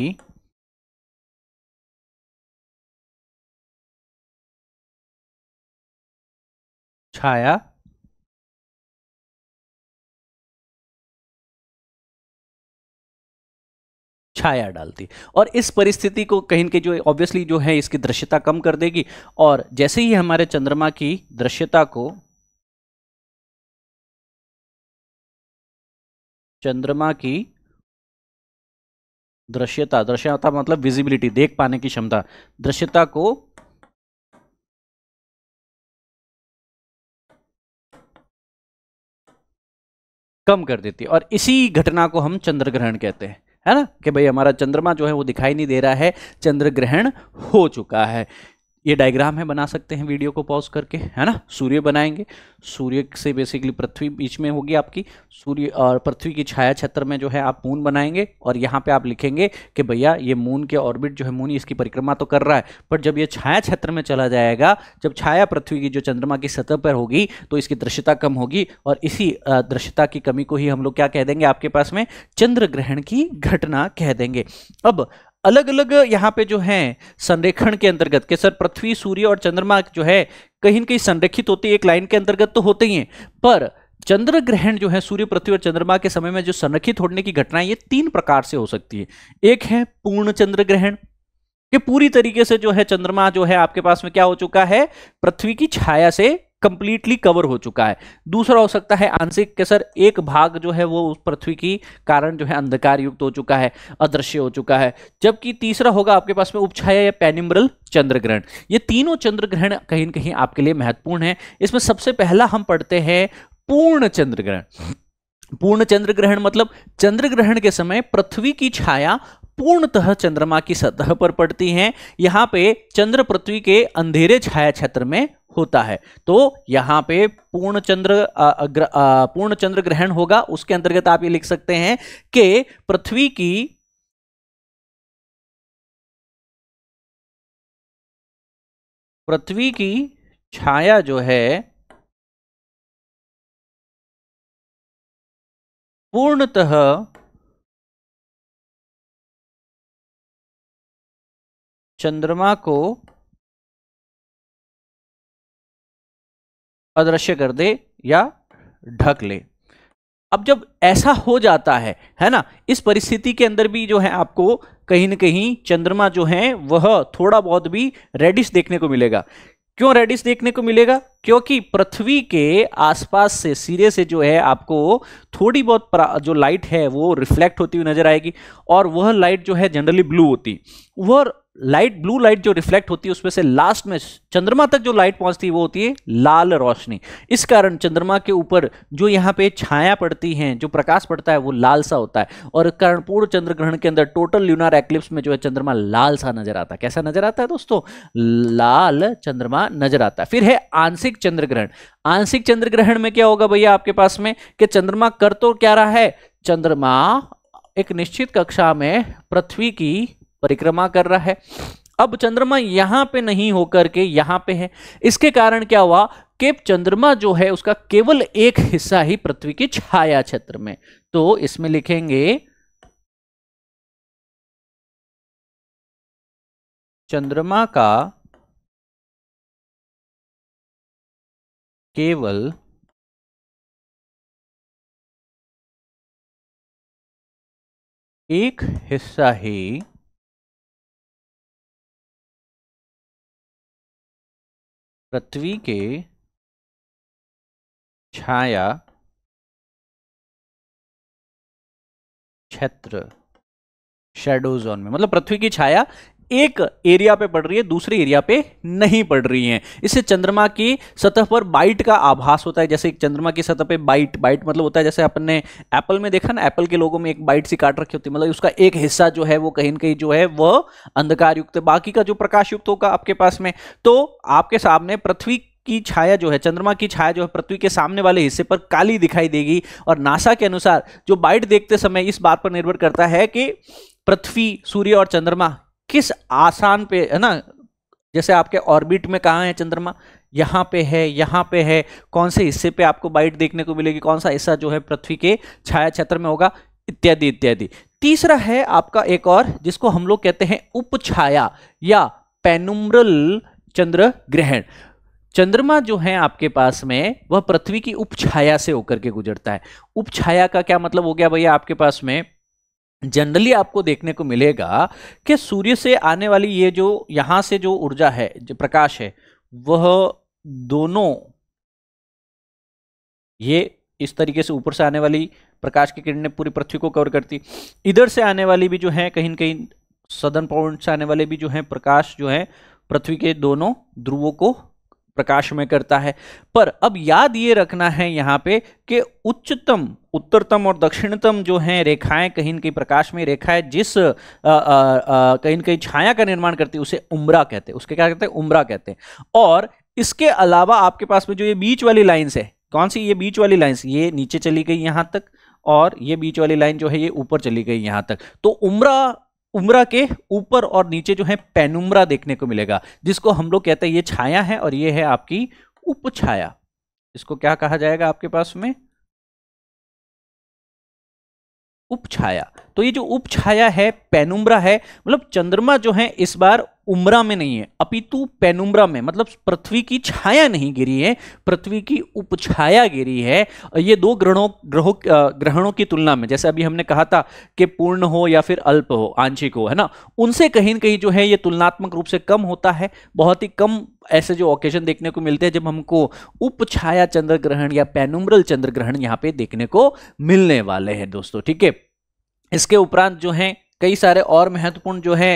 छाया छाया डालती और इस परिस्थिति को कहीं के जो ऑब्वियसली जो है इसकी दृश्यता कम कर देगी और जैसे ही हमारे चंद्रमा की दृश्यता को चंद्रमा की दृश्यता दृश्यता मतलब विजिबिलिटी देख पाने की क्षमता दृश्यता को कम कर देती है और इसी घटना को हम चंद्र ग्रहण कहते हैं है ना कि भाई हमारा चंद्रमा जो है वो दिखाई नहीं दे रहा है चंद्र ग्रहण हो चुका है ये डायग्राम है बना सकते हैं वीडियो को पॉज करके है ना सूर्य बनाएंगे सूर्य से बेसिकली पृथ्वी बीच में होगी आपकी सूर्य और पृथ्वी की छाया छत्र में जो है आप मून बनाएंगे और यहाँ पे आप लिखेंगे कि भैया ये मून के ऑर्बिट जो है मून इसकी परिक्रमा तो कर रहा है पर जब ये छाया क्षेत्र में चला जाएगा जब छाया पृथ्वी की जो चंद्रमा की सतह पर होगी तो इसकी दृश्यता कम होगी और इसी दृश्यता की कमी को ही हम लोग क्या कह देंगे आपके पास में चंद्र ग्रहण की घटना कह देंगे अब अलग अलग यहाँ पे जो है संरेखण के अंतर्गत के सर पृथ्वी सूर्य और चंद्रमा जो है कहीं ना कहीं संरक्षित होती है एक लाइन के अंतर्गत तो होते ही हैं पर चंद्र ग्रहण जो है सूर्य पृथ्वी और चंद्रमा के समय में जो संरक्षित होने की घटनाएं ये तीन प्रकार से हो सकती है एक है पूर्ण चंद्र ग्रहण कि पूरी तरीके से जो है चंद्रमा जो है आपके पास में क्या हो चुका है पृथ्वी की छाया से कंप्लीटली कवर हो चुका है दूसरा हो सकता है आंशिक के सर एक भाग जो है वो उस पृथ्वी की कारण जो है अंधकार युक्त हो चुका है अदृश्य हो चुका है जबकि तीसरा होगा आपके पास में उपछाया या पैनिम्रल चंद्र ग्रहण ये तीनों चंद्र ग्रहण कहीं ना कहीं आपके लिए महत्वपूर्ण है इसमें सबसे पहला हम पढ़ते हैं पूर्ण चंद्र ग्रहण पूर्ण चंद्र ग्रहण मतलब चंद्र ग्रहण के समय पृथ्वी की छाया पूर्णतः चंद्रमा की सतह पर पड़ती हैं यहाँ पे चंद्र पृथ्वी के अंधेरे छाया क्षेत्र में होता है तो यहाँ पे पूर्ण चंद्र पूर्ण चंद्र ग्रहण होगा उसके अंतर्गत आप ये लिख सकते हैं कि पृथ्वी की पृथ्वी की छाया जो है पूर्णतः चंद्रमा को अदृश्य कर दे या ढक ले अब जब ऐसा हो जाता है है ना इस परिस्थिति के अंदर भी जो है आपको कहीं ना कहीं चंद्रमा जो है वह थोड़ा बहुत भी रेडिश देखने को मिलेगा क्यों रेडिश देखने को मिलेगा क्योंकि पृथ्वी के आसपास से सिरे से जो है आपको थोड़ी बहुत जो लाइट है वो रिफ्लेक्ट होती हुई नजर आएगी और वह लाइट जो है जनरली ब्लू होती वह लाइट ब्लू लाइट जो रिफ्लेक्ट होती है उसमें से लास्ट में चंद्रमा तक जो लाइट पहुंचती है वो होती है लाल रोशनी इस कारण चंद्रमा के ऊपर जो यहाँ पे छाया पड़ती है जो प्रकाश पड़ता है वो लाल सा होता है और कारण पूर्ण चंद्र ग्रहण के अंदर टोटल ल्यूनार एक्लिप्स में जो है चंद्रमा लाल सा नजर आता है कैसा नजर आता है दोस्तों लाल चंद्रमा नजर आता है फिर है आंशिक चंद्र ग्रहण आंशिक चंद्र ग्रहण में क्या होगा भैया आपके पास में कि चंद्रमा कर तो क्या रहा है चंद्रमा एक निश्चित कक्षा में पृथ्वी की परिक्रमा कर रहा है अब चंद्रमा यहां पे नहीं होकर के यहां पे है इसके कारण क्या हुआ कि चंद्रमा जो है उसका केवल एक हिस्सा ही पृथ्वी की छाया क्षेत्र में तो इसमें लिखेंगे चंद्रमा का केवल एक हिस्सा ही पृथ्वी के छाया क्षेत्र शेडो जोन में मतलब पृथ्वी की छाया एक एरिया पे पड़ रही है दूसरे एरिया पे नहीं पड़ रही है इससे चंद्रमा की सतह पर बाइट का आभास होता है जैसे चंद्रमा की सतह पे बाइट बाइट मतलब होता है जैसे अपन ने एप्पल में देखा ना एप्पल के लोगों में एक बाइट सी काट रखी होती है मतलब उसका एक हिस्सा जो है वो कहीं ना कहीं जो है वह अंधकार युक्त बाकी का जो प्रकाश युक्त होगा आपके पास में तो आपके सामने पृथ्वी की छाया जो है चंद्रमा की छाया जो है पृथ्वी के सामने वाले हिस्से पर काली दिखाई देगी और नासा के अनुसार जो बाइट देखते समय इस बात पर निर्भर करता है कि पृथ्वी सूर्य और चंद्रमा किस आसान पे है ना जैसे आपके ऑर्बिट में कहाँ है चंद्रमा यहाँ पे है यहाँ पे है कौन से हिस्से पे आपको बाइट देखने को मिलेगी कौन सा हिस्सा जो है पृथ्वी के छाया क्षेत्र में होगा इत्यादि इत्यादि तीसरा है आपका एक और जिसको हम लोग कहते हैं उपछाया या पेनुम्रल चंद्र ग्रहण चंद्रमा जो है आपके पास में वह पृथ्वी की उपछाया से होकर के गुजरता है उपछाया का क्या मतलब हो गया भैया आपके पास में जनरली आपको देखने को मिलेगा कि सूर्य से आने वाली ये जो यहां से जो ऊर्जा है जो प्रकाश है वह दोनों ये इस तरीके से ऊपर से आने वाली प्रकाश की किरणें पूरी पृथ्वी को कवर करती इधर से आने वाली भी जो है कहीं ना कहीं सदन पॉइंट से आने वाले भी जो है प्रकाश जो है पृथ्वी के दोनों ध्रुवों को प्रकाश में करता है पर अब याद ये रखना है यहाँ पे कि उच्चतम उत्तरतम और दक्षिणतम जो हैं रेखाएं कहीं कहीं प्रकाश में रेखाएं जिस कहीं कहीं छाया का निर्माण करती है उसे उम्रा कहते हैं उसके क्या कहते हैं उम्रा कहते हैं और इसके अलावा आपके पास में जो ये बीच वाली लाइन्स है कौन सी ये बीच वाली लाइन्स ये नीचे चली गई यहाँ तक और ये बीच वाली लाइन जो है ये ऊपर चली गई यहाँ तक तो उम्रा उम्रा के ऊपर और नीचे जो है पेनुम्रा देखने को मिलेगा जिसको हम लोग कहते हैं ये छाया है और ये है आपकी उपछाया इसको क्या कहा जाएगा आपके पास में उपछाया तो ये जो उपछाया है पेनुम्रा है मतलब चंद्रमा जो है इस बार उम्रा में नहीं है अपितु पेनुम्रा में मतलब पृथ्वी की छाया नहीं गिरी है पृथ्वी की उपछाया गिरी है ये दो ग्रहणों ग्रहों ग्रहणों की तुलना में जैसे अभी हमने कहा था कि पूर्ण हो या फिर अल्प हो आंशिक हो है ना उनसे कहीं ना कहीं जो है ये तुलनात्मक रूप से कम होता है बहुत ही कम ऐसे जो ओकेजन देखने को मिलते हैं जब हमको उपछाया चंद्र ग्रहण या पेनुम्रल चंद्र ग्रहण यहाँ पे देखने को मिलने वाले हैं दोस्तों ठीक है इसके उपरांत जो है कई सारे और महत्वपूर्ण जो है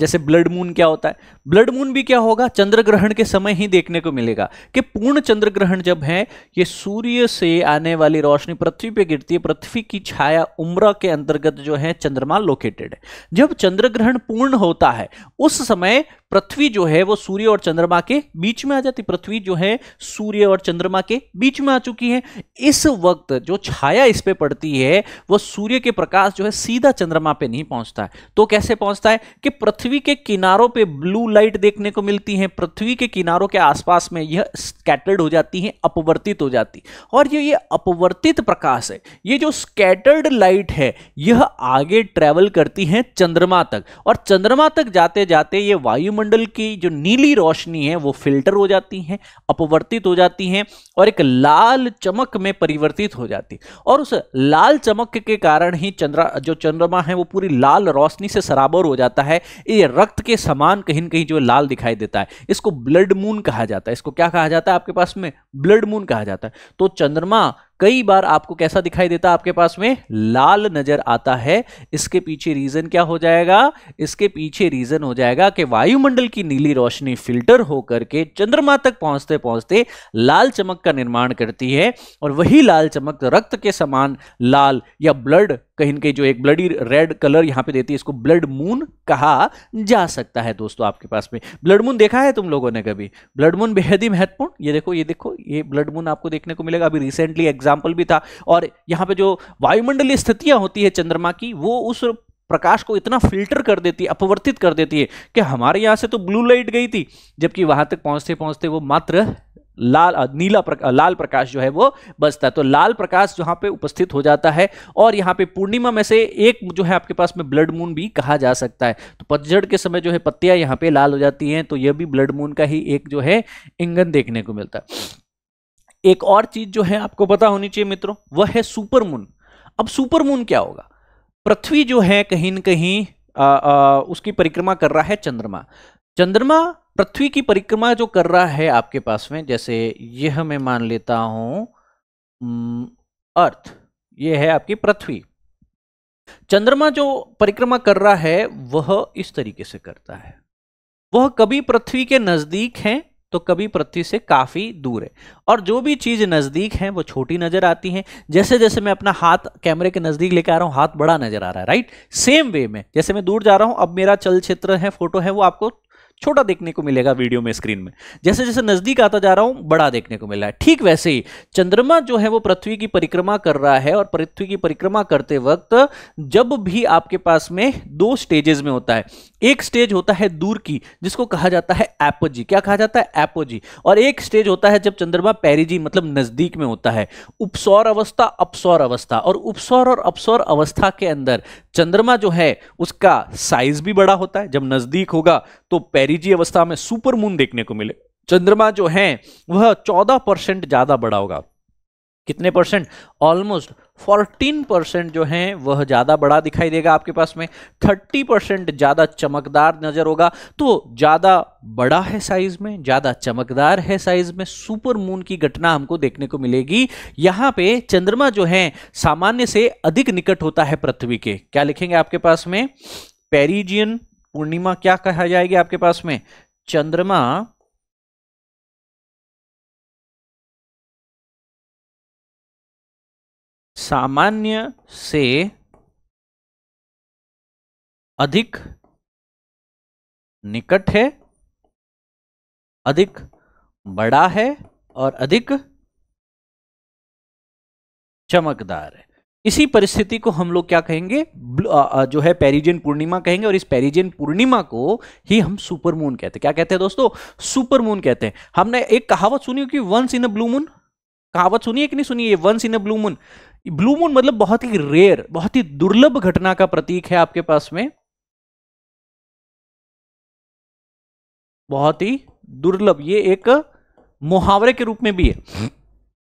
जैसे ब्लड मून क्या होता है ब्लड मून भी क्या होगा चंद्र ग्रहण के समय ही देखने को मिलेगा कि पूर्ण चंद्र ग्रहण जब है ये सूर्य से आने वाली रोशनी पृथ्वी पे गिरती है पृथ्वी की छाया उम्र के अंतर्गत जो है चंद्रमा लोकेटेड है जब चंद्र ग्रहण पूर्ण होता है उस समय पृथ्वी जो है वो सूर्य और चंद्रमा के बीच में आ जाती पृथ्वी जो है सूर्य और चंद्रमा के बीच में आ चुकी है इस वक्त जो छाया इस पे पड़ती है वो सूर्य के प्रकाश जो है सीधा चंद्रमा पे नहीं पहुंचता है तो कैसे पहुंचता है कि पृथ्वी के किनारों पे ब्लू लाइट देखने को मिलती है पृथ्वी के किनारों के आसपास में यह स्कैटर्ड हो जाती है अपवर्तित हो जाती और जो ये अपवर्तित प्रकाश है ये जो स्कैटर्ड लाइट है यह आगे ट्रेवल करती है चंद्रमा तक और चंद्रमा तक जाते जाते ये वायु वायुमंडल की जो नीली रोशनी है वो फिल्टर हो जाती है अपवर्तित हो जाती है और एक लाल चमक में परिवर्तित हो जाती है और उस लाल चमक के कारण ही चंद्रा जो चंद्रमा है वो पूरी लाल रोशनी से सराबोर हो जाता है ये रक्त के समान कहीं ना कहीं जो लाल दिखाई देता है इसको ब्लड मून कहा जाता है इसको क्या कहा जाता है आपके पास में ब्लड मून कहा जाता है तो चंद्रमा कई बार आपको कैसा दिखाई देता आपके पास में लाल नजर आता है इसके पीछे रीजन क्या हो जाएगा इसके पीछे रीजन हो जाएगा कि वायुमंडल की नीली रोशनी फिल्टर होकर के चंद्रमा तक पहुंचते पहुंचते लाल चमक का निर्माण करती है और वही लाल चमक रक्त के समान लाल या ब्लड कहीं के जो एक ब्लडी रेड कलर यहाँ पे देती है इसको ब्लड मून कहा जा सकता है दोस्तों आपके पास में ब्लड मून देखा है तुम लोगों ने कभी ब्लड मून बेहद ही महत्वपूर्ण ये देखो ये देखो ये ब्लड मून आपको देखने को मिलेगा अभी रिसेंटली एग्जाम्पल भी था और यहाँ पे जो वायुमंडलीय स्थितियाँ होती है चंद्रमा की वो उस प्रकाश को इतना फिल्टर कर देती है अपवर्तित कर देती है कि हमारे यहाँ से तो ब्लू लाइट गई थी जबकि वहाँ तक पहुँचते पहुँचते वो मात्र लाल नीला प्रका, लाल प्रकाश जो है वो बचता है तो लाल प्रकाश जहाँ पे उपस्थित हो जाता है और यहाँ पे पूर्णिमा में से एक जो है आपके पास में ब्लड मून भी कहा जा सकता है तो पतझड़ के समय जो है पत्तियाँ यहाँ पे लाल हो जाती हैं तो यह भी ब्लड मून का ही एक जो है इंगन देखने को मिलता है एक और चीज जो है आपको पता होनी चाहिए मित्रों वह है सुपर मून अब सुपर मून क्या होगा पृथ्वी जो है कहीं ना कहीं आ, आ, उसकी परिक्रमा कर रहा है चंद्रमा चंद्रमा पृथ्वी की परिक्रमा जो कर रहा है आपके पास में जैसे यह मैं मान लेता हूं अर्थ यह है आपकी पृथ्वी चंद्रमा जो परिक्रमा कर रहा है वह इस तरीके से करता है वह कभी पृथ्वी के नजदीक है तो कभी पृथ्वी से काफ़ी दूर है और जो भी चीज़ नज़दीक है वो छोटी नज़र आती है जैसे जैसे मैं अपना हाथ कैमरे के नज़दीक लेकर आ रहा हूँ हाथ बड़ा नज़र आ रहा है राइट सेम वे में जैसे मैं दूर जा रहा हूँ अब मेरा चल क्षेत्र है फोटो है वो आपको छोटा देखने को मिलेगा वीडियो में स्क्रीन में जैसे जैसे नजदीक आता जा रहा हूं बड़ा देखने को मिल रहा है ठीक वैसे ही चंद्रमा जो है वो पृथ्वी की परिक्रमा कर रहा है और पृथ्वी की परिक्रमा करते वक्त जब भी आपके पास में दो स्टेजेस में होता है एक स्टेज होता है दूर की जिसको कहा जाता है एपोजी क्या कहा जाता है एपोजी और एक स्टेज होता है जब चंद्रमा पैरिजी मतलब नजदीक में होता है उपसौर अवस्था अपसौर अवस्था और उपसौर और अपसौर अवस्था के अंदर चंद्रमा जो है उसका साइज भी बड़ा होता है जब नजदीक होगा तो पैरिजी अवस्था में सुपर मून देखने को मिले चंद्रमा जो है वह चौदह परसेंट ज्यादा बड़ा होगा कितने परसेंट ऑलमोस्ट 14 परसेंट जो है वह ज़्यादा बड़ा दिखाई देगा आपके पास में 30 परसेंट ज़्यादा चमकदार नज़र होगा तो ज़्यादा बड़ा है साइज़ में ज़्यादा चमकदार है साइज़ में सुपर मून की घटना हमको देखने को मिलेगी यहाँ पे चंद्रमा जो है सामान्य से अधिक निकट होता है पृथ्वी के क्या लिखेंगे आपके पास में पेरिजियन पूर्णिमा क्या कहा जाएगी आपके पास में चंद्रमा सामान्य से अधिक निकट है अधिक बड़ा है और अधिक चमकदार है इसी परिस्थिति को हम लोग क्या कहेंगे जो है पेरिजियन पूर्णिमा कहेंगे और इस पेरिजियन पूर्णिमा को ही हम सुपर मून कहते हैं क्या कहते हैं दोस्तों सुपर मून कहते हैं हमने एक कहावत सुनी कि once in a blue moon कहावत सुनी है कि नहीं सुनी है once in a blue moon blue moon मतलब बहुत ही रेयर बहुत ही दुर्लभ घटना का प्रतीक है आपके पास में बहुत ही दुर्लभ ये एक मुहावरे के रूप में भी है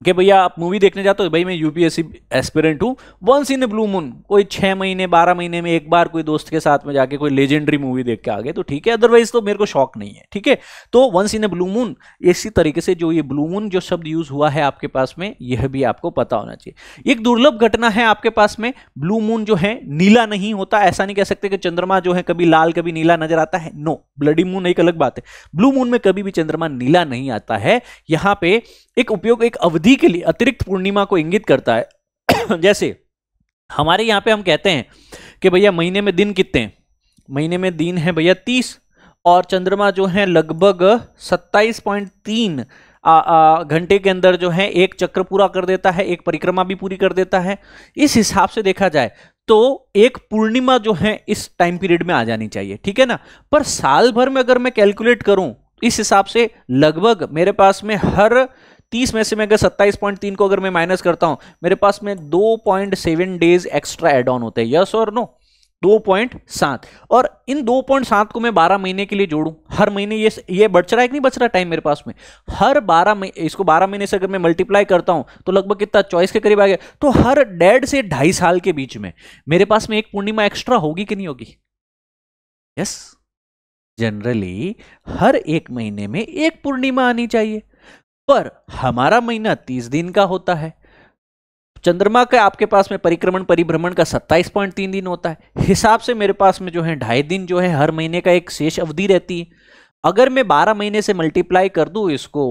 कि भैया आप मूवी देखने जाते हो तो भाई मैं यूपीएससी एस्पिरेंट हूँ वंस इन ब्लू मून कोई छः महीने बारह महीने में एक बार कोई दोस्त के साथ में जाके कोई लेजेंडरी मूवी देख के आ गए तो ठीक है अदरवाइज तो मेरे को शौक नहीं है ठीक है तो once in a blue moon इसी तरीके से जो ये ब्लू मून जो शब्द यूज हुआ है आपके पास में यह भी आपको पता होना चाहिए एक दुर्लभ घटना है आपके पास में ब्लू मून जो है नीला नहीं होता ऐसा नहीं कह सकते कि चंद्रमा जो है कभी लाल कभी नीला नजर आता है नो ब्लडी मून एक अलग बात है ब्लू मून में कभी भी चंद्रमा नीला नहीं आता है यहाँ पे एक उपयोग एक अवधि के लिए अतिरिक्त पूर्णिमा को इंगित करता है जैसे हमारे यहां पे हम कहते हैं कि भैया महीने में दिन कितने महीने में दिन है भैया तीस और चंद्रमा जो है लगभग सत्ताईस पॉइंट तीन घंटे के अंदर जो है एक चक्र पूरा कर देता है एक परिक्रमा भी पूरी कर देता है इस हिसाब से देखा जाए तो एक पूर्णिमा जो है इस टाइम पीरियड में आ जानी चाहिए ठीक है ना पर साल भर में अगर मैं कैलकुलेट करूं इस हिसाब से लगभग मेरे पास में हर तीस में से मैं अगर सत्ताईस पॉइंट तीन को अगर मैं माइनस करता हूं मेरे पास में दो point seven days extra add on होते हैं यस और नो दो पॉइंट सात और इन दो पॉइंट सात को मैं बारह महीने के लिए जोड़ूं हर महीने ये ये बच रहा है कि नहीं बच रहा टाइम मेरे पास में हर बारह महीने इसको बारह महीने से अगर मैं मल्टीप्लाई करता हूं तो लगभग कितना चॉइस के करीब आ गया तो हर डेढ़ से ढाई साल के बीच में मेरे पास में एक पूर्णिमा एक्स्ट्रा होगी कि नहीं होगी यस जनरली हर एक महीने में एक पूर्णिमा आनी चाहिए पर हमारा महीना तीस दिन का होता है चंद्रमा का आपके पास में परिक्रमण परिभ्रमण का सत्ताईस पॉइंट तीन दिन होता है हिसाब से मेरे पास में जो है ढाई दिन जो है हर महीने का एक शेष अवधि रहती है अगर मैं बारह महीने से मल्टीप्लाई कर दूं इसको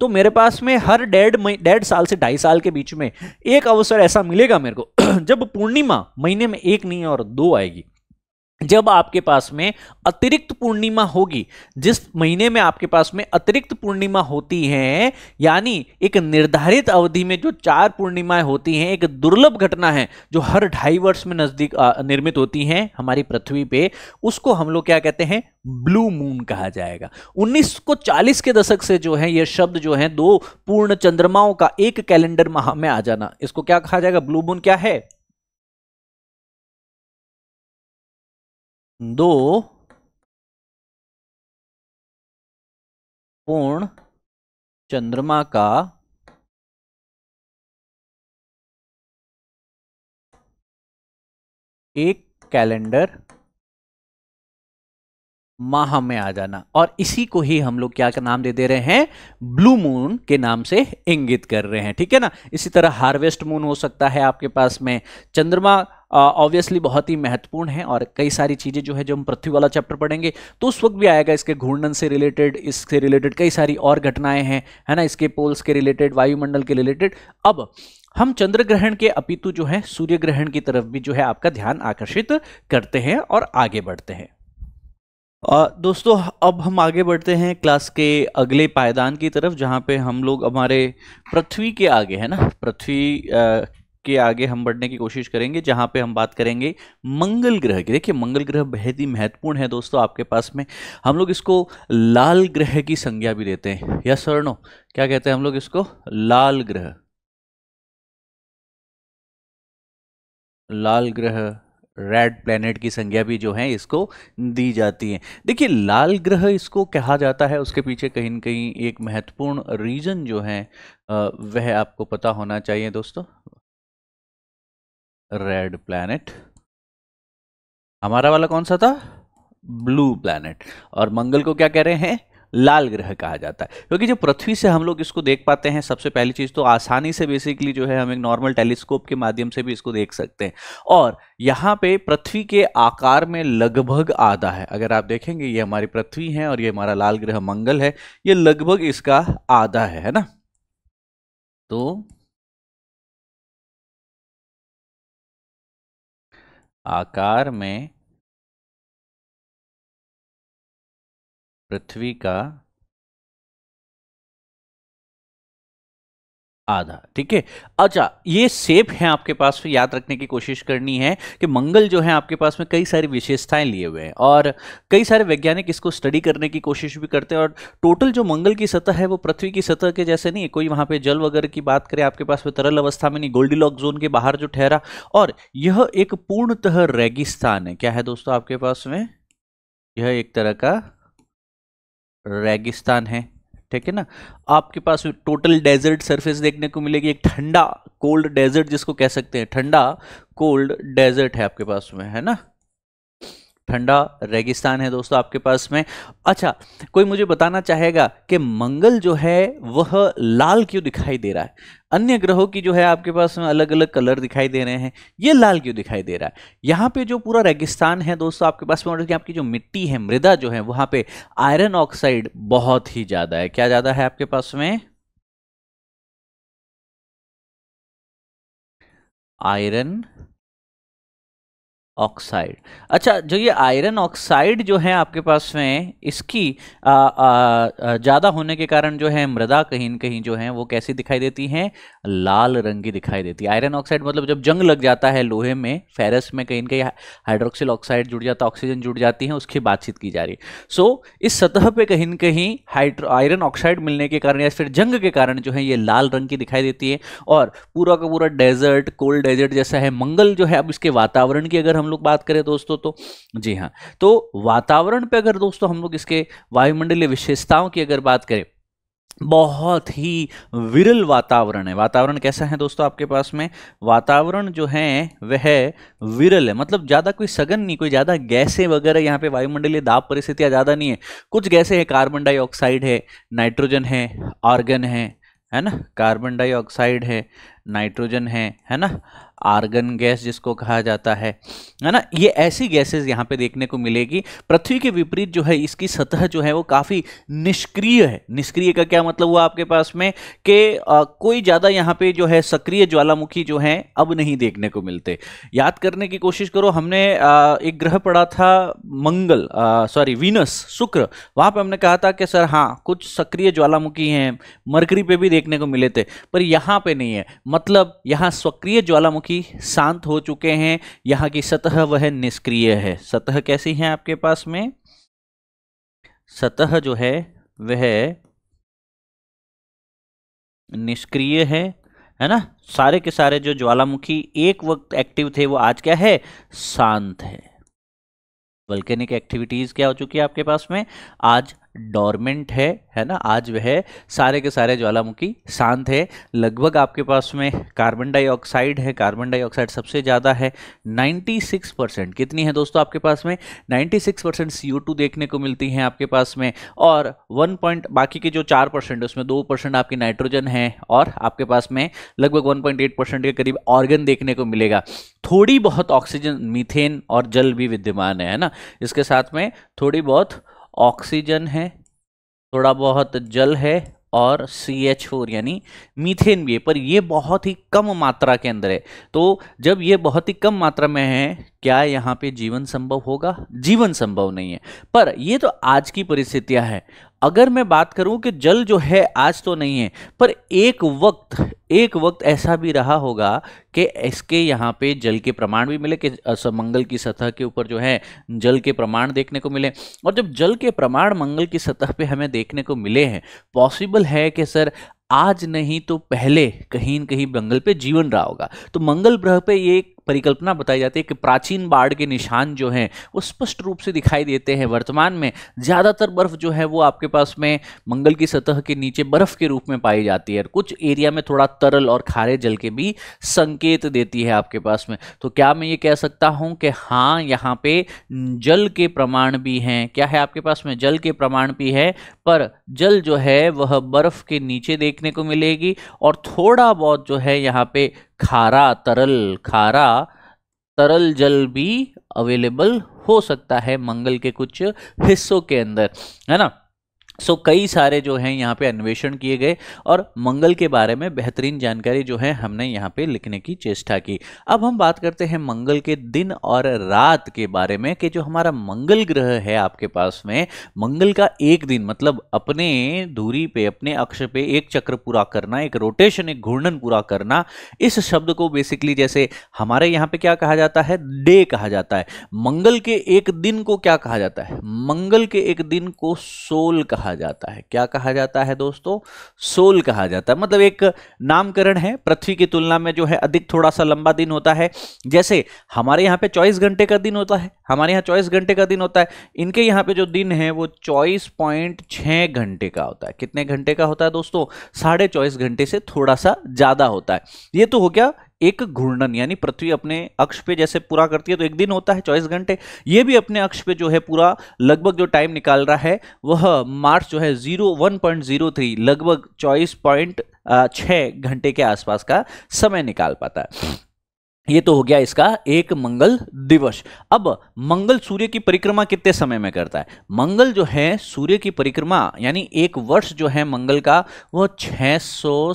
तो मेरे पास में हर डेढ़ डेढ़ साल से ढाई साल के बीच में एक अवसर ऐसा मिलेगा मेरे को जब पूर्णिमा महीने में एक नहीं और दो आएगी जब आपके पास में अतिरिक्त पूर्णिमा होगी जिस महीने में आपके पास में अतिरिक्त पूर्णिमा होती है यानी एक निर्धारित अवधि में जो चार पूर्णिमाएं होती हैं एक दुर्लभ घटना है जो हर ढाई वर्ष में नजदीक निर्मित होती हैं हमारी पृथ्वी पे उसको हम लोग क्या कहते हैं ब्लू मून कहा जाएगा उन्नीस को चालीस के दशक से जो है यह शब्द जो है दो पूर्ण चंद्रमाओं का एक कैलेंडर माह में आ जाना इसको क्या कहा जाएगा ब्लू मून क्या है दो पूर्ण चंद्रमा का एक कैलेंडर माह में आ जाना और इसी को ही हम लोग क्या का नाम दे दे रहे हैं ब्लू मून के नाम से इंगित कर रहे हैं ठीक है ना इसी तरह हार्वेस्ट मून हो सकता है आपके पास में चंद्रमा ऑब्वियसली बहुत ही महत्वपूर्ण है और कई सारी चीज़ें जो है जो हम पृथ्वी वाला चैप्टर पढ़ेंगे तो उस वक्त भी आएगा इसके घूर्णन से रिलेटेड इससे रिलेटेड कई सारी और घटनाएं हैं है ना इसके पोल्स के रिलेटेड वायुमंडल के रिलेटेड अब हम चंद्र ग्रहण के अपितु जो है सूर्य ग्रहण की तरफ भी जो है आपका ध्यान आकर्षित करते हैं और आगे बढ़ते हैं दोस्तों अब हम आगे बढ़ते हैं क्लास के अगले पायदान की तरफ जहाँ पे हम लोग हमारे पृथ्वी के आगे है ना पृथ्वी के आगे हम बढ़ने की कोशिश करेंगे जहां पे हम बात करेंगे मंगल ग्रह की देखिए मंगल ग्रह बेहद ही महत्वपूर्ण है दोस्तों आपके पास में हम लोग इसको लाल ग्रह की संज्ञा भी देते हैं या स्वर्णो क्या कहते हैं हम लोग इसको लाल ग्रह लाल ग्रह रेड प्लैनेट की संज्ञा भी जो है इसको दी जाती है देखिए लाल ग्रह इसको कहा जाता है उसके पीछे कहीं ना कहीं एक महत्वपूर्ण रीज़न जो है वह आपको पता होना चाहिए दोस्तों रेड प्लैनेट हमारा वाला कौन सा था ब्लू प्लैनेट और मंगल को क्या कह रहे हैं लाल ग्रह कहा जाता है क्योंकि जो पृथ्वी से हम लोग इसको देख पाते हैं सबसे पहली चीज़ तो आसानी से बेसिकली जो है हम एक नॉर्मल टेलीस्कोप के माध्यम से भी इसको देख सकते हैं और यहाँ पे पृथ्वी के आकार में लगभग आधा है अगर आप देखेंगे ये हमारी पृथ्वी है और ये हमारा लाल ग्रह मंगल है ये लगभग इसका आधा है है ना तो आकार में पृथ्वी का आधा ठीक है अच्छा ये सेप है आपके पास फिर याद रखने की कोशिश करनी है कि मंगल जो है आपके पास में कई सारी विशेषताएं लिए हुए हैं और कई सारे वैज्ञानिक इसको स्टडी करने की कोशिश भी करते हैं और टोटल जो मंगल की सतह है वो पृथ्वी की सतह के जैसे नहीं कोई वहाँ पे जल वगैरह की बात करें आपके पास में तरल अवस्था में नहीं लॉक जोन के बाहर जो ठहरा और यह एक पूर्णतः रेगिस्तान है क्या है दोस्तों आपके पास में यह एक तरह का रेगिस्तान है ठीक है ना आपके पास टोटल डेजर्ट सरफेस देखने को मिलेगी एक ठंडा कोल्ड डेजर्ट जिसको कह सकते हैं ठंडा कोल्ड डेजर्ट है आपके पास में है ना ठंडा रेगिस्तान है दोस्तों आपके पास में अच्छा कोई मुझे बताना चाहेगा कि मंगल जो है वह लाल क्यों दिखाई दे रहा है अन्य ग्रहों की जो है आपके पास में अलग अलग कलर दिखाई दे रहे हैं ये लाल क्यों दिखाई दे रहा है यहाँ पे जो पूरा रेगिस्तान है दोस्तों आपके पास में आपकी जो मिट्टी है मृदा जो है वहाँ पे आयरन ऑक्साइड बहुत ही ज़्यादा है क्या ज़्यादा है आपके पास में आयरन ऑक्साइड अच्छा जो ये आयरन ऑक्साइड जो है आपके पास में इसकी ज़्यादा होने के कारण जो है मृदा कहीं कहीं जो है वो कैसी दिखाई देती हैं लाल रंग की दिखाई देती है आयरन ऑक्साइड मतलब जब जंग लग जाता है लोहे में फेरस में कहीं कहीं हाइड्रोक्सिल ऑक्साइड जुड़ जाता है ऑक्सीजन जुड़ जाती है उसकी बातचीत की जा रही है सो इस सतह पर कहीं कहीं हाइड्रो आयरन ऑक्साइड मिलने के कारण या फिर जंग के कारण जो है ये लाल रंग की दिखाई देती है और पूरा का पूरा डेजर्ट कोल्ड डेजर्ट जैसा है मंगल जो है अब इसके वातावरण की अगर हम हम लोग बात करें दोस्तों तो जी हाँ तो वातावरण पे अगर दोस्तों हम लोग इसके वायुमंडलीय विशेषताओं की अगर बात करें बहुत ही विरल वातावरण है वातावरण कैसा है दोस्तों आपके पास में वातावरण जो है वह विरल है मतलब ज़्यादा कोई सघन नहीं कोई ज़्यादा गैसें वगैरह यहाँ पे वायुमंडलीय दाब परिस्थितियाँ ज़्यादा नहीं है कुछ गैसें हैं कार्बन डाइऑक्साइड है नाइट्रोजन है ऑर्गन है है ना कार्बन डाइऑक्साइड है नाइट्रोजन है है ना आर्गन गैस जिसको कहा जाता है है ना ये ऐसी गैसेज यहाँ पे देखने को मिलेगी पृथ्वी के विपरीत जो है इसकी सतह जो है वो काफ़ी निष्क्रिय है निष्क्रिय का क्या मतलब हुआ आपके पास में कि कोई ज़्यादा यहाँ पे जो है सक्रिय ज्वालामुखी जो है अब नहीं देखने को मिलते याद करने की कोशिश करो हमने आ, एक ग्रह पढ़ा था मंगल सॉरी वीनस शुक्र वहाँ पर हमने कहा था कि सर हाँ कुछ सक्रिय ज्वालामुखी हैं मरकरी पे भी देखने को मिले थे पर यहाँ पे नहीं है मतलब यहाँ सक्रिय ज्वालामुखी कि शांत हो चुके हैं यहाँ की सतह वह निष्क्रिय है सतह कैसी है आपके पास में सतह जो है वह निष्क्रिय है है ना सारे के सारे जो ज्वालामुखी एक वक्त एक्टिव थे वो आज क्या है शांत है वल्केनिक एक्टिविटीज क्या हो चुकी है आपके पास में आज डॉर्मेंट है है ना आज वह सारे के सारे ज्वालामुखी शांत है लगभग आपके पास में कार्बन डाइऑक्साइड है कार्बन डाइऑक्साइड सबसे ज़्यादा है 96 परसेंट कितनी है दोस्तों आपके पास में 96 परसेंट सी देखने को मिलती है आपके पास में और 1 पॉइंट बाकी के जो 4 परसेंट उसमें 2 परसेंट आपकी नाइट्रोजन है और आपके पास में लगभग वन परसेंट के करीब ऑर्गन देखने को मिलेगा थोड़ी बहुत ऑक्सीजन मीथेन और जल भी विद्यमान है ना इसके साथ में थोड़ी बहुत ऑक्सीजन है थोड़ा बहुत जल है और सी एच फोर यानी मीथेन भी है पर ये बहुत ही कम मात्रा के अंदर है तो जब ये बहुत ही कम मात्रा में है क्या यहाँ पे जीवन संभव होगा जीवन संभव नहीं है पर ये तो आज की परिस्थितियाँ हैं अगर मैं बात करूं कि जल जो है आज तो नहीं है पर एक वक्त एक वक्त ऐसा भी रहा होगा कि इसके यहाँ पे जल के प्रमाण भी मिले कि मंगल की सतह के ऊपर जो है जल के प्रमाण देखने को मिले और जब जल के प्रमाण मंगल की सतह पे हमें देखने को मिले हैं पॉसिबल है कि सर आज नहीं तो पहले कहीं न कहीं मंगल पे जीवन रहा होगा तो मंगल ग्रह पे ये एक परिकल्पना बताई जाती है कि प्राचीन बाढ़ के निशान जो हैं वो स्पष्ट रूप से दिखाई देते हैं वर्तमान में ज़्यादातर बर्फ़ जो है वो आपके पास में मंगल की सतह के नीचे बर्फ़ के रूप में पाई जाती है कुछ एरिया में थोड़ा तरल और खारे जल के भी संकेत देती है आपके पास में तो क्या मैं ये कह सकता हूँ कि हाँ यहाँ पे जल के प्रमाण भी हैं क्या है आपके पास में जल के प्रमाण भी है पर जल जो है वह बर्फ़ के नीचे देखने को मिलेगी और थोड़ा बहुत जो है यहाँ पे खारा तरल खारा तरल जल भी अवेलेबल हो सकता है मंगल के कुछ हिस्सों के अंदर है ना सो so, कई सारे जो हैं यहाँ पे अन्वेषण किए गए और मंगल के बारे में बेहतरीन जानकारी जो है हमने यहाँ पे लिखने की चेष्टा की अब हम बात करते हैं मंगल के दिन और रात के बारे में कि जो हमारा मंगल ग्रह है आपके पास में मंगल का एक दिन मतलब अपने दूरी पे अपने अक्ष पे एक चक्र पूरा करना एक रोटेशन एक घूर्णन पूरा करना इस शब्द को बेसिकली जैसे हमारे यहाँ पर क्या कहा जाता है डे कहा जाता है मंगल के एक दिन को क्या कहा जाता है मंगल के एक दिन को सोल कहा कहा जाता है क्या कहा जाता है दोस्तों सोल कहा जाता है मतलब एक नामकरण है पृथ्वी की तुलना में जो है अधिक थोड़ा सा लंबा दिन होता है जैसे हमारे यहाँ पे चौबीस घंटे का दिन होता है हमारे यहाँ चौबीस घंटे का दिन होता है इनके यहाँ पे जो दिन है वो चौबीस पॉइंट छः घंटे का होता है कितने घंटे का होता है दोस्तों साढ़े चौबीस घंटे से थोड़ा सा ज़्यादा होता है ये तो हो गया एक घूर्णन यानी पृथ्वी अपने अक्ष पे जैसे पूरा करती है तो एक दिन होता है चौबीस घंटे ये भी अपने अक्ष पे जो है पूरा लगभग जो टाइम निकाल रहा है वह मार्च जो है zero one point zero three लगभग चौबीस पॉइंट छः घंटे के आसपास का समय निकाल पाता है ये तो हो गया इसका एक मंगल दिवस अब मंगल सूर्य की परिक्रमा कितने समय में करता है मंगल जो है सूर्य की परिक्रमा यानी एक वर्ष जो है मंगल का वो छः सौ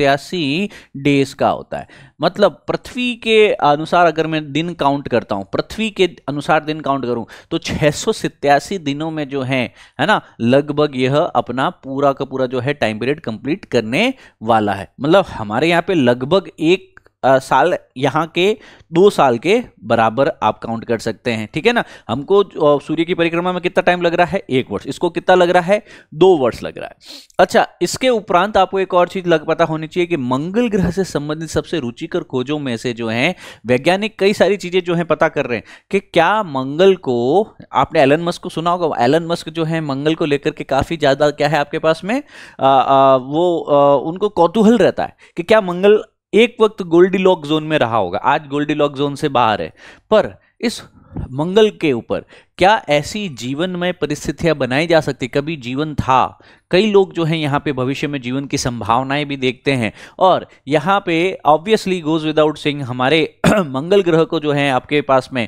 डेज का होता है मतलब पृथ्वी के अनुसार अगर मैं दिन काउंट करता हूँ पृथ्वी के अनुसार दिन काउंट करूँ तो छः दिनों में जो है है ना लगभग यह अपना पूरा का पूरा जो है टाइम पीरियड कंप्लीट करने वाला है मतलब हमारे यहाँ पे लगभग एक साल यहाँ के दो साल के बराबर आप काउंट कर सकते हैं ठीक है ना हमको सूर्य की परिक्रमा में कितना टाइम लग रहा है एक वर्ष इसको कितना लग रहा है दो वर्ष लग रहा है अच्छा इसके उपरांत आपको एक और चीज लग पता होनी चाहिए कि मंगल ग्रह से संबंधित सबसे रुचिकर खोजों में से जो है वैज्ञानिक कई सारी चीजें जो है पता कर रहे हैं कि क्या मंगल को आपने एलन मस्क को सुना होगा एलन मस्क जो है मंगल को लेकर के काफी ज्यादा क्या है आपके पास में आ, आ, वो आ, उनको कौतूहल रहता है कि क्या मंगल एक वक्त गोल्डी लॉक जोन में रहा होगा आज गोल्डी लॉक जोन से बाहर है पर इस मंगल के ऊपर क्या ऐसी जीवन में परिस्थितियां बनाई जा सकती कभी जीवन था कई लोग जो हैं यहाँ पे भविष्य में जीवन की संभावनाएं भी देखते हैं और यहाँ पे ऑब्वियसली गोज विदाउट सिंह हमारे मंगल ग्रह को जो है आपके पास में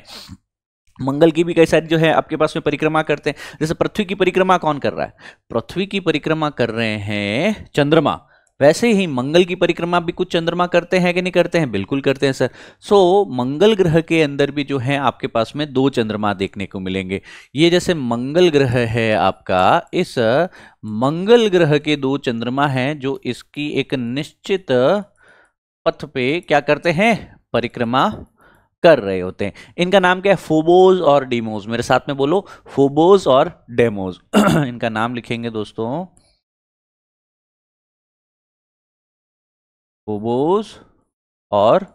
मंगल की भी कई सारी जो है आपके पास में परिक्रमा करते हैं जैसे पृथ्वी की परिक्रमा कौन कर रहा है पृथ्वी की परिक्रमा कर रहे हैं चंद्रमा वैसे ही मंगल की परिक्रमा भी कुछ चंद्रमा करते हैं कि नहीं करते हैं बिल्कुल करते हैं सर सो मंगल ग्रह के अंदर भी जो है आपके पास में दो चंद्रमा देखने को मिलेंगे ये जैसे मंगल ग्रह है आपका इस मंगल ग्रह के दो चंद्रमा हैं जो इसकी एक निश्चित पथ पे क्या करते हैं परिक्रमा कर रहे होते हैं इनका नाम क्या है फोबोज और डीमोज मेरे साथ में बोलो फोबोज और डेमोज इनका नाम लिखेंगे दोस्तों कोबोज और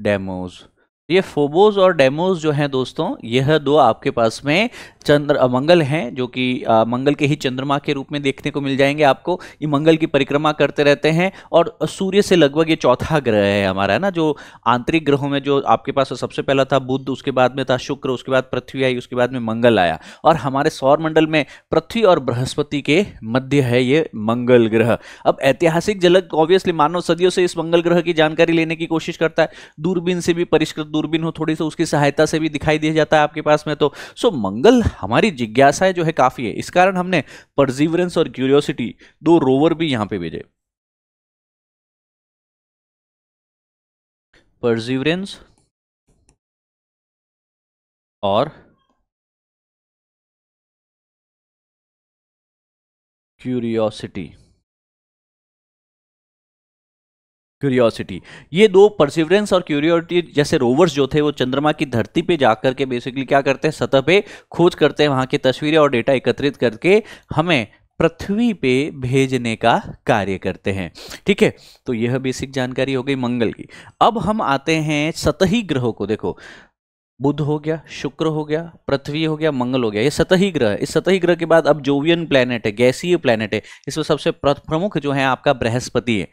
डेमोज तो ये फोबोज और डेमोज जो हैं दोस्तों यह दो आपके पास में चंद्र मंगल हैं जो कि मंगल के ही चंद्रमा के रूप में देखने को मिल जाएंगे आपको ये मंगल की परिक्रमा करते रहते हैं और सूर्य से लगभग ये चौथा ग्रह है हमारा है ना जो आंतरिक ग्रहों में जो आपके पास सबसे पहला था बुद्ध उसके बाद में था शुक्र उसके बाद पृथ्वी आई उसके बाद में मंगल आया और हमारे सौरमंडल में पृथ्वी और बृहस्पति के मध्य है ये मंगल ग्रह अब ऐतिहासिक जलक ऑब्वियसली मानव सदियों से इस मंगल ग्रह की जानकारी लेने की कोशिश करता है दूरबीन से भी परिष्कृत दूरबीन हो थोड़ी सी उसकी सहायता से भी दिखाई दिया जाता है आपके पास में तो सो मंगल हमारी जिज्ञासाएं जो है काफ़ी है इस कारण हमने परजीवरेंस और क्यूरियोसिटी दो रोवर भी यहां पर भेजे परजीवरेंस और क्यूरियोसिटी क्यूरियोसिटी ये दो परसिवरेंस और क्यूरियोसिटी जैसे रोवर्स जो थे वो चंद्रमा की धरती पे जाकर के बेसिकली क्या करते हैं सतह पे खोज करते हैं वहाँ की तस्वीरें और डेटा एकत्रित करके हमें पृथ्वी पे भेजने का कार्य करते हैं ठीक है तो यह बेसिक जानकारी हो गई मंगल की अब हम आते हैं सतही ग्रहों को देखो बुध हो गया शुक्र हो गया पृथ्वी हो गया मंगल हो गया ये सतही ग्रह इस सतही ग्रह के बाद अब जोवियन प्लेनेट है गैसीय प्लेनेट है इसमें सबसे प्रमुख जो है आपका बृहस्पति है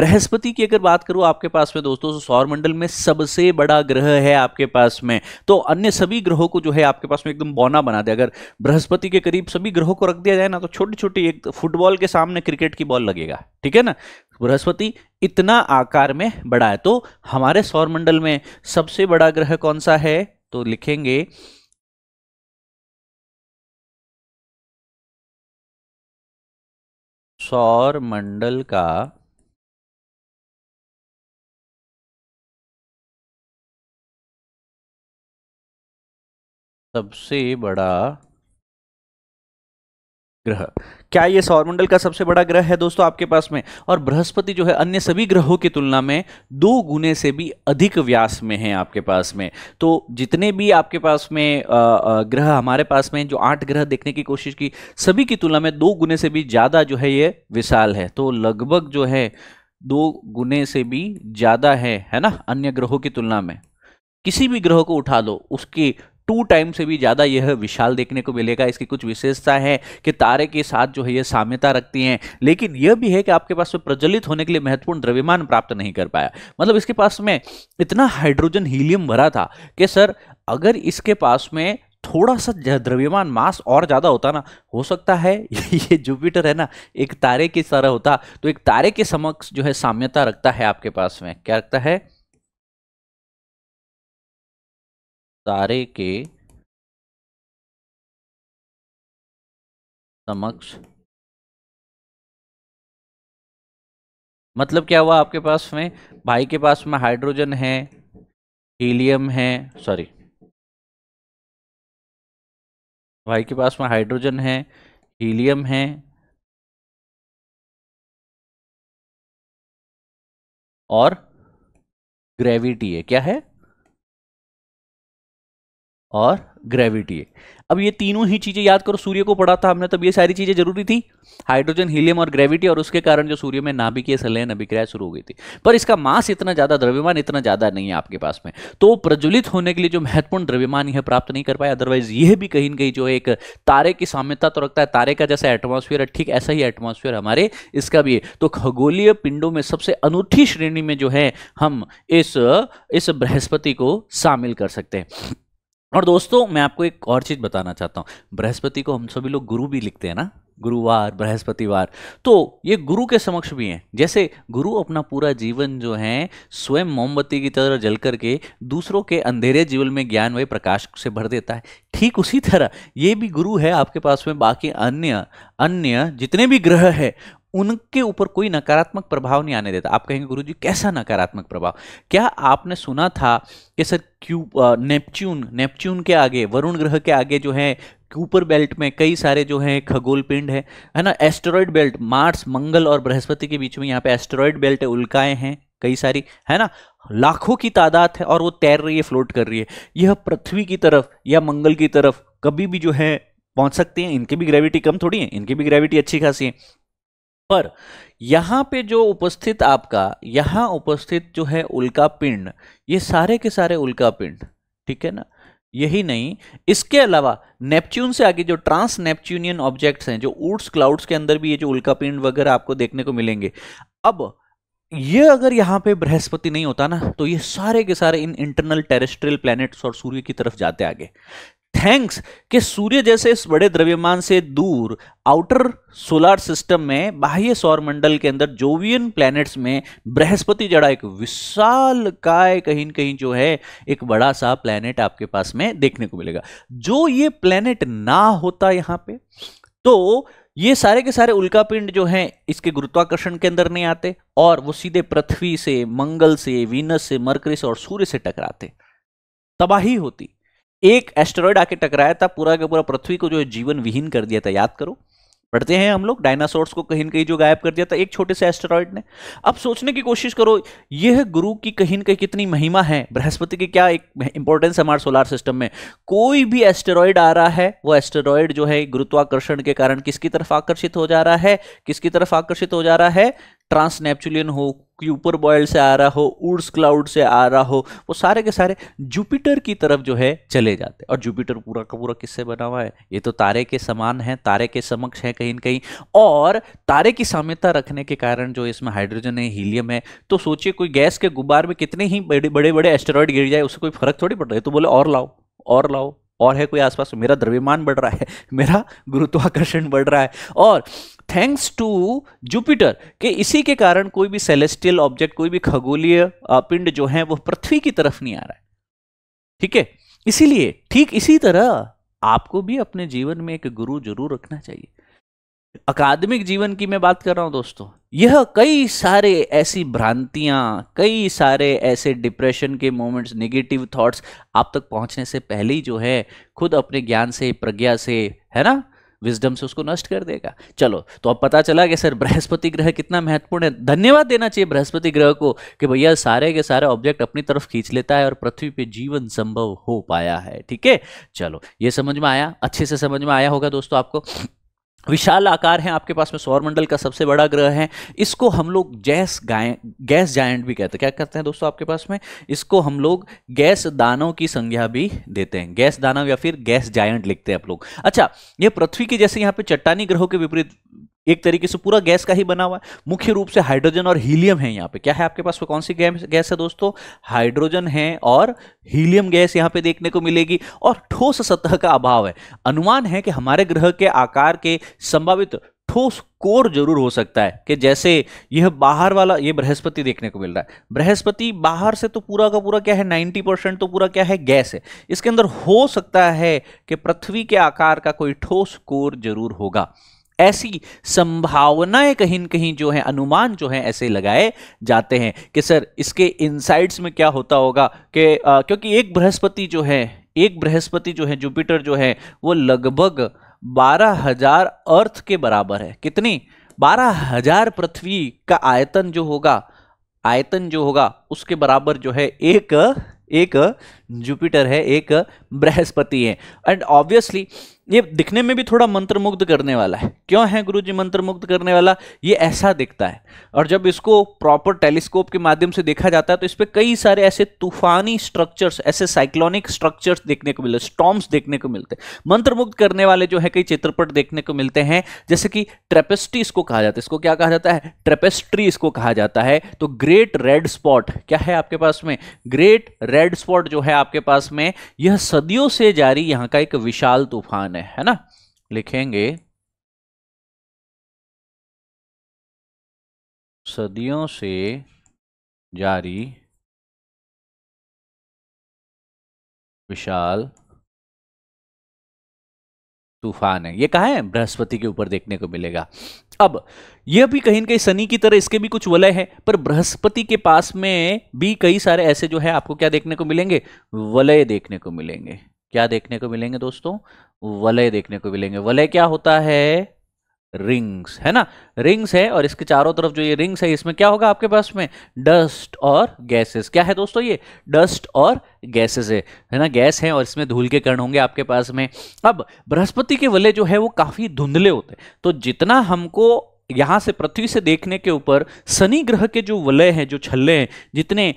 बृहस्पति की अगर बात करूँ आपके पास में दोस्तों तो सौरमंडल में सबसे बड़ा ग्रह है आपके पास में तो अन्य सभी ग्रहों को जो है आपके पास में एकदम बौना बना दे अगर बृहस्पति के करीब सभी ग्रहों को रख दिया जाए ना तो छोटी छोटी एक तो फुटबॉल के सामने क्रिकेट की बॉल लगेगा ठीक है ना बृहस्पति इतना आकार में बड़ा है तो हमारे सौरमंडल में सबसे बड़ा ग्रह कौन सा है तो लिखेंगे सौर मंडल का सबसे बड़ा ग्रह क्या ये सौरमंडल का सबसे बड़ा ग्रह है दोस्तों आपके पास में और बृहस्पति जो है अन्य सभी ग्रहों की तुलना में दो गुने से भी अधिक व्यास में है आपके पास में तो जितने भी आपके पास में ग्रह हमारे पास में जो आठ ग्रह देखने की कोशिश की सभी की तुलना में दो गुने से भी ज़्यादा जो है ये विशाल है तो लगभग जो है दो गुने से भी ज़्यादा है है ना अन्य ग्रहों की तुलना में किसी भी ग्रह को उठा लो उसकी टू टाइम से भी ज़्यादा यह विशाल देखने को मिलेगा इसकी कुछ विशेषता है कि तारे के साथ जो है यह साम्यता रखती हैं लेकिन यह भी है कि आपके पास में प्रज्वलित होने के लिए महत्वपूर्ण द्रव्यमान प्राप्त नहीं कर पाया मतलब इसके पास में इतना हाइड्रोजन हीलियम भरा था कि सर अगर इसके पास में थोड़ा सा द्रव्यमान मास और ज़्यादा होता ना हो सकता है ये जुपिटर है ना एक तारे की तरह होता तो एक तारे के समक्ष जो है साम्यता रखता है आपके पास में क्या रखता है तारे के समक्ष मतलब क्या हुआ आपके पास में भाई के पास में हाइड्रोजन है हीलियम है सॉरी भाई के पास में हाइड्रोजन है हीलियम है और ग्रेविटी है क्या है और ग्रेविटी है अब ये तीनों ही चीज़ें याद करो सूर्य को पढ़ा था हमने तब ये सारी चीज़ें जरूरी थी हाइड्रोजन हीलियम और ग्रेविटी और उसके कारण जो सूर्य में नाभिकीय संलयन अभिक्रिया शुरू हो गई थी पर इसका मास इतना ज़्यादा द्रव्यमान इतना ज़्यादा नहीं है आपके पास में तो प्रज्वलित होने के लिए जो महत्वपूर्ण द्रव्यमान यह प्राप्त नहीं कर पाया अदरवाइज यह भी कहीं ना कहीं जो है एक तारे की साम्यता तो रखता है तारे का जैसा एटमोसफियर है ठीक ऐसा ही एटमोसफियर हमारे इसका भी है तो खगोलीय पिंडों में सबसे अनूठी श्रेणी में जो है हम इस बृहस्पति को शामिल कर सकते हैं और दोस्तों मैं आपको एक और चीज़ बताना चाहता हूँ बृहस्पति को हम सभी लोग गुरु भी लिखते हैं ना गुरुवार बृहस्पतिवार तो ये गुरु के समक्ष भी हैं जैसे गुरु अपना पूरा जीवन जो है स्वयं मोमबत्ती की तरह जल करके दूसरों के अंधेरे जीवन में ज्ञान व प्रकाश से भर देता है ठीक उसी तरह ये भी गुरु है आपके पास में बाकी अन्य अन्य जितने भी ग्रह है उनके ऊपर कोई नकारात्मक प्रभाव नहीं आने देता आप कहेंगे गुरु जी कैसा नकारात्मक प्रभाव क्या आपने सुना था कि सर क्यू नेपच्यून नेपच्यून के आगे वरुण ग्रह के आगे जो है कूपर बेल्ट में कई सारे जो हैं खगोल पिंड है है ना एस्ट्रॉयड बेल्ट मार्स मंगल और बृहस्पति के बीच में यहाँ पे एस्ट्रॉयड बेल्ट है उल्काएं हैं कई सारी है ना लाखों की तादाद है और वो तैर रही है फ्लोट कर रही है यह पृथ्वी की तरफ या मंगल की तरफ कभी भी जो है पहुंच सकती हैं इनकी भी ग्रेविटी कम थोड़ी है इनकी भी ग्रेविटी अच्छी खासी है पर यहाँ पे जो उपस्थित आपका यहाँ उपस्थित जो है उल्का पिंड ये सारे के सारे उल्का पिंड ठीक है ना यही नहीं इसके अलावा नेपच्यून से आगे जो ट्रांस नेपच्यूनियन ऑब्जेक्ट्स हैं जो ऊट्स क्लाउड्स के अंदर भी ये जो उल्का पिंड वगैरह आपको देखने को मिलेंगे अब ये अगर यहाँ पे बृहस्पति नहीं होता ना तो ये सारे के सारे इन इंटरनल टेरेस्ट्रियल प्लैनेट्स और सूर्य की तरफ जाते आगे थैंक्स कि सूर्य जैसे इस बड़े द्रव्यमान से दूर आउटर सोलार सिस्टम में बाह्य सौर मंडल के अंदर जोवियन प्लैनेट्स में बृहस्पति जड़ा एक विशाल काय कहीं कहीं जो है एक बड़ा सा प्लैनेट आपके पास में देखने को मिलेगा जो ये प्लैनेट ना होता यहां पे तो ये सारे के सारे उल्कापिंड जो हैं इसके गुरुत्वाकर्षण के अंदर नहीं आते और वो सीधे पृथ्वी से मंगल से वीनस से मरकरी से और सूर्य से टकराते तबाही होती एक एस्टेरॉयड आके टकराया था पूरा का पूरा पृथ्वी को जो है जीवन विहीन कर दिया था याद करो पढ़ते हैं हम लोग डायनासोर्स को कहीं कहीं जो गायब कर दिया था एक छोटे से एस्टेरॉयड ने अब सोचने की कोशिश करो यह गुरु की कहीं कहीं कितनी महिमा है बृहस्पति की क्या एक इंपॉर्टेंस है हमारे सोलार सिस्टम में कोई भी एस्टेरॉयड आ रहा है वो एस्टेरॉयड जो है गुरुत्वाकर्षण के कारण किसकी तरफ आकर्षित हो जा रहा है किसकी तरफ आकर्षित हो जा रहा है ट्रांस नेपचुलियन हो क्यूपर बॉयल से आ रहा हो उर्स क्लाउड से आ रहा हो वो सारे के सारे जुपिटर की तरफ जो है चले जाते और जुपिटर पूरा का पूरा किससे बना हुआ है ये तो तारे के समान है तारे के समक्ष है कहीं ना कहीं और तारे की साम्यता रखने के कारण जो इसमें हाइड्रोजन है हीलियम है तो सोचिए कोई गैस के गुब्बार में कितने ही बड़े बड़े बड़े एस्टेरॉयड गिर जाए उससे कोई फर्क थोड़ी पड़ रहा है तो बोले और लाओ और लाओ और है कोई आसपास मेरा द्रव्यमान बढ़ रहा है मेरा गुरुत्वाकर्षण बढ़ रहा है और थैंक्स टू जुपिटर के इसी के कारण कोई भी सेलेस्टियल ऑब्जेक्ट कोई भी खगोलीय पिंड जो है वो पृथ्वी की तरफ नहीं आ रहा है ठीक है इसीलिए ठीक इसी तरह आपको भी अपने जीवन में एक गुरु जरूर रखना चाहिए अकादमिक जीवन की मैं बात कर रहा हूं दोस्तों यह कई सारे ऐसी भ्रांतियां कई सारे ऐसे डिप्रेशन के मोमेंट्स नेगेटिव थॉट्स आप तक पहुंचने से पहले ही जो है खुद अपने ज्ञान से प्रज्ञा से है ना विजडम से उसको नष्ट कर देगा चलो तो अब पता चला कि सर बृहस्पति ग्रह कितना महत्वपूर्ण है धन्यवाद देना चाहिए बृहस्पति ग्रह को कि भैया सारे के सारे ऑब्जेक्ट अपनी तरफ खींच लेता है और पृथ्वी पे जीवन संभव हो पाया है ठीक है चलो ये समझ में आया अच्छे से समझ में आया होगा दोस्तों आपको विशाल आकार है आपके पास में सौर मंडल का सबसे बड़ा ग्रह है इसको हम लोग गैस गाय गैस जायंट भी कहते हैं क्या करते हैं दोस्तों आपके पास में इसको हम लोग गैस दानों की संज्ञा भी देते हैं गैस दानव या फिर गैस जायंट लिखते हैं आप लोग अच्छा ये पृथ्वी की जैसे यहाँ पे चट्टानी ग्रहों के विपरीत एक तरीके से पूरा गैस का ही बना हुआ है मुख्य रूप से हाइड्रोजन और हीलियम है यहाँ पे क्या है आपके पास वो कौन सी गैस है दोस्तों हाइड्रोजन है और हीलियम गैस यहाँ पे देखने को मिलेगी और ठोस सतह का अभाव है अनुमान है कि हमारे ग्रह के आकार के संभावित ठोस कोर जरूर हो सकता है कि जैसे यह बाहर वाला ये बृहस्पति देखने को मिल रहा है बृहस्पति बाहर से तो पूरा का पूरा क्या है 90 परसेंट तो पूरा क्या है गैस है इसके अंदर हो सकता है कि पृथ्वी के आकार का कोई ठोस कोर जरूर होगा ऐसी संभावनाएं कहीं कहीं जो है अनुमान जो है ऐसे लगाए जाते हैं कि सर इसके इनसाइड्स में क्या होता होगा कि क्योंकि एक बृहस्पति जो है एक बृहस्पति जो है जुपिटर जो है वो लगभग बारह हजार अर्थ के बराबर है कितनी बारह हजार पृथ्वी का आयतन जो होगा आयतन जो होगा उसके बराबर जो है एक एक जुपिटर है एक बृहस्पति है एंड ऑब्वियसली ये दिखने में भी थोड़ा मंत्रमुग्ध करने वाला है क्यों है गुरु जी मंत्रमुग्ध करने वाला ये ऐसा दिखता है और जब इसको प्रॉपर टेलीस्कोप के माध्यम से देखा जाता है तो इस पर कई सारे ऐसे तूफानी स्ट्रक्चर्स ऐसे साइक्लोनिक स्ट्रक्चर्स देखने को मिलते स्टॉम्स देखने को मिलते हैं मंत्रमुग्ध करने वाले जो है कई चित्रपट देखने को मिलते हैं जैसे कि ट्रेपेस्ट्री इसको कहा जाता है इसको क्या कहा जाता है ट्रेपेस्ट्री इसको कहा जाता है तो ग्रेट रेड स्पॉट क्या है आपके पास में ग्रेट रेड स्पॉट जो है आपके पास में यह सदियों से जारी यहां का एक विशाल तूफान है है ना लिखेंगे सदियों से जारी विशाल तूफान है ये कहा है बृहस्पति के ऊपर देखने को मिलेगा अब यह भी कहीं ना कहीं शनि की तरह इसके भी कुछ वलय है पर बृहस्पति के पास में भी कई सारे ऐसे जो है आपको क्या देखने को मिलेंगे वलय देखने को मिलेंगे क्या देखने को मिलेंगे दोस्तों वलय देखने को मिलेंगे वलय क्या होता है रिंग्स है ना रिंग्स है और इसके चारों तरफ जो ये रिंग्स है इसमें क्या होगा आपके पास में डस्ट और गैसेस क्या है दोस्तों ये डस्ट और गैसेस है है ना गैस है और इसमें धूल के कण होंगे आपके पास में अब बृहस्पति के वलय जो है वो काफ़ी धुंधले होते हैं तो जितना हमको यहां से पृथ्वी से देखने के ऊपर शनि ग्रह के जो वलय हैं जो छल्ले हैं जितने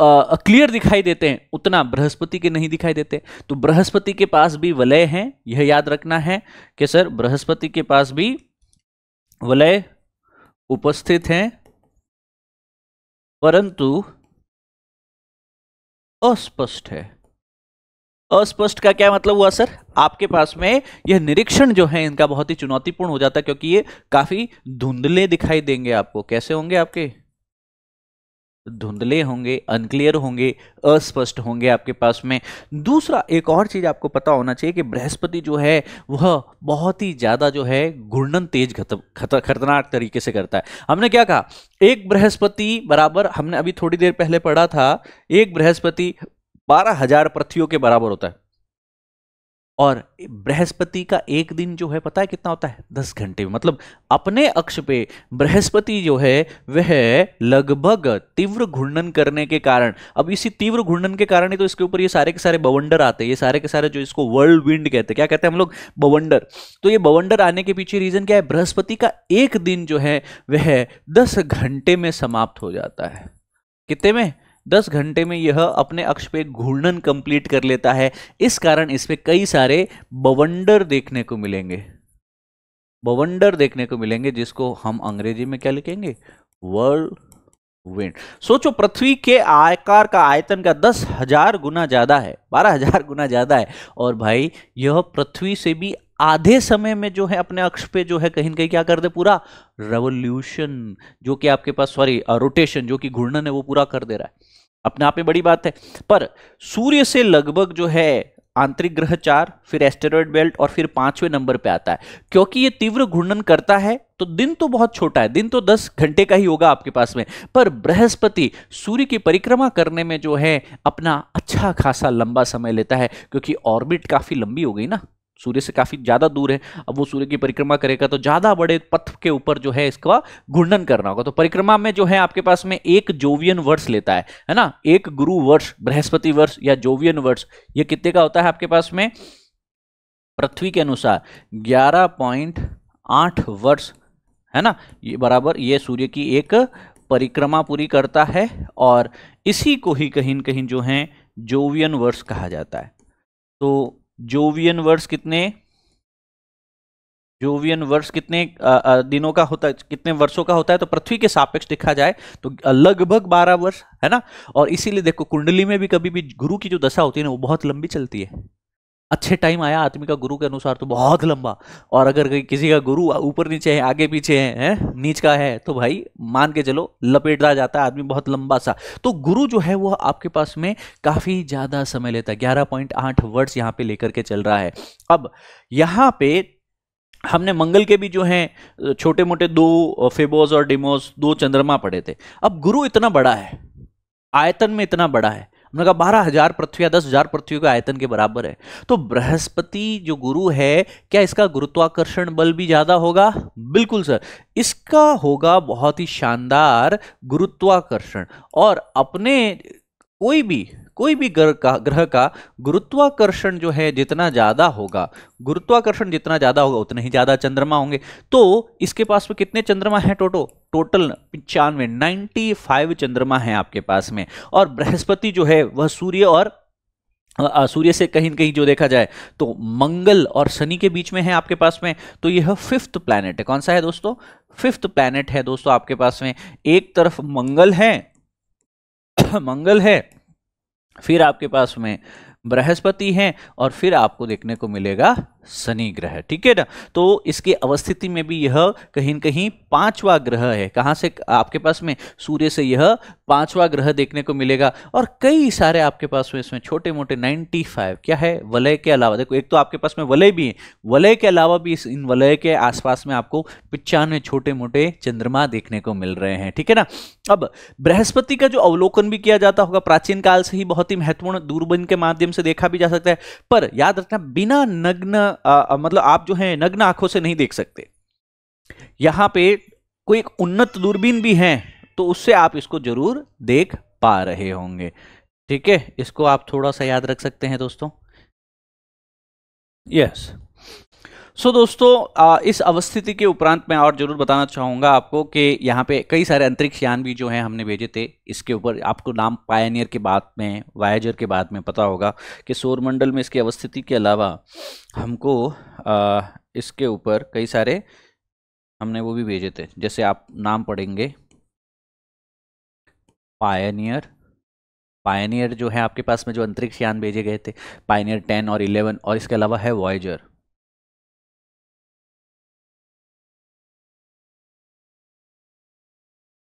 क्लियर दिखाई देते हैं उतना बृहस्पति के नहीं दिखाई देते तो बृहस्पति के पास भी वलय हैं यह याद रखना है कि सर बृहस्पति के पास भी वलय उपस्थित हैं परंतु अस्पष्ट है अस्पष्ट का क्या मतलब हुआ सर आपके पास में यह निरीक्षण जो है इनका बहुत ही चुनौतीपूर्ण हो जाता है क्योंकि ये काफी धुंधले दिखाई देंगे आपको कैसे होंगे आपके धुंधले होंगे अनक्लियर होंगे अस्पष्ट होंगे आपके पास में दूसरा एक और चीज़ आपको पता होना चाहिए कि बृहस्पति जो है वह बहुत ही ज़्यादा जो है घूर्णन तेज खतरनाक तरीके से करता है हमने क्या कहा एक बृहस्पति बराबर हमने अभी थोड़ी देर पहले पढ़ा था एक बृहस्पति बारह हजार पृथ्वियों के बराबर होता है और बृहस्पति का एक दिन जो है पता है कितना होता है दस घंटे में मतलब अपने अक्ष पे बृहस्पति जो है वह लगभग तीव्र घूर्णन करने के कारण अब इसी तीव्र घूर्णन के कारण ही तो इसके ऊपर ये सारे के सारे बवंडर आते हैं ये सारे के सारे जो इसको वर्ल्ड विंड कहते हैं क्या कहते हैं हम लोग बवंडर तो ये बवंडर आने के पीछे रीजन क्या है बृहस्पति का एक दिन जो है वह दस घंटे में समाप्त हो जाता है कितने में दस घंटे में यह अपने अक्ष पे घूर्णन कंप्लीट कर लेता है इस कारण इस पे कई सारे बवंडर देखने को मिलेंगे बवंडर देखने को मिलेंगे जिसको हम अंग्रेजी में क्या लिखेंगे वर्ल्ड विंड सोचो पृथ्वी के आकार का आयतन का दस हजार गुना ज्यादा है बारह हजार गुना ज्यादा है और भाई यह पृथ्वी से भी आधे समय में जो है अपने अक्ष पे जो है कहीं कहीं क्या कर दे पूरा रेवोल्यूशन जो कि आपके पास सॉरी रोटेशन जो कि घूर्णन है वो पूरा कर दे रहा है अपने आप में बड़ी बात है पर सूर्य से लगभग जो है आंतरिक ग्रह चार फिर एस्टेरॉयड बेल्ट और फिर पांचवें नंबर पे आता है क्योंकि ये तीव्र घूर्णन करता है तो दिन तो बहुत छोटा है दिन तो 10 घंटे का ही होगा आपके पास में पर बृहस्पति सूर्य की परिक्रमा करने में जो है अपना अच्छा खासा लंबा समय लेता है क्योंकि ऑर्बिट काफी लंबी हो गई ना सूर्य से काफ़ी ज़्यादा दूर है अब वो सूर्य की परिक्रमा करेगा तो ज़्यादा बड़े पथ के ऊपर जो है इसका घूर्णन करना होगा तो परिक्रमा में जो है आपके पास में एक जोवियन वर्ष लेता है है ना एक गुरु वर्ष बृहस्पति वर्ष या जोवियन वर्ष ये कितने का होता है आपके पास में पृथ्वी के अनुसार ग्यारह पॉइंट आठ वर्ष है ना ये बराबर ये सूर्य की एक परिक्रमा पूरी करता है और इसी को ही कहीं कहीं जो है जोवियन वर्ष कहा जाता है तो जोवियन वर्ष कितने जोवियन वर्ष कितने दिनों का होता है कितने वर्षों का होता है तो पृथ्वी के सापेक्ष देखा जाए तो लगभग बारह वर्ष है ना और इसीलिए देखो कुंडली में भी कभी भी गुरु की जो दशा होती है ना वो बहुत लंबी चलती है अच्छे टाइम आया आदमी का गुरु के अनुसार तो बहुत लंबा और अगर किसी का गुरु ऊपर नीचे है आगे पीछे है, है नीच का है तो भाई मान के चलो लपेटता जाता है आदमी बहुत लंबा सा तो गुरु जो है वो आपके पास में काफ़ी ज़्यादा समय लेता है ग्यारह पॉइंट आठ वर्ड्स यहाँ पे लेकर के चल रहा है अब यहाँ पे हमने मंगल के भी जो हैं छोटे मोटे दो फेबोज और डिमोज दो चंद्रमा पड़े थे अब गुरु इतना बड़ा है आयतन में इतना बड़ा है हमने कहा बारह हजार पृथ्वी या दस हजार पृथ्वी के आयतन के बराबर है तो बृहस्पति जो गुरु है क्या इसका गुरुत्वाकर्षण बल भी ज्यादा होगा बिल्कुल सर इसका होगा बहुत ही शानदार गुरुत्वाकर्षण और अपने कोई भी कोई भी ग्रह का ग्रह का गुरुत्वाकर्षण जो है जितना ज़्यादा होगा गुरुत्वाकर्षण जितना ज़्यादा होगा उतने ही ज़्यादा चंद्रमा होंगे तो इसके पास में कितने चंद्रमा हैं टोटो टोटल पंचानवे नाइन्टी फाइव चंद्रमा है आपके पास में और बृहस्पति जो है वह सूर्य और सूर्य से कहीं कहीं जो देखा जाए तो मंगल और शनि के बीच में है आपके पास में तो यह फिफ्थ प्लैनेट है कौन सा है दोस्तों फिफ्थ प्लैनेट है दोस्तों आपके पास में एक तरफ मंगल है मंगल है फिर आपके पास में बृहस्पति हैं और फिर आपको देखने को मिलेगा शनि ग्रह ठीक है ना तो इसकी अवस्थिति में भी यह कहीं न कहीं पांचवा ग्रह है कहां से आपके पास में सूर्य से यह पांचवा ग्रह देखने को मिलेगा और कई सारे आपके पास में इसमें छोटे मोटे 95 क्या है वलय के अलावा देखो एक तो आपके पास में वलय भी है वलय के अलावा भी इस इन वलय के आसपास में आपको पिचानवे छोटे मोटे चंद्रमा देखने को मिल रहे हैं ठीक है ना अब बृहस्पति का जो अवलोकन भी किया जाता होगा प्राचीन काल से ही बहुत ही महत्वपूर्ण दूरबीन के माध्यम से देखा भी जा सकता है पर याद रखना बिना नग्न आ, मतलब आप जो है नग्न आंखों से नहीं देख सकते यहां पे कोई एक उन्नत दूरबीन भी है तो उससे आप इसको जरूर देख पा रहे होंगे ठीक है इसको आप थोड़ा सा याद रख सकते हैं दोस्तों यस yes. सो so, दोस्तों इस अवस्थिति के उपरांत मैं और जरूर बताना चाहूँगा आपको कि यहाँ पे कई सारे अंतरिक्ष यान भी जो हैं हमने भेजे थे इसके ऊपर आपको नाम पायनियर के बाद में वायजर के बाद में पता होगा कि सौरमंडल में इसकी अवस्थिति के अलावा हमको आ, इसके ऊपर कई सारे हमने वो भी भेजे थे जैसे आप नाम पढ़ेंगे पायनियर पायनियर जो है आपके पास में जो अंतरिक्ष यान भेजे गए थे पायनियर टेन और इलेवन और इसके अलावा है वॉयजर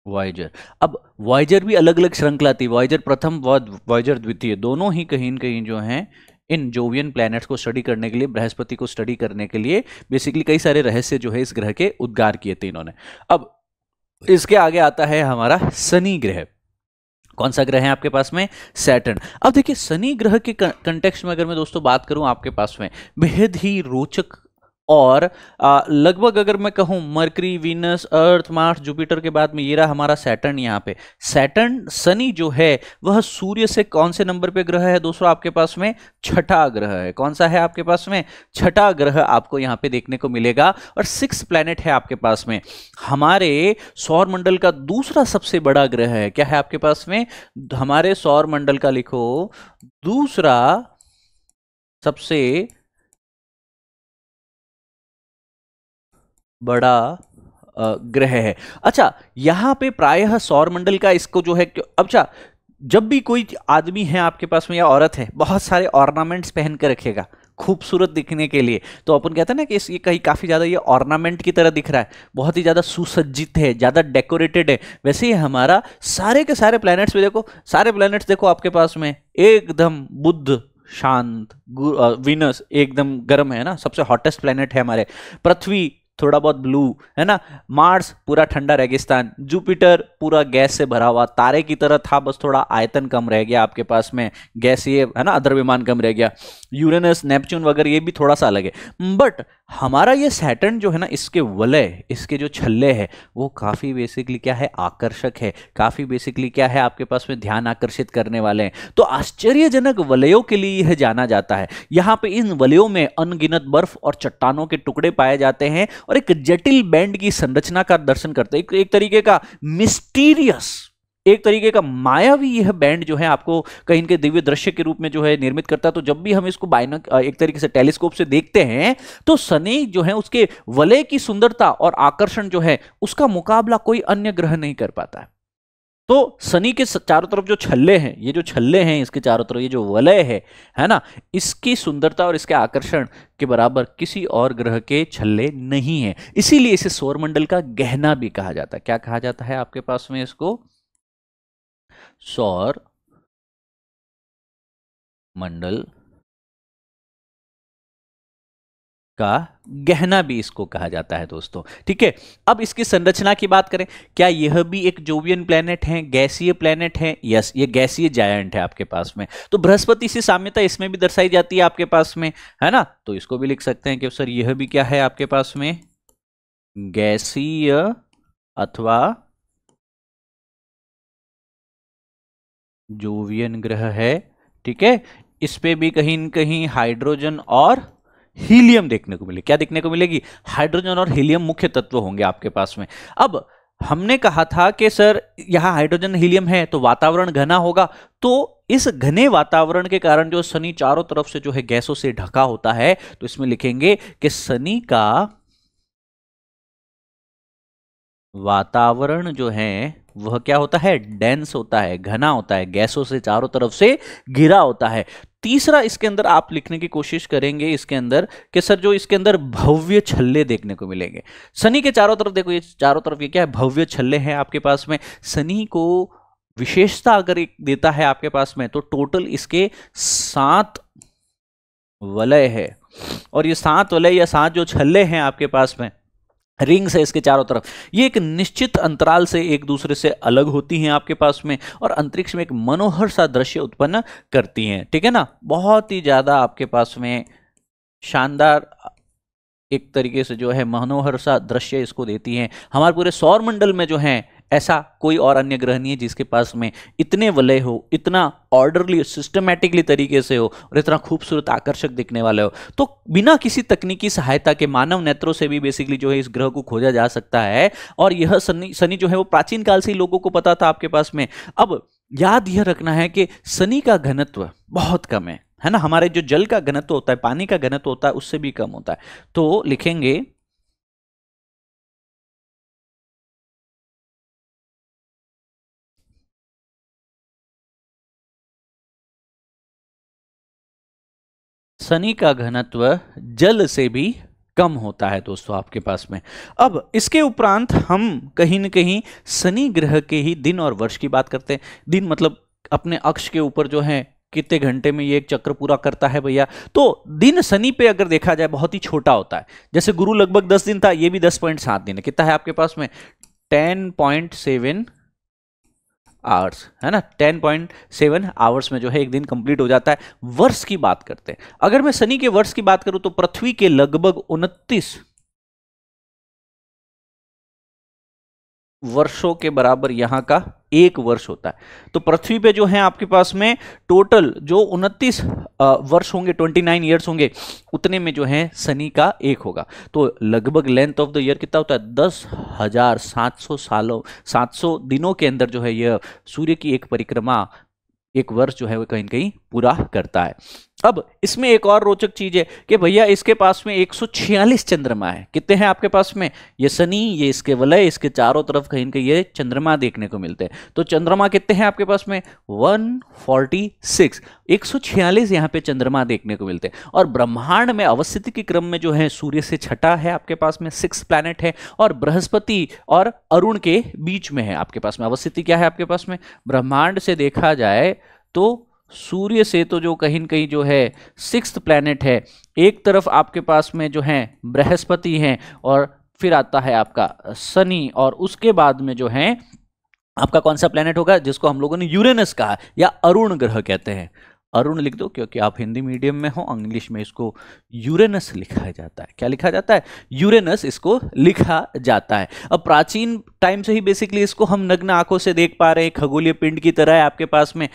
वॉयजर अब वाइजर भी अलग अलग श्रृंखला थी वाइजर प्रथम वॉयजर द्वितीय दोनों ही कहीं कहीं जो हैं इन जोवियन प्लैनेट्स को स्टडी करने के लिए बृहस्पति को स्टडी करने के लिए बेसिकली कई सारे रहस्य जो है इस ग्रह के उद्गार किए थे इन्होंने अब इसके आगे आता है हमारा शनि ग्रह कौन सा ग्रह है आपके पास में सैटर्न अब देखिए शनि ग्रह के कंटेक्स्ट में अगर मैं दोस्तों बात करूं आपके पास में बेहद ही रोचक और लगभग अगर मैं कहूँ Mercury Venus Earth Mars Jupiter के बाद में ये रहा हमारा सैटर्न यहाँ पे सैटर्न शनि जो है वह सूर्य से कौन से नंबर पे ग्रह है दोस्तों आपके पास में छठा ग्रह है कौन सा है आपके पास में छठा ग्रह आपको यहाँ पे देखने को मिलेगा और सिक्स प्लैनेट है आपके पास में हमारे सौर मंडल का दूसरा सबसे बड़ा ग्रह है क्या है आपके पास में हमारे सौर मंडल का लिखो दूसरा सबसे बड़ा ग्रह है अच्छा यहाँ पे प्रायः सौर मंडल का इसको जो है अच्छा जब भी कोई आदमी है आपके पास में या औरत है बहुत सारे ऑर्नामेंट्स पहन कर रखेगा खूबसूरत दिखने के लिए तो अपन कहते हैं ना कि इस ये कहीं काफ़ी ज़्यादा ये ऑर्नामेंट की तरह दिख रहा है बहुत ही ज़्यादा सुसज्जित है ज़्यादा डेकोरेटेड है वैसे ही हमारा सारे के सारे प्लैनेट्स में देखो सारे प्लैनेट्स देखो आपके पास में एकदम बुद्ध शांत विनस एकदम गर्म है ना सबसे हॉटेस्ट प्लैनेट है हमारे पृथ्वी थोड़ा बहुत ब्लू है ना मार्स पूरा ठंडा रेगिस्तान जुपिटर पूरा गैस से भरा हुआ तारे की तरह था बस थोड़ा आयतन कम रह गया आपके पास में गैस ये है ना अदर विमान कम रह गया यूरेनस नेपच्यून वगैरह ये भी थोड़ा सा अलग है बट हमारा ये सैटर्न जो है ना इसके वलय इसके जो छल्ले है वो काफ़ी बेसिकली क्या है आकर्षक है काफ़ी बेसिकली क्या है आपके पास में ध्यान आकर्षित करने वाले हैं तो आश्चर्यजनक वलयों के लिए यह जाना जाता है यहाँ पे इन वलयों में अनगिनत बर्फ और चट्टानों के टुकड़े पाए जाते हैं और एक जटिल बैंड की संरचना का दर्शन करते हैं एक, एक तरीके का मिस्टीरियस एक तरीके का माया भी यह बैंड जो है आपको कहीं इनके दिव्य दृश्य के रूप में जो है निर्मित करता है तो जब भी हम इसको बाइनक एक तरीके से टेलीस्कोप से देखते हैं तो शनि जो है उसके वलय की सुंदरता और आकर्षण जो है उसका मुकाबला कोई अन्य ग्रह नहीं कर पाता है तो शनि के चारों तरफ जो छल्ले हैं ये जो छल्ले हैं इसके चारों तरफ ये जो वलय है है ना इसकी सुंदरता और इसके आकर्षण के बराबर किसी और ग्रह के छल्ले नहीं है इसीलिए इसे सौरमंडल का गहना भी कहा जाता है क्या कहा जाता है आपके पास में इसको सौर मंडल का गहना भी इसको कहा जाता है दोस्तों ठीक है अब इसकी संरचना की बात करें क्या यह भी एक जोवियन प्लेनेट है गैसीय प्लेनेट है यस ये गैसीय जायंट है आपके पास में तो बृहस्पति से साम्यता इसमें भी दर्शाई जाती है आपके पास में है ना तो इसको भी लिख सकते हैं कि सर यह भी क्या है आपके पास में गैसीय अथवा जोवियन ग्रह है ठीक है इस पे भी कहीं न कहीं हाइड्रोजन और हीलियम देखने को मिले क्या देखने को मिलेगी हाइड्रोजन और हीलियम मुख्य तत्व होंगे आपके पास में अब हमने कहा था कि सर यहाँ हाइड्रोजन हीलियम है तो वातावरण घना होगा तो इस घने वातावरण के कारण जो शनि चारों तरफ से जो है गैसों से ढका होता है तो इसमें लिखेंगे कि शनि का वातावरण जो है वह क्या होता है डेंस होता है घना होता है गैसों से चारों तरफ से घिरा होता है तीसरा इसके अंदर आप लिखने की कोशिश करेंगे इसके अंदर कि सर जो इसके अंदर भव्य छल्ले देखने को मिलेंगे शनि के चारों तरफ देखो ये चारों तरफ ये क्या है भव्य छल्ले हैं आपके पास में शनि को विशेषता अगर एक देता है आपके पास में तो टोटल इसके सात वलय है और ये सात वलय या सात जो छल्ले हैं आपके पास में रिंग्स है इसके चारों तरफ ये एक निश्चित अंतराल से एक दूसरे से अलग होती हैं आपके पास में और अंतरिक्ष में एक मनोहर सा दृश्य उत्पन्न करती हैं ठीक है ना बहुत ही ज़्यादा आपके पास में शानदार एक तरीके से जो है मनोहर सा दृश्य इसको देती हैं हमारे पूरे सौर मंडल में जो हैं ऐसा कोई और अन्य ग्रह नहीं है जिसके पास में इतने वलय हो इतना ऑर्डरली सिस्टमेटिकली तरीके से हो और इतना खूबसूरत आकर्षक दिखने वाले हो तो बिना किसी तकनीकी सहायता के मानव नेत्रों से भी बेसिकली जो है इस ग्रह को खोजा जा सकता है और यह शनि शनि जो है वो प्राचीन काल से ही लोगों को पता था आपके पास में अब याद यह रखना है कि शनि का घनत्व बहुत कम है है ना हमारे जो जल का घनत्व होता है पानी का घनत्व होता है उससे भी कम होता है तो लिखेंगे शनि का घनत्व जल से भी कम होता है दोस्तों आपके पास में अब इसके उपरांत हम कहीं न कहीं शनि ग्रह के ही दिन और वर्ष की बात करते हैं दिन मतलब अपने अक्ष के ऊपर जो है कितने घंटे में ये एक चक्र पूरा करता है भैया तो दिन शनि पे अगर देखा जाए बहुत ही छोटा होता है जैसे गुरु लगभग दस दिन था ये भी दस पॉइंट सात दिन है कितना है आपके पास में टेन पॉइंट सेवन आवर्स है ना 10.7 आवर्स में जो है एक दिन कंप्लीट हो जाता है वर्ष की बात करते हैं अगर मैं शनि के वर्ष की बात करूं तो पृथ्वी के लगभग उनतीस वर्षों के बराबर यहाँ का एक वर्ष होता है तो पृथ्वी पे जो है आपके पास में टोटल जो उनतीस वर्ष होंगे 29 ईयर्स होंगे उतने में जो है सनी का एक होगा तो लगभग लेंथ ऑफ द ईयर कितना होता है दस हजार सात सौ सालों सात सौ दिनों के अंदर जो है यह सूर्य की एक परिक्रमा एक वर्ष जो है वह कहीं कहीं पूरा करता है अब इसमें एक और रोचक चीज है कि भैया इसके पास में 146 चंद्रमा है कितने हैं आपके पास में ये शनि ये इसके वलय इसके चारों तरफ कहीं कहीं ये चंद्रमा देखने को मिलते हैं तो चंद्रमा कितने हैं आपके पास में 146 146 यहाँ पे चंद्रमा देखने को मिलते हैं और ब्रह्मांड में अवस्थिति के क्रम में जो है सूर्य से छठा है आपके पास में सिक्स प्लैनेट है और बृहस्पति और अरुण के बीच में है आपके पास में अवस्थिति क्या है आपके पास में ब्रह्मांड से देखा जाए तो सूर्य से तो जो कहीं कहीं जो है सिक्स प्लैनेट है एक तरफ आपके पास में जो है बृहस्पति हैं और फिर आता है आपका शनि और उसके बाद में जो है आपका कौन सा प्लेनेट होगा जिसको हम लोगों ने यूरेनस कहा या अरुण ग्रह कहते हैं अरुण लिख दो क्योंकि आप हिंदी मीडियम में हो इंग्लिश में इसको यूरेनस लिखा जाता है क्या लिखा जाता है यूरेनस इसको लिखा जाता है अब प्राचीन टाइम से ही बेसिकली इसको हम नग्न आंखों से देख पा रहे हैं खगोलीय पिंड की तरह है आपके पास में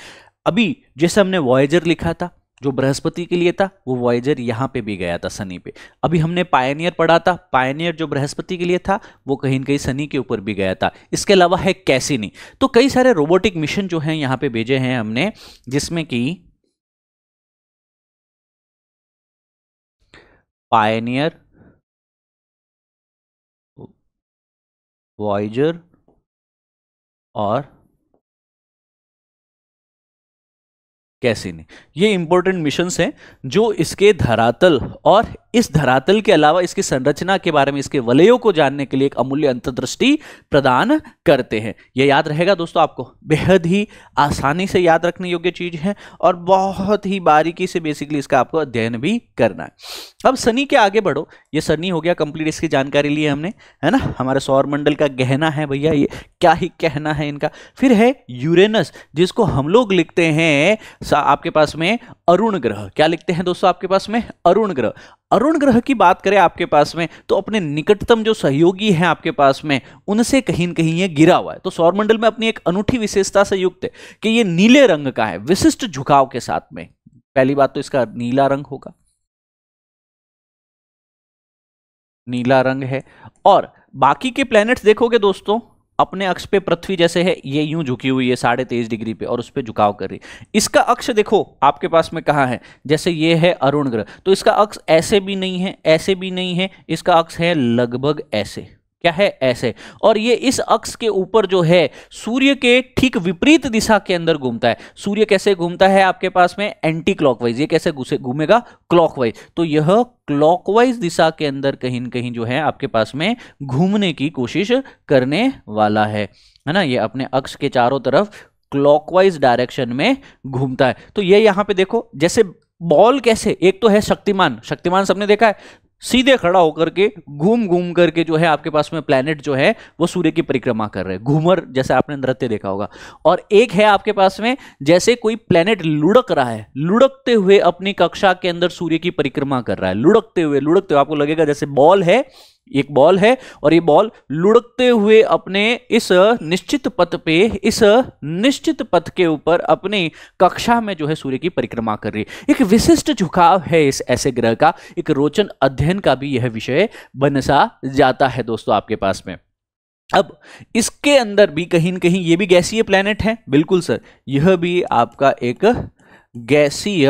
अभी जैसे हमने वॉयजर लिखा था जो बृहस्पति के लिए था वो वॉयजर यहाँ पे भी गया था शनि पे अभी हमने पायनियर पढ़ा था पायनियर जो बृहस्पति के लिए था वो कहीं ना कहीं शनि के ऊपर भी गया था इसके अलावा है कैसिनी तो कई सारे रोबोटिक मिशन जो हैं यहाँ पे भेजे हैं हमने जिसमें कि पायनियर वॉयजर और कैसे नहीं ये इंपॉर्टेंट मिशंस हैं जो इसके धरातल और इस धरातल के अलावा इसकी संरचना के बारे में इसके वलयों को जानने के लिए एक अमूल्य अंतर्दृष्टि प्रदान करते हैं यह याद रहेगा दोस्तों आपको बेहद ही आसानी से याद रखने योग्य चीज है और बहुत ही बारीकी से बेसिकली इसका आपको अध्ययन भी करना है अब शनि के आगे बढ़ो ये शनि हो गया कंप्लीट इसकी जानकारी लिए हमने है ना हमारे सौर मंडल का गहना है भैया ये क्या ही कहना है इनका फिर है यूरेनस जिसको हम लोग लिखते हैं आपके पास में अरुण ग्रह क्या लिखते हैं दोस्तों आपके पास में अरुण ग्रह अरुण ग्रह की बात करें आपके पास में तो अपने निकटतम जो सहयोगी हैं आपके पास में उनसे कहीं ना कहीं ये गिरा हुआ है तो सौरमंडल में अपनी एक अनूठी विशेषता से युक्त है कि ये नीले रंग का है विशिष्ट झुकाव के साथ में पहली बात तो इसका नीला रंग होगा नीला रंग है और बाकी के प्लैनेट्स देखोगे दोस्तों अपने अक्ष पे पृथ्वी जैसे है ये यूं झुकी हुई है साढ़े तेईस डिग्री पे और उस पर झुकाव कर रही है इसका अक्ष देखो आपके पास में कहाँ है जैसे ये है अरुण ग्रह तो इसका अक्ष ऐसे भी नहीं है ऐसे भी नहीं है इसका अक्ष है लगभग ऐसे क्या है ऐसे और ये इस अक्ष के ऊपर जो है सूर्य के ठीक विपरीत दिशा के अंदर घूमता है सूर्य कैसे घूमता है आपके पास में एंटी क्लॉकवाइज ये कैसे घूमेगा क्लॉकवाइज तो यह क्लॉकवाइज दिशा के अंदर कहीं न कहीं जो है आपके पास में घूमने की कोशिश करने वाला है है ना ये अपने अक्ष के चारों तरफ क्लॉकवाइज डायरेक्शन में घूमता है तो ये यहां पे देखो जैसे बॉल कैसे एक तो है शक्तिमान शक्तिमान सबने देखा है सीधे खड़ा होकर के घूम घूम करके जो है आपके पास में प्लैनेट जो है वो सूर्य की परिक्रमा कर रहे हैं घूमर जैसे आपने नृत्य देखा होगा और एक है आपके पास में जैसे कोई प्लेनेट लुढ़क रहा है लुढ़कते हुए अपनी कक्षा के अंदर सूर्य की परिक्रमा कर रहा है लुढ़कते हुए लुढ़कते हुए आपको लगेगा जैसे बॉल है एक बॉल है और ये बॉल लुढ़कते हुए अपने इस निश्चित पथ पे इस निश्चित पथ के ऊपर अपनी कक्षा में जो है सूर्य की परिक्रमा कर रही है एक विशिष्ट झुकाव है इस ऐसे ग्रह का एक रोचन अध्ययन का भी यह विषय बनसा जाता है दोस्तों आपके पास में अब इसके अंदर भी कहीं ना कहीं ये भी गैसीय प्लैनेट है बिल्कुल सर यह भी आपका एक गैसीय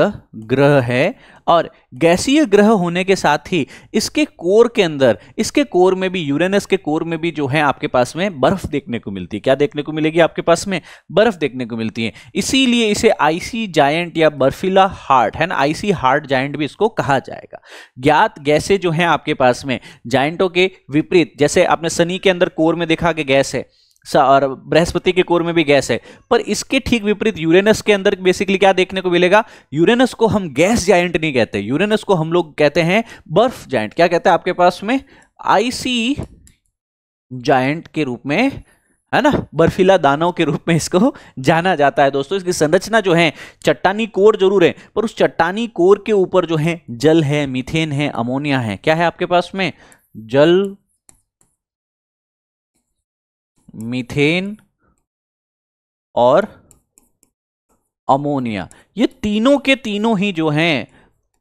ग्रह है और गैसीय ग्रह होने के साथ ही इसके कोर के अंदर इसके कोर में भी यूरेनस के कोर में भी जो है आपके पास में बर्फ देखने को मिलती है क्या देखने को मिलेगी आपके पास में बर्फ देखने को मिलती है इसीलिए इसे आईसी जायंट या बर्फीला हार्ट है ना आईसी हार्ट जायंट भी इसको कहा जाएगा ज्ञात गैसे जो है आपके पास में जायंटों के विपरीत जैसे आपने सनी के अंदर कोर में देखा कि गैस है और बृहस्पति के कोर में भी गैस है पर इसके ठीक विपरीत यूरेनस के अंदर बेसिकली क्या देखने को मिलेगा यूरेनस को हम गैस जायंट नहीं कहते यूरेनस को हम लोग कहते हैं बर्फ जायंट क्या कहते हैं आपके पास में आईसी जायंट के रूप में है ना बर्फीला दानों के रूप में इसको जाना जाता है दोस्तों इसकी संरचना जो है चट्टानी कोर जरूर है पर उस चट्टानी कोर के ऊपर जो है जल है मिथेन है अमोनिया है क्या है आपके पास में जल मीथेन और अमोनिया ये तीनों के तीनों ही जो हैं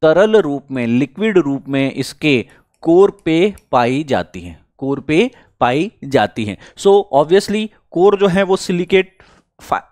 तरल रूप में लिक्विड रूप में इसके कोर पे पाई जाती हैं कोर पे पाई जाती हैं सो ऑब्वियसली कोर जो है वो silicate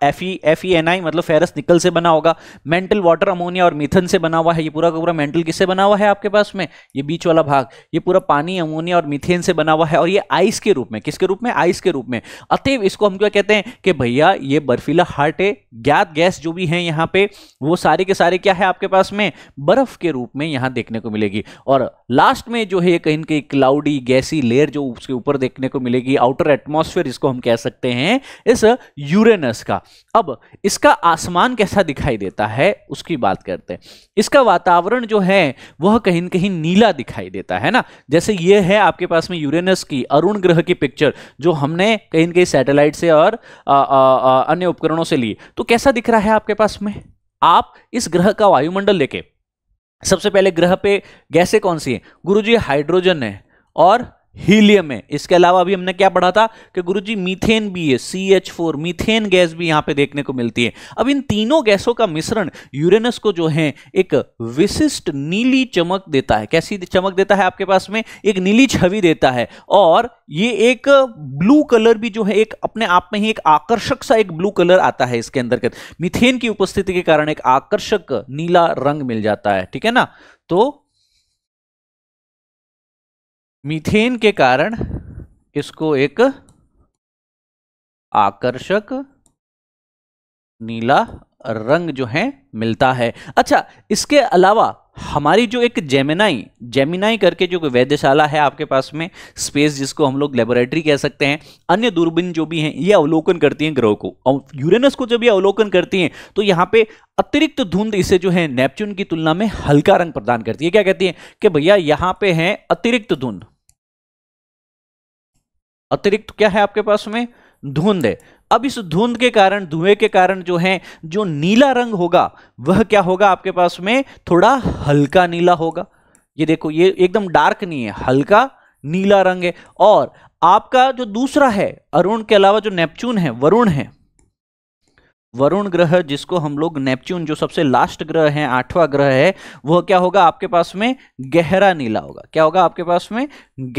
F E F N I मतलब फेरस निकल से बना होगा मेंटल वाटर अमोनिया और मिथन से बना हुआ है ये पूरा का पूरा मेंटल किससे बना हुआ है आपके पास में ये बीच वाला भाग ये पूरा पानी अमोनिया और मिथेन से बना हुआ है और ये आइस के रूप में किसके रूप में आइस के रूप में अतएव इसको हम क्या कहते हैं कि भैया ये बर्फीला हार्ट है ज्ञात गैस जो भी है यहाँ पे वो सारे के सारे क्या है आपके पास में बर्फ के रूप में यहाँ देखने को मिलेगी और लास्ट में जो है कहीं कहीं क्लाउडी गैसी लेयर जो उसके ऊपर देखने को मिलेगी आउटर एटमोसफेयर जिसको हम कह सकते हैं इस यूरेनस माइनस का अब इसका आसमान कैसा दिखाई देता है उसकी बात करते हैं इसका वातावरण जो है वह कहीं न कहीं नीला दिखाई देता है ना जैसे ये है आपके पास में यूरेनस की अरुण ग्रह की पिक्चर जो हमने कहीं न कहीं सैटेलाइट से और अन्य उपकरणों से ली तो कैसा दिख रहा है आपके पास में आप इस ग्रह का वायुमंडल लेके सबसे पहले ग्रह पे गैसें कौन सी हैं गुरुजी हाइड्रोजन है और हीलियम है इसके अलावा अभी हमने क्या पढ़ा था कि गुरुजी मीथेन भी है C H four methane gas भी यहां पे देखने को मिलती है अब इन तीनों गैसों का मिश्रण यूरेनस को जो है एक विशिष्ट नीली चमक देता है कैसी चमक देता है आपके पास में एक नीली छवि देता है और ये एक ब्लू कलर भी जो है एक अपने आप में ही एक आकर्षक सा एक ब्लू कलर आता है इसके अंदर मिथेन की उपस्थिति के कारण एक आकर्षक नीला रंग मिल जाता है ठीक है ना तो मीथेन के कारण इसको एक आकर्षक नीला रंग जो है मिलता है अच्छा इसके अलावा हमारी जो एक जेमिनाई जेमिनाई करके जो वैद्यशाला है आपके पास में स्पेस जिसको हम लोग लेबोरेटरी कह सकते हैं अन्य दूरबीन जो भी हैं ये अवलोकन करती हैं ग्रह को और यूरेनस को जब ये अवलोकन करती हैं तो यहाँ पे अतिरिक्त धुंध इसे जो है नेपच्यून की तुलना में हल्का रंग प्रदान करती है क्या कहती है कि भैया यहाँ पे है अतिरिक्त धुंध अतिरिक्त क्या है आपके पास में धुंध है अब इस धुंध के कारण धुएं के कारण जो है जो नीला रंग होगा वह क्या होगा आपके पास में थोड़ा हल्का नीला होगा ये देखो ये एकदम डार्क नहीं है हल्का नीला रंग है और आपका जो दूसरा है अरुण के अलावा जो नेपच्यून है वरुण है वरुण ग्रह जिसको हम लोग नेपच्यून जो सबसे लास्ट ग्रह है आठवां ग्रह है वह क्या होगा आपके पास में गहरा नीला होगा क्या होगा आपके पास में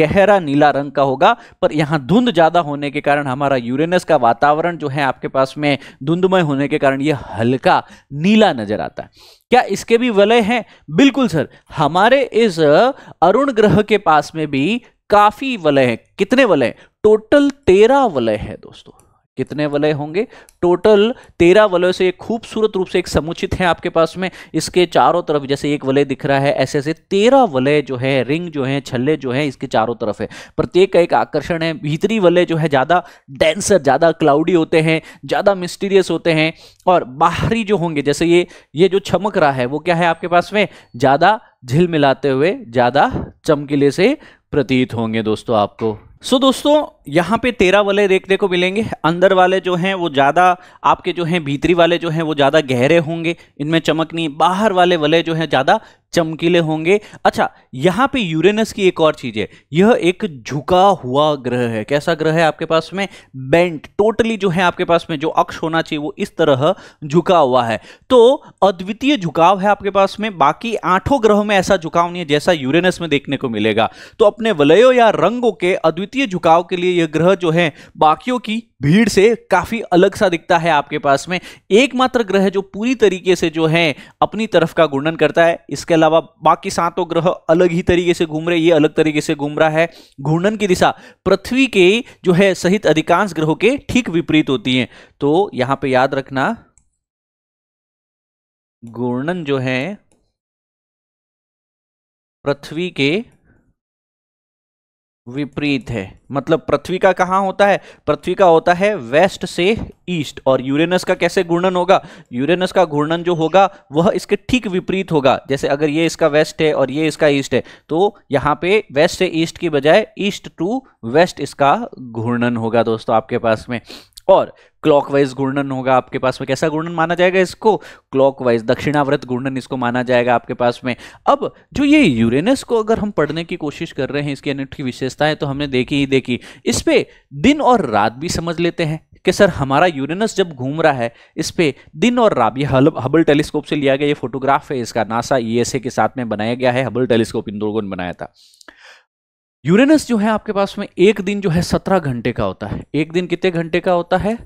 गहरा नीला रंग का होगा पर यहां धुंध ज्यादा होने के कारण हमारा यूरेनस का वातावरण जो है आपके पास में धुंधमय होने के कारण यह हल्का नीला नजर आता है क्या इसके भी वलय हैं बिल्कुल सर हमारे इस अरुण ग्रह के पास में भी काफी वलय है कितने वलय टोटल तेरह वलय है दोस्तों कितने वलय होंगे टोटल तेरह वलयों से खूबसूरत रूप से एक समुचित है आपके पास में इसके चारों तरफ जैसे एक वलय दिख रहा है ऐसे ऐसे तेरह वलय जो है रिंग जो है छल्ले जो है इसके चारों तरफ है प्रत्येक का एक आकर्षण है भीतरी वलय जो है ज़्यादा डेंसर ज़्यादा क्लाउडी होते हैं ज़्यादा मिस्टीरियस होते हैं और बाहरी जो होंगे जैसे ये ये जो चमक रहा है वो क्या है आपके पास में ज़्यादा झिल मिलाते हुए ज़्यादा चमकीले से प्रतीत होंगे दोस्तों आपको सो so, दोस्तों यहाँ पे तेरह वाले देखने को मिलेंगे अंदर वाले जो हैं वो ज़्यादा आपके जो हैं भीतरी वाले जो हैं वो ज़्यादा गहरे होंगे इनमें चमक नहीं बाहर वाले वाले जो हैं ज़्यादा चमकीले होंगे अच्छा यहाँ पे यूरेनस की एक और चीज है यह एक झुका हुआ ग्रह है कैसा ग्रह है आपके पास में बेंट टोटली जो है आपके पास में जो अक्ष होना चाहिए वो इस तरह झुका हुआ है तो अद्वितीय झुकाव है आपके पास में बाकी आठों ग्रहों में ऐसा झुकाव नहीं है जैसा यूरेनस में देखने को मिलेगा तो अपने वलयों या रंगों के अद्वितीय झुकाव के लिए यह ग्रह जो है बाकियों की भीड़ से काफी अलग सा दिखता है आपके पास में एकमात्र ग्रह जो पूरी तरीके से जो है अपनी तरफ का घूर्णन करता है इसके अलावा बाकी सातों ग्रह अलग ही तरीके से घूम रहे ये अलग तरीके से घूम रहा है घूर्णन की दिशा पृथ्वी के जो है सहित अधिकांश ग्रहों के ठीक विपरीत होती है तो यहां पर याद रखना घूर्णन जो है पृथ्वी के विपरीत है मतलब पृथ्वी का कहाँ होता है पृथ्वी का होता है वेस्ट से ईस्ट और यूरेनस का कैसे घूर्णन होगा यूरेनस का घूर्णन जो होगा वह इसके ठीक विपरीत होगा जैसे अगर ये इसका वेस्ट है और ये इसका ईस्ट है तो यहाँ पे वेस्ट से ईस्ट की बजाय ईस्ट टू वेस्ट इसका घूर्णन होगा दोस्तों आपके पास में और क्लॉकवाइज घूर्णन होगा आपके पास में कैसा घूर्णन माना जाएगा इसको क्लॉकवाइज दक्षिणावृत घूर्णन इसको माना जाएगा आपके पास में अब जो ये यूरेनस को अगर हम पढ़ने की कोशिश कर रहे हैं इसकी अनूठी विशेषताएं तो हमने देखी ही देखी इस पर दिन और रात भी समझ लेते हैं कि सर हमारा यूरेनस जब घूम रहा है इस पर दिन और रात ये हबल टेलीस्कोप से लिया गया ये फोटोग्राफ है इसका नासा ई e के साथ में बनाया गया है हबल टेलीस्कोप इन दोनों बनाया था यूरेनस जो है आपके पास में एक दिन जो है सत्रह घंटे का होता है एक दिन कितने घंटे का होता है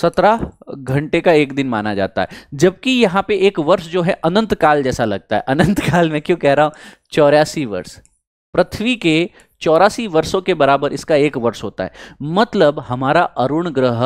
सत्रह घंटे का एक दिन माना जाता है जबकि यहाँ पे एक वर्ष जो है अनंत काल जैसा लगता है अनंत काल में क्यों कह रहा हूं चौरासी वर्ष पृथ्वी के चौरासी वर्षों के बराबर इसका एक वर्ष होता है मतलब हमारा अरुण ग्रह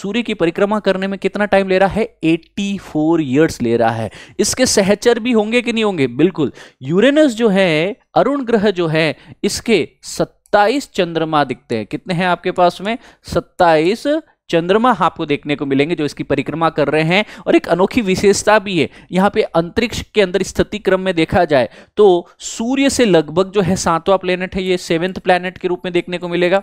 सूर्य की परिक्रमा करने में कितना टाइम ले रहा है 84 फोर ईयर्स ले रहा है इसके सहचर भी होंगे कि नहीं होंगे बिल्कुल यूरेनस जो है अरुण ग्रह जो है इसके 27 चंद्रमा दिखते हैं कितने हैं आपके पास में सत्ताईस चंद्रमा आपको देखने को मिलेंगे जो इसकी परिक्रमा कर रहे हैं और एक अनोखी विशेषता भी है यहाँ पे अंतरिक्ष के अंदर स्थिति क्रम में देखा जाए तो सूर्य से लगभग जो है सातवां प्लेनेट है ये सेवेंथ प्लेनेट के रूप में देखने को मिलेगा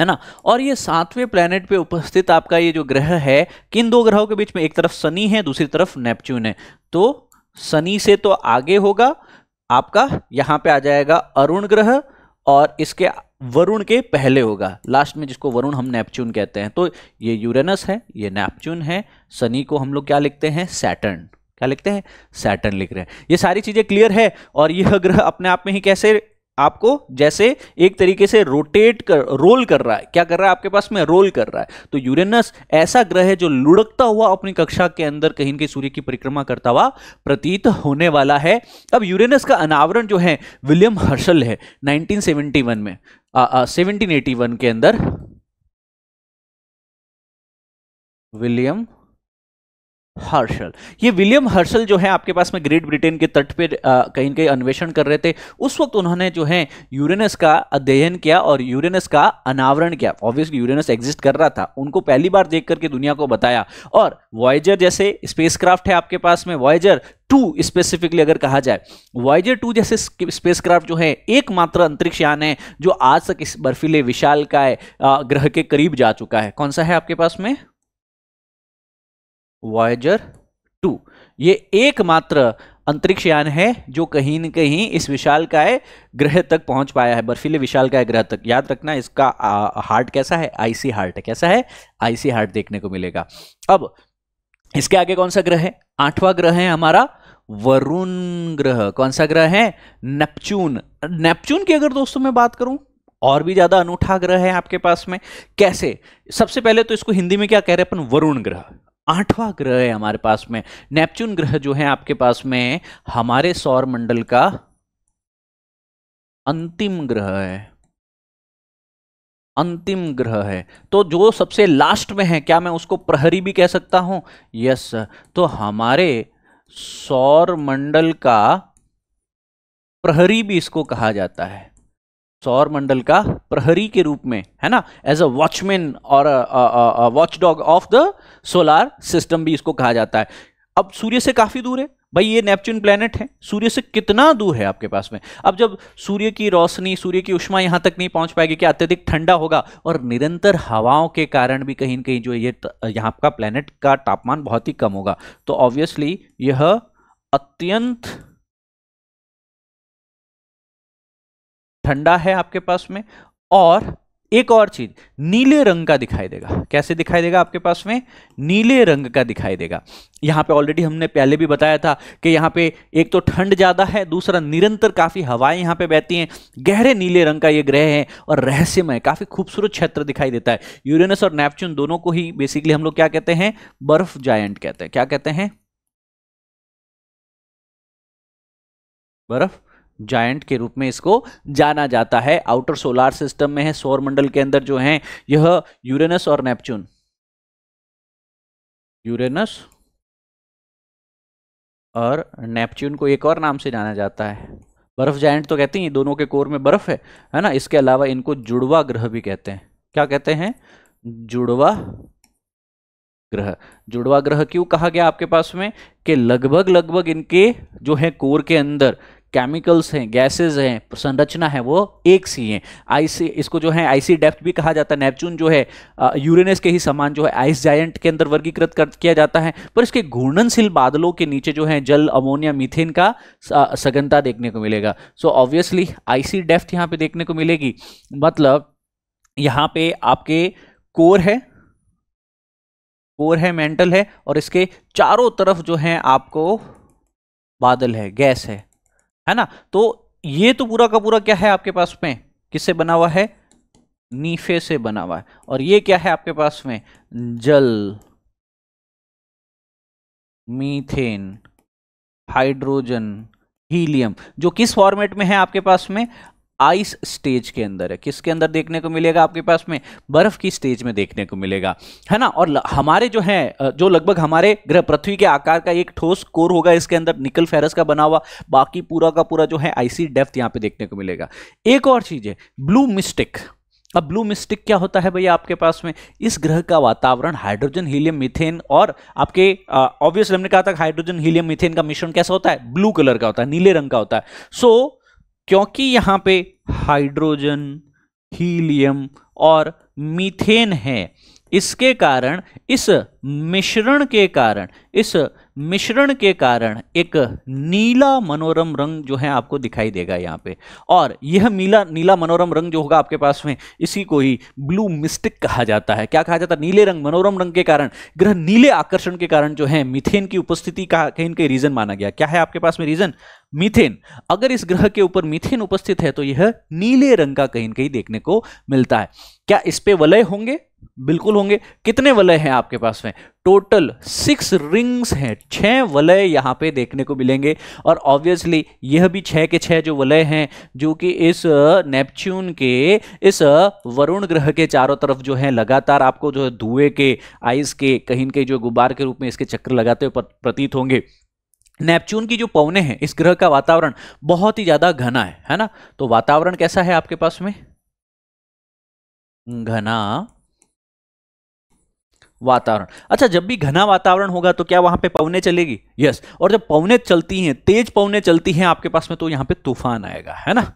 है ना और ये सातवें प्लेनेट पे उपस्थित आपका ये जो ग्रह है किन दो ग्रहों के बीच में एक तरफ शनि है दूसरी तरफ नेपच्यून है तो शनि से तो आगे होगा आपका यहाँ पे आ जाएगा अरुण ग्रह और इसके वरुण के पहले होगा लास्ट में जिसको वरुण हम नेपच्यून कहते हैं तो ये यूरेनस है ये नेपच्यून है शनि को हम लोग क्या लिखते हैं सैटर्न क्या लिखते हैं सैटर्न लिख रहे हैं ये सारी चीज़ें क्लियर है और यह ग्रह अपने आप में ही कैसे आपको जैसे एक तरीके से रोटेट कर रोल कर रहा है क्या कर रहा है आपके पास में रोल कर रहा है तो यूरेनस ऐसा ग्रह है जो लुढ़कता हुआ अपनी कक्षा के अंदर कहीं ना कहीं सूर्य की परिक्रमा करता हुआ प्रतीत होने वाला है अब यूरेनस का अनावरण जो है विलियम हर्शल है 1971 में सेवनटीन एटी के अंदर विलियम हर्शल ये विलियम हर्शल जो है आपके पास में ग्रेट ब्रिटेन के तट पर कहीं कहीं अन्वेषण कर रहे थे उस वक्त उन्होंने जो है यूरेनस का अध्ययन किया और यूरेनस का अनावरण किया ऑब्वियसली यूरेनस एग्जिस्ट कर रहा था उनको पहली बार देख करके दुनिया को बताया और वॉयजर जैसे स्पेसक्राफ्ट है आपके पास में वॉयजर टू स्पेसिफिकली अगर कहा जाए वाइजर टू जैसे स्पेसक्राफ्ट जो है एकमात्र अंतरिक्ष यान है जो आज तक इस बर्फीले विशाल का है, ग्रह के करीब जा चुका है कौन सा है आपके पास में वॉयजर टू ये एकमात्र अंतरिक्ष यान है जो कहीं न कहीं इस विशाल काय ग्रह तक पहुंच पाया है बर्फीले विशाल काय ग्रह तक याद रखना इसका हार्ट कैसा है आईसी हार्ट है कैसा है आईसी हार्ट देखने को मिलेगा अब इसके आगे कौन सा ग्रह है आठवां ग्रह है हमारा वरुण ग्रह कौन सा ग्रह है नेपच्यून नेपच्यून की अगर दोस्तों मैं बात करूं और भी ज्यादा अनूठा ग्रह है आपके पास में कैसे सबसे पहले तो इसको हिंदी में क्या कह रहे हैं अपन वरुण ग्रह आठवां ग्रह है हमारे पास में नेपच्यून ग्रह जो है आपके पास में हमारे सौर मंडल का अंतिम ग्रह है अंतिम ग्रह है तो जो सबसे लास्ट में है क्या मैं उसको प्रहरी भी कह सकता हूं यस तो हमारे सौर मंडल का प्रहरी भी इसको कहा जाता है सौर मंडल का प्रहरी के रूप में है ना एज अ वॉचमैन और watch dog of the solar system भी इसको कहा जाता है अब सूर्य से काफी दूर है भाई ये नेपच्यून प्लेनेट है सूर्य से कितना दूर है आपके पास में अब जब सूर्य की रोशनी सूर्य की उष्मा यहां तक नहीं पहुंच पाएगी कि अत्यधिक ठंडा होगा और निरंतर हवाओं के कारण भी कहीं ना कहीं जो ये यहाँ का प्लेनेट का तापमान बहुत ही कम होगा तो ऑब्वियसली यह अत्यंत ठंडा है आपके पास में और एक और चीज नीले रंग का दिखाई देगा कैसे दिखाई देगा आपके पास में नीले रंग का दिखाई देगा यहां पे ऑलरेडी हमने पहले भी बताया था कि यहां पे एक तो ठंड ज़्यादा है दूसरा निरंतर काफ़ी हवाएं यहां पे बहती हैं गहरे नीले रंग का ये ग्रह है और रहस्यमय काफ़ी खूबसूरत क्षेत्र दिखाई देता है यूरेनस और नेपच्यून दोनों को ही बेसिकली हम लोग क्या कहते हैं बर्फ जायंट कहते हैं क्या कहते हैं बर्फ जायंट के रूप में इसको जाना जाता है आउटर सोलार सिस्टम में है सौर मंडल के अंदर जो है यह यूरेनस और नेपच्यून यूरेनस और नेपच्यून को एक और नाम से जाना जाता है बर्फ जायंट तो कहते हैं दोनों के कोर में बर्फ है है ना इसके अलावा इनको जुड़वा ग्रह भी कहते हैं क्या कहते हैं जुड़वा ग्रह जुड़वा ग्रह क्यों कहा गया आपके पास में कि लगभग लगभग इनके जो है कोर के अंदर केमिकल्स हैं गैसेस हैं संरचना है वो एक सी है आइसी इसको जो है आईसी डेप्थ भी कहा जाता है नेपच्यून जो है यूरेनस के ही समान जो है आइस जायंट के अंदर वर्गीकृत किया जाता है पर इसके घूर्णनशील बादलों के नीचे जो है जल अमोनिया मीथेन का सघनता देखने को मिलेगा सो ऑब्वियसली आईसी डेप्थ यहाँ पे देखने को मिलेगी मतलब यहाँ पे आपके कोर है कोर है मेंटल है और इसके चारों तरफ जो है आपको बादल है गैस है है ना तो ये तो पूरा का पूरा क्या है आपके पास में किससे बना हुआ है नीफे से बना हुआ है और ये क्या है आपके पास में जल मीथेन हाइड्रोजन हीलियम जो किस फॉर्मेट में है आपके पास में आइस स्टेज के अंदर है किसके अंदर देखने को मिलेगा आपके पास में बर्फ की स्टेज में देखने को मिलेगा है ना और हमारे जो है जो लगभग हमारे ग्रह पृथ्वी के आकार का एक ठोस कोर होगा इसके अंदर निकल फेरस का बना हुआ बाकी पूरा का पूरा जो है आइसी डेफ्थ यहां पे देखने को मिलेगा एक और चीज है ब्लू मिस्टिक अब ब्लू मिस्टिक क्या होता है भैया आपके पास में इस ग्रह का वातावरण हाइड्रोजन हीलियम मीथेन और आपके ऑब्वियसली हमने कहा था हाइड्रोजन हीलियम मीथेन का मिश्रण कैसा होता है ब्लू कलर का होता है नीले रंग का होता है सो so, क्योंकि यहाँ पे हाइड्रोजन हीलियम और मीथेन है इसके कारण इस मिश्रण के कारण इस मिश्रण के कारण एक नीला मनोरम रंग जो है आपको दिखाई देगा यहाँ पे और यह नीला नीला मनोरम रंग जो होगा आपके पास में इसी को ही ब्लू मिस्टिक कहा जाता है क्या कहा जाता है नीले रंग मनोरम रंग के कारण ग्रह नीले आकर्षण के कारण जो है मिथेन की उपस्थिति का कहीं कहीं रीजन माना गया क्या है आपके पास में रीजन मीथेन अगर इस ग्रह के ऊपर मीथेन उपस्थित है तो यह नीले रंग का कहीं कहीं देखने को मिलता है क्या इस पे वलय होंगे बिल्कुल होंगे कितने वलय हैं आपके पास में टोटल सिक्स रिंग्स हैं छह वलय यहाँ पे देखने को मिलेंगे और ऑब्वियसली यह भी छह के छह जो वलय हैं जो कि इस नेपच्यून के इस वरुण ग्रह के चारों तरफ जो है लगातार आपको जो है धुएं के आइस के कहीं कहीं जो गुब्बार के रूप में इसके चक्र लगाते हुए प्रतीत होंगे नेपच्यून की जो पवने हैं इस ग्रह का वातावरण बहुत ही ज्यादा घना है है ना तो वातावरण कैसा है आपके पास में घना वातावरण अच्छा जब भी घना वातावरण होगा तो क्या वहां पे पवने चलेगी यस और जब पवने चलती हैं तेज पवने चलती हैं आपके पास में तो यहां पे तूफान आएगा है ना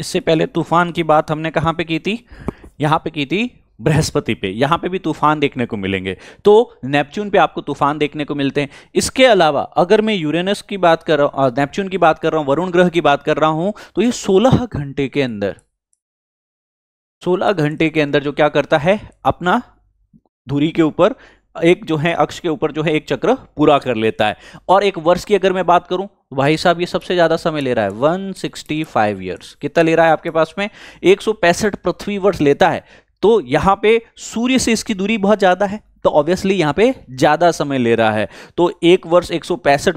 इससे पहले तूफान की बात हमने कहां पे की थी यहां पे की थी बृहस्पति पे यहाँ पे भी तूफान देखने को मिलेंगे तो नेपच्यून पे आपको तूफान देखने को मिलते हैं इसके अलावा अगर मैं यूरेनस की बात कर रहा हूँ नेपच्यून की बात कर रहा हूँ वरुण ग्रह की बात कर रहा हूँ तो ये 16 घंटे के अंदर 16 घंटे के अंदर जो क्या करता है अपना धुरी के ऊपर एक जो है अक्ष के ऊपर जो है एक चक्र पूरा कर लेता है और एक वर्ष की अगर मैं बात करूं तो भाई साहब ये सबसे ज्यादा समय ले रहा है 165 इयर्स कितना ले रहा है आपके पास में एक पृथ्वी वर्ष लेता है तो यहाँ पे सूर्य से इसकी दूरी बहुत ज़्यादा है तो ऑब्वियसली यहाँ पे ज़्यादा समय ले रहा है तो एक वर्ष एक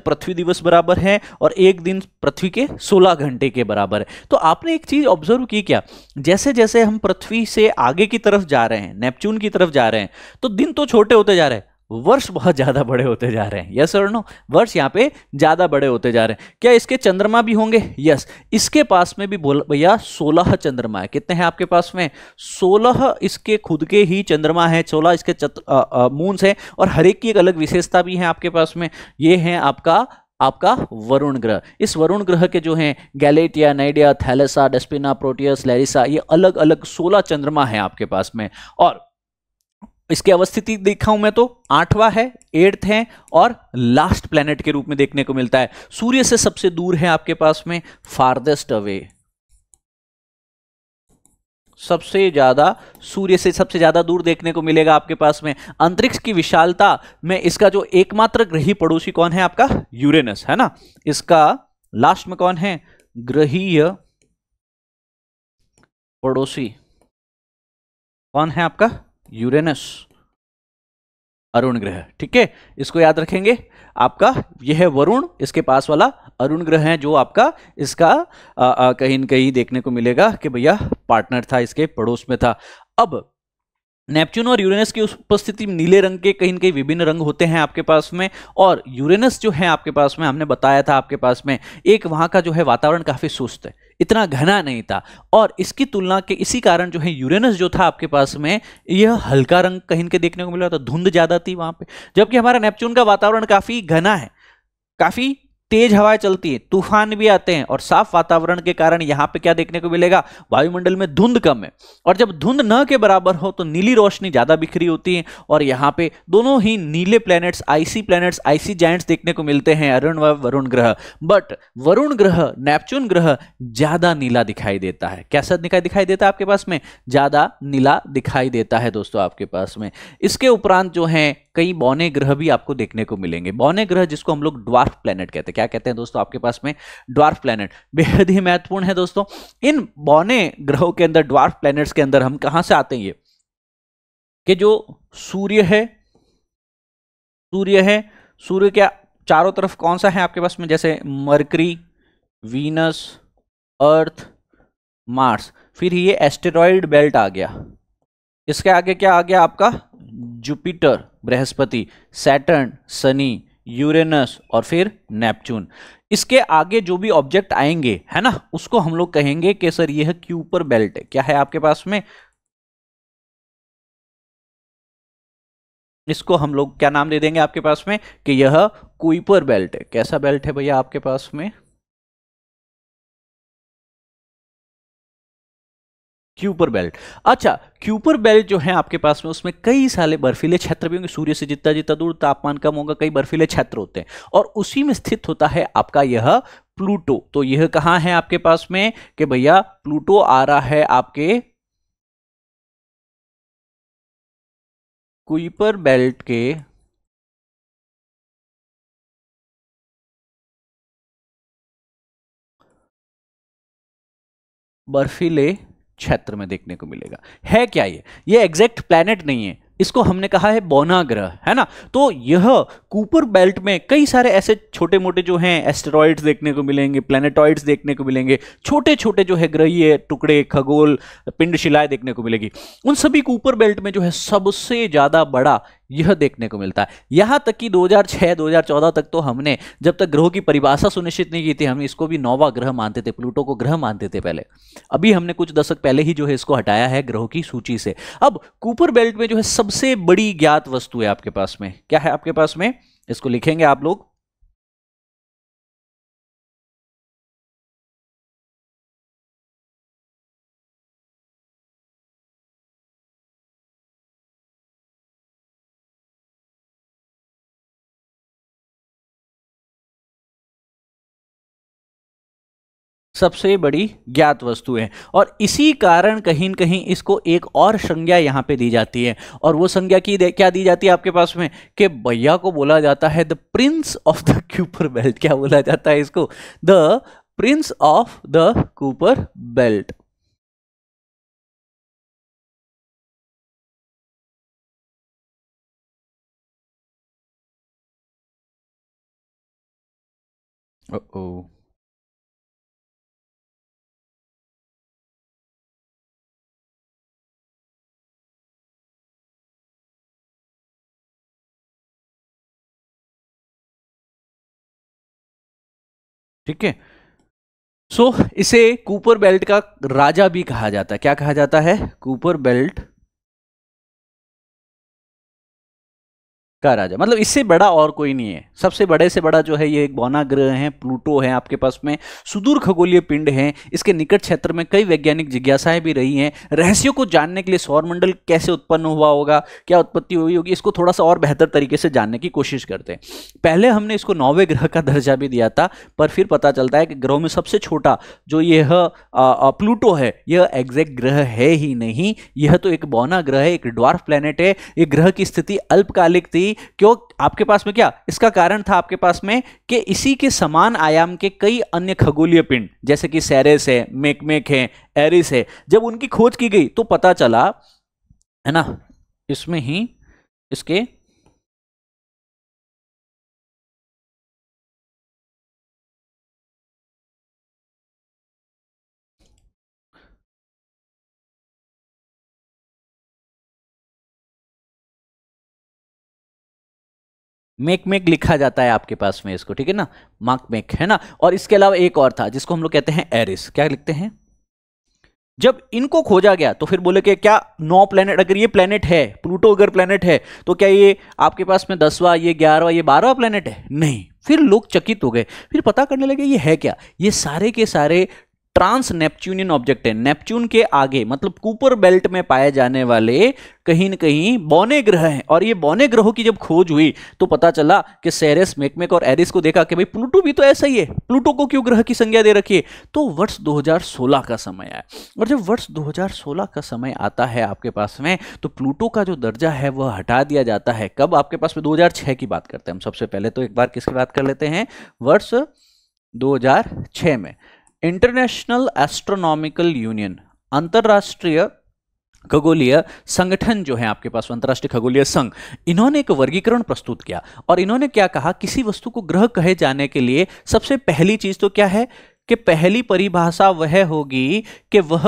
पृथ्वी दिवस बराबर है और एक दिन पृथ्वी के 16 घंटे के बराबर है तो आपने एक चीज़ ऑब्जर्व की क्या जैसे जैसे हम पृथ्वी से आगे की तरफ जा रहे हैं नेपच्यून की तरफ जा रहे हैं तो दिन तो छोटे होते जा रहे हैं वर्ष बहुत ज़्यादा बड़े होते जा रहे हैं यस और नो वर्ष यहाँ पे ज़्यादा बड़े होते जा रहे हैं क्या इसके चंद्रमा भी होंगे यस इसके पास में भी बोला भैया सोलह चंद्रमा है कितने हैं आपके पास में सोलह इसके खुद के ही चंद्रमा है सोलह इसके मून्स हैं और हर एक की एक अलग विशेषता भी है आपके पास में ये है आपका आपका वरुण ग्रह इस वरुण ग्रह के जो हैं गैलेटिया नाइडिया थैलेसा डेस्पिना प्रोटियस लैरिसा ये अलग अलग सोलह चंद्रमा है आपके पास में और इसकी अवस्थिति देखा हूं मैं तो आठवां है एट्थ है और लास्ट प्लेनेट के रूप में देखने को मिलता है सूर्य से सबसे दूर है आपके पास में फार्देस्ट अवे सबसे ज्यादा सूर्य से सबसे ज्यादा दूर देखने को मिलेगा आपके पास में अंतरिक्ष की विशालता में इसका जो एकमात्र ग्रही पड़ोसी कौन है आपका यूरेनस है ना इसका लास्ट में कौन है ग्रहीय पड़ोसी कौन है आपका यूरेनस अरुण ग्रह ठीक है इसको याद रखेंगे आपका यह है वरुण इसके पास वाला अरुण ग्रह है जो आपका इसका आ, आ, कहीं न कहीं देखने को मिलेगा कि भैया पार्टनर था इसके पड़ोस में था अब नेपच्यून और यूरेनस की उपस्थिति नीले रंग के कहीं कहीं विभिन्न रंग होते हैं आपके पास में और यूरेनस जो है आपके पास में हमने बताया था आपके पास में एक वहां का जो है वातावरण काफ़ी सुस्त है इतना घना नहीं था और इसकी तुलना के इसी कारण जो है यूरेनस जो था आपके पास में यह हल्का रंग कहीं के देखने को मिल रहा था धुंध ज़्यादा थी वहां पर जबकि हमारा नेपच्यून का वातावरण काफ़ी घना है काफ़ी तेज हवाएं चलती हैं तूफान भी आते हैं और साफ वातावरण के कारण यहाँ पे क्या देखने को मिलेगा वायुमंडल में धुंध कम है और जब धुंध न के बराबर हो तो नीली रोशनी ज़्यादा बिखरी होती है और यहाँ पे दोनों ही नीले planets icy planets icy giants देखने को मिलते हैं अरुण व वरुण ग्रह बट वरुण ग्रह नेपच्यून ग्रह ज़्यादा नीला दिखाई देता है कैसा दिखाई दिखाई देता है आपके पास में ज़्यादा नीला दिखाई देता है दोस्तों आपके पास में इसके उपरांत जो है कई बौने ग्रह भी आपको देखने को मिलेंगे बौने ग्रह जिसको हम लोग ड्वार्फ प्लैनेट कहते हैं क्या कहते हैं दोस्तों आपके पास में ड्वार्फ प्लैनेट बेहद ही महत्वपूर्ण है दोस्तों इन बौने ग्रहों के अंदर ड्वार्फ प्लैनेट्स के अंदर हम कहां से आते हैं ये कि जो सूर्य है सूर्य है सूर्य क्या चारों तरफ कौन सा है आपके पास में जैसे मरकरी वीनस अर्थ मार्स फिर ये एस्टेरॉयड बेल्ट आ गया इसके आगे क्या आ गया आपका जुपिटर बृहस्पति सैटर्न सनी यूरेनस और फिर नेपच्यून इसके आगे जो भी ऑब्जेक्ट आएंगे है ना उसको हम लोग कहेंगे कि सर यह क्यूपर बेल्ट है क्या है आपके पास में इसको हम लोग क्या नाम दे देंगे आपके पास में कि यह क्यूपर बेल्ट है कैसा बेल्ट है भैया आपके पास में क्यूपर बेल्ट अच्छा क्यूपर बेल्ट जो है आपके पास में उसमें कई सारे बर्फीले क्षेत्र भी होंगे सूर्य से जितना जितना दूर तापमान कम होगा कई बर्फीले क्षेत्र होते हैं और उसी में स्थित होता है आपका यह प्लूटो तो यह कहा है आपके पास में कि भैया प्लूटो आ रहा है आपके क्यूपर बेल्ट के बर्फीले क्षेत्र में देखने को मिलेगा है क्या ये ये एग्जैक्ट प्लैनेट नहीं है इसको हमने कहा है बौना ग्रह है ना तो यह कूपर बेल्ट में कई सारे ऐसे छोटे मोटे जो हैं एस्टेरॉइड्स देखने को मिलेंगे प्लेनेटॉइड्स देखने को मिलेंगे छोटे छोटे जो है ग्रहीय टुकड़े खगोल पिंड शिलाएं देखने को मिलेगी उन सभी कूपर बेल्ट में जो है सबसे ज़्यादा बड़ा यह देखने को मिलता है यहां तक कि 2006-2014 तक तो हमने जब तक ग्रहों की परिभाषा सुनिश्चित नहीं की थी हम इसको भी नौवा ग्रह मानते थे प्लूटो को ग्रह मानते थे पहले अभी हमने कुछ दशक पहले ही जो है इसको हटाया है ग्रहों की सूची से अब कूपर बेल्ट में जो है सबसे बड़ी ज्ञात वस्तु है आपके पास में क्या है आपके पास में इसको लिखेंगे आप लोग सबसे बड़ी ज्ञात वस्तु है और इसी कारण कहीं ना कहीं इसको एक और संज्ञा यहाँ पे दी जाती है और वो संज्ञा की क्या दी जाती है आपके पास में कि भैया को बोला जाता है the prince of the Kuiper belt क्या बोला जाता है इसको the prince of the Kuiper belt Uh-oh. ठीक है सो इसे कूपर बेल्ट का राजा भी कहा जाता है क्या कहा जाता है कूपर बेल्ट का राजा मतलब इससे बड़ा और कोई नहीं है सबसे बड़े से बड़ा जो है ये एक बौना ग्रह है प्लूटो है आपके पास में सुदूर खगोलीय पिंड है इसके निकट क्षेत्र में कई वैज्ञानिक जिज्ञासाएं भी रही हैं रहस्यों को जानने के लिए सौरमंडल कैसे उत्पन्न हुआ होगा क्या उत्पत्ति हुई होगी इसको थोड़ा सा और बेहतर तरीके से जानने की कोशिश करते हैं पहले हमने इसको नौवे ग्रह का दर्जा भी दिया था पर फिर पता चलता है कि ग्रहों में सबसे छोटा जो यह प्लूटो है यह एग्जैक्ट ग्रह है ही नहीं यह तो एक बौना ग्रह है एक ड्वार्फ प्लैनेट है यह ग्रह की स्थिति अल्पकालिक थी थी क्यों आपके पास में क्या इसका कारण था आपके पास में कि इसी के समान आयाम के कई अन्य खगोलीय पिंड जैसे कि सैरेस है मेकमेक है एरिस है जब उनकी खोज की गई तो पता चला है ना इसमें ही इसके मेक मेक लिखा जाता है आपके पास में इसको ठीक है ना मार्क मेक है ना और इसके अलावा एक और था जिसको हम लोग कहते हैं एरिस क्या लिखते हैं जब इनको खोजा गया तो फिर बोले कि क्या नौ प्लेनेट अगर ये प्लेनेट है प्लूटो अगर प्लेनेट है तो क्या ये आपके पास में दसवा ये ग्यारहवा ये बारहवा प्लेनेट है नहीं फिर लोग चकित हो गए फिर पता करने लगे ये है क्या ये सारे के सारे ट्रांस नेपच्यूनियन ऑब्जेक्ट है नेपच्यून के आगे मतलब कूपर बेल्ट में पाए जाने वाले कहीं न कहीं बौने ग्रह हैं और ये बौने ग्रहों की जब खोज हुई तो पता चला कि सेरेस मेकमेक और एरिस को देखा कि भाई प्लूटो भी तो ऐसा ही है प्लूटो को क्यों ग्रह की संज्ञा दे रखी है तो वर्ष 2016 का समय आया और जब वर्ष 2016 का समय आता है आपके पास में तो प्लूटो का जो दर्जा है वह हटा दिया जाता है कब आपके पास में दो की बात करते हैं हम सबसे पहले तो एक बार किसकी बात कर लेते हैं वर्ष दो में इंटरनेशनल एस्ट्रोनॉमिकल यूनियन अंतर्राष्ट्रीय खगोलीय संगठन जो है आपके पास अंतर्राष्ट्रीय खगोलीय संघ इन्होंने एक वर्गीकरण प्रस्तुत किया और इन्होंने क्या कहा किसी वस्तु को ग्रह कहे जाने के लिए सबसे पहली चीज तो क्या है कि पहली परिभाषा वह होगी कि वह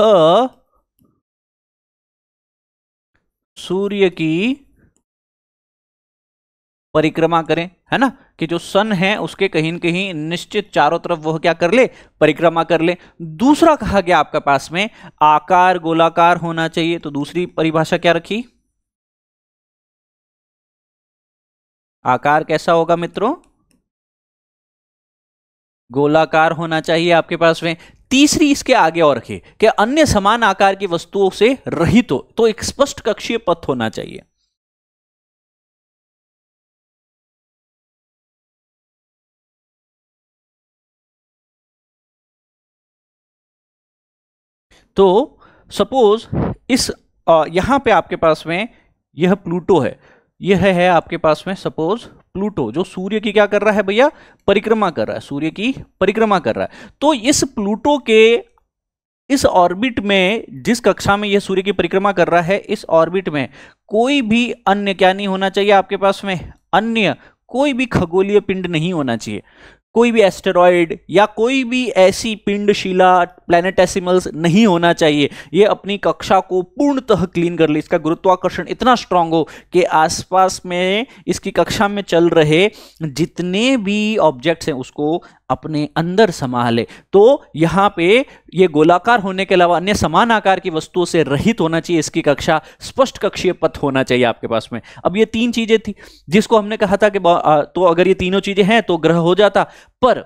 सूर्य की परिक्रमा करें है ना कि जो सन है उसके कहीं ना कहीं निश्चित चारों तरफ वह क्या कर ले परिक्रमा कर ले दूसरा कहा गया आपके पास में आकार गोलाकार होना चाहिए तो दूसरी परिभाषा क्या रखी आकार कैसा होगा मित्रों गोलाकार होना चाहिए आपके पास में तीसरी इसके आगे और रखिए कि अन्य समान आकार की वस्तुओं से रहित हो तो एक स्पष्ट कक्षीय पथ होना चाहिए तो सपोज इस यहाँ पे आपके पास में यह प्लूटो है यह है, है आपके पास में सपोज प्लूटो जो सूर्य की क्या कर रहा है भैया परिक्रमा कर रहा है सूर्य की परिक्रमा कर रहा है तो इस प्लूटो के इस ऑर्बिट में जिस कक्षा में यह सूर्य की परिक्रमा कर रहा है इस ऑर्बिट में कोई भी अन्य क्या नहीं होना चाहिए आपके पास में अन्य कोई भी खगोलीय पिंड नहीं होना चाहिए कोई भी एस्टेरॉयड या कोई भी ऐसी पिंडशिला प्लैनेटेसिमल्स नहीं होना चाहिए ये अपनी कक्षा को पूर्णतः क्लीन कर ले इसका गुरुत्वाकर्षण इतना स्ट्रांग हो कि आसपास में इसकी कक्षा में चल रहे जितने भी ऑब्जेक्ट्स हैं उसको अपने अंदर समा ले तो यहाँ पे ये गोलाकार होने के अलावा अन्य समान आकार की वस्तुओं से रहित होना चाहिए इसकी कक्षा स्पष्ट कक्षीय पथ होना चाहिए आपके पास में अब ये तीन चीजें थी जिसको हमने कहा था कि तो अगर ये तीनों चीजें हैं तो ग्रह हो जाता पर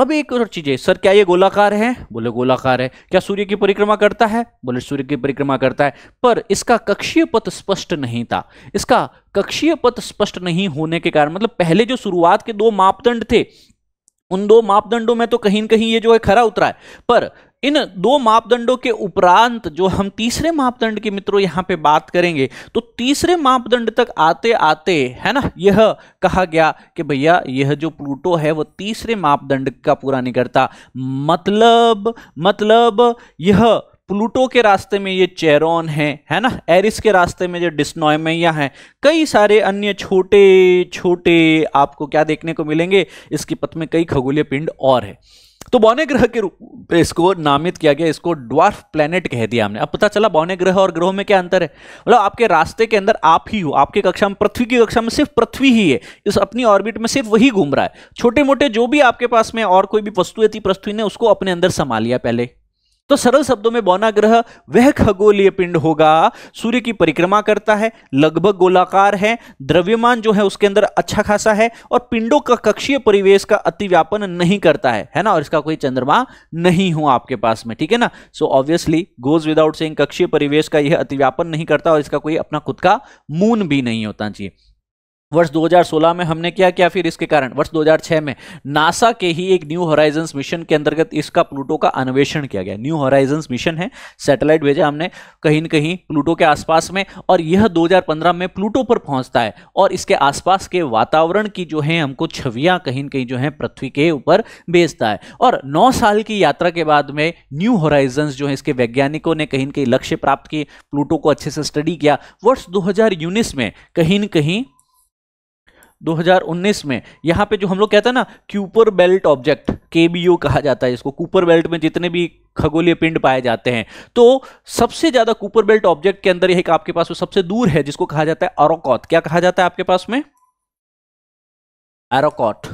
अब एक और चीज है सर क्या ये गोलाकार है बोले गोलाकार है क्या सूर्य की परिक्रमा करता है बोले सूर्य की परिक्रमा करता है पर इसका कक्षीय पथ स्पष्ट नहीं था इसका कक्षीय पथ स्पष्ट नहीं होने के कारण मतलब पहले जो शुरुआत के दो मापदंड थे उन दो मापदंडों में तो कहीं ना कहीं ये जो है खरा उतरा है पर इन दो मापदंडों के उपरांत जो हम तीसरे मापदंड के मित्रों यहाँ पे बात करेंगे तो तीसरे मापदंड तक आते आते है ना यह कहा गया कि भैया यह जो प्लूटो है वह तीसरे मापदंड का पूरा नहीं करता मतलब मतलब यह प्लूटो के रास्ते में ये चेरोन है है ना एरिस के रास्ते में जो डिस्नोयमैया है कई सारे अन्य छोटे छोटे आपको क्या देखने को मिलेंगे इसकी पथ में कई खगोलीय पिंड और है तो बौने ग्रह के रूप में इसको नामित किया गया इसको ड्वार्फ प्लेनेट कह दिया हमने अब पता चला बौने ग्रह और ग्रहों में क्या अंतर है मतलब आपके रास्ते के अंदर आप ही हो आपके कक्षा में पृथ्वी की कक्षा में सिर्फ पृथ्वी ही है इस अपनी ऑर्बिट में सिर्फ वही घूम रहा है छोटे मोटे जो भी आपके पास में और कोई भी वस्तु थी पृथ्वी ने उसको अपने अंदर संभालिया पहले तो सरल शब्दों में बौना ग्रह वह खगोलीय पिंड होगा सूर्य की परिक्रमा करता है लगभग गोलाकार है द्रव्यमान जो है उसके अंदर अच्छा खासा है और पिंडों का कक्षीय परिवेश का अतिव्यापन नहीं करता है है ना और इसका कोई चंद्रमा नहीं हो आपके पास में ठीक है ना so obviously goes without saying कक्षीय परिवेश का यह अतिव्यापन नहीं करता और इसका कोई अपना खुद का मून भी नहीं होता चाहिए वर्ष 2016 में हमने क्या किया फिर इसके कारण वर्ष 2006 में नासा के ही एक न्यू होराइजन्स मिशन के अंतर्गत इसका प्लूटो का अन्वेषण किया गया न्यू होराइजन्स मिशन है सैटेलाइट भेजा हमने कहीं न कहीं प्लूटो के आसपास में और यह 2015 में प्लूटो पर पहुंचता है और इसके आसपास के वातावरण की जो है हमको छवियां कहीं न कहीं जो है पृथ्वी के ऊपर भेजता है और नौ साल की यात्रा के बाद में न्यू होराइजन्स जो है इसके वैज्ञानिकों ने कहीं न कहीं लक्ष्य प्राप्त किए प्लूटो को अच्छे से स्टडी किया वर्ष दो में कहीं न कहीं 2019 में यहाँ पे जो हम लोग कहते हैं ना क्यूपर बेल्ट ऑब्जेक्ट केबीओ कहा जाता है इसको कूपर बेल्ट में जितने भी खगोलीय पिंड पाए जाते हैं तो सबसे ज्यादा कूपर बेल्ट ऑब्जेक्ट के अंदर एक आपके पास सबसे दूर है जिसको कहा जाता है अरोकॉट क्या कहा जाता है आपके पास में एरोकॉट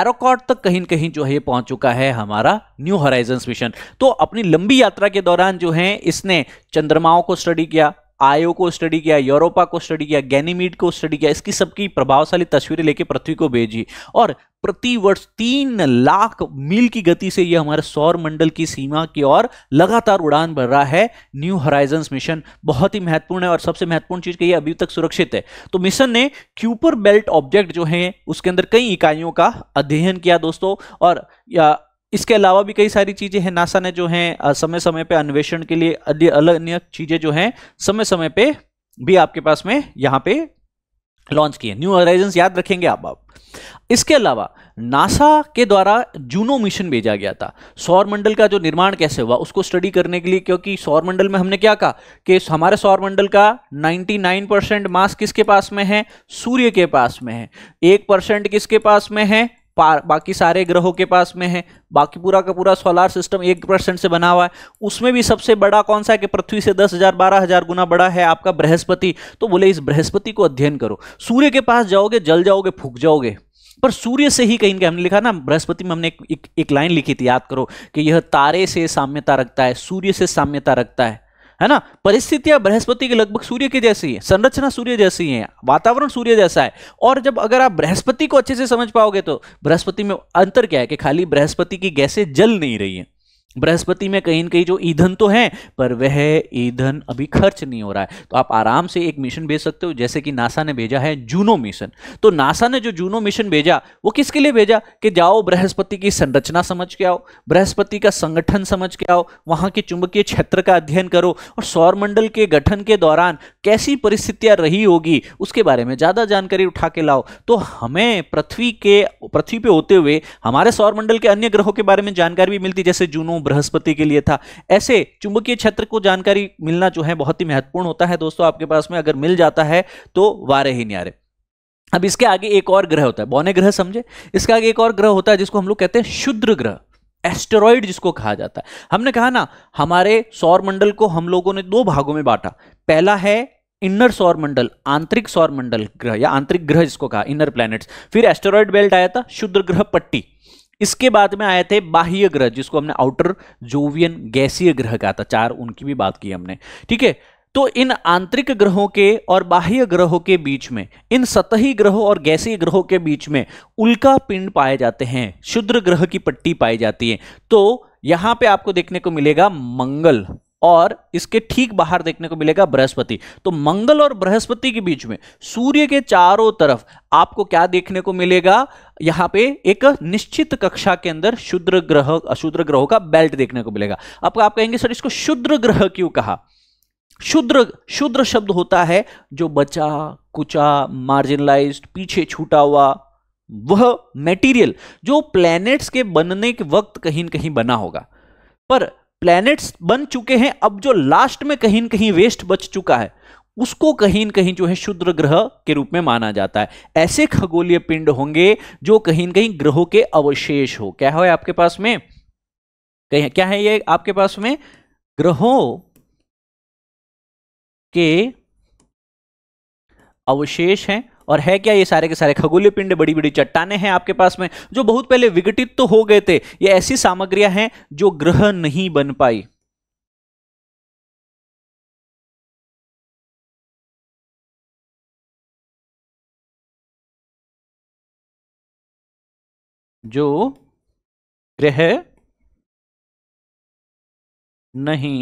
एरोकॉट तक कहीं कहीं जो है ये पहुंच चुका है हमारा न्यू हराइजन्स मिशन तो अपनी लंबी यात्रा के दौरान जो है इसने चंद्रमाओं को स्टडी किया आयो को स्टडी किया यूरोपा को स्टडी किया गैनीमीड को स्टडी किया इसकी सबकी प्रभावशाली तस्वीरें लेके पृथ्वी को भेजी और प्रति वर्ष तीन लाख मील की गति से यह हमारे सौर मंडल की सीमा की ओर लगातार उड़ान भर रहा है न्यू हराइजन्स मिशन बहुत ही महत्वपूर्ण है और सबसे महत्वपूर्ण चीज कही अभी तक सुरक्षित है तो मिशन ने क्यूपर बेल्ट ऑब्जेक्ट जो है उसके अंदर कई इकाइयों का अध्ययन किया दोस्तों और इसके अलावा भी कई सारी चीज़ें हैं नासा ने जो हैं समय समय पे अन्वेषण के लिए अलग अन्य चीज़ें जो हैं समय समय पे भी आपके पास में यहाँ पे लॉन्च किए न्यू होराइजन्स याद रखेंगे आप आप इसके अलावा नासा के द्वारा जूनो मिशन भेजा गया था सौरमंडल का जो निर्माण कैसे हुआ उसको स्टडी करने के लिए क्योंकि सौरमंडल में हमने क्या कहा कि हमारे सौरमंडल का 99 परसेंट मास किसके पास में है सूर्य के पास में है एक परसेंट किसके पास में है बाकी सारे ग्रहों के पास में है बाकी पूरा का पूरा सोलार सिस्टम एक परसेंट से बना हुआ है उसमें भी सबसे बड़ा कौन सा है कि पृथ्वी से दस हजार बारह हजार गुना बड़ा है आपका बृहस्पति तो बोले इस बृहस्पति को अध्ययन करो सूर्य के पास जाओगे जल जाओगे फूक जाओगे पर सूर्य से ही कहीं हमने लिखा ना बृहस्पति में हमने एक, एक, एक लाइन लिखी थी याद करो कि यह तारे से साम्यता रखता है सूर्य से साम्यता रखता है है ना परिस्थितियां बृहस्पति के लगभग सूर्य की जैसी है संरचना सूर्य जैसी है वातावरण सूर्य जैसा है और जब अगर आप बृहस्पति को अच्छे से समझ पाओगे तो बृहस्पति में अंतर क्या है कि खाली बृहस्पति की गैसें जल नहीं रही है बृहस्पति में कहीं ना कहीं जो ईंधन तो है पर वह ईंधन अभी खर्च नहीं हो रहा है तो आप आराम से एक मिशन भेज सकते हो जैसे कि नासा ने भेजा है जूनो मिशन तो नासा ने जो जूनो मिशन भेजा वो किसके लिए भेजा कि जाओ बृहस्पति की संरचना समझ के आओ बृहस्पति का संगठन समझ के आओ वहाँ के चुंबकीय क्षेत्र का अध्ययन करो और सौरमंडल के गठन के दौरान कैसी परिस्थितियाँ रही होगी उसके बारे में ज्यादा जानकारी उठा के लाओ तो हमें पृथ्वी के पृथ्वी पर होते हुए हमारे सौरमंडल के अन्य ग्रहों के बारे में जानकारी भी मिलती जैसे जूनो मालूम बृहस्पति के लिए था ऐसे चुंबकीय क्षेत्र को जानकारी मिलना जो है बहुत ही महत्वपूर्ण होता है दोस्तों आपके पास में अगर मिल जाता है तो वारे ही न्यारे अब इसके आगे एक और ग्रह होता है बौने ग्रह समझे इसके आगे एक और ग्रह होता है जिसको हम लोग कहते हैं शुद्र ग्रह एस्टेरॉइड जिसको कहा जाता है हमने कहा ना हमारे सौर मंडल को हम लोगों ने दो भागों में बांटा पहला है इनर सौर मंडल आंतरिक सौर मंडल ग्रह या आंतरिक ग्रह जिसको कहा इनर प्लैनेट्स फिर एस्टेरॉइड बेल्ट आया था शुद्र ग्रह पट्टी इसके बाद में आए थे बाह्य ग्रह जिसको हमने आउटर जोवियन गैसीय ग्रह कहा था चार उनकी भी बात की हमने ठीक है तो इन आंतरिक ग्रहों के और बाह्य ग्रहों के बीच में इन सतही ग्रहों और गैसीय ग्रहों के बीच में उल्का पिंड पाए जाते हैं शुद्र ग्रह की पट्टी पाई जाती है तो यहां पे आपको देखने को मिलेगा मंगल और इसके ठीक बाहर देखने को मिलेगा बृहस्पति तो मंगल और बृहस्पति के बीच में सूर्य के चारों तरफ आपको क्या देखने को मिलेगा यहां पे एक निश्चित कक्षा के अंदर शुद्र ग्रह अशुद्र ग्रहों का बेल्ट देखने को मिलेगा अब आप कहेंगे सर इसको शुद्र ग्रह क्यों कहा शुद्र शुद्र शब्द होता है जो बचा कुचा मार्जिनलाइज पीछे छूटा हुआ वह मेटीरियल जो प्लैनेट्स के बनने के वक्त कहीं कहीं बना होगा पर प्लैनेट्स बन चुके हैं अब जो लास्ट में कहीं ना कहीं वेस्ट बच चुका है उसको कहीं न कहीं जो है शुद्र ग्रह के रूप में माना जाता है ऐसे खगोलीय पिंड होंगे जो कहीं न कहीं ग्रहों के अवशेष हो क्या है आपके पास में कहीं क्या है ये आपके पास में ग्रहों के अवशेष हैं और है क्या ये सारे के सारे खगोलीय पिंड बड़ी बड़ी चट्टाने हैं आपके पास में जो बहुत पहले विघटित तो हो गए थे ये ऐसी सामग्रियां हैं जो ग्रह नहीं बन पाई जो ग्रह नहीं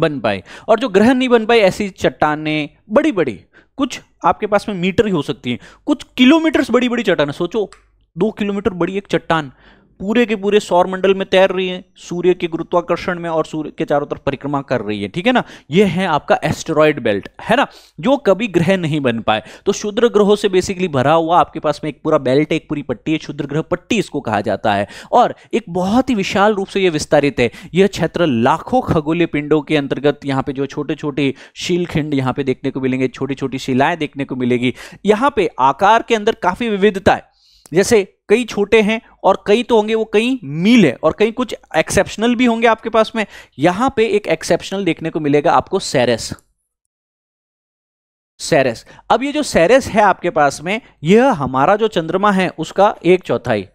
बन पाए और जो ग्रह नहीं बन पाए ऐसी चट्टाने बड़ी बड़ी कुछ आपके पास में मीटर ही हो सकती है कुछ किलोमीटर बड़ी बड़ी चट्टान सोचो दो किलोमीटर बड़ी एक चट्टान पूरे के पूरे सौर मंडल में तैर रही है सूर्य के गुरुत्वाकर्षण में और सूर्य के चारों तरफ परिक्रमा कर रही है ठीक है ना ये है आपका एस्टेरॉयड बेल्ट है ना जो कभी ग्रह नहीं बन पाए तो शुद्र ग्रहों से बेसिकली भरा हुआ आपके पास में एक पूरा बेल्ट एक पूरी पट्टी है शुद्र ग्रह पट्टी इसको कहा जाता है और एक बहुत ही विशाल रूप से यह विस्तारित है यह क्षेत्र लाखों खगोलीय पिंडों के अंतर्गत यहाँ पे जो छोटे छोटे शीलखिंड यहाँ पे देखने को मिलेंगे छोटी छोटी शिलाएं देखने को मिलेगी यहाँ पे आकार के अंदर काफी विविधता है जैसे कई छोटे हैं और कई तो होंगे वो कई मील है और कई कुछ एक्सेप्शनल भी होंगे आपके पास में यहां पे एक एक्सेप्शनल देखने को मिलेगा आपको सेरेस सेरेस अब ये जो सेरेस है आपके पास में यह हमारा जो चंद्रमा है उसका एक चौथाई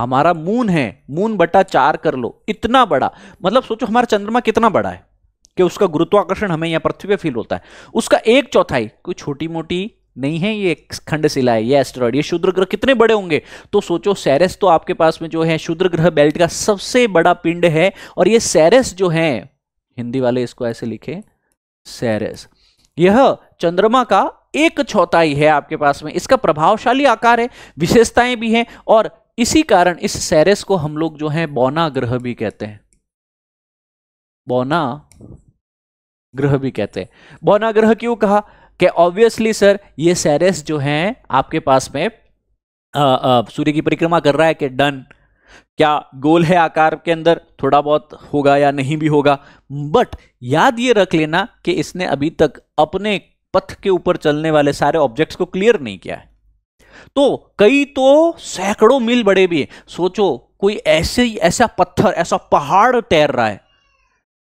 हमारा मून है मून बटा चार कर लो इतना बड़ा मतलब सोचो हमारा चंद्रमा कितना बड़ा है कि उसका गुरुत्वाकर्षण हमें यहां पृथ्वी पे फील होता है उसका एक चौथाई कोई छोटी मोटी नहीं है ये खंड शिला है ये एस्टेरॉइड ये शुद्र ग्रह कितने बड़े होंगे तो सोचो सैरस तो आपके पास में जो है शुद्र ग्रह बेल्ट का सबसे बड़ा पिंड है और ये सैरस जो है हिंदी वाले इसको ऐसे लिखे सैरस यह चंद्रमा का एक चौथाई है आपके पास में इसका प्रभावशाली आकार है विशेषताएं भी हैं और इसी कारण इस सैरेस को हम लोग जो है बौना ग्रह भी कहते हैं बौना ग्रह भी कहते हैं बौना ग्रह क्यों कहा कि ऑब्वियसली सर ये सैरेस जो है आपके पास में सूर्य की परिक्रमा कर रहा है कि डन क्या गोल है आकार के अंदर थोड़ा बहुत होगा या नहीं भी होगा बट याद ये रख लेना कि इसने अभी तक अपने पथ के ऊपर चलने वाले सारे ऑब्जेक्ट्स को क्लियर नहीं किया है तो कई तो सैकड़ों मील बड़े भी हैं सोचो कोई ऐसे ऐसा पत्थर ऐसा पहाड़ तैर रहा है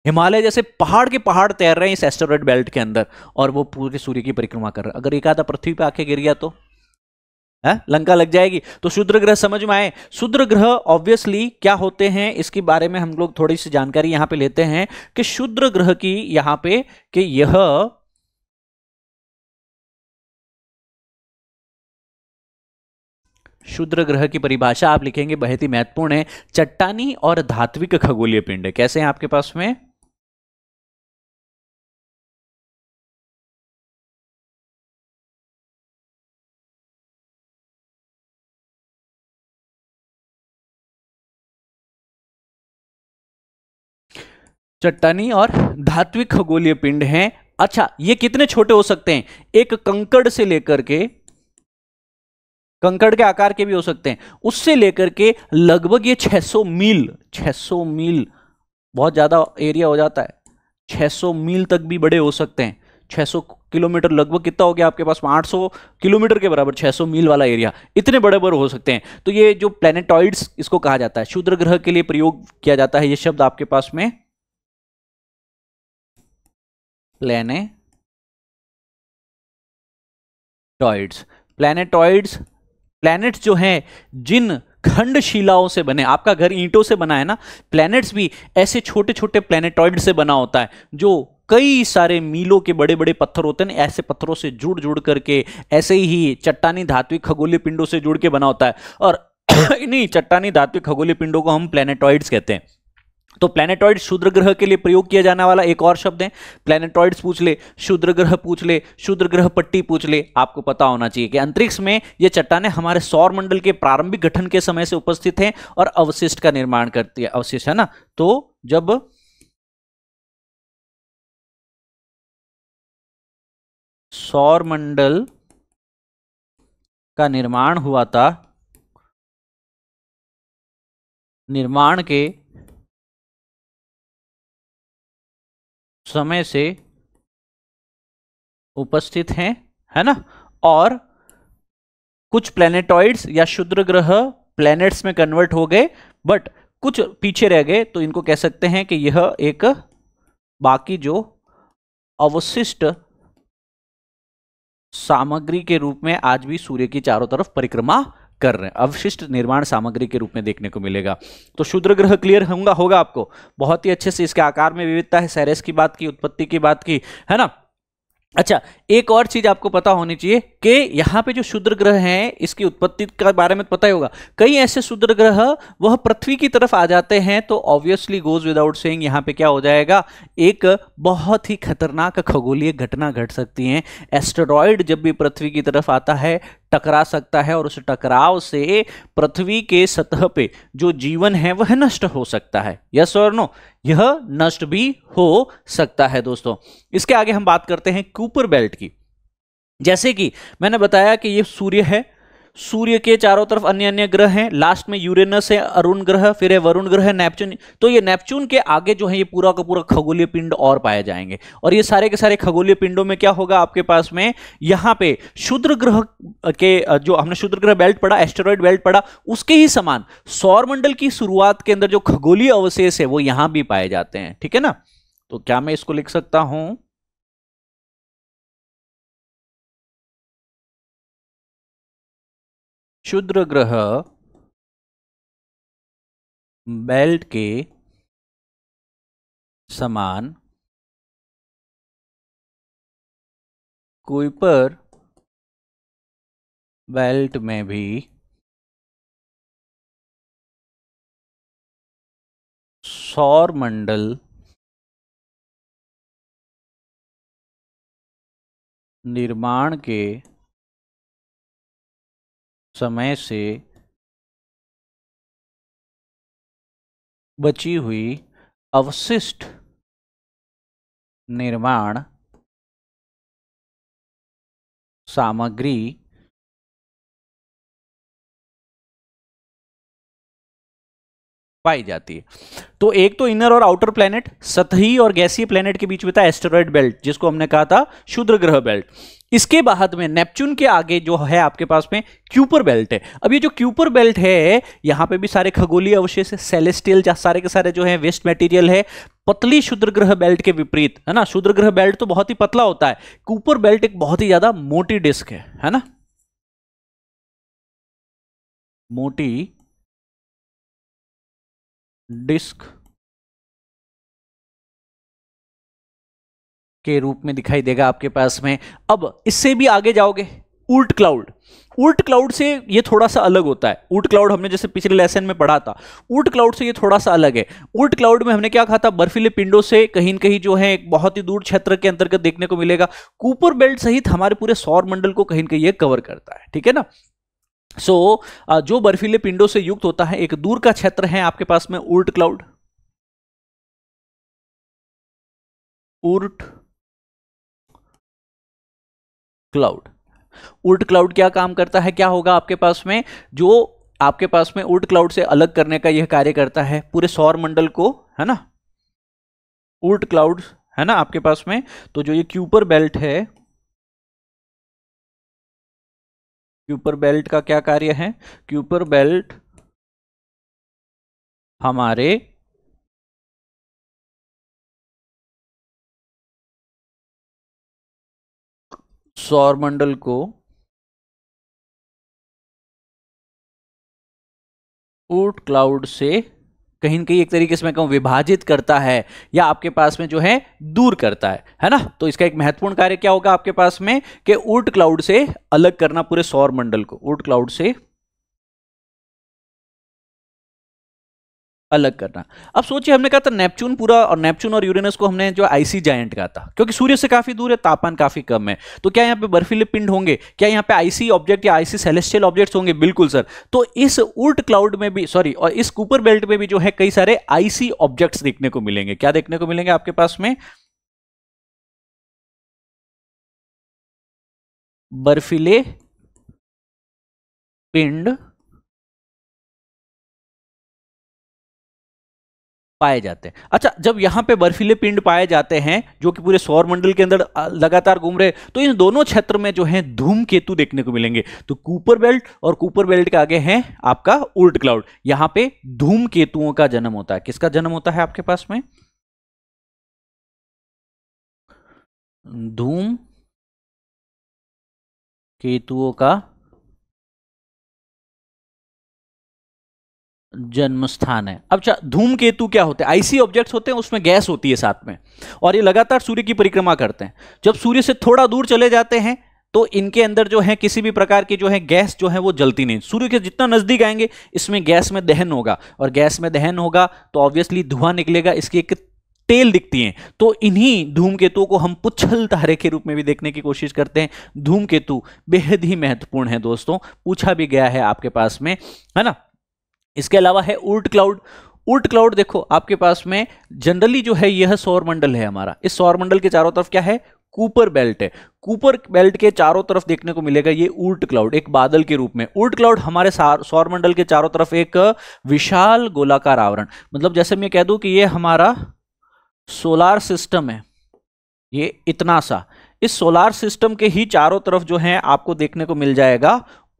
हिमालय जैसे पहाड़ के पहाड़ तैर रहे हैं इस एस्टेरॉयड बेल्ट के अंदर और वो पूरे सूर्य की परिक्रमा कर रहे हैं अगर एक आधा पृथ्वी पे आके गिर गया तो है लंका लग जाएगी तो शुद्र ग्रह समझ में आए शुद्र ग्रह ऑब्वियसली क्या होते हैं इसके बारे में हम लोग थोड़ी सी जानकारी यहां पे लेते हैं कि शुद्र ग्रह की यहां पे कि यह शुद्र ग्रह की परिभाषा आप लिखेंगे बहुत ही महत्वपूर्ण है चट्टानी और धात्विक खगोलीय पिंड कैसे हैं आपके पास में चट्टानी और धात्विक खगोलीय पिंड हैं अच्छा ये कितने छोटे हो सकते हैं एक कंकड़ से लेकर के कंकड़ के आकार के भी हो सकते हैं उससे लेकर के लगभग ये 600 मील 600 मील बहुत ज़्यादा एरिया हो जाता है 600 मील तक भी बड़े हो सकते हैं 600 किलोमीटर लगभग कितना हो गया आपके पास 800 किलोमीटर के बराबर 600 मील वाला एरिया इतने बड़े बड़े हो सकते हैं तो ये जो प्लेनेटॉइड्स इसको कहा जाता है शूद्र ग्रह के लिए प्रयोग किया जाता है ये शब्द आपके पास में प्लेनेटॉइड्स प्लेनेटॉइड्स प्लैनेट्स जो हैं जिन खंड शिलाओं से बने आपका घर ईंटों से बना है ना प्लैनेट्स भी ऐसे छोटे छोटे प्लेनेटॉइड से बना होता है जो कई सारे मीलों के बड़े बड़े पत्थर होते हैं ऐसे पत्थरों से जुड़ जुड़ करके ऐसे ही चट्टानी धात्विक खगोलीय पिंडों से जुड़ के बना होता है और इन्हीं चट्टानी धात्विक खगोलीय पिंडों को हम प्लेनेटॉइड्स कहते हैं तो प्लेनेटॉइड शुद्र ग्रह के लिए प्रयोग किया जाने वाला एक और शब्द है प्लेनेटॉइड्स पूछ ले शुद्र ग्रह पूछ ले शुद्र ग्रह पट्टी पूछ ले आपको पता होना चाहिए कि अंतरिक्ष में ये चट्टाने हमारे सौर मंडल के प्रारंभिक गठन के समय से उपस्थित हैं और अवशिष्ट का निर्माण करती है अवशिष्ट है ना तो जब सौर मंडल का निर्माण हुआ था निर्माण के समय से उपस्थित हैं है ना और कुछ प्लेनेटॉइड्स या शुद्र ग्रह प्लैनेट्स में कन्वर्ट हो गए बट कुछ पीछे रह गए तो इनको कह सकते हैं कि यह एक बाकी जो अवशिष्ट सामग्री के रूप में आज भी सूर्य की चारों तरफ परिक्रमा कर रहे हैं अवशिष्ट निर्माण सामग्री के रूप में देखने को मिलेगा तो शुद्र ग्रह क्लियर होगा होगा आपको बहुत ही अच्छे से इसके आकार में विविधता है सैरेस की बात की उत्पत्ति की बात की है ना अच्छा एक और चीज आपको पता होनी चाहिए कि यहां पे जो शुद्र ग्रह हैं इसकी उत्पत्ति के बारे में पता ही होगा कई ऐसे शुद्र ग्रह वह पृथ्वी की तरफ आ जाते हैं तो ऑब्वियसली गोज विदाउट सेइंग यहाँ पे क्या हो जाएगा एक बहुत ही खतरनाक खगोलीय घटना घट सकती है एस्टेरॉयड जब भी पृथ्वी की तरफ आता है टकरा सकता है और उस टकराव से पृथ्वी के सतह पे जो जीवन है वह नष्ट हो सकता है यस और नो यह नष्ट भी हो सकता है दोस्तों इसके आगे हम बात करते हैं कूपर बेल्ट की जैसे कि मैंने बताया कि यह सूर्य है सूर्य के चारों तरफ अन्य अन्य ग्रह हैं लास्ट में यूरेनस है अरुण ग्रह फिर है वरुण ग्रह नेपच्यून तो ये नेपच्यून के आगे जो है ये पूरा का पूरा खगोलीय पिंड और पाए जाएंगे और ये सारे के सारे खगोलीय पिंडों में क्या होगा आपके पास में यहाँ पे शुद्र ग्रह के जो हमने शुद्र ग्रह बेल्ट पढ़ा एस्टेरॉयड बेल्ट पड़ा उसके ही समान सौरमंडल की शुरुआत के अंदर जो खगोलीय अवशेष है वो यहां भी पाए जाते हैं ठीक है ना तो क्या मैं इसको लिख सकता हूं क्षुद्र ग्रह बेल्ट के समान कुइपर बेल्ट में भी सौर मंडल निर्माण के समय से बची हुई अवशिष्ट निर्माण सामग्री पाई जाती है तो एक तो इनर और आउटर प्लेनेट सतही और गैसीय प्लेनेट के बीच में था एस्टेरॉयड बेल्ट जिसको हमने कहा था शुद्र ग्रह बेल्ट इसके बाद में नेपच्यून के आगे जो है आपके पास में क्यूपर बेल्ट है अब ये जो क्यूपर बेल्ट है यहाँ पे भी सारे खगोलीय अवशेष है सेलेस्टियल सारे के सारे जो है वेस्ट मटेरियल है पतली शुद्र ग्रह बेल्ट के विपरीत है ना शुद्र ग्रह बेल्ट तो बहुत ही पतला होता है क्यूपर बेल्ट एक बहुत ही ज्यादा मोटी डिस्क है है ना मोटी डिस्क के रूप में दिखाई देगा आपके पास में अब इससे भी आगे जाओगे उल्ट क्लाउड उल्ट क्लाउड से ये थोड़ा सा अलग होता है उल्ट क्लाउड हमने जैसे पिछले लेसन में पढ़ा था उल्ट क्लाउड से ये थोड़ा सा अलग है उल्ट क्लाउड में हमने क्या कहा था बर्फीले पिंडों से कहीं ना कहीं जो है एक बहुत ही दूर क्षेत्र के अंतर्गत देखने को मिलेगा कूपर बेल्ट सहित हमारे पूरे सौर मंडल को कहीं कहीं ये कवर करता है ठीक है ना सो so, जो बर्फीले पिंडों से युक्त होता है एक दूर का क्षेत्र है आपके पास में Oort cloud Oort cloud Oort cloud क्या काम करता है क्या होगा आपके पास में जो आपके पास में उर्ट क्लाउड से अलग करने का यह कार्य करता है पूरे सौर मंडल को है ना उर्ट क्लाउड है ना आपके पास में तो जो ये क्यूपर बेल्ट है क्यूपर बेल्ट का क्या कार्य है क्यूपर बेल्ट हमारे सौर मंडल को ऊट क्लाउड से कहीं ना कहीं एक तरीके से मैं कहूँ विभाजित करता है या आपके पास में जो है दूर करता है है ना तो इसका एक महत्वपूर्ण कार्य क्या होगा आपके पास में कि ऊर्ट क्लाउड से अलग करना पूरे सौर मंडल को ऊट क्लाउड से अलग करना अब सोचिए हमने कहा था नेपच्यून पूरा और नेपच्यून और यूरेनस को हमने जो आईसी जायंट कहा था क्योंकि सूर्य से काफी दूर है तापमान काफी कम है तो क्या यहाँ पे बर्फीले पिंड होंगे क्या यहाँ पे आईसी ऑब्जेक्ट या आईसी सेलेस्टियल ऑब्जेक्ट्स होंगे बिल्कुल सर तो इस उल्ट क्लाउड में भी सॉरी और इस कूपर बेल्ट में भी जो है कई सारे आईसी ऑब्जेक्ट्स देखने को मिलेंगे क्या देखने को मिलेंगे आपके पास में बर्फीले पिंड पाए जाते हैं अच्छा जब यहाँ पे बर्फीले पिंड पाए जाते हैं जो कि पूरे सौर मंडल के अंदर लगातार घूम रहे तो इन दोनों क्षेत्र में जो है धूम केतु देखने को मिलेंगे तो कूपर बेल्ट और कूपर बेल्ट के आगे है आपका उल्ट क्लाउड यहाँ पे धूम केतुओं का जन्म होता है किसका जन्म होता है आपके पास में धूम केतुओं का जन्म स्थान है अब धूम केतु क्या होते हैं आईसी ऑब्जेक्ट्स होते हैं उसमें गैस होती है साथ में और ये लगातार सूर्य की परिक्रमा करते हैं जब सूर्य से थोड़ा दूर चले जाते हैं तो इनके अंदर जो है किसी भी प्रकार की जो है गैस जो है वो जलती नहीं सूर्य के जितना नजदीक आएंगे इसमें गैस में दहन होगा और गैस में दहन होगा तो ऑब्वियसली धुआं निकलेगा इसकी एक तेल दिखती हैं तो इन्हीं धूमकेतुओं को हम पुच्छल तारे के रूप में भी देखने की कोशिश करते हैं धूमकेतु बेहद ही महत्वपूर्ण है दोस्तों पूछा भी गया है आपके पास में है ना इसके अलावा है उल्ट क्लाउड उल्ट क्लाउड देखो आपके पास में जनरली जो है यह सौरमंडल है हमारा इस सौरमंडल के चारों तरफ क्या है कूपर बेल्ट है कूपर बेल्ट के चारों तरफ देखने को मिलेगा ये उल्ट क्लाउड एक बादल के रूप में उल्ट क्लाउड हमारे सौरमंडल के चारों तरफ एक विशाल गोलाकार आवरण मतलब जैसे मैं कह दूं कि ये हमारा सोलार सिस्टम है ये इतना सा इस सोलार सिस्टम के ही चारों तरफ जो है आपको देखने को मिल जाएगा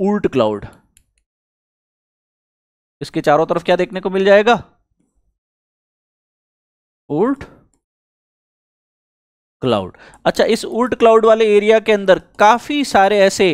उल्ट क्लाउड इसके चारों तरफ क्या देखने को मिल जाएगा उल्ट क्लाउड अच्छा इस उल्ट क्लाउड वाले एरिया के अंदर काफी सारे ऐसे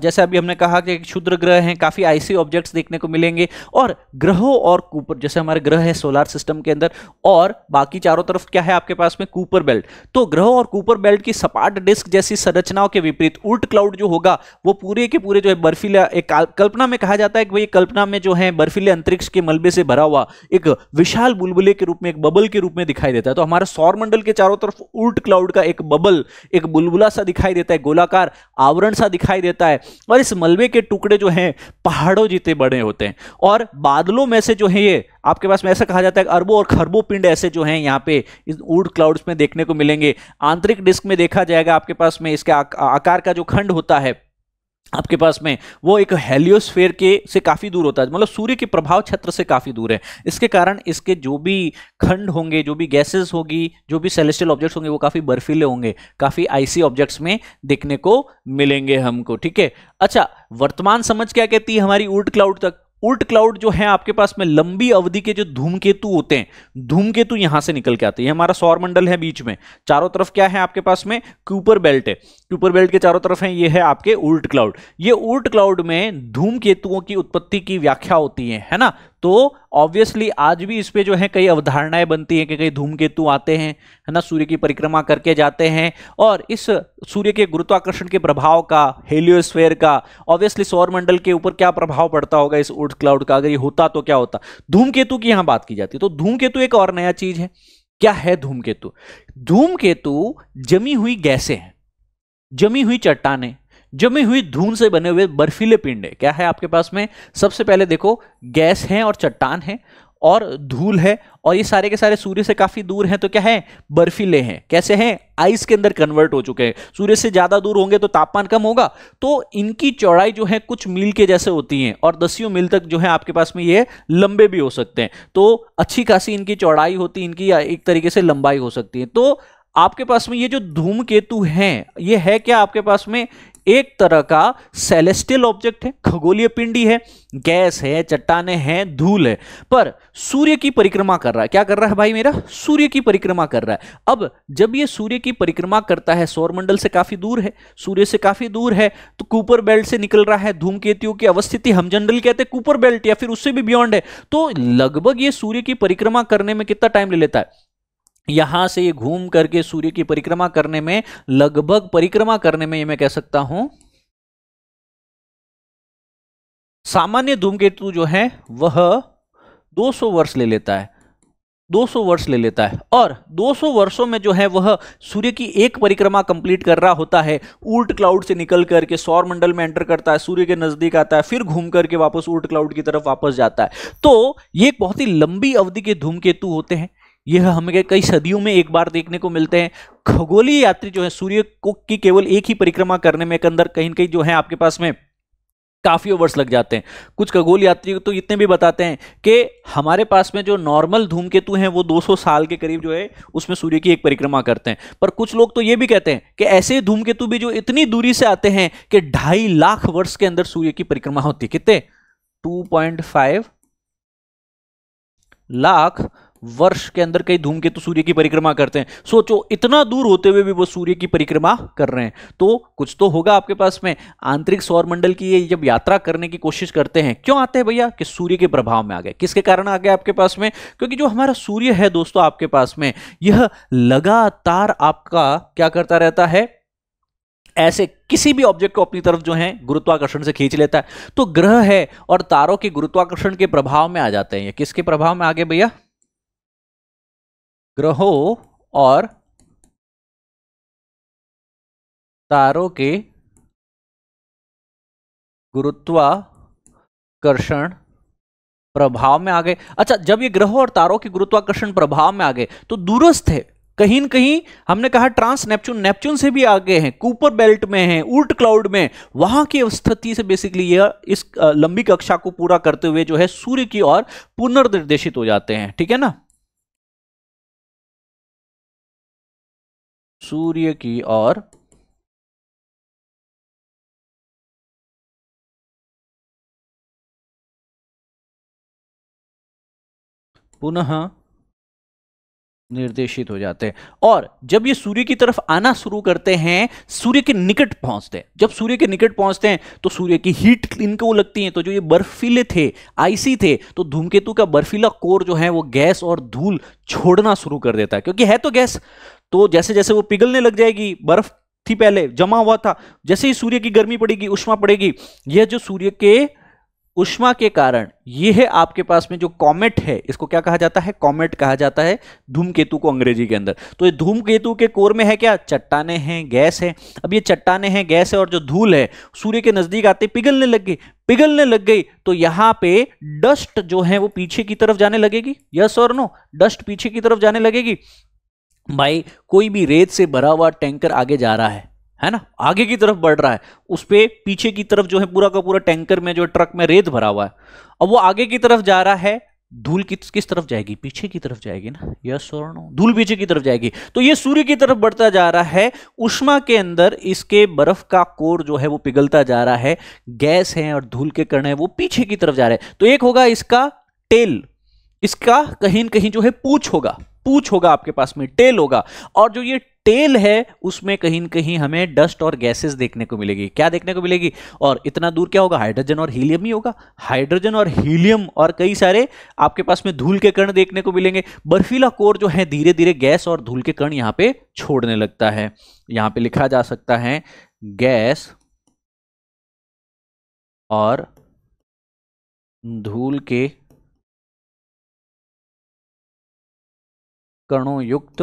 जैसे अभी हमने कहा कि क्षुद्र ग्रह हैं काफ़ी आइसी ऑब्जेक्ट्स देखने को मिलेंगे और ग्रहों और कूपर जैसे हमारे ग्रह है सोलार सिस्टम के अंदर और बाकी चारों तरफ क्या है आपके पास में कूपर बेल्ट तो ग्रहों और कूपर बेल्ट की सपाट डिस्क जैसी संरचनाओं के विपरीत उल्ट क्लाउड जो होगा वो पूरे के पूरे जो है बर्फीले एक कल्पना में कहा जाता है कि भाई कल्पना में जो है बर्फीले अंतरिक्ष के मलबे से भरा हुआ एक विशाल बुलबुले के रूप में एक बबल के रूप में दिखाई देता है तो हमारा सौरमंडल के चारों तरफ उल्ट क्लाउड का एक बबल एक बुलबुला सा दिखाई देता है गोलाकार आवरण सा दिखाई देता है और इस मलबे के टुकड़े जो हैं पहाड़ों जितने बड़े होते हैं और बादलों में से जो है ये आपके पास में ऐसा कहा जाता है अरबों और खरबों पिंड ऐसे जो हैं यहाँ पे इस ऊड क्लाउड्स में देखने को मिलेंगे आंतरिक डिस्क में देखा जाएगा आपके पास में इसके आकार का जो खंड होता है आपके पास में वो एक हेलियोस्फेयर के से काफ़ी दूर होता है मतलब सूर्य के प्रभाव क्षेत्र से काफ़ी दूर है इसके कारण इसके जो भी खंड होंगे जो भी गैसेस होगी जो भी सेलेस्टियल ऑब्जेक्ट्स होंगे वो काफ़ी बर्फीले होंगे काफ़ी आइसी ऑब्जेक्ट्स में देखने को मिलेंगे हमको ठीक है अच्छा वर्तमान समझ क्या कहती है हमारी उल्ट क्लाउड तक उल्ट क्लाउड जो है आपके पास में लंबी अवधि के जो धूमकेतु होते हैं धूमकेतु यहां से निकल के आते हैं हमारा सौर मंडल है बीच में चारों तरफ क्या है आपके पास में क्यूपर बेल्ट है ट्यूपर बेल्ट के चारों तरफ हैं ये है आपके उल्ट क्लाउड ये उल्ट क्लाउड में धूमकेतुओं की उत्पत्ति की व्याख्या होती है है ना तो ऑब्वियसली आज भी इस पे जो है कई अवधारणाएं बनती हैं कि कई धूमकेतु आते हैं है ना सूर्य की परिक्रमा करके जाते हैं और इस सूर्य के गुरुत्वाकर्षण के प्रभाव का हेलियोस्फेयर का ऑब्वियसली सौरमंडल के ऊपर क्या प्रभाव पड़ता होगा इस उल्ट क्लाउड का अगर ये होता तो क्या होता धूमकेतु की यहां बात की जाती है तो धूमकेतु एक और नया चीज है क्या है धूमकेतु केतु जमी हुई गैसें हैं जमी हुई चट्टाने जमी हुई धून से बने हुए बर्फीले पिंडे क्या है आपके पास में सबसे पहले देखो गैस है और चट्टान है और धूल है और ये सारे के सारे सूर्य से काफी दूर हैं तो क्या है बर्फीले हैं कैसे हैं आइस के अंदर कन्वर्ट हो चुके हैं सूर्य से ज्यादा दूर होंगे तो तापमान कम होगा तो इनकी चौड़ाई जो है कुछ मील के जैसे होती है और दसियों मील तक जो है आपके पास में ये लंबे भी हो सकते हैं तो अच्छी खासी इनकी चौड़ाई होती इनकी एक तरीके से लंबाई हो सकती है तो आपके पास में ये जो धूम केतु है ये है क्या आपके पास में एक तरह का सेलेस्टियल ऑब्जेक्ट है खगोलीय पिंडी है गैस है चट्टाने हैं धूल है पर सूर्य की परिक्रमा कर रहा है क्या कर रहा है भाई मेरा सूर्य की परिक्रमा कर रहा है अब जब ये सूर्य की परिक्रमा करता है सौरमंडल से काफी दूर है सूर्य से काफी दूर है तो कूपर बेल्ट से निकल रहा है धूमकेतुओं की अवस्थिति हम जनरल कहते हैं कूपर बेल्ट या फिर उससे भी बियॉन्ड है तो लगभग ये सूर्य की परिक्रमा करने में कितना टाइम ले लेता है यहाँ से ये घूम करके सूर्य की परिक्रमा करने में लगभग परिक्रमा करने में ये मैं कह सकता हूं सामान्य धूमकेतु जो है वह 200 वर्ष ले लेता है 200 वर्ष ले लेता है और 200 वर्षों में जो है वह सूर्य की एक परिक्रमा कंप्लीट कर रहा होता है उल्ट क्लाउड से निकल करके सौर मंडल में एंटर करता है सूर्य के नज़दीक आता है फिर घूम करके वापस उल्ट क्लाउड की तरफ वापस जाता है तो ये एक बहुत ही लंबी अवधि के धूमकेतु होते हैं यह हमें कई सदियों में एक बार देखने को मिलते हैं खगोलीय यात्री जो है सूर्य को की केवल एक ही परिक्रमा करने में अंदर कहीं कहीं जो है आपके पास में काफ़ी ओवर्स लग जाते हैं कुछ खगोल यात्री तो इतने भी बताते हैं कि हमारे पास में जो नॉर्मल धूमकेतु हैं वो 200 साल के करीब जो है उसमें सूर्य की एक परिक्रमा करते हैं पर कुछ लोग तो ये भी कहते हैं कि ऐसे धूमकेतु भी जो इतनी दूरी से आते हैं कि ढाई लाख वर्ष के अंदर सूर्य की परिक्रमा होती है कितने टू लाख वर्ष के अंदर कई धूमकेतु तो सूर्य की परिक्रमा करते हैं सोचो इतना दूर होते हुए भी वो सूर्य की परिक्रमा कर रहे हैं तो कुछ तो होगा आपके पास में आंतरिक सौरमंडल की ये जब यात्रा करने की कोशिश करते हैं क्यों आते हैं भैया कि सूर्य के प्रभाव में आ गए किसके कारण आ गए आपके पास में क्योंकि जो हमारा सूर्य है दोस्तों आपके पास में यह लगातार आपका क्या करता रहता है ऐसे किसी भी ऑब्जेक्ट को अपनी तरफ जो है गुरुत्वाकर्षण से खींच लेता है तो ग्रह है और तारों के गुरुत्वाकर्षण के प्रभाव में आ जाते हैं किसके प्रभाव में आगे भैया ग्रहों और तारों के गुरुत्वाकर्षण प्रभाव में आ गए अच्छा जब ये ग्रहों और तारों के गुरुत्वाकर्षण प्रभाव में आ गए तो दूरस्थ है कहीं न कहीं हमने कहा ट्रांस नेपच्यून नेपच्यून से भी आगे हैं कूपर बेल्ट में हैं उल्ट क्लाउड में वहां की स्थिति से बेसिकली यह इस लंबी कक्षा को पूरा करते हुए जो है सूर्य की ओर पुनर्निर्देशित हो जाते हैं ठीक है ना सूर्य की ओर पुनः निर्देशित हो जाते हैं और जब ये सूर्य की तरफ आना शुरू करते हैं सूर्य के निकट पहुंचते हैं जब सूर्य के निकट पहुंचते हैं तो सूर्य की हीट इनको लगती है तो जो ये बर्फीले थे आइसी थे तो धूमकेतु का बर्फीला कोर जो है वो गैस और धूल छोड़ना शुरू कर देता है क्योंकि है तो गैस तो जैसे जैसे वो पिघलने लग जाएगी बर्फ थी पहले जमा हुआ था जैसे ही सूर्य की गर्मी पड़ेगी उष्मा पड़ेगी यह जो सूर्य के उष्मा के कारण यह है आपके पास में जो कॉमेट है इसको क्या कहा जाता है कॉमेट कहा जाता है धूमकेतु को अंग्रेजी के अंदर तो ये धूमकेतु के कोर में है क्या चट्टाने हैं गैस है अब ये चट्टाने हैं गैस है और जो धूल है सूर्य के नजदीक आते पिघलने लग गई पिघलने लग गई तो यहां पे डस्ट जो है वो पीछे की तरफ जाने लगेगी यस और नो डस्ट पीछे की तरफ जाने लगेगी भाई कोई भी रेत से भरा हुआ टैंकर आगे जा रहा है है ना आगे की तरफ बढ़ रहा है उस पर पीछे की तरफ जो है पूरा का पूरा टैंकर में जो ट्रक में रेत भरा हुआ है अब वो आगे की तरफ जा रहा है धूल किस किस तरफ जाएगी पीछे की तरफ जाएगी ना यह स्वर्ण धूल पीछे की तरफ जाएगी तो ये सूर्य की तरफ बढ़ता जा रहा है उष्मा के अंदर इसके बर्फ का कोर जो है वो पिघलता जा रहा है गैस है और धूल के कण है वो पीछे की तरफ जा रहे हैं तो एक होगा इसका टेल इसका कहीं न कहीं जो है पूछ होगा पूछ होगा आपके पास में टेल होगा और जो ये टेल है उसमें कहीं न कहीं हमें डस्ट और गैसेस देखने को मिलेगी क्या देखने को मिलेगी और इतना दूर क्या होगा हाइड्रोजन और हीलियम ही होगा हाइड्रोजन और हीलियम और कई सारे आपके पास में धूल के कण देखने को मिलेंगे बर्फीला कोर जो है धीरे धीरे गैस और धूल के कण यहां पर छोड़ने लगता है यहां पर लिखा जा सकता है गैस और धूल के कणों युक्त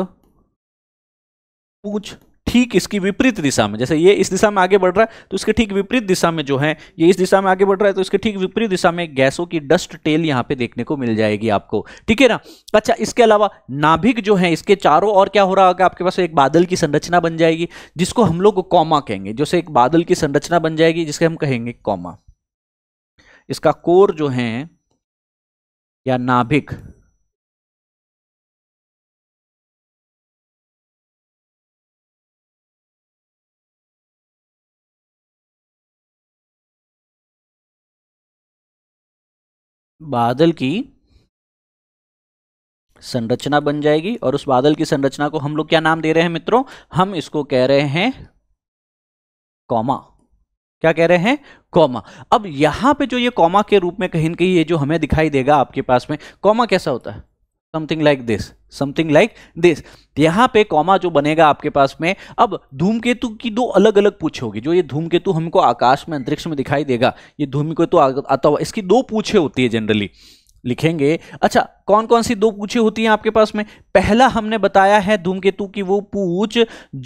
पूछ ठीक इसकी विपरीत दिशा में जैसे ये इस दिशा में आगे बढ़ रहा है तो इसके ठीक विपरीत दिशा में जो है ये इस दिशा में आगे बढ़ रहा है तो इसके ठीक विपरीत दिशा में गैसों की डस्ट टेल यहां पे देखने को मिल जाएगी आपको ठीक है ना अच्छा इसके अलावा नाभिक जो है इसके चारों और क्या हो रहा होगा आपके पास एक बादल की संरचना बन जाएगी जिसको हम लोग कौमा कहेंगे जैसे एक बादल की संरचना बन जाएगी जिसके हम कहेंगे कौमा इसका कोर जो है या नाभिक बादल की संरचना बन जाएगी और उस बादल की संरचना को हम लोग क्या नाम दे रहे हैं मित्रों हम इसको कह रहे हैं कॉमा क्या कह रहे हैं कॉमा अब यहां पे जो ये कॉमा के रूप में कहीं कहीं ये जो हमें दिखाई देगा आपके पास में कॉमा कैसा होता है something like this something like this यहां पे कॉमा जो बनेगा आपके पास में अब धूमकेतु की दो अलग अलग पूछे होगी जो ये धूमकेतु हमको आकाश में अंतरिक्ष में दिखाई देगा ये धूमकेतु तो आता हुआ इसकी दो पूछे होती है जनरली लिखेंगे अच्छा कौन कौन सी दो पूछे होती हैं आपके पास में पहला हमने बताया है धूमकेतु की वो पूछ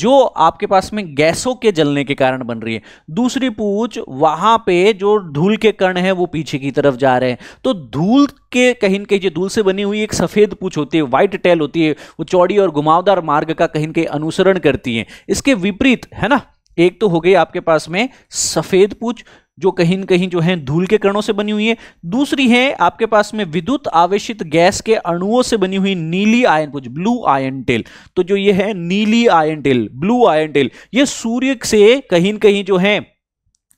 जो आपके पास में गैसों के जलने के कारण बन रही है दूसरी पूछ वहां पे जो धूल के कण है वो पीछे की तरफ जा रहे हैं तो धूल के कहीं कहीं जो धूल से बनी हुई एक सफेद पूछ होती है व्हाइट टेल होती है वो चौड़ी और घुमावदार मार्ग का कहीं कहीं अनुसरण करती है इसके विपरीत है ना एक तो हो गई आपके पास में सफेद पूछ जो कहीं न कहीं जो है धूल के कणों से बनी हुई है दूसरी है आपके पास में विद्युत आवेशित गैस के अणुओं से बनी हुई नीली आयन पुंज ब्लू आयन टेल तो जो ये है नीली ion tail blue ion tail ये सूर्य से कहीं न कहीं जो है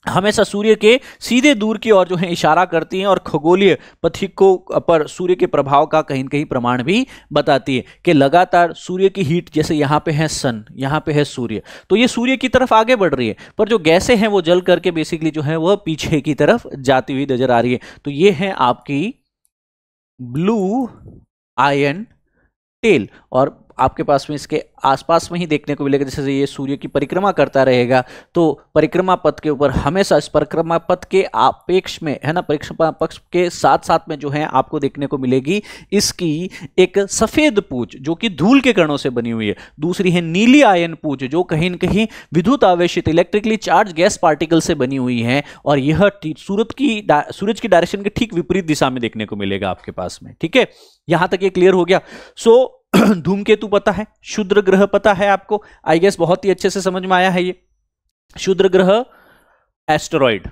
हमेशा सूर्य के सीधे दूर की ओर जो है इशारा करती हैं और खगोलीय पथिकों पर सूर्य के प्रभाव का कहीं कहीं प्रमाण भी बताती है कि लगातार सूर्य की हीट जैसे यहाँ पे है सन यहाँ पे है सूर्य तो ये सूर्य की तरफ आगे बढ़ रही है पर जो गैसें हैं वो जल करके बेसिकली जो है वह पीछे की तरफ जाती हुई नजर आ रही है तो ये है आपकी ब्लू आयन टेल और आपके पास में इसके आसपास में ही देखने को मिलेगा जैसे ये सूर्य की परिक्रमा करता रहेगा तो परिक्रमा पथ के ऊपर हमेशा इस परिक्रमा पथ के आपेक्ष में है ना परिक्रमा पक्ष के साथ साथ में जो है आपको देखने को मिलेगी इसकी एक सफ़ेद पूछ जो कि धूल के कणों से बनी हुई है दूसरी है नीली आयन पूछ जो कहीं न कहीं विद्युत आवेश इलेक्ट्रिकली चार्ज गैस पार्टिकल से बनी हुई है और यह सूरत की सूरज की डायरेक्शन के ठीक विपरीत दिशा में देखने को मिलेगा आपके पास में ठीक है यहां तक ये क्लियर हो गया सो so, धूमकेतु पता है शुद्र ग्रह पता है आपको आई गेस बहुत ही अच्छे से समझ में आया है ये शुद्र ग्रह एस्टेरॉइड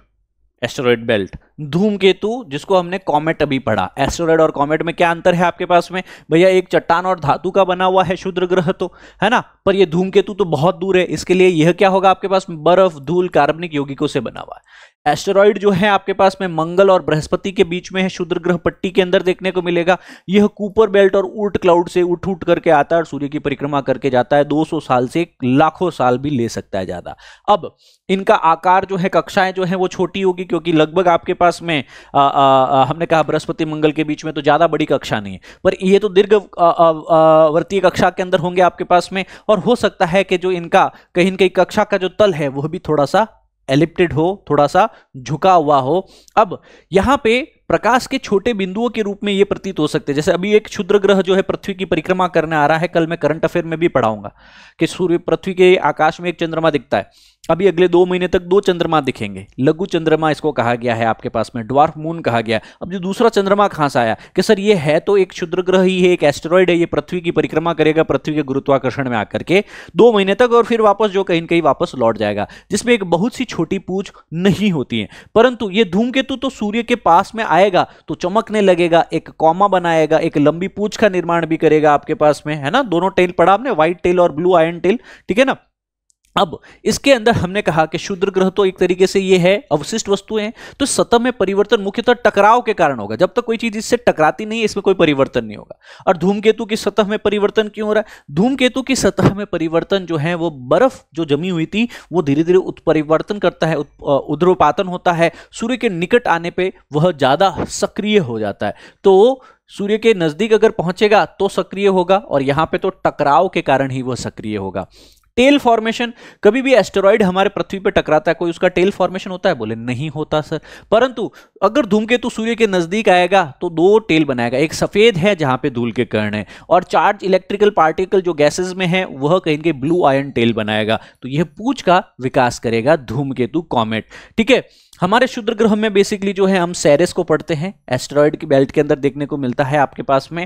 एस्टेरॉइड बेल्ट धूमकेतु जिसको हमने कॉमेट अभी पढ़ा एस्टेरॉइड और कॉमेट में क्या अंतर है आपके पास में भैया एक चट्टान और धातु का बना हुआ है शुद्र ग्रह तो है ना पर ये धूमकेतु तो बहुत दूर है इसके लिए यह क्या होगा आपके पास बर्फ धूल कार्बनिक यौगिकों से बना हुआ है एस्टेरॉइड जो है आपके पास में मंगल और बृहस्पति के बीच में है शुद्र ग्रह पट्टी के अंदर देखने को मिलेगा यह कूपर बेल्ट और उल्ट क्लाउड से उठ उठ करके आता है और सूर्य की परिक्रमा करके जाता है 200 साल से लाखों साल भी ले सकता है ज्यादा अब इनका आकार जो है कक्षाएं जो है वो छोटी होगी क्योंकि लगभग आपके पास में आ, आ, आ, हमने कहा बृहस्पति मंगल के बीच में तो ज्यादा बड़ी कक्षा नहीं है पर ये तो दीर्घ वर्तीय कक्षा के अंदर होंगे आपके पास में और हो सकता है कि जो इनका कहीं ना कहीं कक्षा का जो तल है वह भी थोड़ा सा एलिप्टेड हो थोड़ा सा झुका हुआ हो अब यहाँ पे प्रकाश के छोटे बिंदुओं के रूप में ये प्रतीत हो सकते हैं जैसे अभी एक क्षुद्र ग्रह जो है पृथ्वी की परिक्रमा करने आ रहा है कल मैं करंट अफेयर में भी पढ़ाऊंगा कि सूर्य पृथ्वी के आकाश में एक चंद्रमा दिखता है अभी अगले दो महीने तक दो चंद्रमा दिखेंगे लघु चंद्रमा इसको कहा गया है आपके पास में ड्वार्फ मून कहा गया अब जो दूसरा चंद्रमा कहाँ से आया कि सर ये है तो एक क्षुद्र ग्रह ही है एक एस्टेरॉयड है ये पृथ्वी की परिक्रमा करेगा पृथ्वी के गुरुत्वाकर्षण में आकर के दो महीने तक और फिर वापस जो कहीं कहीं वापस लौट जाएगा जिसमें एक बहुत सी छोटी पूछ नहीं होती है परंतु ये धूमकेतु तो सूर्य के पास में आएगा तो चमकने लगेगा एक कॉमा बनाएगा एक लंबी पूछ का निर्माण भी करेगा आपके पास में है ना दोनों टेल पड़ा आपने व्हाइट टेल और ब्लू आयन टेल ठीक है ना अब इसके अंदर हमने कहा कि शूद्र ग्रह तो एक तरीके से ये है अवशिष्ट वस्तुएं तो सतह में परिवर्तन मुख्यतः टकराव के कारण होगा जब तक कोई चीज इससे टकराती नहीं है इसमें कोई परिवर्तन नहीं होगा और धूमकेतु की सतह में परिवर्तन क्यों हो रहा है धूमकेतु की सतह में परिवर्तन जो है वो बर्फ जो जमी हुई थी वो धीरे धीरे उत्परिवर्तन करता है उद्रोपातन होता है सूर्य के निकट आने पर वह ज्यादा सक्रिय हो जाता है तो सूर्य के नजदीक अगर पहुंचेगा तो सक्रिय होगा और यहां पे तो टकराव के कारण ही वह सक्रिय होगा टेल फॉर्मेशन कभी भी एस्टेरॉइड हमारे पृथ्वी पर टकराता है कोई उसका टेल फॉर्मेशन होता है बोले नहीं होता सर परंतु अगर धूमकेतु सूर्य के नजदीक आएगा तो दो टेल बनाएगा एक सफेद है जहां पे धूल के कर्ण है और चार्ज इलेक्ट्रिकल पार्टिकल जो गैसेज में है वह कहीं के ब्लू आयन टेल बनाएगा तो यह पूछ का विकास करेगा धूमकेतु कॉमेट ठीक है हमारे शुद्र ग्रह में बेसिकली जो है हम सैरेस को पढ़ते हैं एस्ट्रॉयड की बेल्ट के अंदर देखने को मिलता है आपके पास में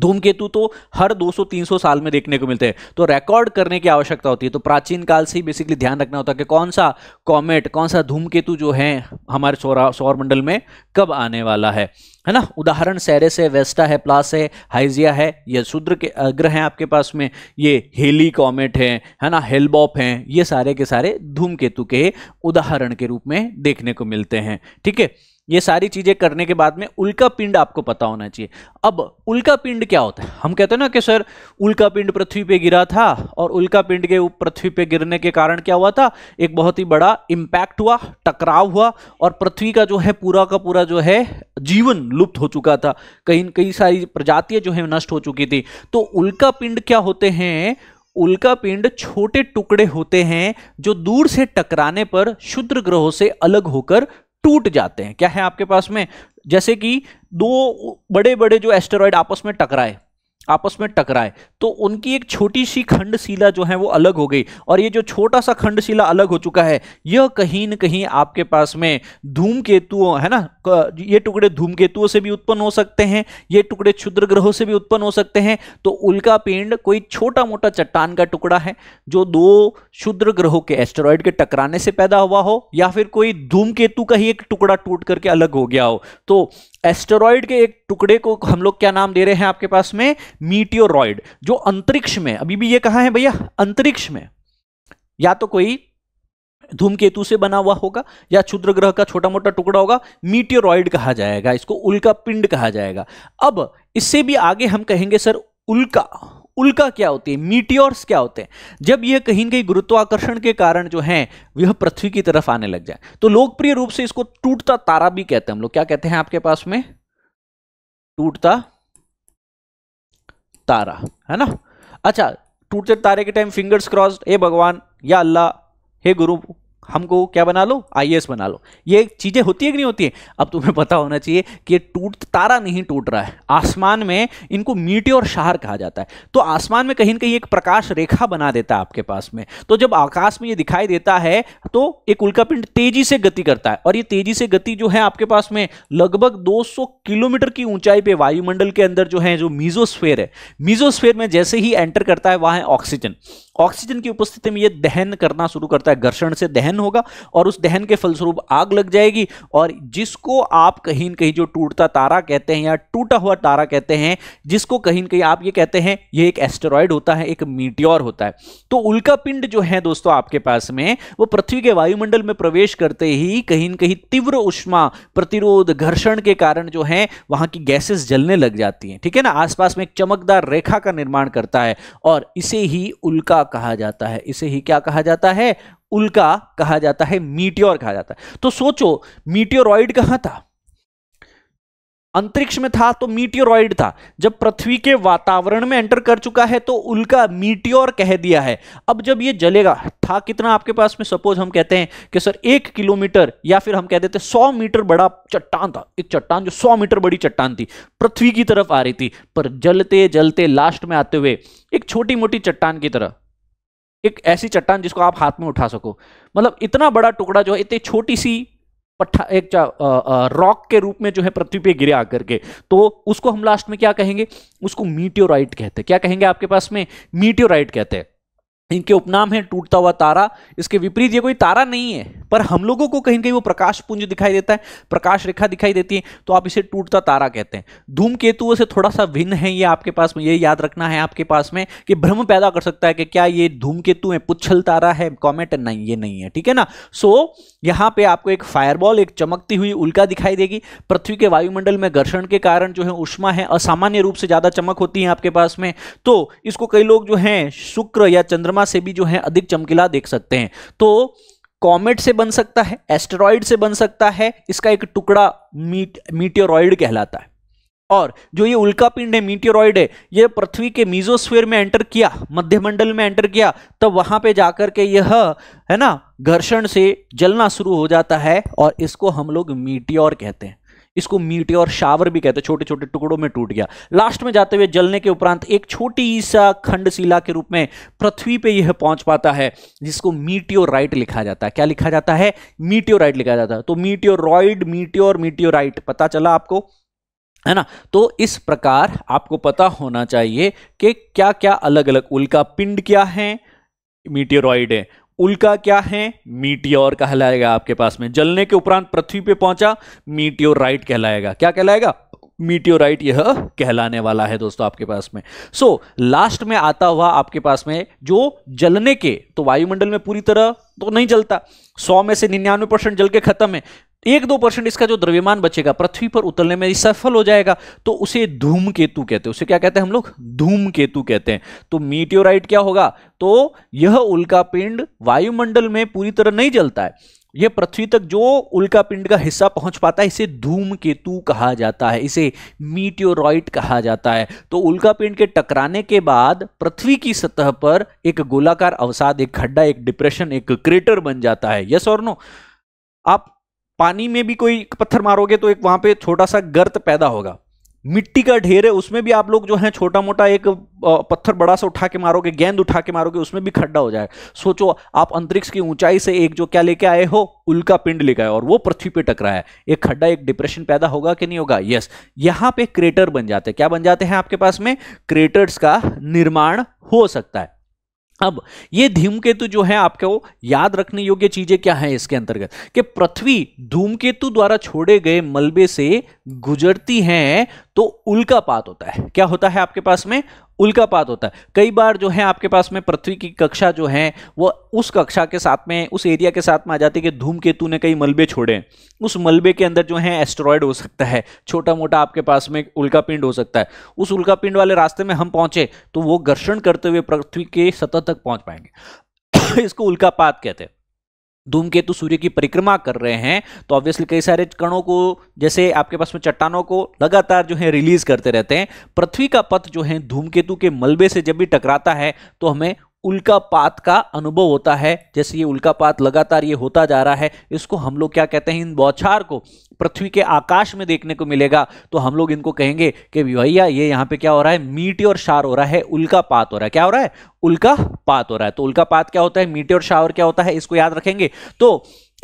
धूमकेतु तो हर 200-300 साल में देखने को मिलते हैं तो रिकॉर्ड करने की आवश्यकता होती है तो प्राचीन काल से ही बेसिकली ध्यान रखना होता है कि कौन सा कॉमेट कौन सा धूमकेतु जो है हमारे सौरा सौरमंडल में कब आने वाला है है ना उदाहरण सैरेस है वेस्टा है प्लास है हाइजिया है यह शूद्र के अग्र हैं आपके पास में ये हेली कॉमेट है है ना हेलबॉप हैं ये सारे के सारे धूमकेतु के उदाहरण के रूप में देखने को मिलते हैं ठीक है ये सारी चीज़ें करने के बाद में उल्का पिंड आपको पता होना चाहिए अब उल्का पिंड क्या होता है हम कहते हैं ना कि सर उल्का पिंड पृथ्वी पे गिरा था और उल्का पिंड के पृथ्वी पे गिरने के कारण क्या हुआ था एक बहुत ही बड़ा इम्पैक्ट हुआ टकराव हुआ और पृथ्वी का जो है पूरा का पूरा जो है जीवन लुप्त हो चुका था कहीं कई सारी प्रजातियां जो है नष्ट हो चुकी थी तो उल्का पिंड क्या होते हैं उल्का पिंड छोटे टुकड़े होते हैं जो दूर से टकराने पर शुद्र ग्रहों से अलग होकर टूट जाते हैं क्या है आपके पास में जैसे कि दो बड़े बड़े जो एस्टेरॉयड आपस में टकराए आपस में टकराए तो उनकी एक छोटी सी खंडशिला जो है वो अलग हो गई और ये जो छोटा सा खंडशिला अलग हो चुका है यह कहीं न कहीं आपके पास में धूमकेतुओं है ना ये टुकड़े धूमकेतुओं से भी उत्पन्न हो सकते हैं ये टुकड़े क्षुद्र ग्रहों से भी उत्पन्न हो सकते हैं तो उल्का पिंड कोई छोटा मोटा चट्टान का टुकड़ा है जो दो क्षुद्र ग्रहों के एस्टेरॉयड के टकराने से पैदा हुआ हो या फिर कोई धूमकेतु का ही एक टुकड़ा टूट करके अलग हो गया हो तो एस्टेरॉयड के एक टुकड़े को हम लोग क्या नाम दे रहे हैं आपके पास में मीटियोरॉइड जो अंतरिक्ष में अभी भी ये कहा है भैया अंतरिक्ष में या तो कोई धूमकेतु से बना हुआ होगा या क्षुद्र ग्रह का छोटा मोटा टुकड़ा होगा मीटियोरॉइड कहा जाएगा इसको उल्का पिंड कहा जाएगा अब इससे भी आगे हम कहेंगे सर उल्का उल्का क्या होती है मीटियोर्स क्या होते हैं जब यह कहीं ना कहीं गुरुत्वाकर्षण के कारण जो है वह पृथ्वी की तरफ आने लग जाए तो लोकप्रिय रूप से इसको टूटता तारा भी कहते हैं हम लोग क्या कहते हैं आपके पास में टूटता तारा है ना अच्छा टूटते तारे के टाइम फिंगर्स क्रॉस्ड हे भगवान या अल्लाह हे गुरु हमको क्या बना लो आई बना लो ये चीज़ें होती है कि नहीं होती है अब तुम्हें पता होना चाहिए कि ये टूट तारा नहीं टूट रहा है आसमान में इनको मीटे और शहर कहा जाता है तो आसमान में कहीं ना कहीं एक प्रकाश रेखा बना देता है आपके पास में तो जब आकाश में ये दिखाई देता है तो एक उल्का पिंड तेजी से गति करता है और ये तेजी से गति जो है आपके पास में लगभग दो किलोमीटर की ऊंचाई पर वायुमंडल के अंदर जो है जो मीजोस्फेयर है मीजोस्फेयर में जैसे ही एंटर करता है वहां है ऑक्सीजन ऑक्सीजन की उपस्थिति में ये दहन करना शुरू करता है घर्षण से दहन होगा और उस दहन के फलस्वरूप आग लग जाएगी और जिसको आप कहीं कहीं जो टूटता तारा कहते हैं या टूटा हुआ तारा कहते हैं जिसको कहीं कहीं आप ये कहते हैं ये एक एस्टेरॉयड होता है एक मीटियोर होता है तो उल्का पिंड जो है दोस्तों आपके पास में वो पृथ्वी के वायुमंडल में प्रवेश करते ही कहीं कहीं तीव्र उष्मा प्रतिरोध घर्षण के कारण जो है वहां की गैसेस जलने लग जाती हैं ठीक है ना आसपास में एक चमकदार रेखा का निर्माण करता है और इसे ही उल्का कहा जाता है इसे ही क्या कहा जाता है उल्का कहा जाता है मीटियोर कहा जाता है तो सोचो मीटियोरॉइड कहां था अंतरिक्ष में था तो मीटियोरॉइड था जब पृथ्वी के वातावरण में एंटर कर चुका है तो उल्का मीटियोर कह दिया है अब जब ये जलेगा था कितना आपके पास में सपोज हम कहते हैं कि सर एक किलोमीटर या फिर हम कह देते सौ मीटर बड़ा चट्टान था एक चट्टान जो सौ मीटर बड़ी चट्टान थी पृथ्वी की तरफ आ रही थी पर जलते जलते लास्ट में आते हुए एक छोटी मोटी चट्टान की तरह एक ऐसी चट्टान जिसको आप हाथ में उठा सको मतलब इतना बड़ा टुकड़ा जो है इतनी छोटी सी पट्टा एक रॉक के रूप में जो है पृथ्वी पे गिरे आकर के तो उसको हम लास्ट में क्या कहेंगे उसको मीटियोराइट कहते हैं क्या कहेंगे आपके पास में मीटियोराइट कहते हैं इनके उपनाम है टूटता हुआ तारा इसके विपरीत ये कोई तारा नहीं है पर हम लोगों को कहीं कहीं वो प्रकाश पुंज दिखाई देता है प्रकाश रेखा दिखाई देती है तो आप इसे टूटता तारा कहते हैं धूम केतु से थोड़ा सा भिन्न है ये आपके पास में ये याद रखना है आपके पास में कि भ्रम पैदा कर सकता है कि क्या ये धूमकेतु है पुच्छल तारा है कॉमेट नहीं ये नहीं है ठीक है ना सो so, यहाँ पे आपको एक फायरबॉल एक चमकती हुई उल्का दिखाई देगी पृथ्वी के वायुमंडल में घर्षण के कारण जो है उष्मा है असामान्य रूप से ज़्यादा चमक होती है आपके पास में तो इसको कई लोग जो हैं शुक्र या चंद्रमा से भी जो है अधिक चमकीला देख सकते हैं तो कॉमेट से बन सकता है एस्टेरॉइड से बन सकता है इसका एक टुकड़ा मीट मीटियोरॉयड कहलाता है और जो ये उल्का पिंड है मीटियोरॉयड है ये पृथ्वी के मीजोस्फेयर में एंटर किया मध्यमंडल में एंटर किया तब वहां पे जाकर के यह है ना घर्षण से जलना शुरू हो जाता है और इसको हम लोग मीटियोर कहते हैं इसको मीटियोर शावर भी कहते हैं छोटे छोटे टुकड़ों में टूट गया लास्ट में जाते हुए जलने के उपरांत एक छोटी सा खंडशिला के रूप में पृथ्वी पे यह पहुंच पाता है जिसको मीटियोराइट लिखा जाता है क्या लिखा जाता है मीटियोराइट लिखा जाता है तो मीटियोरॉइड मीटियोर मीटियोराइट पता चला आपको है ना तो इस प्रकार आपको पता होना चाहिए कि क्या क्या अलग अलग उल्का पिंड क्या है मीटियोरॉइड है उल्का क्या है मीटियोर कहलाएगा आपके पास में जलने के उपरांत पृथ्वी पे पहुंचा मीटियोराइट कहलाएगा क्या कहलाएगा मीटियोराइट यह कहलाने वाला है दोस्तों आपके पास में सो so, लास्ट में आता हुआ आपके पास में जो जलने के तो वायुमंडल में पूरी तरह तो नहीं जलता सौ में से निन्यानवे परसेंट जल के खत्म है एक दो परसेंट इसका जो द्रव्यमान बचेगा पृथ्वी पर उतरने में सफल हो जाएगा तो उसे धूम केतु कहते हैं उसे क्या कहते हैं हम लोग धूम केतु कहते हैं तो मीटियोराइट क्या होगा तो यह उल्का पिंड वायुमंडल में पूरी तरह नहीं जलता है यह पृथ्वी तक जो उल्का पिंड का हिस्सा पहुंच पाता है इसे धूम केतु कहा जाता है इसे मीटियोरॉइड कहा जाता है तो उल्का पिंड के टकराने के बाद पृथ्वी की सतह पर एक गोलाकार अवसाद एक खड्डा एक डिप्रेशन एक क्रेटर बन जाता है यस और नो आप पानी में भी कोई पत्थर मारोगे तो एक वहां पे छोटा सा गर्त पैदा होगा मिट्टी का ढेर है उसमें भी आप लोग जो है छोटा मोटा एक पत्थर बड़ा सा उठा के मारोगे गेंद उठा के मारोगे उसमें भी खड्डा हो जाए सोचो आप अंतरिक्ष की ऊंचाई से एक जो क्या लेके आए हो उल्का पिंड लेके आए और वो पृथ्वी पे टकरा है एक खड्डा एक डिप्रेशन पैदा होगा कि नहीं होगा यस यहां पे क्रेटर बन जाते हैं क्या बन जाते हैं आपके पास में क्रेटर्स का निर्माण हो सकता है अब ये धूमकेतु जो है आपको याद रखने योग्य चीजें क्या है इसके अंतर्गत कि पृथ्वी धूमकेतु द्वारा छोड़े गए मलबे से गुजरती हैं तो उल्का पात होता है क्या होता है आपके पास में उल्का पात होता है कई बार जो है आपके पास में पृथ्वी की कक्षा जो है वो उस कक्षा के साथ में उस एरिया के साथ में आ जाती है कि धूमकेतु ने कई मलबे छोड़े उस मलबे के अंदर जो है एस्ट्रॉयड हो सकता है छोटा मोटा आपके पास में उल्का पिंड हो सकता है उस उल्का पिंड वाले रास्ते में हम पहुंचे तो वो घर्षण करते हुए पृथ्वी के सतह तक पहुंच पाएंगे इसको उल्का पात कहते हैं धूमकेतु सूर्य की परिक्रमा कर रहे हैं तो ऑब्वियसली कई सारे कणों को जैसे आपके पास में चट्टानों को लगातार जो है रिलीज करते रहते हैं पृथ्वी का पथ जो है धूमकेतु के मलबे से जब भी टकराता है तो हमें उल्कापात का अनुभव होता है जैसे ये उल्कापात लगातार ये होता जा रहा है इसको हम लोग क्या कहते हैं इन बौछार को पृथ्वी के आकाश में देखने को मिलेगा तो हम लोग इनको कहेंगे कि भैया ये यहाँ पे क्या हो रहा है मीटी और शार हो रहा है उल्कापात हो रहा है क्या हो रहा है उल्का हो रहा है तो उल्का क्या होता है मीटी और शावर क्या होता है इसको याद रखेंगे तो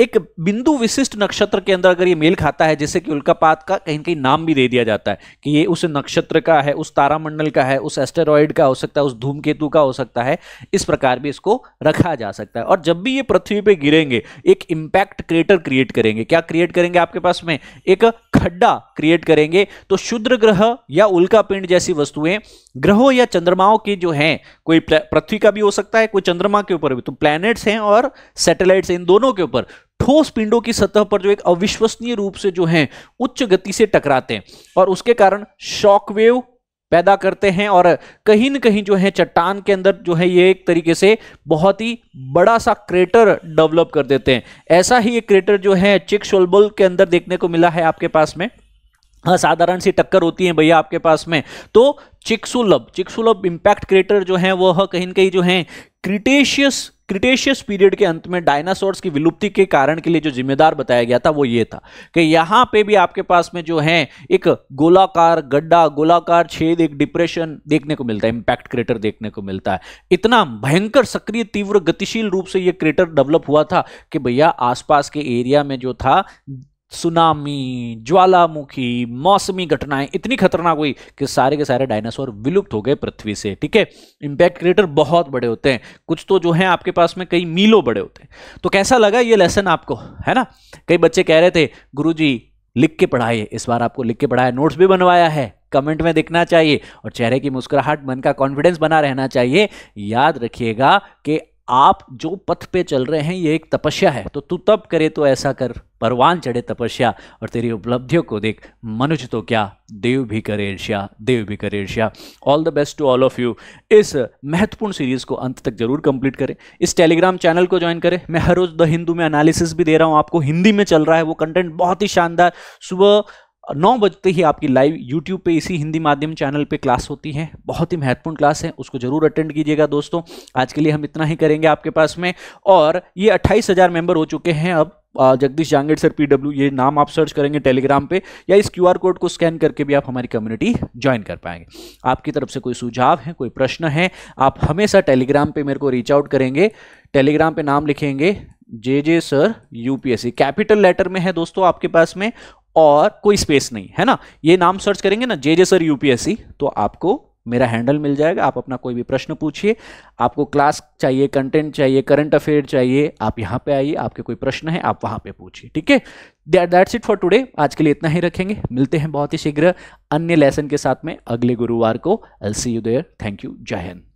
एक बिंदु विशिष्ट नक्षत्र के अंदर अगर ये मेल खाता है जैसे कि उल्कापात का कहीं कहीं नाम भी दे दिया जाता है कि ये उस नक्षत्र का है उस तारामंडल का है उस एस्टेरॉयड का हो सकता है उस धूमकेतु का हो सकता है इस प्रकार भी इसको रखा जा सकता है और जब भी ये पृथ्वी पे गिरेंगे एक इम्पैक्ट क्रिएटर क्रिएट करेंगे क्या क्रिएट करेंगे आपके पास में एक खड्डा क्रिएट करेंगे तो शुद्र ग्रह या उल्का पिंड जैसी वस्तुएं ग्रहों या चंद्रमाओं के जो हैं कोई पृथ्वी का भी हो सकता है कोई चंद्रमा के ऊपर भी तो प्लैनेट्स हैं और सैटेलाइट्स इन दोनों के ऊपर ठोस पिंडों की सतह पर जो एक अविश्वसनीय रूप से जो है उच्च गति से टकराते हैं और उसके कारण शॉकवेव पैदा करते हैं और कहीं न कहीं जो है चट्टान के अंदर जो है ये एक तरीके से बहुत ही बड़ा सा क्रेटर डेवलप कर देते हैं ऐसा ही एक क्रेटर जो है चिक शोलबल के अंदर देखने को मिला है आपके पास में असाधारण सी टक्कर होती है भैया आपके पास में तो चिक्सुलभ चिक्सुलभ इंपैक्ट क्रेटर जो है वह कहीं कहीं जो है क्रिटेशियस क्रिटेशियस पीरियड के अंत में डायनासोर्स की विलुप्ति के कारण के लिए जो जिम्मेदार बताया गया था वो ये था कि यहाँ पे भी आपके पास में जो है एक गोलाकार गड्ढा गोलाकार छेद एक डिप्रेशन देखने को मिलता है इंपैक्ट क्रेटर देखने को मिलता है इतना भयंकर सक्रिय तीव्र गतिशील रूप से ये क्रेटर डेवलप हुआ था कि भैया आसपास के एरिया में जो था सुनामी ज्वालामुखी मौसमी घटनाएं इतनी खतरनाक हुई कि सारे के सारे डायनासोर विलुप्त हो गए पृथ्वी से ठीक है इंपैक्ट क्रिएटर बहुत बड़े होते हैं कुछ तो जो है आपके पास में कई मीलों बड़े होते हैं तो कैसा लगा ये लेसन आपको है ना कई बच्चे कह रहे थे गुरु लिख के पढ़ाइए इस बार आपको लिख के पढ़ाया नोट्स भी बनवाया है कमेंट में दिखना चाहिए और चेहरे की मुस्कुराहट मन का कॉन्फिडेंस बना रहना चाहिए याद रखिएगा कि आप जो पथ पे चल रहे हैं ये एक तपस्या है तो तू तप करे तो ऐसा कर परवान चढ़े तपस्या और तेरी उपलब्धियों को देख मनुष्य तो क्या देव भी करे ईर्ष्या देव भी करे ईर्ष्या all the best to all of you इस महत्वपूर्ण सीरीज़ को अंत तक जरूर कंप्लीट करें इस टेलीग्राम चैनल को ज्वाइन करें मैं हर रोज़ द हिंदू में एनालिसिस भी दे रहा हूँ आपको हिंदी में चल रहा है वो कंटेंट बहुत ही शानदार सुबह नौ बजते ही आपकी लाइव यूट्यूब पे इसी हिंदी माध्यम चैनल पे क्लास होती है बहुत ही महत्वपूर्ण क्लास है उसको जरूर अटेंड कीजिएगा दोस्तों आज के लिए हम इतना ही करेंगे आपके पास में और ये अट्ठाईस हज़ार मेम्बर हो चुके हैं अब जगदीश जांगेड सर पीडब्ल्यू ये नाम आप सर्च करेंगे टेलीग्राम पे या इस क्यूआर कोड को स्कैन करके भी आप हमारी कम्युनिटी ज्वाइन कर पाएंगे आपकी तरफ से कोई सुझाव है कोई प्रश्न है आप हमेशा टेलीग्राम पे मेरे को रीच आउट करेंगे टेलीग्राम पे नाम लिखेंगे J J sir UPSC capital letter में है दोस्तों आपके पास में और कोई स्पेस नहीं है ना ये नाम सर्च करेंगे ना जे जे सर यूपीएससी तो आपको मेरा हैंडल मिल जाएगा आप अपना कोई भी प्रश्न पूछिए आपको क्लास चाहिए कंटेंट चाहिए करंट अफेयर चाहिए आप यहाँ पे आइए आपके कोई प्रश्न है आप वहाँ पे पूछिए ठीक है that that's it for today आज के लिए इतना ही रखेंगे मिलते हैं बहुत ही शीघ्र अन्य लेसन के साथ में अगले गुरुवार को I'll see you there thank you जय हिंद